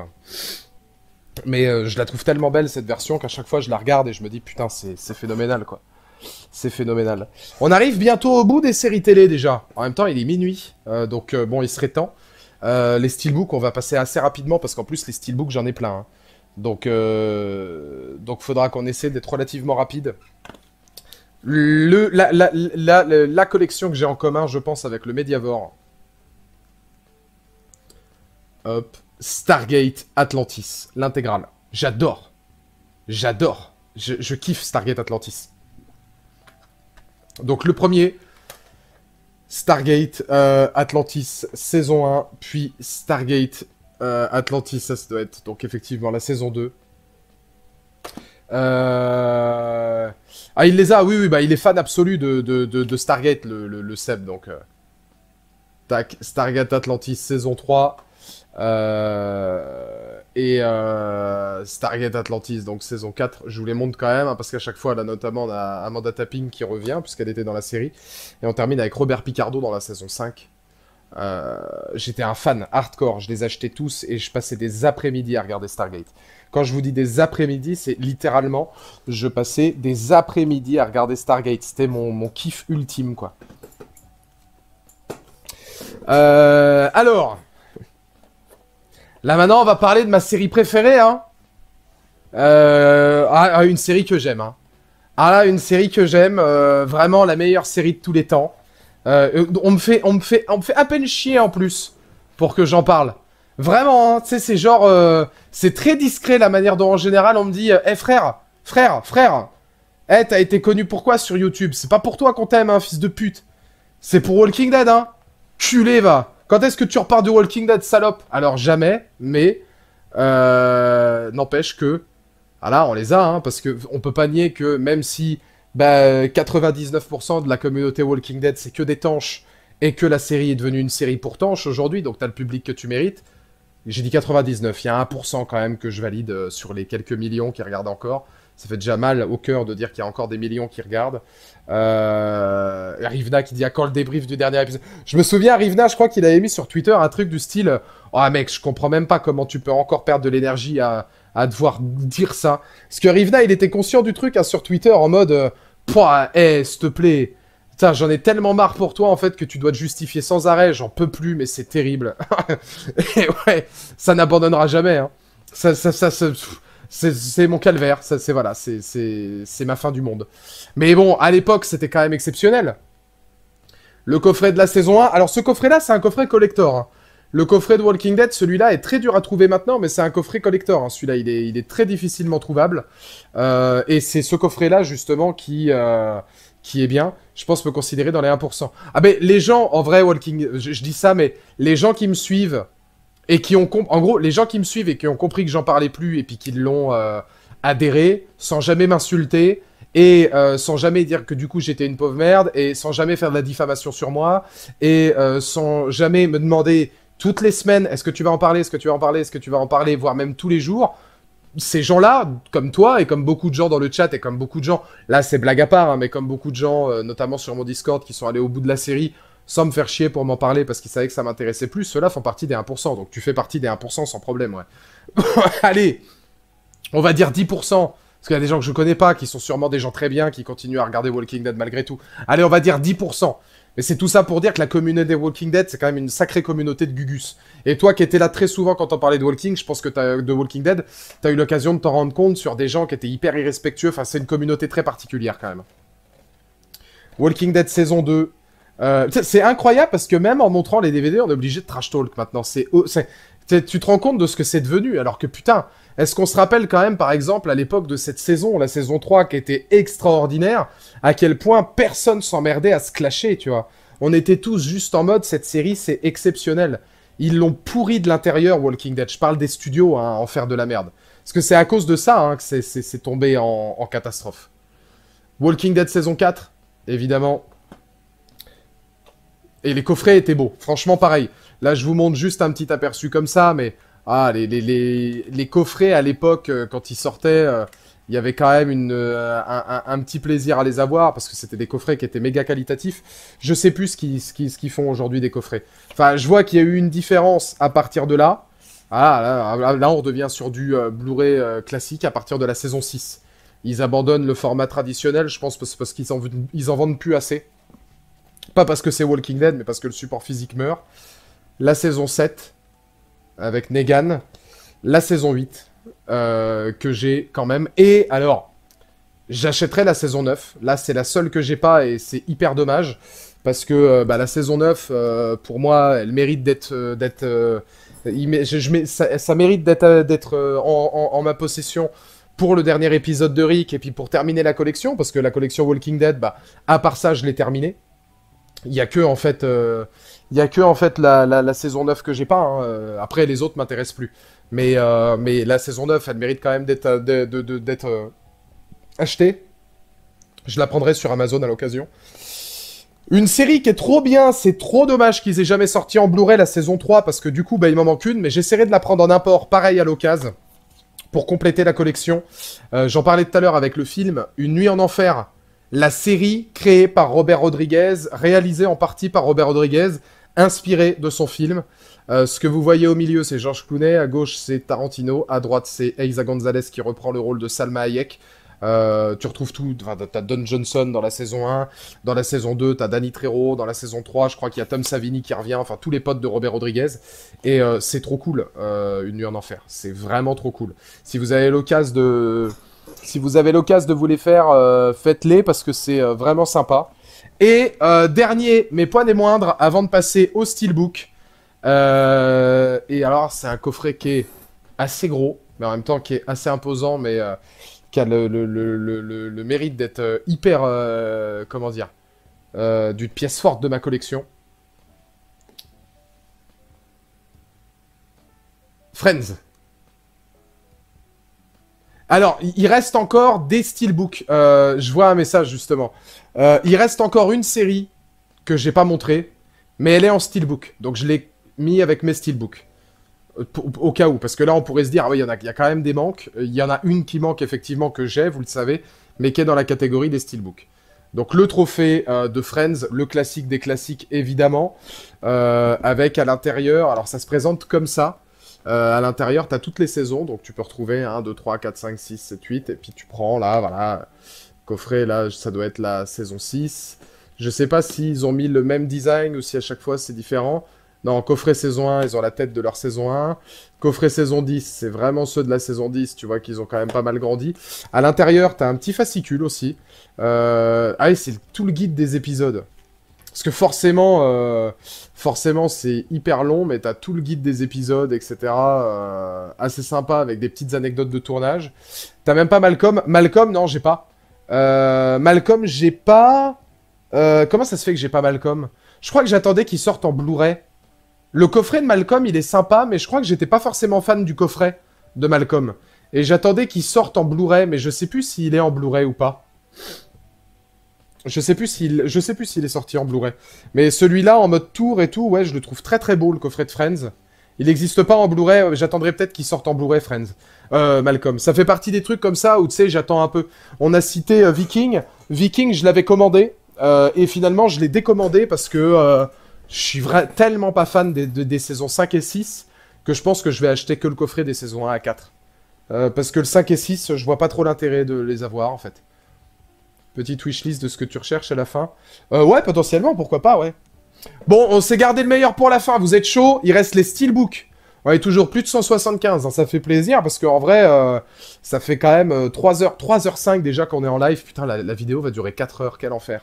Mais euh, je la trouve tellement belle, cette version, qu'à chaque fois, je la regarde et je me dis, putain, c'est phénoménal, quoi. C'est phénoménal. On arrive bientôt au bout des séries télé, déjà. En même temps, il est minuit, donc bon, il serait temps. les steelbooks, on va passer assez rapidement, parce qu'en plus, les steelbooks, j'en ai plein. Hein. Donc, euh, donc faudra qu'on essaie d'être relativement rapide. Le, la, collection que j'ai en commun, je pense, avec le Mediavor. Hop. Stargate Atlantis, l'intégrale. J'adore. J'adore. Je, kiffe Stargate Atlantis. Donc le premier, Stargate euh, Atlantis saison 1, puis Stargate euh, Atlantis, ça, doit être. Donc, effectivement, la saison 2. Euh, ah, il les a, oui, oui, bah, il est fan absolu de, Stargate, le, le, Seb, donc. Euh. Tac, Stargate Atlantis, saison 3. Et Stargate Atlantis, donc saison 4. Je vous les montre quand même, hein, parce qu'à chaque fois, là, notamment, on a Amanda Tapping qui revient, puisqu'elle était dans la série. Et on termine avec Robert Picardo dans la saison 5. Euh, j'étais un fan hardcore, je les achetais tous et je passais des après-midi à regarder Stargate. Quand je vous dis des après-midi, c'est littéralement, je passais des après-midi à regarder Stargate. C'était mon, kiff ultime, quoi. Euh, alors, là maintenant, on va parler de ma série préférée, hein. Euh, ah, ah, une série que j'aime, hein. Ah là, une série que j'aime, vraiment la meilleure série de tous les temps. Euh, euh, on me fait, on me fait, on fait à peine chier en plus pour que j'en parle. Vraiment, hein, c'est genre, euh, c'est très discret la manière dont en général on me dit, Eh frère, frère, frère, hey, eh, t'as été connu pour quoi sur YouTube C'est pas pour toi qu'on t'aime, hein, fils de pute. C'est pour Walking Dead, hein. Culé, va. Quand est-ce que tu repars de Walking Dead, salope Alors jamais, mais n'empêche que, Ah là, on les a, hein, parce que on peut pas nier que même si bah, 99% de la communauté Walking Dead, c'est que des tanches, et que la série est devenue une série pour tanches aujourd'hui, donc t'as le public que tu mérites. J'ai dit 99, il y a 1% quand même que je valide euh, sur les quelques millions qui regardent encore. Ça fait déjà mal au cœur de dire qu'il y a encore des millions qui regardent. Euh... Rivna qui dit à quand le débrief du dernier épisode Je me souviens, Rivna, je crois qu'il avait mis sur Twitter un truc du style Ah mec, je comprends même pas comment tu peux encore perdre de l'énergie à, à devoir dire ça. Parce que Rivna, il était conscient du truc hein, sur Twitter en mode euh, Pouah, eh, s'il te plaît. j'en ai tellement marre pour toi en fait que tu dois te justifier sans arrêt, j'en peux plus, mais c'est terrible. Et ouais, ça n'abandonnera jamais. Hein. Ça, ça, ça, c'est mon calvaire, ça, c'est voilà, c'est ma fin du monde. Mais bon, à l'époque, c'était quand même exceptionnel. Le coffret de la saison 1. Alors ce coffret-là, c'est un coffret collector. Hein. Le coffret de Walking Dead, celui-là est très dur à trouver maintenant, mais c'est un coffret collector. Hein, celui-là, il est, il est, très difficilement trouvable. Euh, et c'est ce coffret-là, justement, qui, euh, qui est bien, je pense, me considérer dans les 1%. Ah ben, les gens, en vrai, Walking... Je, je dis ça, mais les gens qui me suivent et qui ont... compris... En gros, les gens qui me suivent et qui ont compris que j'en parlais plus et puis qui l'ont euh, adhéré sans jamais m'insulter et sans jamais dire que du coup j'étais une pauvre merde et sans jamais faire de la diffamation sur moi et sans jamais me demander toutes les semaines, est-ce que tu vas en parler, est-ce que tu vas en parler, est-ce que tu vas en parler, voire même tous les jours, ces gens-là, comme toi et comme beaucoup de gens dans le chat et comme beaucoup de gens, là c'est blague à part, hein, mais comme beaucoup de gens, euh, notamment sur mon Discord, qui sont allés au bout de la série sans me faire chier pour m'en parler parce qu'ils savaient que ça m'intéressait plus, ceux-là font partie des 1%. Donc tu fais partie des 1% sans problème, ouais. Allez, on va dire 10%. Parce qu'il y a des gens que je connais pas, qui sont sûrement des gens très bien, qui continuent à regarder Walking Dead malgré tout. Allez, on va dire 10%. Mais c'est tout ça pour dire que la communauté des Walking Dead, c'est quand même une sacrée communauté de Gugus. Et toi qui étais là très souvent quand on parlait de Walking, je pense que as, de Walking Dead, t'as eu l'occasion de t'en rendre compte sur des gens qui étaient hyper irrespectueux. Enfin, c'est une communauté très particulière quand même. Walking Dead saison 2. Euh, c'est incroyable parce que même en montrant les DVD, on est obligé de trash talk maintenant. C'est, oh, tu te rends compte de ce que c'est devenu alors que putain, est-ce qu'on se rappelle quand même, par exemple, à l'époque de cette saison, la saison 3 qui était extraordinaire, à quel point personne s'emmerdait à se clasher, tu vois On était tous juste en mode, cette série, c'est exceptionnel. Ils l'ont pourri de l'intérieur, Walking Dead. Je parle des studios hein, en faire de la merde. Parce que c'est à cause de ça hein, que c'est tombé en, en catastrophe. Walking Dead saison 4, évidemment. Et les coffrets étaient beaux. Franchement, pareil. Là, je vous montre juste un petit aperçu comme ça, mais ah, les, les, coffrets à l'époque, euh, quand ils sortaient, euh, il y avait quand même une, euh, un, petit plaisir à les avoir parce que c'était des coffrets qui étaient méga qualitatifs. Je sais plus ce qu'ils font aujourd'hui des coffrets. Enfin, je vois qu'il y a eu une différence à partir de là. Ah, là, ah, là, on redevient sur du Blu-ray classique à partir de la saison 6. Ils abandonnent le format traditionnel, je pense, parce, qu'ils en, ils en vendent plus assez. Pas parce que c'est Walking Dead, mais parce que le support physique meurt. La saison 7, avec Negan, la saison 8, euh, que j'ai quand même. Et alors, j'achèterai la saison 9. Là, c'est la seule que j'ai pas et c'est hyper dommage. Parce que euh, bah, la saison 9, euh, pour moi, elle mérite d'être. d'être je, ça, mérite d'être, d'être en, ma possession pour le dernier épisode de Rick et puis pour terminer la collection. Parce que la collection Walking Dead, bah, à part ça, je l'ai terminée. Il n'y a que, en fait. Il n'y a que en fait la, saison 9 que j'ai pas. Hein, euh, après, les autres m'intéressent plus. Mais, euh, mais la saison 9, elle mérite quand même d'être euh, achetée. Je la prendrai sur Amazon à l'occasion. Une série qui est trop bien, c'est trop dommage qu'ils aient jamais sorti en Blu-ray la saison 3 parce que du coup, bah, il m'en manque une, mais j'essaierai de la prendre en import pareil à l'occasion pour compléter la collection. J'en parlais tout à l'heure avec le film Une nuit en enfer, la série créée par Robert Rodriguez, réalisée en partie par Robert Rodriguez, inspiré de son film. Euh, ce que vous voyez au milieu, c'est Georges Clooney. À gauche, c'est Tarantino. À droite, c'est Eiza Gonzalez qui reprend le rôle de Salma Hayek. Euh, tu retrouves tout. Enfin, t'as Don Johnson dans la saison 1. Dans la saison 2, t'as Danny Trejo. Dans la saison 3, je crois qu'il y a Tom Savini qui revient. Enfin, tous les potes de Robert Rodriguez. Et euh, c'est trop cool, Une nuit en enfer. C'est vraiment trop cool. Si vous avez l'occasion de... Si vous avez l'occasion de vous les faire, faites-les parce que c'est vraiment sympa. Et euh, dernier, mais pas des moindres, avant de passer au steelbook. Euh, et alors, c'est un coffret qui est assez gros, mais en même temps qui est assez imposant, mais euh, qui a le, le mérite d'être hyper, comment dire, d'une pièce forte de ma collection. Friends. Alors, il reste encore des steelbooks. Euh, je vois un message justement. Euh, il reste encore une série que j'ai pas montrée, mais elle est en steelbook. Donc je l'ai mis avec mes steelbooks. Euh, au cas où, parce que là on pourrait se dire, ah oui, il y, en a, a quand même des manques. Il y en a une qui manque effectivement que j'ai, vous le savez, mais qui est dans la catégorie des steelbooks. Donc le trophée de Friends, le classique des classiques évidemment, avec à l'intérieur, alors ça se présente comme ça. Euh, à l'intérieur, tu as toutes les saisons, donc tu peux retrouver 1, 2, 3, 4, 5, 6, 7, 8, et puis tu prends là, voilà, coffret, là, ça doit être la saison 6. Je sais pas s'ils ont mis le même design ou si à chaque fois c'est différent. Non, coffret saison 1, ils ont la tête de leur saison 1. Coffret saison 10, c'est vraiment ceux de la saison 10, tu vois qu'ils ont quand même pas mal grandi. À l'intérieur, tu as un petit fascicule aussi. Euh... Ah c'est tout le guide des épisodes. Parce que forcément, euh, forcément c'est hyper long, mais t'as tout le guide des épisodes, etc. Euh, assez sympa avec des petites anecdotes de tournage. T'as même pas Malcolm. Malcolm, non, j'ai pas. Euh, Malcolm, j'ai pas. comment ça se fait que j'ai pas Malcolm Je crois que j'attendais qu'il sorte en Blu-ray. Le coffret de Malcolm, il est sympa, mais je crois que j'étais pas forcément fan du coffret de Malcolm. Et j'attendais qu'il sorte en Blu-ray, mais je sais plus s'il est en Blu-ray ou pas. Je sais plus s'il, je sais plus s'il est sorti en Blu-ray. Mais celui-là, en mode tour et tout, ouais, je le trouve très très beau, le coffret de Friends. Il n'existe pas en Blu-ray. Euh, j'attendrai peut-être qu'il sorte en Blu-ray, Friends. Euh, Malcolm. Ça fait partie des trucs comme ça où, tu sais, j'attends un peu. On a cité euh, Viking. Viking, je l'avais commandé. et finalement, je l'ai décommandé parce que je suis tellement pas fan des, des, saisons 5 et 6 que je pense que je vais acheter que le coffret des saisons 1 à 4. parce que le 5 et 6, je vois pas trop l'intérêt de les avoir, en fait. Petite wishlist de ce que tu recherches à la fin. Euh, ouais, potentiellement, pourquoi pas, ouais. Bon, on s'est gardé le meilleur pour la fin. Vous êtes chaud Il reste les steelbooks. On est toujours plus de 175. Hein, ça fait plaisir parce qu'en vrai, euh, ça fait quand même 3h, euh, 3h05 déjà qu'on est en live. Putain, la, vidéo va durer 4 h Quel enfer.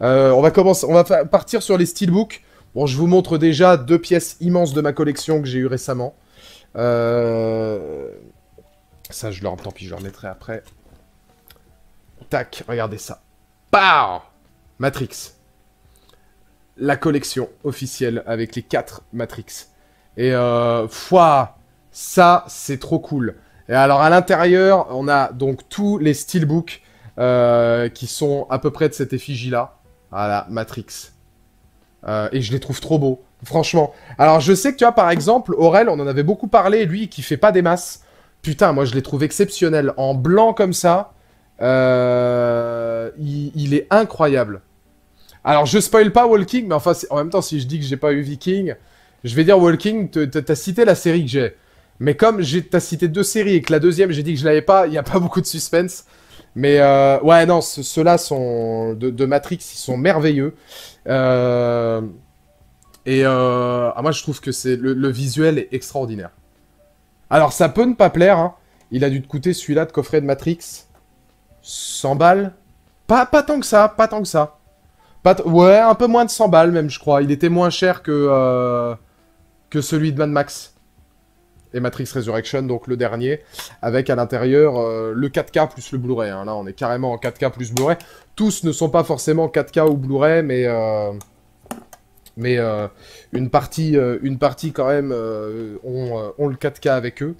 on va commencer, on va partir sur les steelbooks. Bon, je vous montre déjà deux pièces immenses de ma collection que j'ai eu récemment. Ça, je leur... Tant pis, je le mettrai après. Tac, regardez ça. Pow Matrix. La collection officielle avec les 4 Matrix. Et euh, ça c'est trop cool. Et alors à l'intérieur, on a donc tous les steelbooks euh, qui sont à peu près de cette effigie là. Voilà, Matrix. Euh, et je les trouve trop beaux, franchement. Alors je sais que tu vois par exemple, Aurel, on en avait beaucoup parlé, lui qui fait pas des masses. Putain, moi je les trouve exceptionnels. En blanc comme ça, euh, il, est incroyable. Alors, je spoil pas Walking, mais enfin, en même temps, si je dis que j'ai pas eu Viking, je vais dire Walking, t'as cité la série que j'ai. Mais comme t'as cité deux séries et que la deuxième, j'ai dit que je l'avais pas, il n'y a pas beaucoup de suspense. Mais euh, ouais, non, ceux-là sont de, Matrix, ils sont merveilleux. Euh, et ah, moi, je trouve que c'est le, visuel est extraordinaire. Alors, ça peut ne pas plaire. Hein. Il a dû te coûter celui-là de coffret de Matrix. 100 balles pas, pas tant que ça, pas tant que ça. ouais, un peu moins de 100 balles même, je crois. Il était moins cher que, euh, que celui de Mad Max. Et Matrix Resurrection, donc le dernier, avec à l'intérieur euh, le 4K plus le Blu-ray. Hein. Là, on est carrément en 4K plus Blu-ray. Tous ne sont pas forcément 4K ou Blu-ray, mais, euh, mais une, partie, une partie quand même ont, le 4K avec eux.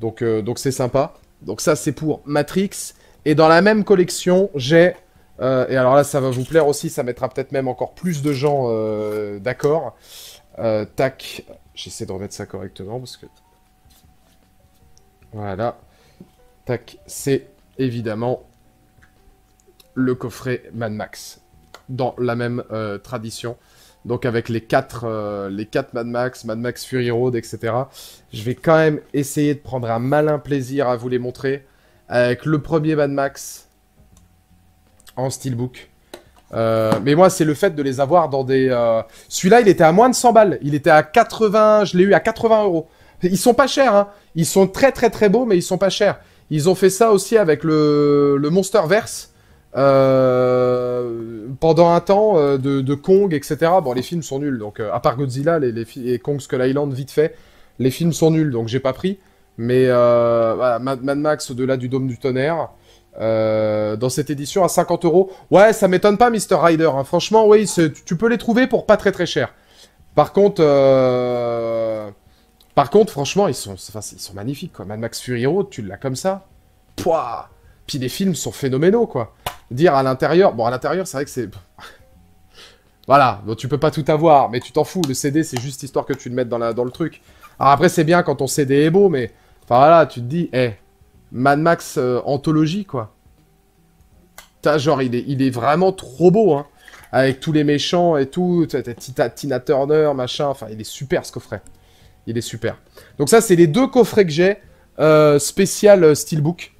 Donc donc c'est sympa. Donc ça, c'est pour Matrix. Et dans la même collection, j'ai... Euh, et alors là, ça va vous plaire aussi, ça mettra peut-être même encore plus de gens euh, d'accord. Euh, tac, j'essaie de remettre ça correctement parce que... Voilà. Tac, c'est évidemment le coffret Mad Max. Dans la même tradition. Donc avec les 4 les quatre Mad Max, Mad Max Fury Road, etc. Je vais quand même essayer de prendre un malin plaisir à vous les montrer avec le premier Mad Max en steelbook. Euh, mais moi, c'est le fait de les avoir dans des. Euh, celui-là, il était à moins de 100 balles. Il était à 80. Je l'ai eu à 80 euros. Ils sont pas chers. Hein. Ils sont très très très beaux, mais ils sont pas chers. Ils ont fait ça aussi avec le, le Monsterverse. Euh, pendant un temps de... Kong, etc. Bon, les films sont nuls, donc à part Godzilla les... Les... et Kong Skull Island, vite fait, les films sont nuls, donc j'ai pas pris. Mais euh, Mad, Max au-delà du Dôme du Tonnerre. Euh, dans cette édition à 50 euros. Ouais, ça m'étonne pas, Mr. Rider. Hein. Franchement, oui, tu peux les trouver pour pas très très cher. Par contre, euh, par contre, franchement, ils sont, ils sont magnifiques. Quoi. Mad Max Fury Road, tu l'as comme ça. Pouah Puis les films sont phénoménaux, quoi. Dire à l'intérieur, bon, à l'intérieur, c'est vrai que c'est. voilà, donc tu peux pas tout avoir, mais tu t'en fous. Le CD, c'est juste histoire que tu le mettes dans, la... dans le truc. Alors après, c'est bien quand ton CD est beau, mais Enfin voilà, tu te dis, eh, Mad Max euh, anthologie, quoi. T'as, genre, il est, il est vraiment trop beau, hein. Avec tous les méchants et tout, Tina Turner, machin, enfin, il est super ce coffret. Il est super. Donc ça, c'est les deux coffrets que j'ai, euh, spécial euh, Steelbook.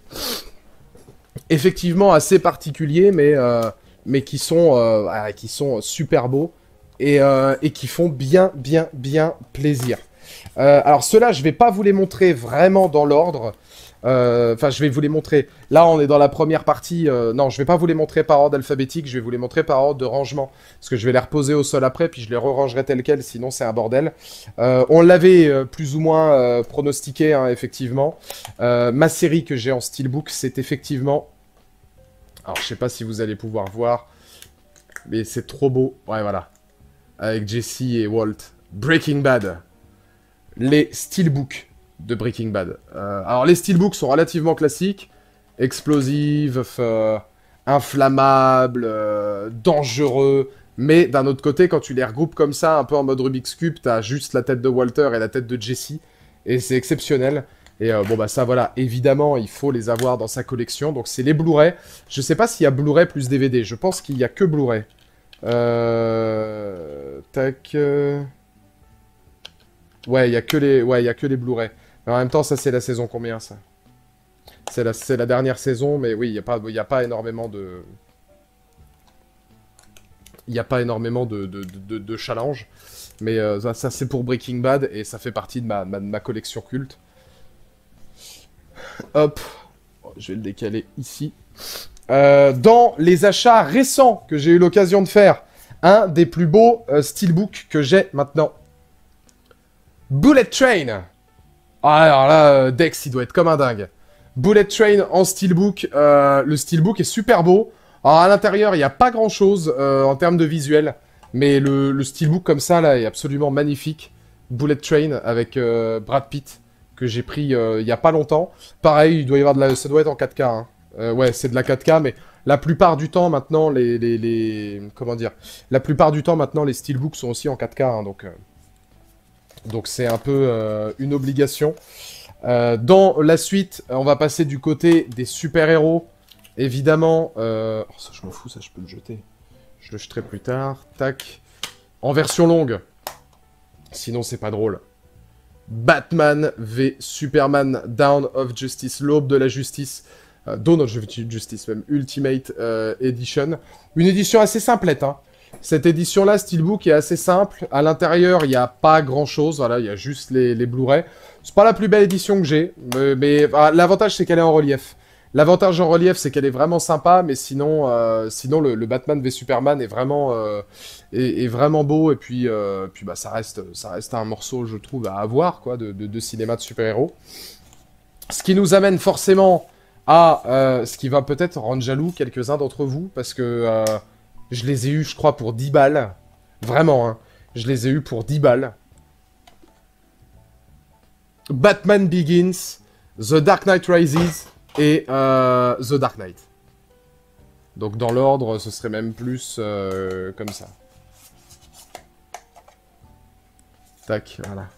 Effectivement, assez particulier, mais, euh, mais qui, sont, qui sont super beaux et, et qui font bien, bien, bien plaisir. Euh, alors ceux-là, je vais pas vous les montrer vraiment dans l'ordre. Euh, enfin, je vais vous les montrer. Là, on est dans la première partie. Euh, non, je vais pas vous les montrer par ordre alphabétique. Je vais vous les montrer par ordre de rangement. Parce que je vais les reposer au sol après, puis je les re-rangerai tel quel. Sinon, c'est un bordel. on l'avait plus ou moins pronostiqué, hein, effectivement. ma série que j'ai en steelbook, c'est effectivement... Alors, je sais pas si vous allez pouvoir voir. Mais c'est trop beau. Ouais, voilà. Avec Jesse et Walt. Breaking Bad les steelbooks de Breaking Bad. Euh, alors les steelbooks sont relativement classiques, Explosives, euh, inflammables, euh, dangereux, mais d'un autre côté, quand tu les regroupes comme ça, un peu en mode Rubik's Cube, t'as juste la tête de Walter et la tête de Jesse, et c'est exceptionnel. Et bon bah ça voilà, évidemment il faut les avoir dans sa collection, donc c'est les Blu-ray. Je sais pas s'il y a Blu-ray plus DVD, je pense qu'il n'y a que Blu-ray. Euh... Tac... Ouais, il n'y a que les, ouais, y a que les Blu-ray. Mais en même temps, ça, c'est la saison combien, ça C'est la, la dernière saison, mais oui, il n'y a, pas, y a pas énormément de... Il n'y a pas énormément de, de, de, challenges. Mais euh, ça, c'est pour Breaking Bad, et ça fait partie de ma, ma collection culte. Hop, oh, je vais le décaler ici. Euh, dans les achats récents que j'ai eu l'occasion de faire, un des plus beaux euh, steelbooks que j'ai maintenant. Bullet Train ah, alors là, euh, Dex, il doit être comme un dingue. Bullet Train en steelbook. Euh, le steelbook est super beau. Alors, à l'intérieur, il n'y a pas grand-chose euh, en termes de visuel. Mais le, steelbook comme ça, là, est absolument magnifique. Bullet Train avec Brad Pitt, que j'ai pris il n'y a pas longtemps. Pareil, il doit y avoir de la... ça doit être en 4K. Hein. ouais, c'est de la 4K, mais la plupart du temps, maintenant, les... les, Comment dire La plupart du temps, maintenant, les steelbooks sont aussi en 4K, hein, donc... Donc c'est un peu euh, une obligation. Euh, dans la suite, euh, on va passer du côté des super-héros. Évidemment, oh, ça je m'en fous, ça je peux le jeter. Je le jeterai plus tard. Tac. En version longue. Sinon c'est pas drôle. Batman v Superman Down of Justice, l'aube de la justice. Don't of Justice même, Ultimate Edition. Une édition assez simplette, hein. Cette édition-là, Steelbook, est assez simple. À l'intérieur, il n'y a pas grand-chose. Voilà, il y a juste les, les Blu-ray. C'est pas la plus belle édition que j'ai, mais, ah, l'avantage, c'est qu'elle est en relief. L'avantage en relief, c'est qu'elle est vraiment sympa, mais sinon, euh, sinon le, Batman v Superman est vraiment, euh, est, vraiment beau, et puis, euh, puis bah, ça, reste, ça reste un morceau, je trouve, à avoir, quoi, de, de cinéma de super-héros. Ce qui nous amène forcément à ce qui va peut-être rendre jaloux quelques-uns d'entre vous, parce que je les ai eus, je crois, pour 10 balles. Vraiment, hein. Je les ai eus pour 10 balles. Batman Begins, The Dark Knight Rises et euh, The Dark Knight. Donc dans l'ordre, ce serait même plus euh, comme ça. Tac, voilà.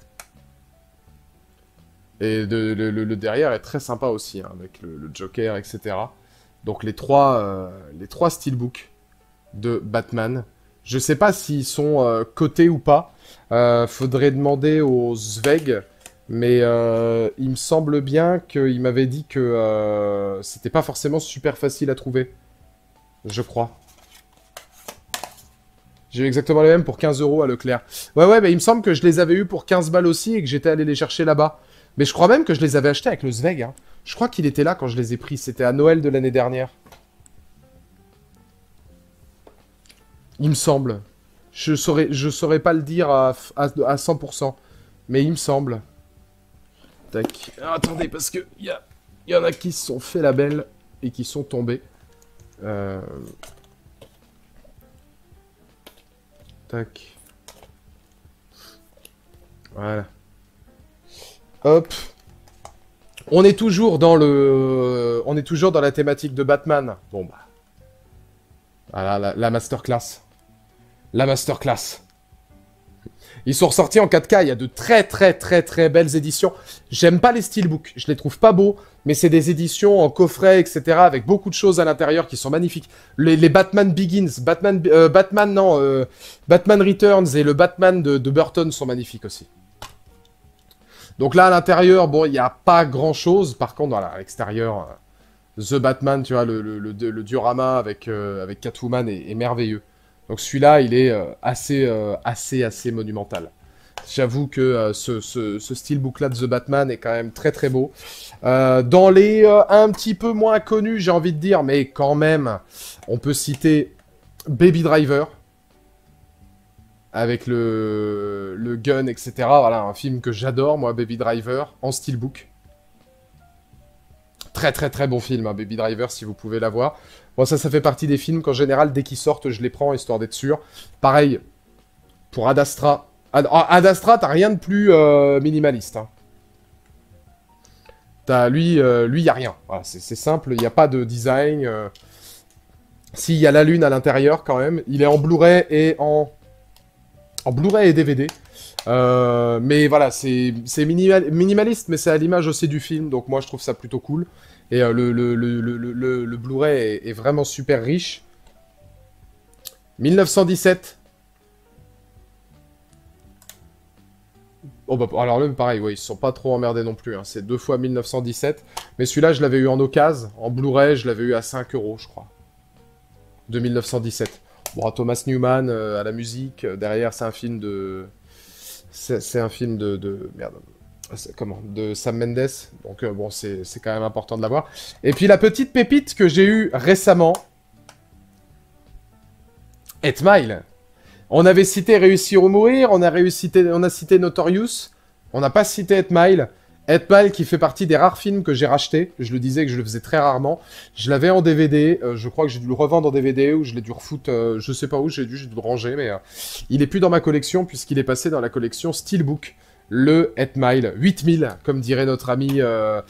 Et le, derrière est très sympa aussi, hein, avec le, Joker, etc. Donc les trois, euh, les trois steelbooks de Batman. Je sais pas s'ils sont euh, cotés ou pas. Euh, faudrait demander au Zweig. Mais euh, il me semble bien qu'il m'avait dit que c'était pas forcément super facile à trouver. Je crois. J'ai eu exactement les mêmes pour 15 euros à Leclerc. Ouais, ouais, mais il me semble que je les avais eu pour 15 balles aussi et que j'étais allé les chercher là-bas. Mais je crois même que je les avais achetés avec le Zweig. Hein. Je crois qu'il était là quand je les ai pris. C'était à Noël de l'année dernière. Il me semble. Je saurais, je saurais pas le dire à, à, 100%, mais il me semble. Tac. Ah, attendez, parce que il y, a, y en a qui se sont fait la belle et qui sont tombés. Euh, tac. Voilà. Hop. On est toujours dans le, on est toujours dans la thématique de Batman. Bon bah, voilà ah, la, la masterclass la masterclass. Ils sont ressortis en 4K, il y a de très très très très belles éditions. J'aime pas les steelbooks, je les trouve pas beaux, mais c'est des éditions en coffret, etc. avec beaucoup de choses à l'intérieur qui sont magnifiques. Les, Batman Begins, Batman, euh, Batman non, euh, Batman Returns et le Batman de, Burton sont magnifiques aussi. Donc là à l'intérieur, bon, il n'y a pas grand chose. Par contre, voilà, à l'extérieur, euh, The Batman, tu vois, le, diorama avec, avec Catwoman est merveilleux. Donc celui-là, il est euh, assez, euh, assez, assez monumental. J'avoue que euh, ce, ce, là de The Batman est quand même très très beau. dans les un petit peu moins connus, j'ai envie de dire, mais quand même, on peut citer Baby Driver. Avec le, gun, etc. Voilà, un film que j'adore, moi, Baby Driver, en steelbook. Très très très bon film, hein, Baby Driver, si vous pouvez l'avoir. Bon, ça, ça fait partie des films qu'en général, dès qu'ils sortent, je les prends, histoire d'être sûr. Pareil, pour Adastra, Adastra Ad, ah, t'as rien de plus euh, minimaliste. Hein. lui, il euh, lui, a rien. c'est simple, il n'y a pas de design. Euh. S'il y a la lune à l'intérieur, quand même. Il est en Blu-ray et en... En Blu-ray et DVD. mais voilà, c'est minimaliste, mais c'est à l'image aussi du film, donc moi je trouve ça plutôt cool. Et euh, le, le, Blu-ray est, vraiment super riche. 1917. Oh bah, alors le pareil, ouais, ils sont pas trop emmerdés non plus. Hein. C'est deux fois 1917. Mais celui-là, je l'avais eu en occasion. En Blu-ray, je l'avais eu à 5 euros, je crois. De 1917. Bon, Thomas Newman euh, à la musique. Euh, derrière, c'est un film de... C'est un film de... de... Merde comment de Sam Mendes. Donc euh, bon, c'est quand même important de l'avoir. Et puis la petite pépite que j'ai eue récemment, Etmile. On avait cité Réussir ou Mourir, on a, on a cité Notorious, on n'a pas cité et Etmile qui fait partie des rares films que j'ai racheté, je le disais que je le faisais très rarement. Je l'avais en DVD, euh, je crois que j'ai dû le revendre en DVD ou je l'ai dû refoutre, je euh, je sais pas où, j'ai dû, dû, le ranger, mais il est plus dans ma collection puisqu'il est passé dans la collection Steelbook le Mile 8000, comme dirait notre ami, euh,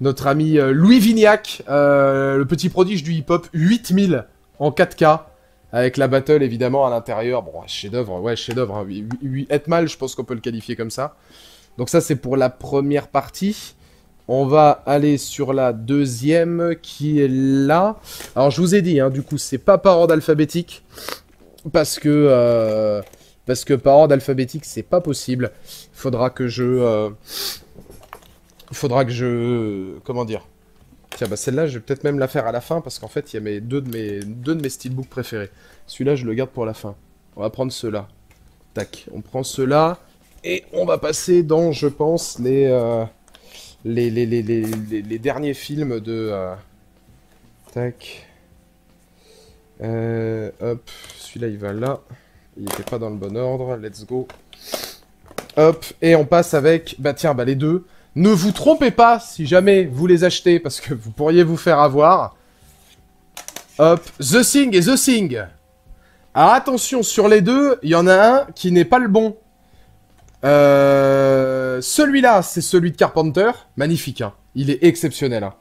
notre ami euh, Louis Vignac, euh, le petit prodige du hip-hop, 8000 en 4K, avec la battle évidemment à l'intérieur. Bon, chef-d'œuvre, ouais, chef-d'œuvre. Hein. Mile, je pense qu'on peut le qualifier comme ça. Donc, ça, c'est pour la première partie. On va aller sur la deuxième qui est là. Alors, je vous ai dit, hein, du coup, c'est pas par ordre alphabétique parce que parce que par ordre alphabétique, c'est pas possible. Il faudra que je... Il euh, faudra que je... Comment dire Tiens, bah celle-là, je vais peut-être même la faire à la fin, parce qu'en fait, il y a mes deux, de mes deux de mes steelbooks préférés. Celui-là, je le garde pour la fin. On va prendre ceux-là. Tac, on prend ceux-là, et on va passer dans, je pense, les... Euh, les, les, derniers films de... Euh, tac. hop, celui-là il va là. Il n'était pas dans le bon ordre. Let's go. Hop, et on passe avec, bah tiens, bah les deux. Ne vous trompez pas si jamais vous les achetez, parce que vous pourriez vous faire avoir. Hop, The Sing et The Sing. attention, sur les deux, il y en a un qui n'est pas le bon. Euh, celui-là, c'est celui de Carpenter. Magnifique, hein. il est exceptionnel. Hein.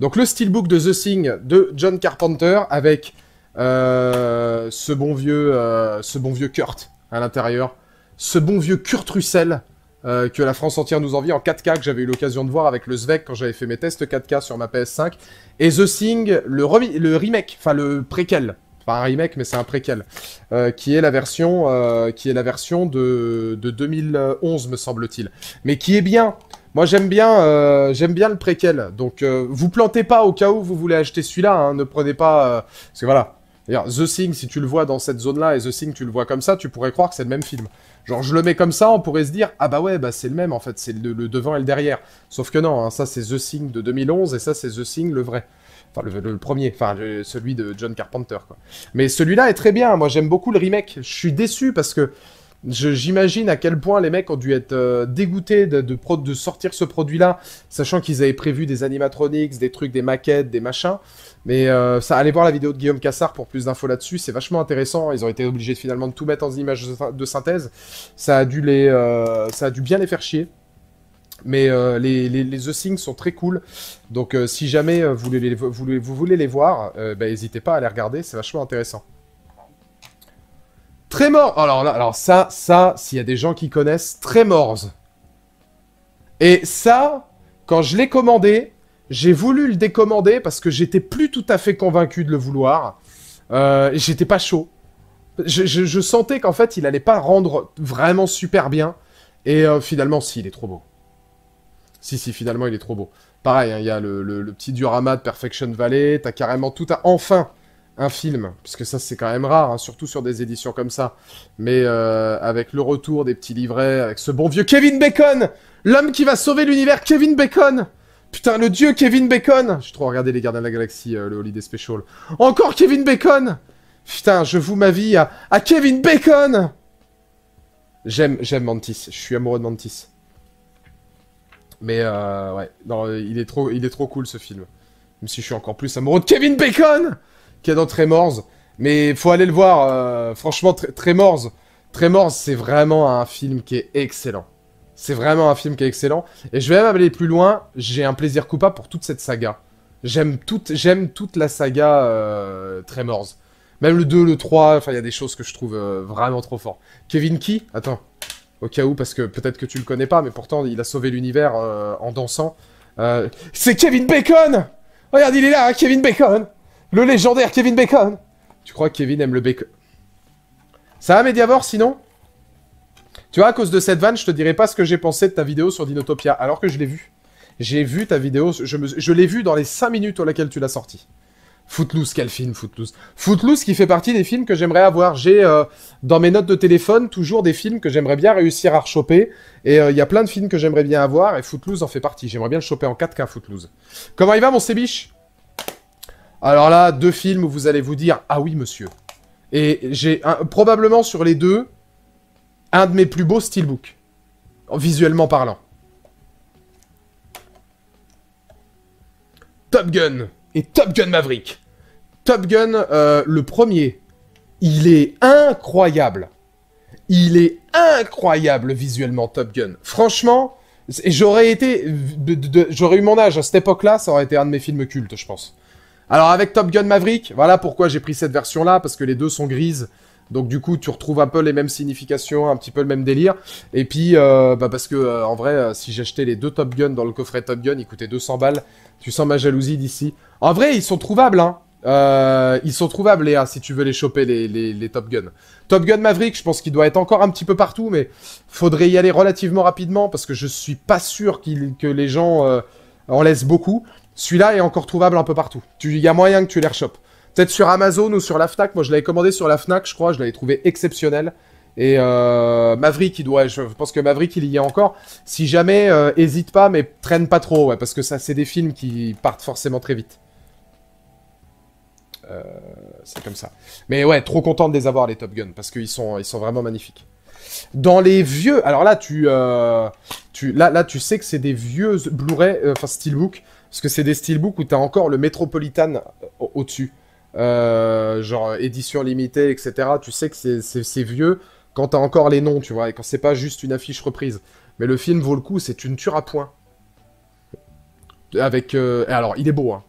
Donc le steelbook de The Sing de John Carpenter avec euh, ce bon vieux, euh, ce bon vieux Kurt à l'intérieur, ce bon vieux Kurt Russell euh, que la France entière nous envie en 4K que j'avais eu l'occasion de voir avec le Zvek quand j'avais fait mes tests 4K sur ma PS5 et The Thing, le, le remake, enfin le préquel, enfin un remake mais c'est un préquel, qui est la version, qui est la version de, 2011 me semble-t-il, mais qui est bien. Moi j'aime bien, j'aime bien le préquel. Donc vous plantez pas au cas où vous voulez acheter celui-là. Hein. ne prenez pas, parce que voilà, The Thing, si tu le vois dans cette zone-là et The Thing, tu le vois comme ça, tu pourrais croire que c'est le même film. Genre, je le mets comme ça, on pourrait se dire, ah bah ouais, bah c'est le même en fait, c'est le, devant et le derrière. Sauf que non, hein, ça c'est The Thing de 2011 et ça c'est The Thing le vrai. Enfin, le, premier, enfin, celui de John Carpenter, quoi. Mais celui-là est très bien, moi j'aime beaucoup le remake. Je suis déçu parce que J'imagine à quel point les mecs ont dû être euh, dégoûtés de, de, sortir ce produit-là, sachant qu'ils avaient prévu des animatronics, des trucs, des maquettes, des machins. Mais euh, allez voir la vidéo de Guillaume Cassard pour plus d'infos là-dessus, c'est vachement intéressant. Ils ont été obligés de, finalement de tout mettre en images de synthèse. Ça a dû, les, euh, ça a dû bien les faire chier. Mais les, les, The Things sont très cool. Donc si jamais vous voulez, voulez, vous voulez les voir, ben, n'hésitez pas à les regarder, c'est vachement intéressant. Tremors alors, alors ça, ça, s'il y a des gens qui connaissent, Tremors. Et ça, quand je l'ai commandé, j'ai voulu le décommander parce que j'étais plus tout à fait convaincu de le vouloir. Euh, j'étais pas chaud. Je, sentais qu'en fait, il allait pas rendre vraiment super bien. Et euh, finalement, si, il est trop beau. Si, si, finalement, il est trop beau. Pareil, hein, il y a le, petit diorama de Perfection Valley, t'as carrément tout à... Enfin un film, puisque ça c'est quand même rare, hein, surtout sur des éditions comme ça. Mais euh, avec le retour des petits livrets, avec ce bon vieux Kevin Bacon, l'homme qui va sauver l'univers, Kevin Bacon. Putain, le dieu Kevin Bacon J'ai trop regardé les Gardiens de la Galaxie, euh, le Holiday Special. Encore Kevin Bacon Putain, je vous ma vie à, Kevin Bacon J'aime, j'aime Mantis, je suis amoureux de Mantis. Mais euh, ouais, non, il est, trop, il est trop cool ce film. Même si je suis encore plus amoureux de Kevin Bacon qui est dans Tremors. Mais faut aller le voir. Euh, franchement, Tremors, Tremors, c'est vraiment un film qui est excellent. C'est vraiment un film qui est excellent. Et je vais même aller plus loin. J'ai un plaisir coupable pour toute cette saga. J'aime toute, j'aime toute la saga euh, Tremors. Même le 2, le 3, enfin, il y a des choses que je trouve euh, vraiment trop fort. Kevin Key Attends, au cas où, parce que peut-être que tu le connais pas, mais pourtant, il a sauvé l'univers en dansant. c'est Kevin Bacon Regarde, il est là, hein, Kevin Bacon le légendaire Kevin Bacon Tu crois que Kevin aime le bacon Ça va, Mediavore, sinon Tu vois, à cause de cette vanne, je te dirai pas ce que j'ai pensé de ta vidéo sur Dinotopia, alors que je l'ai vue. J'ai vu ta vidéo, je, l'ai vu dans les 5 minutes auxquelles tu l'as sortie. Footloose, quel film, Footloose. Footloose qui fait partie des films que j'aimerais avoir. J'ai euh, dans mes notes de téléphone toujours des films que j'aimerais bien réussir à rechoper. Et euh, il y a plein de films que j'aimerais bien avoir. Et Footloose en fait partie. J'aimerais bien le choper en 4K, Footloose. Comment il va, mon Sébiche alors là, deux films où vous allez vous dire Ah oui, monsieur. Et j'ai probablement sur les deux un de mes plus beaux steelbooks, visuellement parlant. Top Gun et Top Gun Maverick. Top Gun, euh, le premier, il est incroyable. Il est incroyable visuellement, Top Gun. Franchement, j'aurais été. J'aurais eu mon âge à cette époque-là, ça aurait été un de mes films cultes, je pense. Alors avec Top Gun Maverick, voilà pourquoi j'ai pris cette version-là, parce que les deux sont grises. Donc du coup, tu retrouves un peu les mêmes significations, un petit peu le même délire. Et puis, euh, bah, parce que euh, en vrai, euh, si j'achetais les deux Top Gun dans le coffret Top Gun, ils coûtaient 200 balles. Tu sens ma jalousie d'ici. En vrai, ils sont trouvables, hein. ils sont trouvables, Léa, si tu veux les choper, les, Top Gun. Top Gun Maverick, je pense qu'il doit être encore un petit peu partout, mais faudrait y aller relativement rapidement, parce que je suis pas sûr que les gens en laissent beaucoup. Celui-là est encore trouvable un peu partout. Il y a moyen que tu les rechopes. Peut-être sur Amazon ou sur la FNAC. Moi, je l'avais commandé sur la FNAC, je crois. Je l'avais trouvé exceptionnel. Et euh, Maverick, il doit, je pense que Maverick, il y a encore. Si jamais, euh, hésite pas, mais traîne pas trop, parce que ça, c'est des films qui partent forcément très vite. Euh, c'est comme ça. Mais ouais, trop content de les avoir, les Top Gun, parce qu'ils sont, ils sont vraiment magnifiques. Dans les vieux, alors là, tu, tu, là, là, tu sais que c'est des vieux Blu-ray, enfin Steelbook, parce que c'est des steelbooks où t'as encore le Metropolitan euh, au-dessus. Euh, genre euh, édition limitée, etc. Tu sais que c'est vieux quand t'as encore les noms, tu vois, et quand c'est pas juste une affiche reprise. Mais le film vaut le coup, c'est une ture à point. Avec. Alors, il est beau, hein.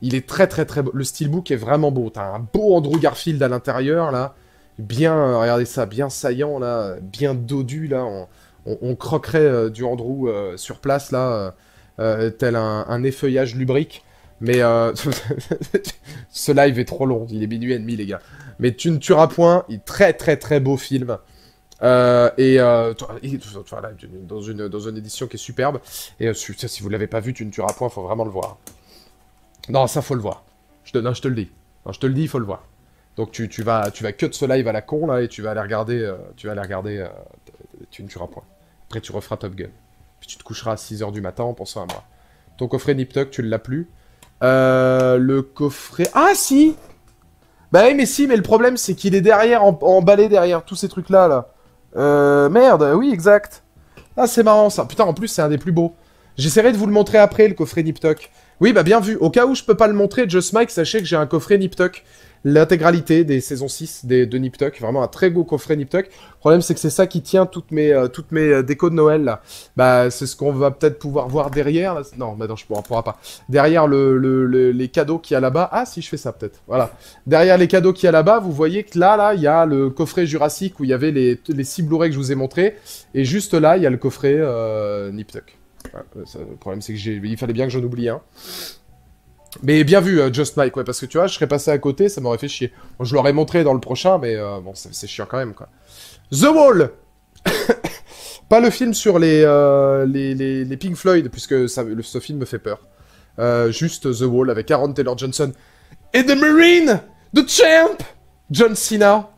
Il est très, très, très beau. Le steelbook est vraiment beau. T'as un beau Andrew Garfield à l'intérieur, là. Bien, regardez ça, bien saillant, là. Bien dodu, là. On, croquerait du Andrew sur place, là euh, tel un, effeuillage lubrique. Mais euh, ce live est trop long, il est minuit et demi les gars. Mais tu ne tueras point, il très très très beau film. Euh, et, dans, une, dans édition qui est superbe. Et si vous ne l'avez pas vu, tu ne tueras point, faut vraiment le voir. Non, ça faut le voir. Je te, le dis. je te le dis, il faut le voir. Donc tu, tu, vas tu vas cut ce live à la con là et tu vas aller regarder, tu vas aller regarder, tu ne tueras point. Après tu referas Top Gun tu te coucheras à 6h du matin en pensant à moi. Ton coffret NipToc, tu l'as plus. Euh, le coffret... Ah si Bah oui mais si, mais le problème c'est qu'il est derrière, emballé derrière tous ces trucs-là. Là. Euh, merde, oui exact. Ah c'est marrant ça. Putain en plus c'est un des plus beaux. J'essaierai de vous le montrer après le coffret NipToc. Oui bah bien vu. Au cas où je peux pas le montrer, Just Mike, sachez que j'ai un coffret NipToc l'intégralité des saisons 6 des, de Nip Vraiment un très beau coffret Nip Le problème, c'est que c'est ça qui tient toutes mes, euh, toutes mes euh, décos de Noël. Là. Bah, c'est ce qu'on va peut-être pouvoir voir derrière. Non, bah non, je ne pourrai pas. Derrière les cadeaux qui y a là-bas. Ah, si, je fais ça peut-être. Voilà. Derrière les cadeaux qui y a là-bas, vous voyez que là, là, il y a le coffret Jurassique où il y avait les, les 6 Blu-ray que je vous ai montrés. Et juste là, il y a le coffret euh, Nip Tuck. le problème, c'est que j'ai... il fallait bien que je oublie un. Mais bien vu, euh, Just Mike, parce que tu vois, je serais passé à côté, ça m'aurait fait chier. je l'aurais montré dans le prochain, mais euh, bon, c'est chiant quand même, quoi. The Wall Pas le film sur euh, les, les, les, Pink Floyd, puisque ça, le, ce film me fait peur. juste The Wall avec Aaron Taylor Johnson. Et The Marine The Champ John Cena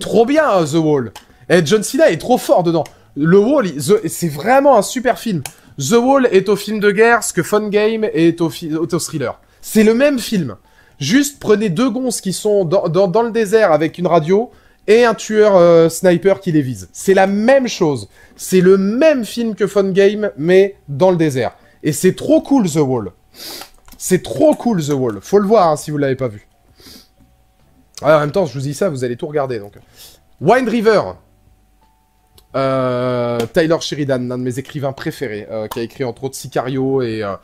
Trop bien, The Wall Et eh, John Cena est trop fort dedans. Le Wall, c'est vraiment un super film. The Wall est au film de guerre ce que Fun Game est au, thriller. C'est le même film. Juste prenez deux gonzes qui sont dans, le désert avec une radio et un tueur euh, sniper qui les vise. C'est la même chose. C'est le même film que Fun Game, mais dans le désert. Et c'est trop cool, The Wall. C'est trop cool, The Wall. Faut le voir hein, si vous l'avez pas vu. en même temps, je vous dis ça, vous allez tout regarder. Donc, Wind River, euh, Taylor Tyler Sheridan, l'un de mes écrivains préférés, euh, qui a écrit entre autres Sicario euh,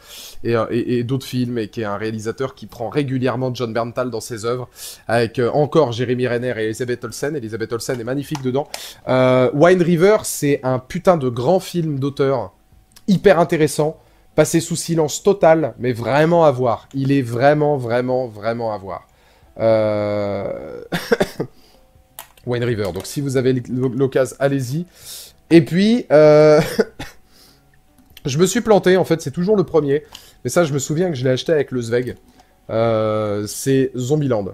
et, et, d'autres films, et qui est un réalisateur qui prend régulièrement John Berntal dans ses œuvres, avec encore Jeremy Renner et Elizabeth Olsen. Elizabeth Olsen est magnifique dedans. Wine River, c'est un putain de grand film d'auteur, hyper intéressant, passé sous silence total, mais vraiment à voir. Il est vraiment, vraiment, vraiment à voir. Euh... Wine River. Donc si vous avez l'occasion, allez-y. Et puis, euh, je me suis planté, en fait, c'est toujours le premier. Mais ça, je me souviens que je l'ai acheté avec le Zweig. Euh, c'est Zombieland.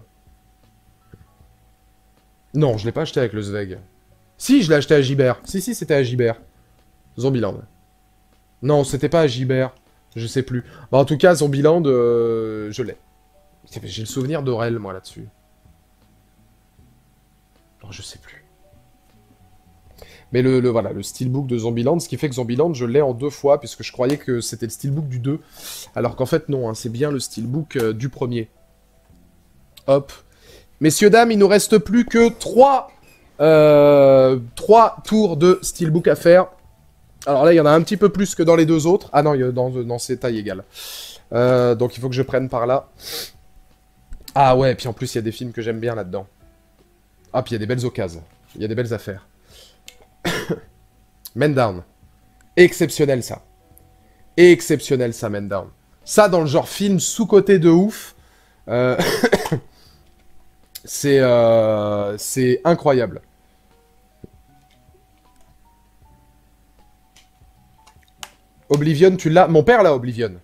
Non, je l'ai pas acheté avec le Zweig. Si, je l'ai acheté à Gibert. Si, si, c'était à Gibert. Zombieland. Non, c'était pas à Gibert. Je sais plus. Bah, en tout cas, Zombieland, euh, je l'ai. J'ai le souvenir d'Aurel, moi, là-dessus je sais plus. Mais le, voilà, le steelbook de Zombieland, ce qui fait que Zombieland, je l'ai en deux fois, puisque je croyais que c'était le steelbook du 2. Alors qu'en fait, non, hein, c'est bien le steelbook book euh, du premier. Hop. Messieurs, dames, il nous reste plus que 3, euh, Trois tours de steelbook à faire. Alors là, il y en a un petit peu plus que dans les deux autres. Ah non, dans, ces tailles égales. Euh, donc il faut que je prenne par là. Ah ouais, et puis en plus, il y a des films que j'aime bien là-dedans. Ah, puis il y a des belles occasions. Il y a des belles affaires. Men down. Exceptionnel, ça. Exceptionnel, ça, man down. Ça, dans le genre film sous-côté de ouf, euh... euh c'est incroyable. Oblivion, tu l'as Mon père l'a, Oblivion.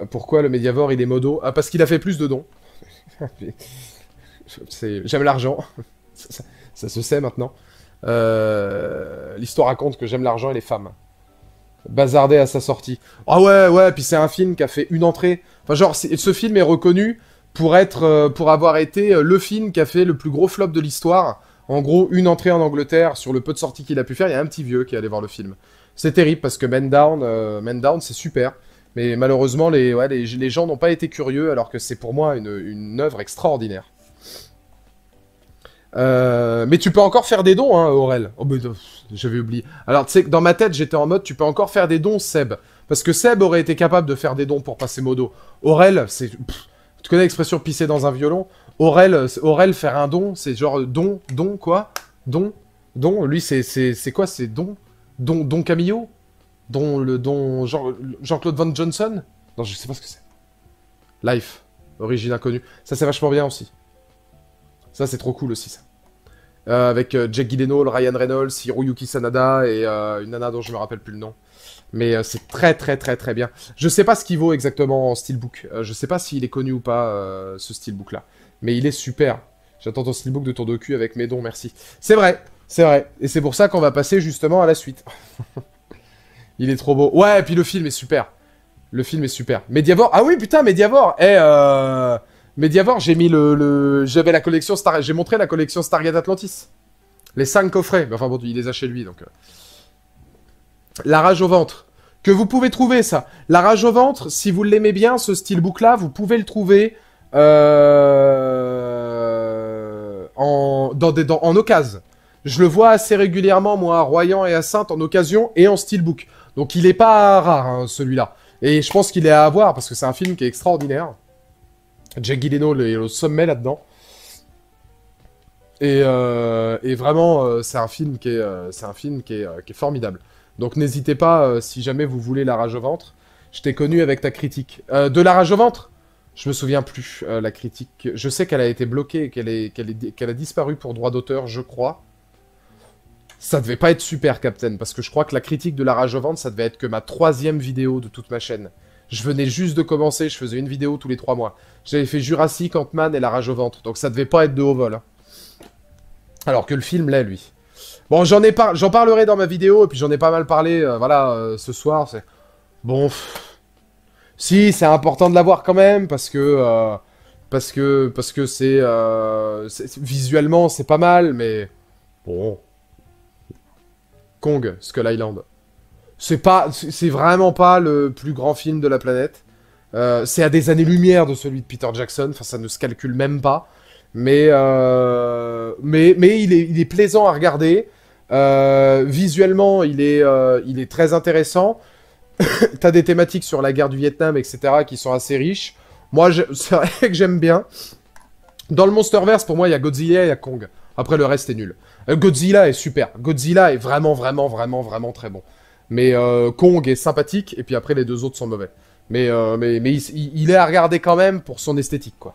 Euh, pourquoi le médiavore, il est modo Ah, parce qu'il a fait plus de dons. J'aime l'argent. ça, se sait maintenant. Euh, l'histoire raconte que j'aime l'argent et les femmes. Bazardé à sa sortie. Ah ouais, ouais, puis c'est un film qui a fait une entrée. Enfin, genre, ce film est reconnu pour, être, euh, pour avoir été euh, le film qui a fait le plus gros flop de l'histoire. En gros, une entrée en Angleterre sur le peu de sorties qu'il a pu faire. Il y a un petit vieux qui est allé voir le film. C'est terrible parce que Men Down, Down c'est super. Mais malheureusement, les, gens n'ont pas été curieux alors que c'est pour moi une, une œuvre extraordinaire. Euh, mais tu peux encore faire des dons, hein, Aurel. Oh, mais oh, j'avais oublié. Alors, tu sais, dans ma tête, j'étais en mode, tu peux encore faire des dons, Seb. Parce que Seb aurait été capable de faire des dons pour passer Modo. Aurel, c'est... Tu connais l'expression pisser dans un violon Aurel, Aurel faire un don, c'est genre don, don, quoi Don, don. Lui, c'est, c'est, quoi C'est don Don, don Camillo Don, le don Jean, Jean-Claude Van Johnson Non, je sais pas ce que c'est. Life, origine inconnue. Ça, c'est vachement bien aussi. Ça, c'est trop cool aussi, ça. Euh, avec euh, Jack Gyllenhaal, Ryan Reynolds, Hiroyuki Sanada et euh, une nana dont je ne me rappelle plus le nom. Mais c'est très très très très bien. Je sais pas ce qu'il vaut exactement en steelbook. je sais pas s'il est connu ou pas ce steelbook là. Mais il est super. J'attends ton steelbook de ton docu avec mes dons, merci. C'est vrai, c'est vrai. Et c'est pour ça qu'on va passer justement à la suite. il est trop beau. Ouais, et puis le film est super. Le film est super. Mediavor Ah oui, putain, Mediavor Eh, mais j'ai mis le, j'avais la collection Star, j'ai montré la collection Stargate Atlantis. Les cinq coffrets. enfin bon, il les a chez lui donc. Euh. La rage au ventre. Que vous pouvez trouver ça. La rage au ventre, si vous l'aimez bien, ce steelbook là, vous pouvez le trouver euh, en, dans en occasion. Je le vois assez régulièrement, moi, à Royan et à Sainte, en occasion et en steelbook. Donc il n'est pas rare, hein, celui-là. Et je pense qu'il est à avoir parce que c'est un film qui est extraordinaire. Jack Guileno est au sommet là-dedans. Et, euh, vraiment, euh, c'est un film qui est, euh, un film qui est, formidable. Donc n'hésitez pas, si jamais vous voulez La Rage au ventre, je t'ai connu avec ta critique. de La Rage au ventre Je me souviens plus, la critique. Je sais qu'elle a été bloquée, qu'elle qu'elle a disparu pour droit d'auteur, je crois. Ça devait pas être super, Captain, parce que je crois que la critique de La Rage au ventre, ça devait être que ma troisième vidéo de toute ma chaîne. Je venais juste de commencer, je faisais une vidéo tous les trois mois. J'avais fait Jurassic, Ant-Man et La Rage au Ventre, donc ça devait pas être de haut vol. Hein. Alors que le film l'est, lui. Bon, j'en ai j'en parlerai dans ma vidéo, et puis j'en ai pas mal parlé, euh, voilà, euh, ce soir, c'est... Bon... Si, c'est important de l'avoir quand même, parce que... Euh, parce que... Parce que c'est... Visuellement, c'est pas mal, mais... Bon... Kong, Skull Island. C'est pas, c'est vraiment pas le plus grand film de la planète. Euh, c'est à des années-lumière de celui de Peter Jackson. Enfin, ça ne se calcule même pas. Mais, euh, mais, mais il, est, plaisant à regarder. Euh, visuellement, il est, il est très intéressant. T'as des thématiques sur la guerre du Vietnam, etc., qui sont assez riches. Moi, c'est vrai que j'aime bien. Dans le Monsterverse, pour moi, il y a Godzilla et il y a Kong. Après, le reste est nul. Godzilla est super. Godzilla est vraiment, vraiment, vraiment, vraiment très bon. Mais euh, Kong est sympathique, et puis après les deux autres sont mauvais. Mais, euh, mais, il, est à regarder quand même pour son esthétique, quoi.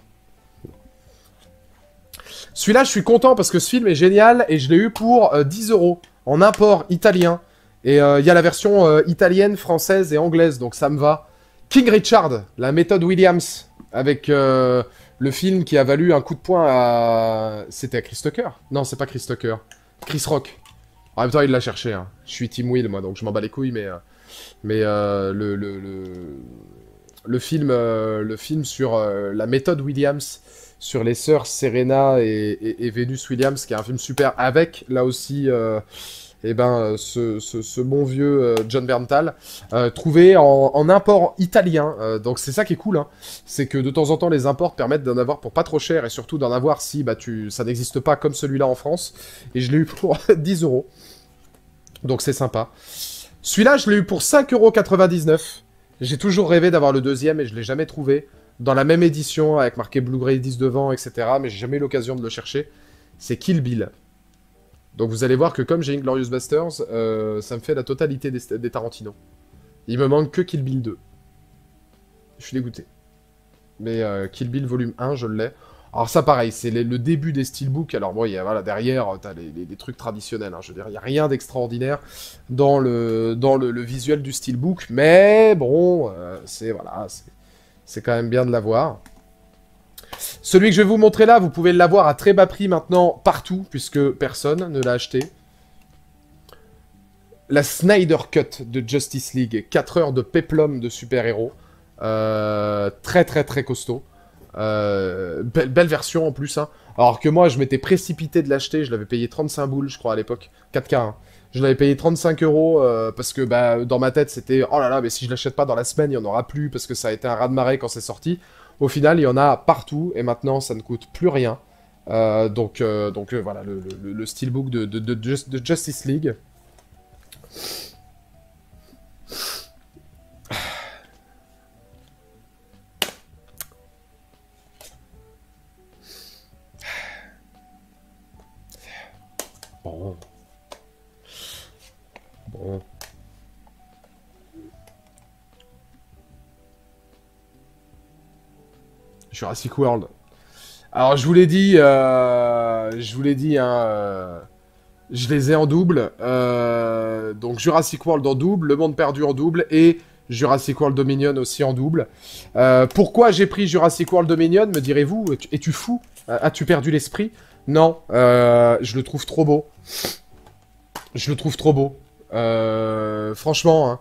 Celui-là, je suis content parce que ce film est génial et je l'ai eu pour 10 euh, euros en import italien. Et il y a la version italienne, française et anglaise, donc ça me va. King Richard, la méthode Williams, avec le film qui a valu un coup de poing à. C'était à Chris Tucker Non, c'est pas Chris Tucker. Chris Rock. En même temps, il l'a cherché. Hein. Je suis Tim Will, moi, donc je m'en bats les couilles, mais, euh, mais euh, le, le, le, film, euh, le film sur la méthode Williams, sur les sœurs Serena et, et, Venus Williams, qui est un film super avec, là aussi, et eh ben, euh, ce, bon vieux euh, John Berntal, euh, trouvé en, import italien. donc c'est ça qui est cool, hein. c'est que de temps en temps les imports permettent d'en avoir pour pas trop cher et surtout d'en avoir si bah, ça n'existe pas comme celui-là en France. Et je l'ai eu pour 10 euros. Donc c'est sympa. Celui-là, je l'ai eu pour 5,99€. J'ai toujours rêvé d'avoir le deuxième et je ne l'ai jamais trouvé. Dans la même édition, avec marqué Blue Grey 10 devant, etc. Mais j'ai jamais eu l'occasion de le chercher. C'est Kill Bill. Donc vous allez voir que comme j'ai une Glorious euh, ça me fait la totalité des, des Tarantino. Il me manque que Kill Bill 2. Je suis dégoûté. Mais euh, Kill Bill volume 1, je l'ai. Alors ça, pareil, c'est le début des steelbooks. Alors bon, y a, voilà, derrière, euh, t'as les, trucs traditionnels. Hein. je veux dire, il n'y a rien d'extraordinaire dans, le, dans le, visuel du steelbook. Mais bon, euh, c'est voilà, c'est quand même bien de l'avoir. Celui que je vais vous montrer là, vous pouvez l'avoir à très bas prix maintenant partout, puisque personne ne l'a acheté. La Snyder Cut de Justice League, 4 heures de peplum de super-héros. Euh, très très très costaud. Euh, belle, version en plus. Hein. Alors que moi, je m'étais précipité de l'acheter. Je l'avais payé 35 boules, je crois, à l'époque. 4K. Hein. Je l'avais payé 35 euros euh, parce que bah, dans ma tête, c'était oh là là, mais si je l'achète pas dans la semaine, il n'y en aura plus parce que ça a été un raz de marée quand c'est sorti. Au final, il y en a partout et maintenant, ça ne coûte plus rien. Euh, donc, euh, donc euh, voilà, le, le, book steelbook de, de, Justice League. Bon. Bon. Jurassic World. Alors, je vous l'ai dit, euh, je vous l'ai dit, hein, euh, je les ai en double. Euh, donc, Jurassic World en double, Le Monde Perdu en double et Jurassic World Dominion aussi en double. pourquoi j'ai pris Jurassic World Dominion, me direz-vous Es-tu fou As-tu perdu l'esprit Non, je le trouve trop beau. Je le trouve trop beau. franchement, hein.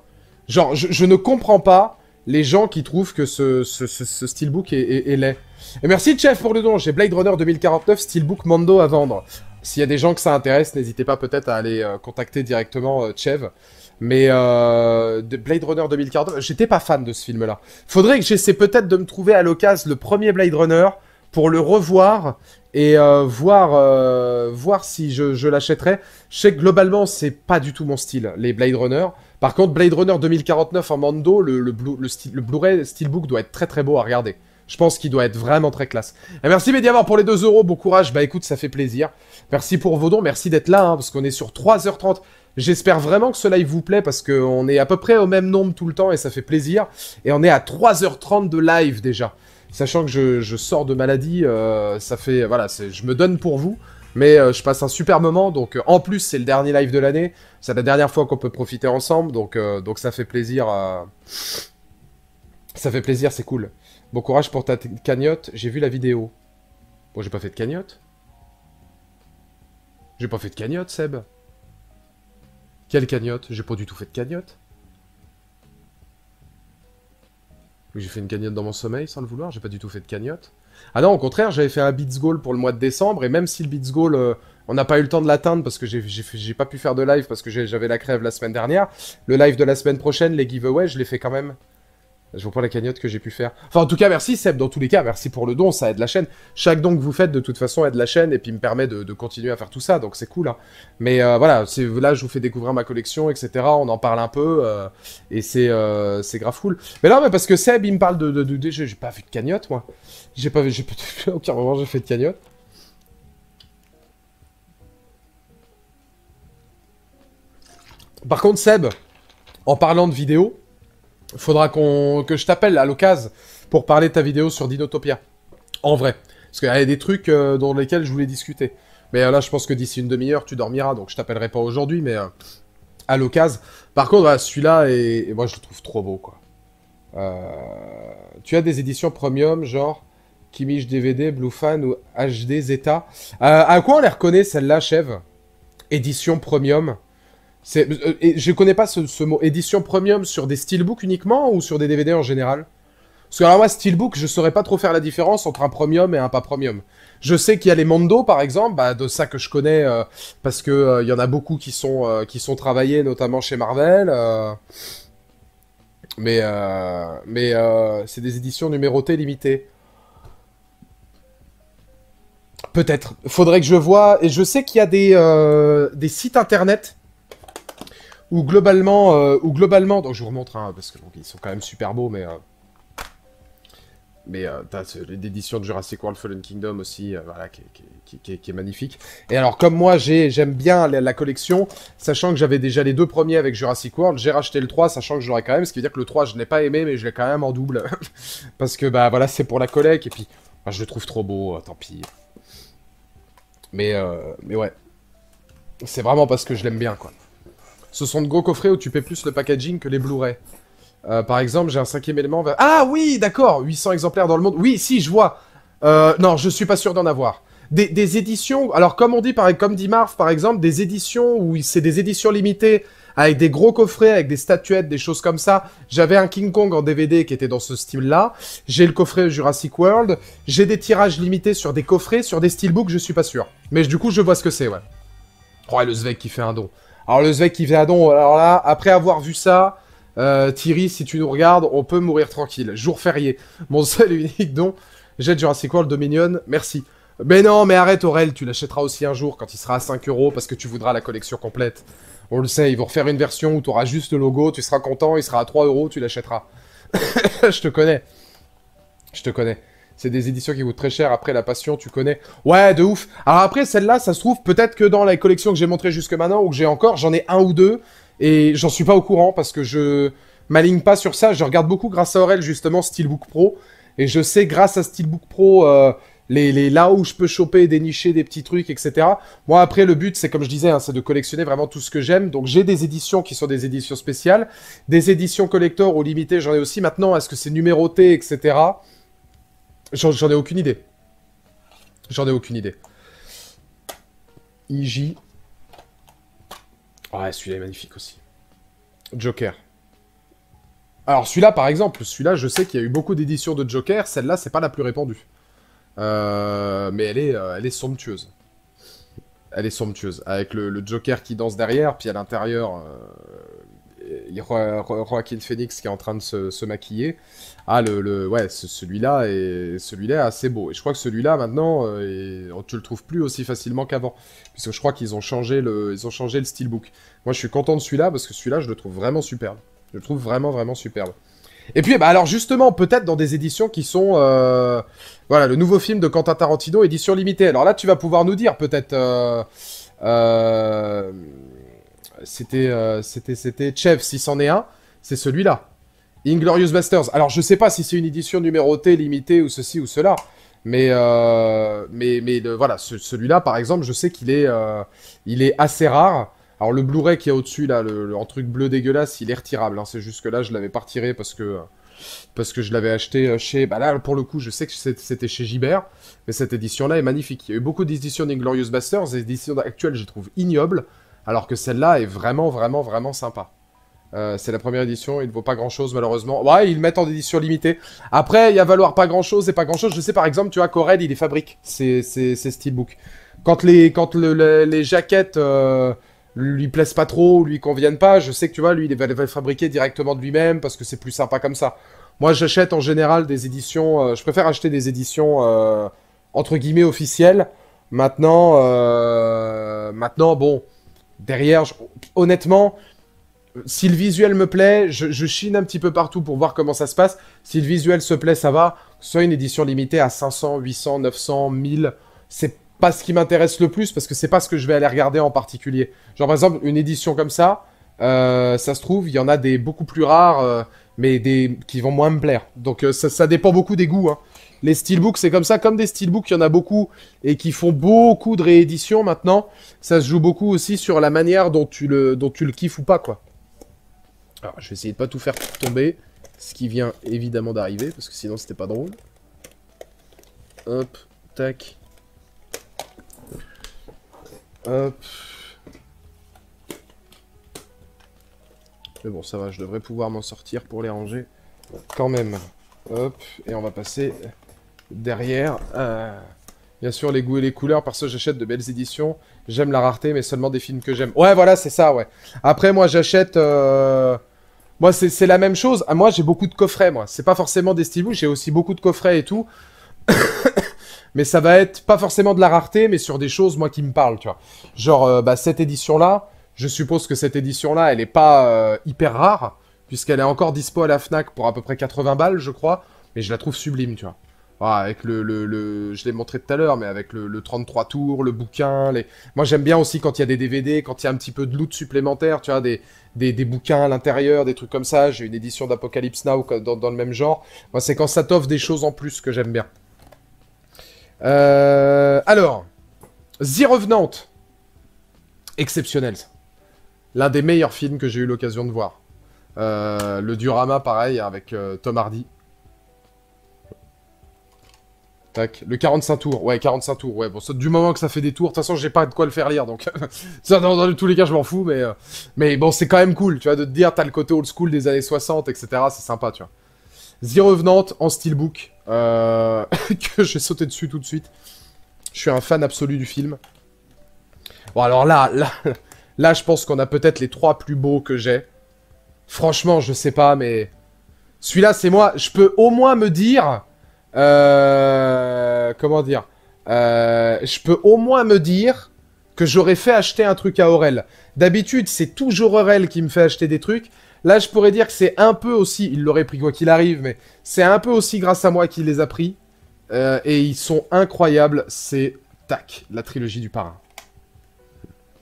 genre, je ne comprends pas les gens qui trouvent que ce, ce, ce, steelbook est, laid. Et merci chef pour le don, j'ai Blade Runner 2049 steelbook Mando à vendre. S'il y a des gens que ça intéresse, n'hésitez pas peut-être à aller euh, contacter directement euh, chef Chev. Mais euh, de Blade Runner 2049, j'étais pas fan de ce film-là. Faudrait que j'essaie peut-être de me trouver à l'occasion le premier Blade Runner pour le revoir et voir voir si je, je l'achèterais. Je sais que globalement c'est pas du tout mon style les Blade Runner. Par contre, Blade Runner 2049 en Mando, le, Blu, ray Steelbook doit être très très beau à regarder. Je pense qu'il doit être vraiment très classe. merci Mediamar pour les 2 euros, bon courage. Bah écoute, ça fait plaisir. Merci pour vos dons, merci d'être là, hein, parce qu'on est sur 3h30. J'espère vraiment que ce live vous plaît, parce qu'on est à peu près au même nombre tout le temps, et ça fait plaisir. Et on est à 3h30 de live déjà. Sachant que je, sors de maladie, euh, ça fait... Voilà, je me donne pour vous. Mais euh, je passe un super moment. Donc, euh, en plus, c'est le dernier live de l'année. C'est la dernière fois qu'on peut profiter ensemble. Donc, euh, donc ça fait plaisir. Ça fait plaisir, c'est cool. Bon courage pour ta cagnotte. J'ai vu la vidéo. Bon, j'ai pas fait de cagnotte. J'ai pas fait de cagnotte, Seb. Quelle cagnotte J'ai pas du tout fait de cagnotte. J'ai fait une cagnotte dans mon sommeil sans le vouloir, j'ai pas du tout fait de cagnotte. Ah non, au contraire, j'avais fait un Beats Goal pour le mois de décembre, et même si le Beats Goal, euh, on n'a pas eu le temps de l'atteindre parce que j'ai pas pu faire de live parce que j'avais la crève la semaine dernière, le live de la semaine prochaine, les giveaways, je l'ai fait quand même. Je vous prends la cagnotte que j'ai pu faire. Enfin, en tout cas, merci Seb, dans tous les cas, merci pour le don, ça aide la chaîne. Chaque don que vous faites, de toute façon, aide la chaîne et puis me permet de, continuer à faire tout ça, donc c'est cool. Hein. Mais euh, voilà, là, je vous fais découvrir ma collection, etc. On en parle un peu euh, et euh, c'est grave cool. Mais non, mais parce que Seb, il me parle de. de, j'ai pas vu de cagnotte, moi. J'ai pas vu. aucun moment, j'ai fait de cagnotte. Par contre, Seb, en parlant de vidéo, faudra qu'on que je t'appelle à l'occasion pour parler de ta vidéo sur Dinotopia. En vrai. Parce qu'il y a des trucs euh, dans lesquels je voulais discuter. Mais euh, là, je pense que d'ici une demi-heure, tu dormiras, donc je t'appellerai pas aujourd'hui, mais euh, à l'occasion. Par contre, celui-là, et, moi, je le trouve trop beau, quoi. tu as des éditions premium, genre Kimich DVD, Fan ou HD Zeta. à quoi on les reconnaît, celle-là, Chev Édition premium c'est, euh, je connais pas ce, mot. Édition premium sur des steelbooks uniquement ou sur des DVD en général Parce que moi, steelbook, je saurais pas trop faire la différence entre un premium et un pas premium. Je sais qu'il y a les Mondo, par exemple, bah, de ça que je connais, euh, parce que euh, il y en a beaucoup qui sont, qui sont travaillés, notamment chez Marvel. Mais, mais c'est des éditions numérotées limitées. Peut-être. Faudrait que je vois. Et je sais qu'il y a des, des sites internet ou globalement, euh, globalement, donc je vous remontre, hein, parce que ils sont quand même super beaux, mais euh, mais euh, t'as l'édition de Jurassic World Fallen Kingdom aussi, euh, voilà, qui, est, magnifique. Et alors comme moi, j'aime bien la, collection, sachant que j'avais déjà les deux premiers avec Jurassic World, j'ai racheté le 3, sachant que j'aurais quand même, ce qui veut dire que le 3 je n'ai pas aimé, mais je l'ai quand même en double, parce que bah voilà, c'est pour la collecte et puis bah, je le trouve trop beau, tant pis. Mais mais ouais, c'est vraiment parce que je l'aime bien quoi ce sont de gros coffrets où tu paies plus le packaging que les Blu-ray. Euh, par exemple, j'ai un cinquième élément... Ah oui, d'accord 800 exemplaires dans le monde. Oui, si, je vois. Euh, non, je suis pas sûr d'en avoir. Des, éditions... Alors, comme on dit, par, comme dit Marv, par exemple, des éditions où c'est des éditions limitées, avec des gros coffrets, avec des statuettes, des choses comme ça. J'avais un King Kong en DVD qui était dans ce style-là. J'ai le coffret Jurassic World. J'ai des tirages limités sur des coffrets, sur des steelbooks, je suis pas sûr. Mais du coup, je vois ce que c'est, ouais. Oh, le Zvek qui fait un don. Alors le Zvek qui vient à don, alors là, après avoir vu ça, euh, Thierry, si tu nous regardes, on peut mourir tranquille. Jour férié. Mon seul et unique don, jette Jurassic World Dominion, merci. Mais non, mais arrête Aurel, tu l'achèteras aussi un jour quand il sera à 5 euros parce que tu voudras la collection complète. On le sait, ils vont refaire une version où tu auras juste le logo, tu seras content, il sera à 3 euros, tu l'achèteras. Je te connais. Je te connais. C'est des éditions qui coûtent très cher. Après, La Passion, tu connais. Ouais, de ouf. Alors après, celle-là, ça se trouve, peut-être que dans la collection que j'ai montrée jusque maintenant ou que j'ai encore, j'en ai un ou deux. Et j'en suis pas au courant parce que je m'aligne pas sur ça. Je regarde beaucoup grâce à Aurel, justement, Steelbook Pro. Et je sais, grâce à Steelbook Pro, euh, les, là où je peux choper, dénicher des petits trucs, etc. Moi, après, le but, c'est comme je disais, hein, c'est de collectionner vraiment tout ce que j'aime. Donc, j'ai des éditions qui sont des éditions spéciales, des éditions collector ou limitées, j'en ai aussi. Maintenant, est-ce que c'est numéroté, etc. J'en ai aucune idée. J'en ai aucune idée. IJ. Ouais, celui-là est magnifique aussi. Joker. Alors celui-là, par exemple, celui-là, je sais qu'il y a eu beaucoup d'éditions de Joker. Celle-là, c'est pas la plus répandue. Euh, mais elle est, euh, elle est somptueuse. Elle est somptueuse. Avec le, Joker qui danse derrière, puis à l'intérieur, euh, Joaquin Phoenix qui est en train de se, se maquiller. Ah, le, ouais, celui-là est, celui est assez beau. Et je crois que celui-là, maintenant, euh, tu le trouves plus aussi facilement qu'avant. Puisque je crois qu'ils ont, changé le, ils ont changé le steelbook. Moi, je suis content de celui-là parce que celui-là, je le trouve vraiment superbe. Je le trouve vraiment, vraiment superbe. Et puis, bah, alors justement, peut-être dans des éditions qui sont... Euh, voilà, le nouveau film de Quentin Tarantino, édition limitée. Alors là, tu vas pouvoir nous dire peut-être... Euh, c'était, c'était, c'était Chef, si c'en est un, c'est celui-là. Inglorious bastards Alors, je sais pas si c'est une édition numérotée, limitée ou ceci ou cela. Mais, euh, mais, mais euh, voilà, celui-là, par exemple, je sais qu'il est, euh, il est assez rare. Alors, le Blu-ray qui est au-dessus, là, le, en truc bleu dégueulasse, il est retirable. Hein. C'est juste que là, je l'avais pas retiré parce que, parce que je l'avais acheté chez. Bah là, pour le coup, je sais que c'était chez Gibert. Mais cette édition-là est magnifique. Il y a eu beaucoup d'éditions d'Inglorious Basterds, Les éditions actuelles, je trouve ignobles. Alors que celle-là est vraiment, vraiment, vraiment sympa. Euh, c'est la première édition, il ne vaut pas grand chose malheureusement. Ouais, ils le mettent en édition limitée. Après, il va valoir pas grand chose et pas grand chose. Je sais par exemple, tu vois, Corel, il les fabrique, ces, steelbooks. Quand les, quand les jaquettes euh, lui plaisent pas trop, ou lui conviennent pas, je sais que tu vois, lui, il va les fabriquer directement de lui-même parce que c'est plus sympa comme ça. Moi, j'achète en général des éditions, euh, je préfère acheter des éditions entre guillemets officielles. Maintenant, maintenant, bon, derrière, honnêtement, si le visuel me plaît, je, chine un petit peu partout pour voir comment ça se passe. Si le visuel se plaît, ça va. Soit une édition limitée à 500, 800, 900, 1000, c'est pas ce qui m'intéresse le plus parce que c'est pas ce que je vais aller regarder en particulier. Genre par exemple une édition comme ça, euh, ça se trouve il y en a des beaucoup plus rares, euh, mais des qui vont moins me plaire. Donc euh, ça, dépend beaucoup des goûts. Hein. Les steelbooks, c'est comme ça, comme des steelbooks, il y en a beaucoup et qui font beaucoup de rééditions maintenant. Ça se joue beaucoup aussi sur la manière dont tu le, dont tu le kiffes ou pas, quoi. Alors, je vais essayer de pas tout faire tomber, ce qui vient évidemment d'arriver, parce que sinon c'était pas drôle. Hop, tac. Hop. Mais bon, ça va, je devrais pouvoir m'en sortir pour les ranger quand même. Hop, et on va passer derrière. Euh, bien sûr, les goûts et les couleurs, parce que j'achète de belles éditions. J'aime la rareté, mais seulement des films que j'aime. Ouais, voilà, c'est ça, ouais. Après, moi, j'achète... Euh, moi, c'est la même chose. Ah, moi, j'ai beaucoup de coffrets, moi. C'est pas forcément des Steelbooks, j'ai aussi beaucoup de coffrets et tout. mais ça va être pas forcément de la rareté, mais sur des choses, moi, qui me parlent, tu vois. Genre, euh, bah, cette édition-là, je suppose que cette édition-là, elle est pas euh, hyper rare, puisqu'elle est encore dispo à la FNAC pour à peu près 80 balles, je crois. Mais je la trouve sublime, tu vois. Ah, avec le, je l'ai montré tout à l'heure, mais avec le, 33 tours, le bouquin, les... Moi, j'aime bien aussi quand il y a des DVD, quand il y a un petit peu de loot supplémentaire, tu vois, des, bouquins à l'intérieur, des trucs comme ça. J'ai une édition d'Apocalypse Now dans, le même genre. Moi, c'est quand ça t'offre des choses en plus que j'aime bien. Euh, alors, The Revenant. Exceptionnel. L'un des meilleurs films que j'ai eu l'occasion de voir. Euh, le Durama, pareil, avec euh, Tom Hardy. Tac, le 45 tours, ouais, 45 tours, ouais, bon, ça, du moment que ça fait des tours, de toute façon, j'ai pas de quoi le faire lire, donc, ça, dans, tous les cas, je m'en fous, mais, euh, mais bon, c'est quand même cool, tu vois, de te dire, t'as le côté old school des années 60, etc., c'est sympa, tu vois. The Revenant en steelbook, euh, Que que vais sauter dessus tout de suite, je suis un fan absolu du film. Bon, alors là, là, là, je pense qu'on a peut-être les trois plus beaux que j'ai. Franchement, je sais pas, mais... Celui-là, c'est moi, je peux au moins me dire euh, comment dire, euh, je peux au moins me dire que j'aurais fait acheter un truc à Aurel. D'habitude, c'est toujours Aurel qui me fait acheter des trucs. Là, je pourrais dire que c'est un peu aussi, il l'aurait pris quoi qu'il arrive, mais c'est un peu aussi grâce à moi qu'il les a pris. Euh, et ils sont incroyables, c'est tac, la trilogie du parrain.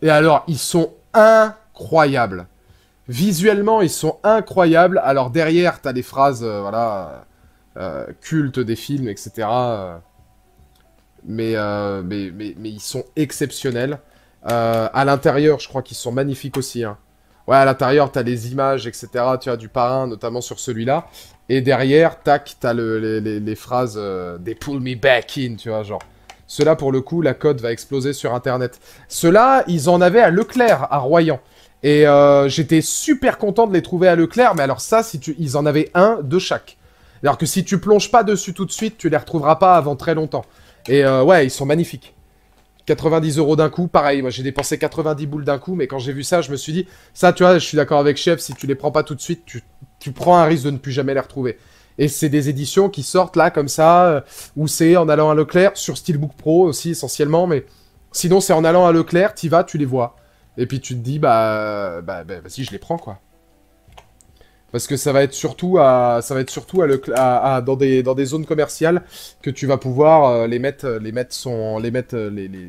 Et alors, ils sont incroyables. Visuellement, ils sont incroyables. Alors derrière, t'as des phrases, euh, voilà, euh, culte des films, etc. Euh, euh, mais, mais, ils sont exceptionnels. à l'intérieur, je crois qu'ils sont magnifiques aussi. Hein. Ouais, à l'intérieur, t'as les images, etc. Tu as du parrain, notamment sur celui-là. Et derrière, tac, t'as les, phrases They des pull me back in, tu vois, genre. Cela, pour le coup, la code va exploser sur Internet. Cela, ils en avaient à Leclerc, à Royan. Et j'étais super content de les trouver à Leclerc, mais alors ça, si ils en avaient un de chaque. Alors que si tu plonges pas dessus tout de suite, tu les retrouveras pas avant très longtemps. Et euh, ouais, ils sont magnifiques. 90 euros d'un coup, pareil, moi j'ai dépensé 90 boules d'un coup, mais quand j'ai vu ça, je me suis dit, ça tu vois, je suis d'accord avec Chef, si tu les prends pas tout de suite, tu, prends un risque de ne plus jamais les retrouver. Et c'est des éditions qui sortent là comme ça, euh, ou c'est en allant à Leclerc, sur Steelbook Pro aussi essentiellement, mais sinon c'est en allant à Leclerc, y vas, tu les vois. Et puis tu te dis, bah, bah, bah vas-y, je les prends quoi. Parce que ça va être surtout à, ça va être surtout à, le, dans des dans des zones commerciales que tu vas pouvoir euh, les mettre, euh, les mettre son, les mettre, euh, les, les,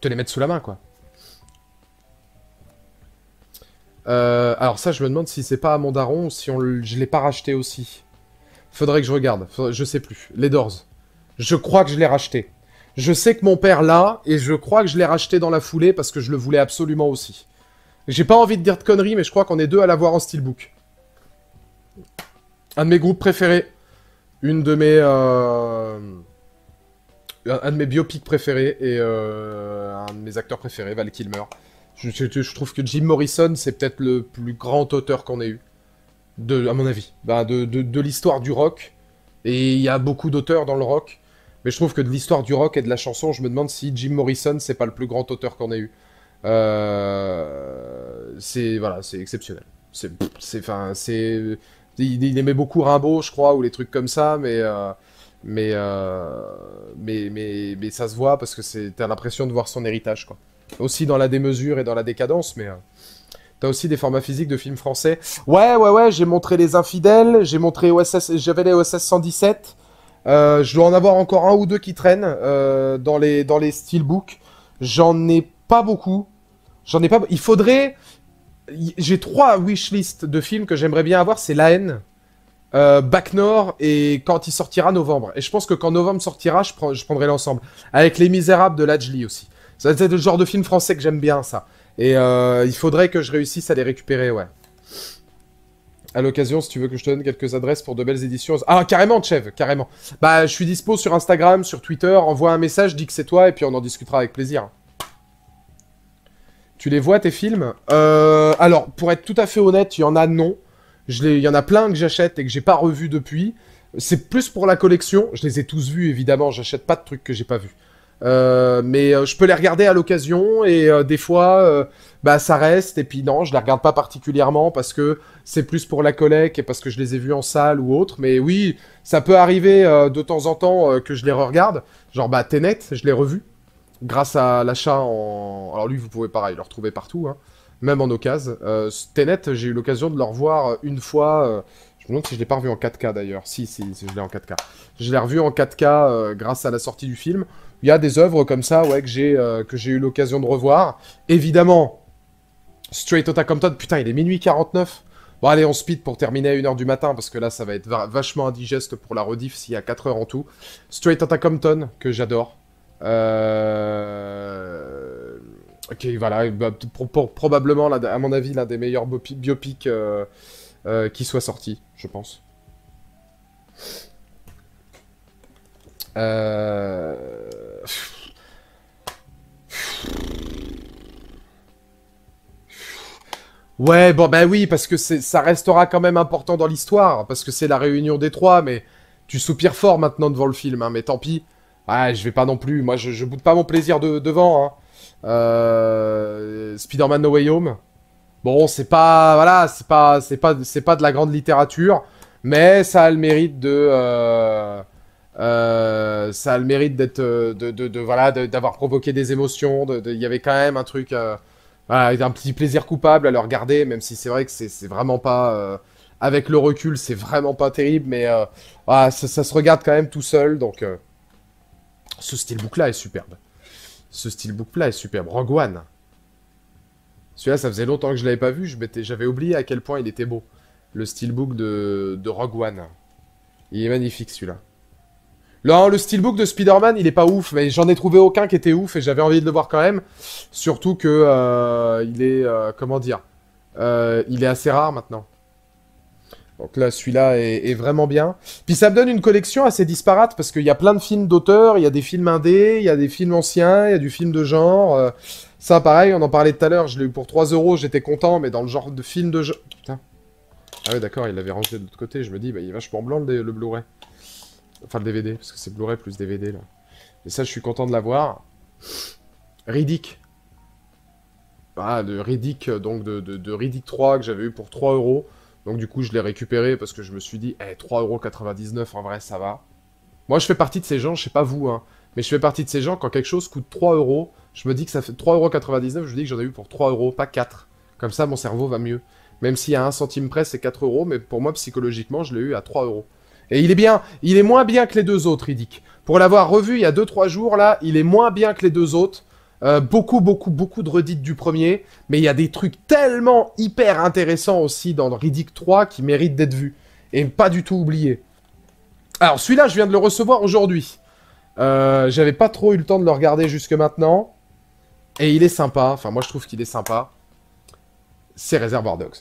te les mettre sous la main quoi. alors ça, je me demande si c'est pas à mon daron ou si on, je l'ai pas racheté aussi. Faudrait que je regarde. je sais plus. Les dors. Je crois que je l'ai racheté. Je sais que mon père l'a et je crois que je l'ai racheté dans la foulée parce que je le voulais absolument aussi. J'ai pas envie de dire de conneries, mais je crois qu'on est deux à l'avoir en steelbook. Un de mes groupes préférés. Une de mes... Euh, un de mes biopics préférés et euh, un de mes acteurs préférés, Val Kilmer. Je, trouve que Jim Morrison, c'est peut-être le plus grand auteur qu'on ait eu. De, à mon avis. Bah, de, de, de l'histoire du rock. Et il y a beaucoup d'auteurs dans le rock. Mais je trouve que de l'histoire du rock et de la chanson, je me demande si Jim Morrison, c'est pas le plus grand auteur qu'on ait eu. Euh, c'est voilà, c'est exceptionnel. C'est, c'est, c'est, il, aimait beaucoup Rimbaud, je crois, ou les trucs comme ça, mais euh, mais, euh, mais, mais mais ça se voit parce que c'est, t'as l'impression de voir son héritage, quoi. Aussi dans la démesure et dans la décadence, mais T'as aussi des formats physiques de films français. Ouais, ouais, ouais, j'ai montré Les Infidèles, j'ai montré OSS, j'avais les OSS 117. je dois en avoir encore un ou deux qui traînent dans les dans les steelbooks. J'en ai pas beaucoup. J'en ai pas. Il faudrait. J'ai trois wishlists de films que j'aimerais bien avoir. C'est La haine, euh, Back Nord et quand il sortira novembre. Et je pense que quand novembre sortira, je, prendrai l'ensemble. Avec Les Misérables de Lajli aussi. C'est le genre de film français que j'aime bien, ça. Et euh, il faudrait que je réussisse à les récupérer, ouais. À l'occasion, si tu veux que je te donne quelques adresses pour de belles éditions. Ah, carrément, Chev, carrément. Bah, je suis dispo sur Instagram, sur Twitter. Envoie un message, dis que c'est toi, et puis on en discutera avec plaisir. Tu les vois tes films euh, Alors, pour être tout à fait honnête, il y en a non. Il y en a plein que j'achète et que j'ai pas revu depuis. C'est plus pour la collection. Je les ai tous vus, évidemment. J'achète pas de trucs que j'ai pas vus. Euh, mais euh, je peux les regarder à l'occasion et des fois, bah ça reste. Et puis non, je les regarde pas particulièrement parce que c'est plus pour la collecte et parce que je les ai vus en salle ou autre. Mais oui, ça peut arriver de temps en temps que je les regarde. Genre bah net, je les revu grâce à l'achat en... Alors lui, vous pouvez pareil le retrouver partout, hein. même en occasion. Euh, j'ai eu l'occasion de le revoir euh, une fois. Euh, je me demande si je l'ai pas revu en 4K d'ailleurs. Si, si, je l'ai en 4K. Je l'ai revu en 4K euh, grâce à la sortie du film. Il y a des œuvres comme ça, ouais, que j'ai que j'ai eu l'occasion de revoir. Évidemment, Straight Outta Compton, putain, il est minuit 49. Bon, allez, on speed pour terminer à 1h du matin, parce que là, ça va être vachement indigeste pour la rediff s'il y a 4 h en tout. Straight Outta Compton, que j'adore. Euh, ok, voilà, bah, probablement, à mon avis, l'un des meilleurs biopics euh, euh, qui soit sorti, je pense. Ouais, bon, ben oui, parce que ça restera quand même important dans l'histoire, parce que c'est la réunion des trois, mais tu soupires fort maintenant devant le film, hein, mais tant pis. Ouais, je vais pas non plus. Moi, je, boude pas mon plaisir de, devant. Hein. Euh, Spider-Man No Way Home. Bon, c'est pas, voilà, c'est pas, c'est pas, c'est pas de la grande littérature, mais ça a le mérite de, euh, euh ça a le mérite d'être, euh, de, de, voilà, d'avoir provoqué des émotions. Il y avait quand même un truc, euh, voilà, un petit plaisir coupable à le regarder, même si c'est vrai que c'est vraiment pas, avec le recul, c'est vraiment pas terrible, mais ah, ça, se regarde quand même tout seul, donc. Ce steelbook-là est superbe. Ce steelbook-là est superbe. Rogue One. Celui-là, ça faisait longtemps que je ne l'avais pas vu. J'avais oublié à quel point il était beau. Le steelbook de, de Rogue One. Il est magnifique, celui-là. Non, le steelbook de Spider-Man, il est pas ouf, mais j'en ai trouvé aucun qui était ouf et j'avais envie de le voir quand même. Surtout que euh, il est, euh, comment dire, euh, il est assez rare maintenant. Donc là, celui-là est, vraiment bien. Puis ça me donne une collection assez disparate parce qu'il y a plein de films d'auteurs, il y a des films indés, il y a des films anciens, il y a du film de genre. Euh, ça, pareil, on en parlait tout à l'heure, je l'ai eu pour 3 euros, j'étais content, mais dans le genre de film de genre. Putain. Ah oui, d'accord, il l'avait rangé de l'autre côté. Je me dis, bah, il est vachement blanc le, Blu-ray. Enfin, le DVD, parce que c'est Blu-ray plus DVD là. Et ça, je suis content de l'avoir. Riddick. Ah, de Riddick, euh, donc de, de, 3 que j'avais eu pour 3 euros. Donc du coup, je l'ai récupéré parce que je me suis dit, eh, 3,99€, en vrai, ça va. Moi, je fais partie de ces gens, je sais pas vous, hein, mais je fais partie de ces gens, quand quelque chose coûte 3€, je me dis que ça fait 3,99€, je me dis que j'en ai eu pour 3€, pas 4. Comme ça, mon cerveau va mieux. Même si à 1 centime près, c'est 4€, mais pour moi, psychologiquement, je l'ai eu à 3€. Et il est bien, il est moins bien que les deux autres, dit Pour l'avoir revu il y a 2-3 jours, là, il est moins bien que les deux autres. Euh, beaucoup, beaucoup, beaucoup de redites du premier, mais il y a des trucs tellement hyper intéressants aussi dans Riddick 3 qui méritent d'être vus et pas du tout oubliés. Alors celui-là, je viens de le recevoir aujourd'hui. Euh, j'avais pas trop eu le temps de le regarder jusque maintenant. Et il est sympa. Enfin, moi, je trouve qu'il est sympa. C'est Reservoir Dogs.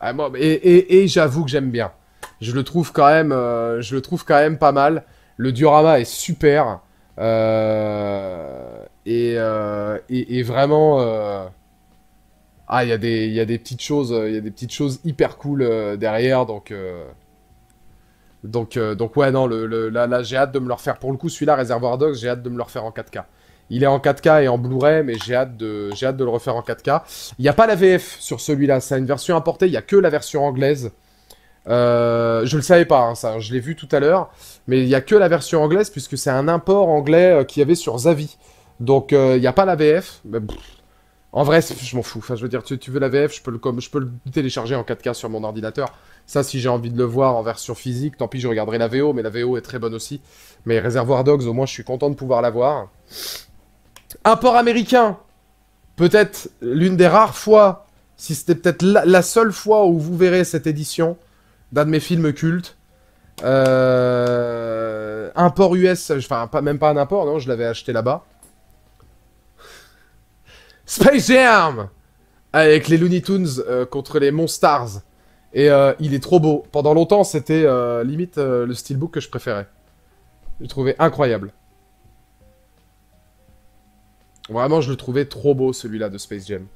Ah, et, j'avoue que j'aime bien. Je le trouve quand même, euh, je le trouve quand même pas mal. Le diorama est super. Euh... Euh, et, vraiment, euh, ah, il y, a des, petites choses, euh, il a des petites choses hyper cool derrière, donc. Donc, donc ouais, non, le, là, j'ai hâte de me le refaire. Pour le coup, celui-là, réservoir Dogs, j'ai hâte de me le refaire en 4K. Il est en 4K et en Blu-ray, mais j'ai hâte, de, j'ai hâte de le refaire en 4K. Il n'y a pas la VF sur celui-là, c'est une version importée, il n'y a que la version anglaise. Je je le savais pas, hein, je l'ai vu tout à l'heure, mais il n'y a que la version anglaise puisque c'est un import anglais qu'il y avait sur Zavi. Donc, il euh, n'y a pas la VF. en vrai, je m'en fous. Enfin, je veux dire, tu, veux la VF, je peux, le, comme, je peux le télécharger en 4K sur mon ordinateur. Ça, si j'ai envie de le voir en version physique, tant pis, je regarderai la VO, mais la VO est très bonne aussi. Mais Reservoir Dogs, au moins, je suis content de pouvoir la voir. port américain Peut-être l'une des rares fois, si c'était peut-être la, seule fois où vous verrez cette édition d'un de mes films cultes. Euh, un port US, enfin, pas, même pas un import, non, je l'avais acheté là-bas. Space Jam Avec les Looney Tunes euh, contre les Monstars. Et euh, il est trop beau. Pendant longtemps, c'était euh, limite le steelbook que je préférais. Je le trouvais incroyable. Vraiment, je le trouvais trop beau, celui-là, de Space Jam.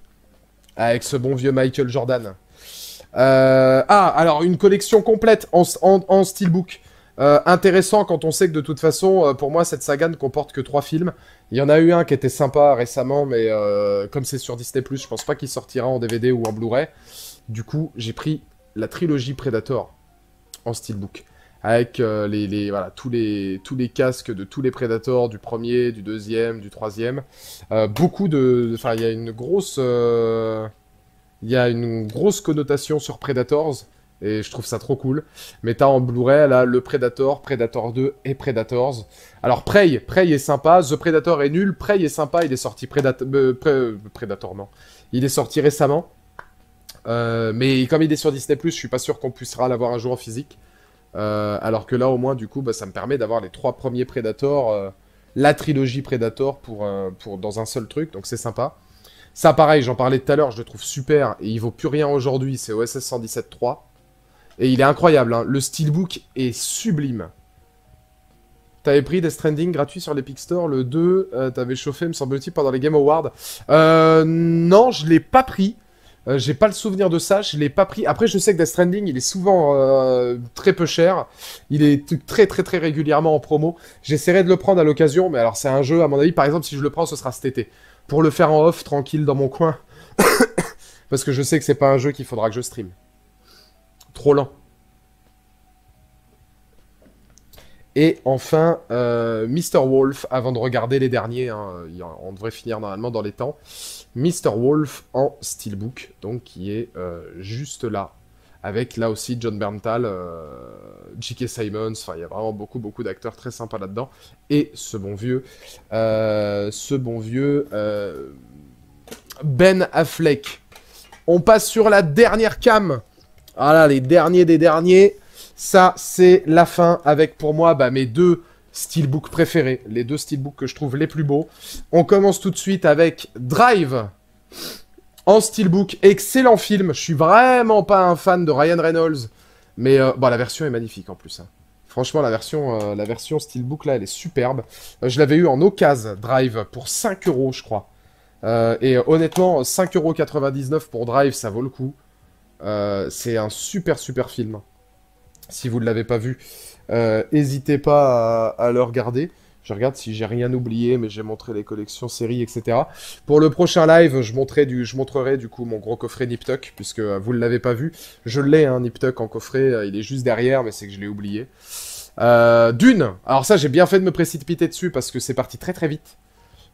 Avec ce bon vieux Michael Jordan. ah, alors, une collection complète en, en steelbook. intéressant quand on sait que, de toute façon, pour moi, cette saga ne comporte que trois films. Il y en a eu un qui était sympa récemment, mais euh, comme c'est sur Disney+, je pense pas qu'il sortira en DVD ou en Blu-ray. Du coup, j'ai pris la trilogie Predator en steelbook. Avec euh, les, tous, les, casques de tous les Predators, du premier, du deuxième, du troisième. Euh, beaucoup de... Enfin, il y a une grosse... Il y a une grosse connotation sur Predators. Et je trouve ça trop cool. Mais t'as en Blu-ray, là, le Predator, Predator 2 et Predators. Alors, Prey, Prey est sympa, The Predator est nul, Prey est sympa, il est sorti euh, euh, Predator... Il est sorti récemment. Euh, mais comme il est sur Disney+, je suis pas sûr qu'on puissera l'avoir un jour en physique. alors que là, au moins, du coup, bah, ça me permet d'avoir les trois premiers Predator, la trilogie Predator pour, pour, dans un seul truc, donc c'est sympa. Ça, pareil, j'en parlais tout à l'heure, je le trouve super, et il vaut plus rien aujourd'hui, c'est OSS 117.3. Et il est incroyable, hein. le steelbook est sublime. T'avais pris Death Stranding gratuit sur l'Epic Store, le 2, euh, t'avais chauffé, me semble-t-il, pendant les Game Awards. Euh, non, je l'ai pas pris. Euh, j'ai pas le souvenir de ça, je l'ai pas pris. Après, je sais que Death Stranding, il est souvent euh, très peu cher. Il est très très très régulièrement en promo. J'essaierai de le prendre à l'occasion, mais alors c'est un jeu, à mon avis, par exemple, si je le prends, ce sera cet été. Pour le faire en off, tranquille, dans mon coin. Parce que je sais que c'est pas un jeu qu'il faudra que je stream trop lent. Et enfin, euh, Mr. Wolf, avant de regarder les derniers, hein, on devrait finir normalement dans les temps. Mr. Wolf en Steelbook, donc qui est euh, juste là. Avec là aussi John Berntal, euh, J.K. Simons, enfin il y a vraiment beaucoup beaucoup d'acteurs très sympas là-dedans. Et ce bon vieux, ce bon vieux Ben Affleck. On passe sur la dernière cam. Voilà, les derniers des derniers. Ça, c'est la fin avec pour moi bah, mes deux steelbooks préférés, les deux steelbooks que je trouve les plus beaux. On commence tout de suite avec Drive en steelbook, excellent film. Je suis vraiment pas un fan de Ryan Reynolds, mais euh, la version est magnifique en plus. Hein. Franchement, la version, euh, la version steelbook là, elle est superbe. Euh, je l'avais eu en occasion Drive pour 5 euros, je crois. et honnêtement, 5,99€ pour Drive, ça vaut le coup. Euh, c'est un super super film. Si vous ne l'avez pas vu, euh, n'hésitez pas à, le regarder. Je regarde si j'ai rien oublié, mais j'ai montré les collections, séries, etc. Pour le prochain live, je, montrerai du, je montrerai du coup mon gros coffret NipTuck, puisque euh, vous ne l'avez pas vu. Je l'ai, un hein, en coffret, il est juste derrière, mais c'est que je l'ai oublié. Dune Alors ça, j'ai bien fait de me précipiter dessus, parce que c'est parti très très vite.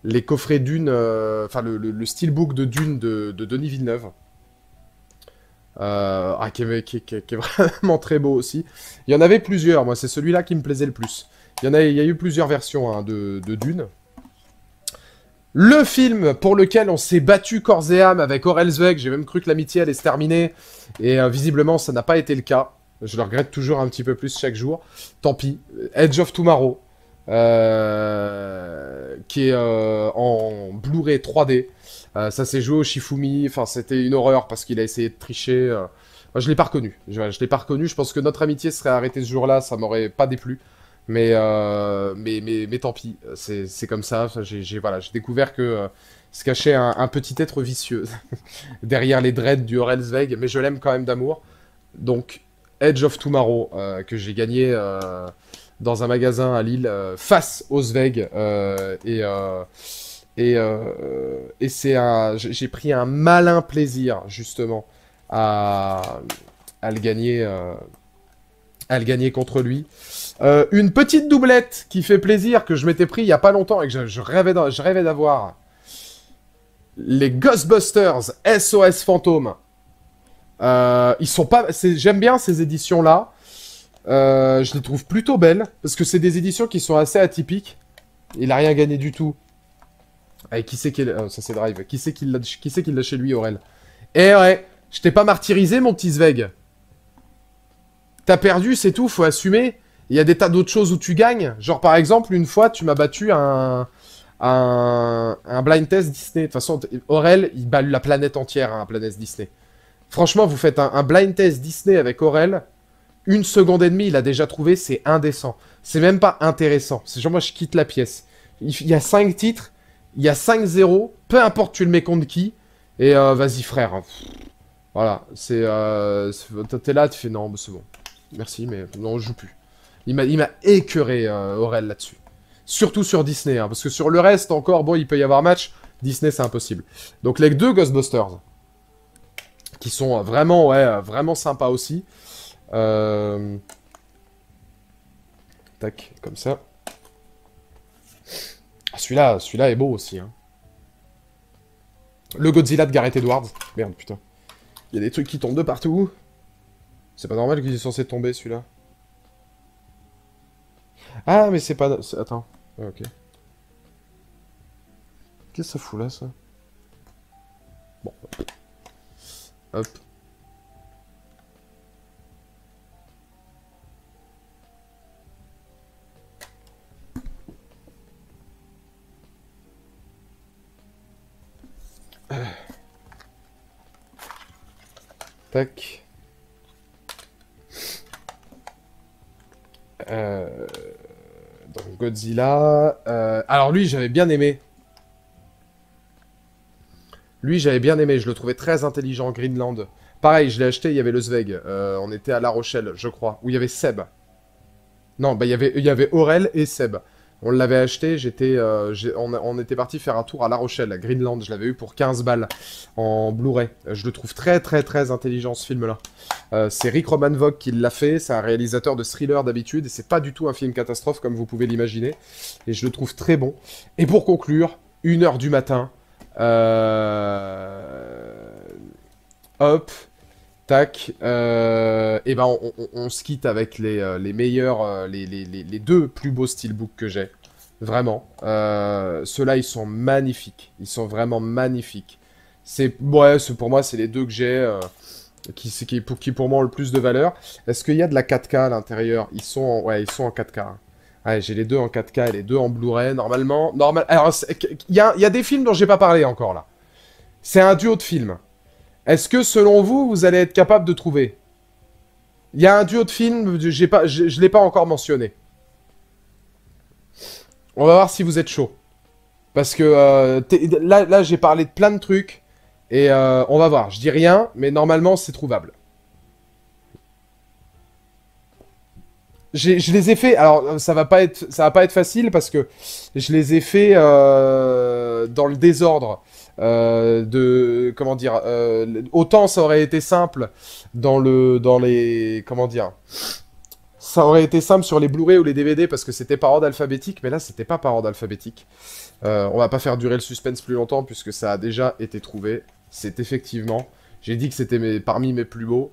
Les coffrets Dune, enfin le, steelbook de Dune de Denis Villeneuve. Euh, ah, qui est, vraiment très beau aussi. Il y en avait plusieurs, moi, c'est celui-là qui me plaisait le plus. Il y, en a, il y eu plusieurs versions hein, de, Dune. Le film pour lequel on s'est battu corps et âme avec Aurel j'ai même cru que l'amitié allait se terminer, et euh, visiblement ça n'a pas été le cas. Je le regrette toujours un petit peu plus chaque jour. Tant pis. Edge of Tomorrow, euh, qui est en Blu-ray 3D, euh, ça s'est joué au Shifumi. Enfin, c'était une horreur parce qu'il a essayé de tricher. Euh. je l'ai pas reconnu. Je, l'ai pas reconnu. Je pense que notre amitié serait arrêtée ce jour-là. Ça m'aurait pas déplu. Mais, euh, mais, mais, tant pis. C'est comme ça. J'ai voilà, découvert que se cachait un, petit être vicieux derrière les dreads du Zweig. Mais je l'aime quand même d'amour. Donc, Edge of Tomorrow, que j'ai gagné dans un magasin à Lille face au Sveg. et. Euh, et, c'est un, j'ai pris un malin plaisir justement à, à le gagner, euh, à le gagner contre lui. Euh, une petite doublette qui fait plaisir que je m'étais pris il n'y a pas longtemps et que je, rêvais, d'avoir. Les Ghostbusters SOS Fantôme. ils sont pas, j'aime bien ces éditions là. je les trouve plutôt belles parce que c'est des éditions qui sont assez atypiques. Il n'a rien gagné du tout et eh, qui sait qui euh, ça c'est Drive. Qui c'est qui l'a chez lui, Aurel Eh ouais Je t'ai pas martyrisé, mon petit Sveg T'as perdu, c'est tout, faut assumer. Il y a des tas d'autres choses où tu gagnes. Genre, par exemple, une fois, tu m'as battu un... Un... blind test Disney. De toute façon, Aurel, il bat la planète entière hein, à un blind planète Disney. Franchement, vous faites un, un blind test Disney avec Aurel, une seconde et demie, il a déjà trouvé, c'est indécent. C'est même pas intéressant. C'est genre, moi, je quitte la pièce. Il y a cinq titres, il y a 5-0, peu importe tu le mets contre qui. Et euh, vas-y frère. Voilà, c'est... Euh, t'es là, tu fais non, c'est bon. Merci, mais non, je joue plus. Il m'a écœuré euh, Aurel là-dessus. Surtout sur Disney, hein, parce que sur le reste encore, bon, il peut y avoir match. Disney, c'est impossible. Donc les deux Ghostbusters, qui sont vraiment, ouais, vraiment sympas aussi. Tac, comme ça. Ah, celui-là, celui-là est beau aussi. Hein. Le Godzilla de Gareth Edwards. Merde, putain. Il y a des trucs qui tombent de partout. C'est pas normal qu'il est censé tomber, celui-là. Ah, mais c'est pas... Attends. Ah, ok. Qu'est-ce que ça fout, là, ça Bon. Hop. Euh, donc Godzilla. Euh, alors lui, j'avais bien aimé. Lui, j'avais bien aimé. Je le trouvais très intelligent, Greenland. Pareil, je l'ai acheté, il y avait le Zweig. Euh, on était à La Rochelle, je crois. Où il y avait Seb. Non, bah il y avait, il y avait Aurel et Seb. On l'avait acheté, j'étais, euh, on, était parti faire un tour à La Rochelle, à Greenland. Je l'avais eu pour 15 balles en Blu-ray. Euh, je le trouve très, très, très intelligent ce film-là. Euh, c'est Rick Roman Vogue qui l'a fait. C'est un réalisateur de thriller d'habitude et c'est pas du tout un film catastrophe comme vous pouvez l'imaginer. Et je le trouve très bon. Et pour conclure, 1h du matin. Hop, Tac. et euh, eh ben, on, se quitte avec les, euh, les meilleurs, euh, les, les, les, deux plus beaux steelbooks que j'ai. Vraiment. Euh, Ceux-là, ils sont magnifiques. Ils sont vraiment magnifiques. C'est, ouais, pour moi, c'est les deux que j'ai, qui, qui, pour, qui pour moi ont le plus de valeur. Est-ce qu'il y a de la 4K à l'intérieur Ils sont, ouais, ils sont en 4K. Hein. j'ai les deux en 4K et les deux en Blu-ray. Normalement, normal. Alors, il y a, y a des films dont j'ai pas parlé encore là. C'est un duo de films. Est-ce que, selon vous, vous allez être capable de trouver Il y a un duo de films, je ne l'ai pas encore mentionné. On va voir si vous êtes chaud. Parce que euh, là, j'ai parlé de plein de trucs. Et euh, on va voir. Je dis rien, mais normalement, c'est trouvable. je les ai faits. Alors, ça va pas être, ça va pas être facile parce que je les ai faits euh, dans le désordre. Euh, de comment dire euh, autant ça aurait été simple dans le dans les comment dire ça aurait été simple sur les Blu-ray ou les DVD parce que c'était par ordre alphabétique, mais là c'était pas par ordre alphabétique. Euh, on va pas faire durer le suspense plus longtemps puisque ça a déjà été trouvé. C'est effectivement, j'ai dit que c'était parmi mes plus beaux,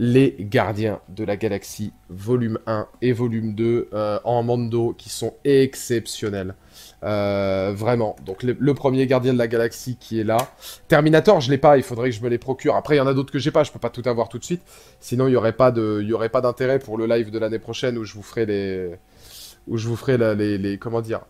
les Gardiens de la Galaxie, volume 1 et volume 2, en Mando, qui sont exceptionnels. Euh, vraiment. Donc le, premier gardien de la galaxie qui est là. Terminator, je l'ai pas, il faudrait que je me les procure. Après, il y en a d'autres que j'ai pas, je peux pas tout avoir tout de suite. Sinon, il y aurait pas de il y aurait pas d'intérêt pour le live de l'année prochaine où je vous ferai les où je vous ferai les, les, comment dire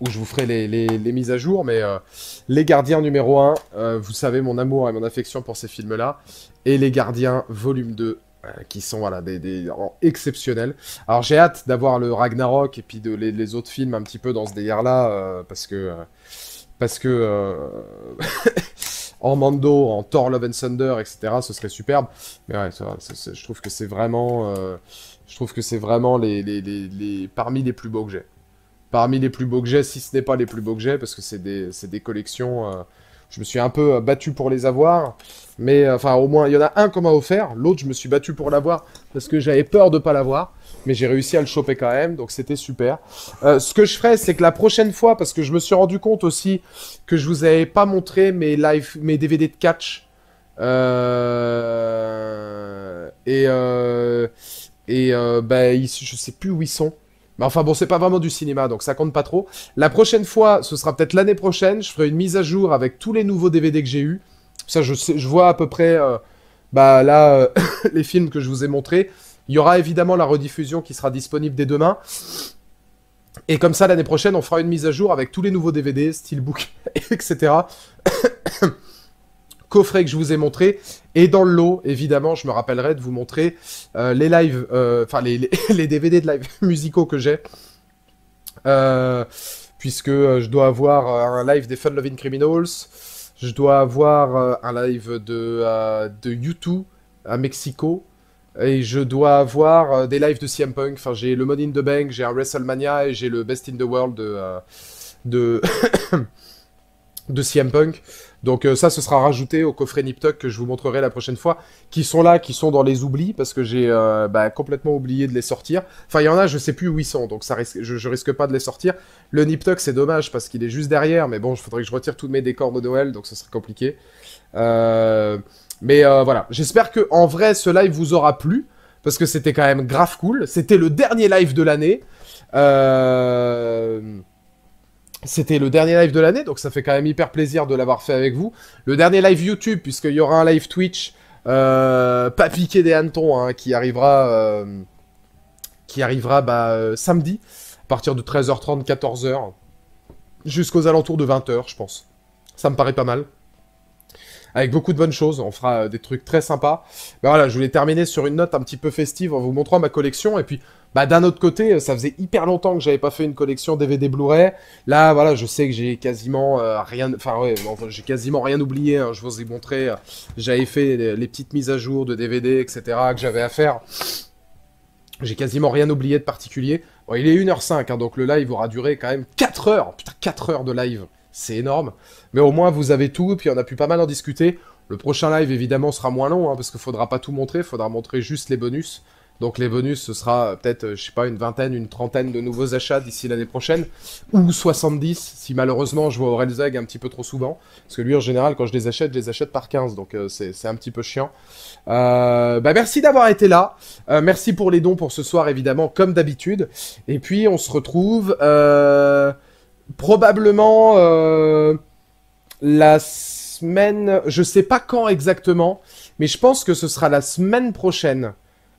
où je vous ferai les, les, les mises à jour, mais euh, Les Gardiens numéro 1, euh, vous savez mon amour et mon affection pour ces films-là, et Les Gardiens volume 2, euh, qui sont voilà, des, des exceptionnels. Alors j'ai hâte d'avoir le Ragnarok et puis de, les, les, autres films un petit peu dans ce délire-là, euh, parce que... Euh, parce que... en Mando, en Thor Love and Thunder, etc., ce serait superbe. Mais ouais, je trouve que c'est vraiment... je trouve que c'est vraiment les, les, les, parmi les plus beaux que j'ai. Parmi les plus beaux que j'ai, si ce n'est pas les plus beaux que j'ai, parce que c'est des, des collections je me suis un peu euh, battu pour les avoir. Mais euh, enfin, au moins, il y en a un qu'on m'a offert. L'autre, je me suis battu pour l'avoir parce que j'avais peur de ne pas l'avoir. Mais j'ai réussi à le choper quand même, donc c'était super. Euh, ce que je ferai, c'est que la prochaine fois, parce que je me suis rendu compte aussi que je ne vous avais pas montré mes mes DVD de catch. Et, euh... et bah, je sais plus où ils sont. Mais enfin bon, c'est pas vraiment du cinéma, donc ça compte pas trop. La prochaine fois, ce sera peut-être l'année prochaine, je ferai une mise à jour avec tous les nouveaux DVD que j'ai eus. Ça, je, vois à peu près, euh, bah là, euh, les films que je vous ai montrés. Il y aura évidemment la rediffusion qui sera disponible dès demain. Et comme ça, l'année prochaine, on fera une mise à jour avec tous les nouveaux DVD, steelbook, etc coffret que je vous ai montré. Et dans le lot, évidemment, je me rappellerai de vous montrer euh, les lives, euh, enfin les, DVD de live musicaux que j'ai. Euh, puisque je dois avoir un live des Fun Loving Criminals, je dois avoir un live de, de u à Mexico, et je dois avoir des lives de CM Punk. Enfin, j'ai le Money in the Bank, j'ai un WrestleMania et j'ai le Best in the World de, de, de CM Punk. Donc euh, ça, ce sera rajouté au coffret NipTok que je vous montrerai la prochaine fois, qui sont là, qui sont dans les oublis, parce que j'ai euh, bah, complètement oublié de les sortir. Enfin, il y en a, je sais plus où ils sont, donc je, ne risque pas de les sortir. Le Niptoc, c'est dommage, parce qu'il est juste derrière, mais bon, il faudrait que je retire tous mes décors de Noël, donc ce serait compliqué. Euh, mais voilà, j'espère que en vrai, ce live vous aura plu, parce que c'était quand même grave cool. C'était le dernier live de l'année. Euh... C'était le dernier live de l'année, donc ça fait quand même hyper plaisir de l'avoir fait avec vous. Le dernier live YouTube, puisqu'il y aura un live Twitch, euh, pas piqué des hannetons, hein, qui arrivera, euh, qui arrivera bah, euh, samedi, à partir de 13h30, 14h, jusqu'aux alentours de 20h, je pense. Ça me paraît pas mal. Avec beaucoup de bonnes choses, on fera euh, des trucs très sympas. Ben voilà, je voulais terminer sur une note un petit peu festive en vous montrant ma collection. Et puis, bah, d'un autre côté, euh, ça faisait hyper longtemps que j'avais pas fait une collection DVD Blu-ray. Là, voilà, je sais que j'ai quasiment euh, rien, enfin ouais, j'ai quasiment rien oublié. Hein. je vous ai montré, euh, j'avais fait les, petites mises à jour de DVD, etc. que j'avais à faire. J'ai quasiment rien oublié de particulier. Bon, il est 1h05, hein, donc le live aura duré quand même 4 heures. Putain, 4 heures de live, c'est énorme. Mais au moins, vous avez tout, et puis on a pu pas mal en discuter. Le prochain live, évidemment, sera moins long, hein, parce qu'il faudra pas tout montrer, il faudra montrer juste les bonus. Donc les bonus, ce sera peut-être, euh, je sais pas, une vingtaine, une trentaine de nouveaux achats d'ici l'année prochaine, ou 70 si malheureusement je vois Orelzag un petit peu trop souvent, parce que lui en général quand je les achète, je les achète par 15, donc euh, c'est un petit peu chiant. Euh, bah merci d'avoir été là, merci pour les dons pour ce soir évidemment, comme d'habitude, et puis on se retrouve probablement la semaine, je sais pas quand exactement, mais je pense que ce sera la semaine prochaine.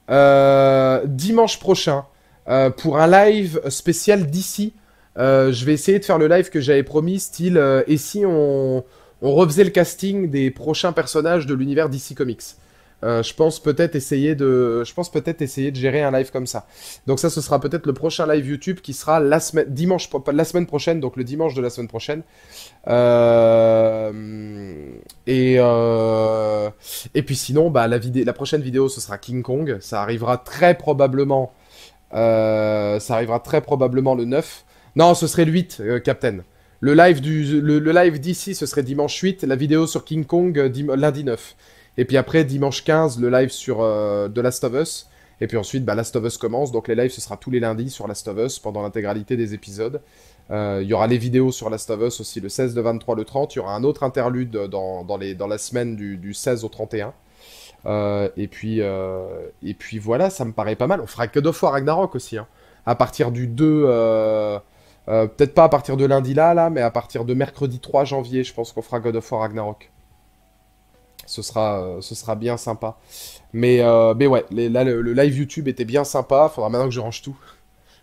Euh, dimanche prochain euh, pour un live spécial d'ici. Euh, je vais essayer de faire le live que j'avais promis, style et si on, on refaisait le casting des prochains personnages de l'univers DC Comics. Euh, je pense peut-être essayer de, je pense peut-être essayer de gérer un live comme ça. Donc ça, ce sera peut-être le prochain live YouTube qui sera la semaine, dimanche, la semaine prochaine, donc le dimanche de la semaine prochaine. Euh, et euh, et puis sinon, bah la vidéo, la prochaine vidéo, ce sera King Kong. Ça arrivera très probablement, ça arrivera très probablement le 9. Non, ce serait le 8, Captain. Le live, du, le live d'ici, ce serait dimanche 8, la vidéo sur King Kong lundi 9. Et puis après, dimanche 15, le live sur euh, Last of Us. Et puis ensuite, bah, Last of Us commence. Donc les lives, ce sera tous les lundis sur Last of Us pendant l'intégralité des épisodes. Euh, il y aura les vidéos sur Last of Us aussi le 16, le 23, le 30. Il y aura un autre interlude dans, dans la semaine du, 16 au 31. Euh, et, puis, et puis voilà, ça me paraît pas mal. On fera God of War Ragnarok aussi. Hein. À partir du 2, peut-être pas à partir de lundi là, là, mais à partir de mercredi 3 janvier, je pense qu'on fera God of War Ragnarok ce sera, euh, ce sera bien sympa. Mais, euh, mais ouais, le, live YouTube était bien sympa. Faudra maintenant que je range tout.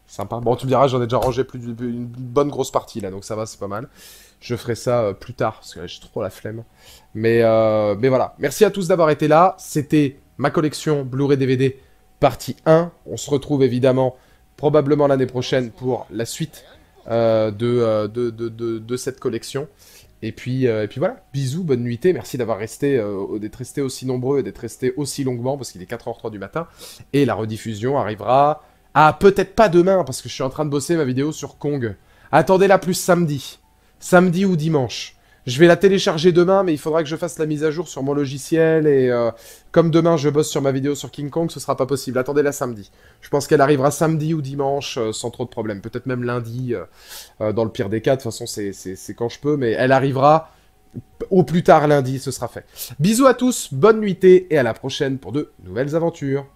sympa. Bon, tu me diras, j'en ai déjà rangé plus bonne grosse partie là, donc ça va, c'est pas mal. Je ferai ça euh, plus tard parce que j'ai trop la flemme. Mais, mais voilà. Merci à tous d'avoir été là. C'était ma collection Blu-ray DVD partie 1. On se retrouve évidemment probablement l'année prochaine pour la suite de, de cette collection. Et puis, euh, et puis voilà, bisous, bonne nuitée, merci d'avoir resté, euh, d'être resté aussi nombreux et d'être resté aussi longuement parce qu'il est 4h03 du matin. Et la rediffusion arrivera à peut-être pas demain parce que je suis en train de bosser ma vidéo sur Kong. Attendez-la plus samedi. Samedi ou dimanche. Je vais la télécharger demain, mais il faudra que je fasse la mise à jour sur mon logiciel. Et euh, comme demain, je bosse sur ma vidéo sur King Kong, ce sera pas possible. Attendez-la samedi. Je pense qu'elle arrivera samedi ou dimanche euh, sans trop de problèmes. Peut-être même lundi, euh, dans le pire des cas. De toute façon, c'est quand je peux, mais elle arrivera au plus tard lundi, ce sera fait. Bisous à tous, bonne nuitée et à la prochaine pour de nouvelles aventures.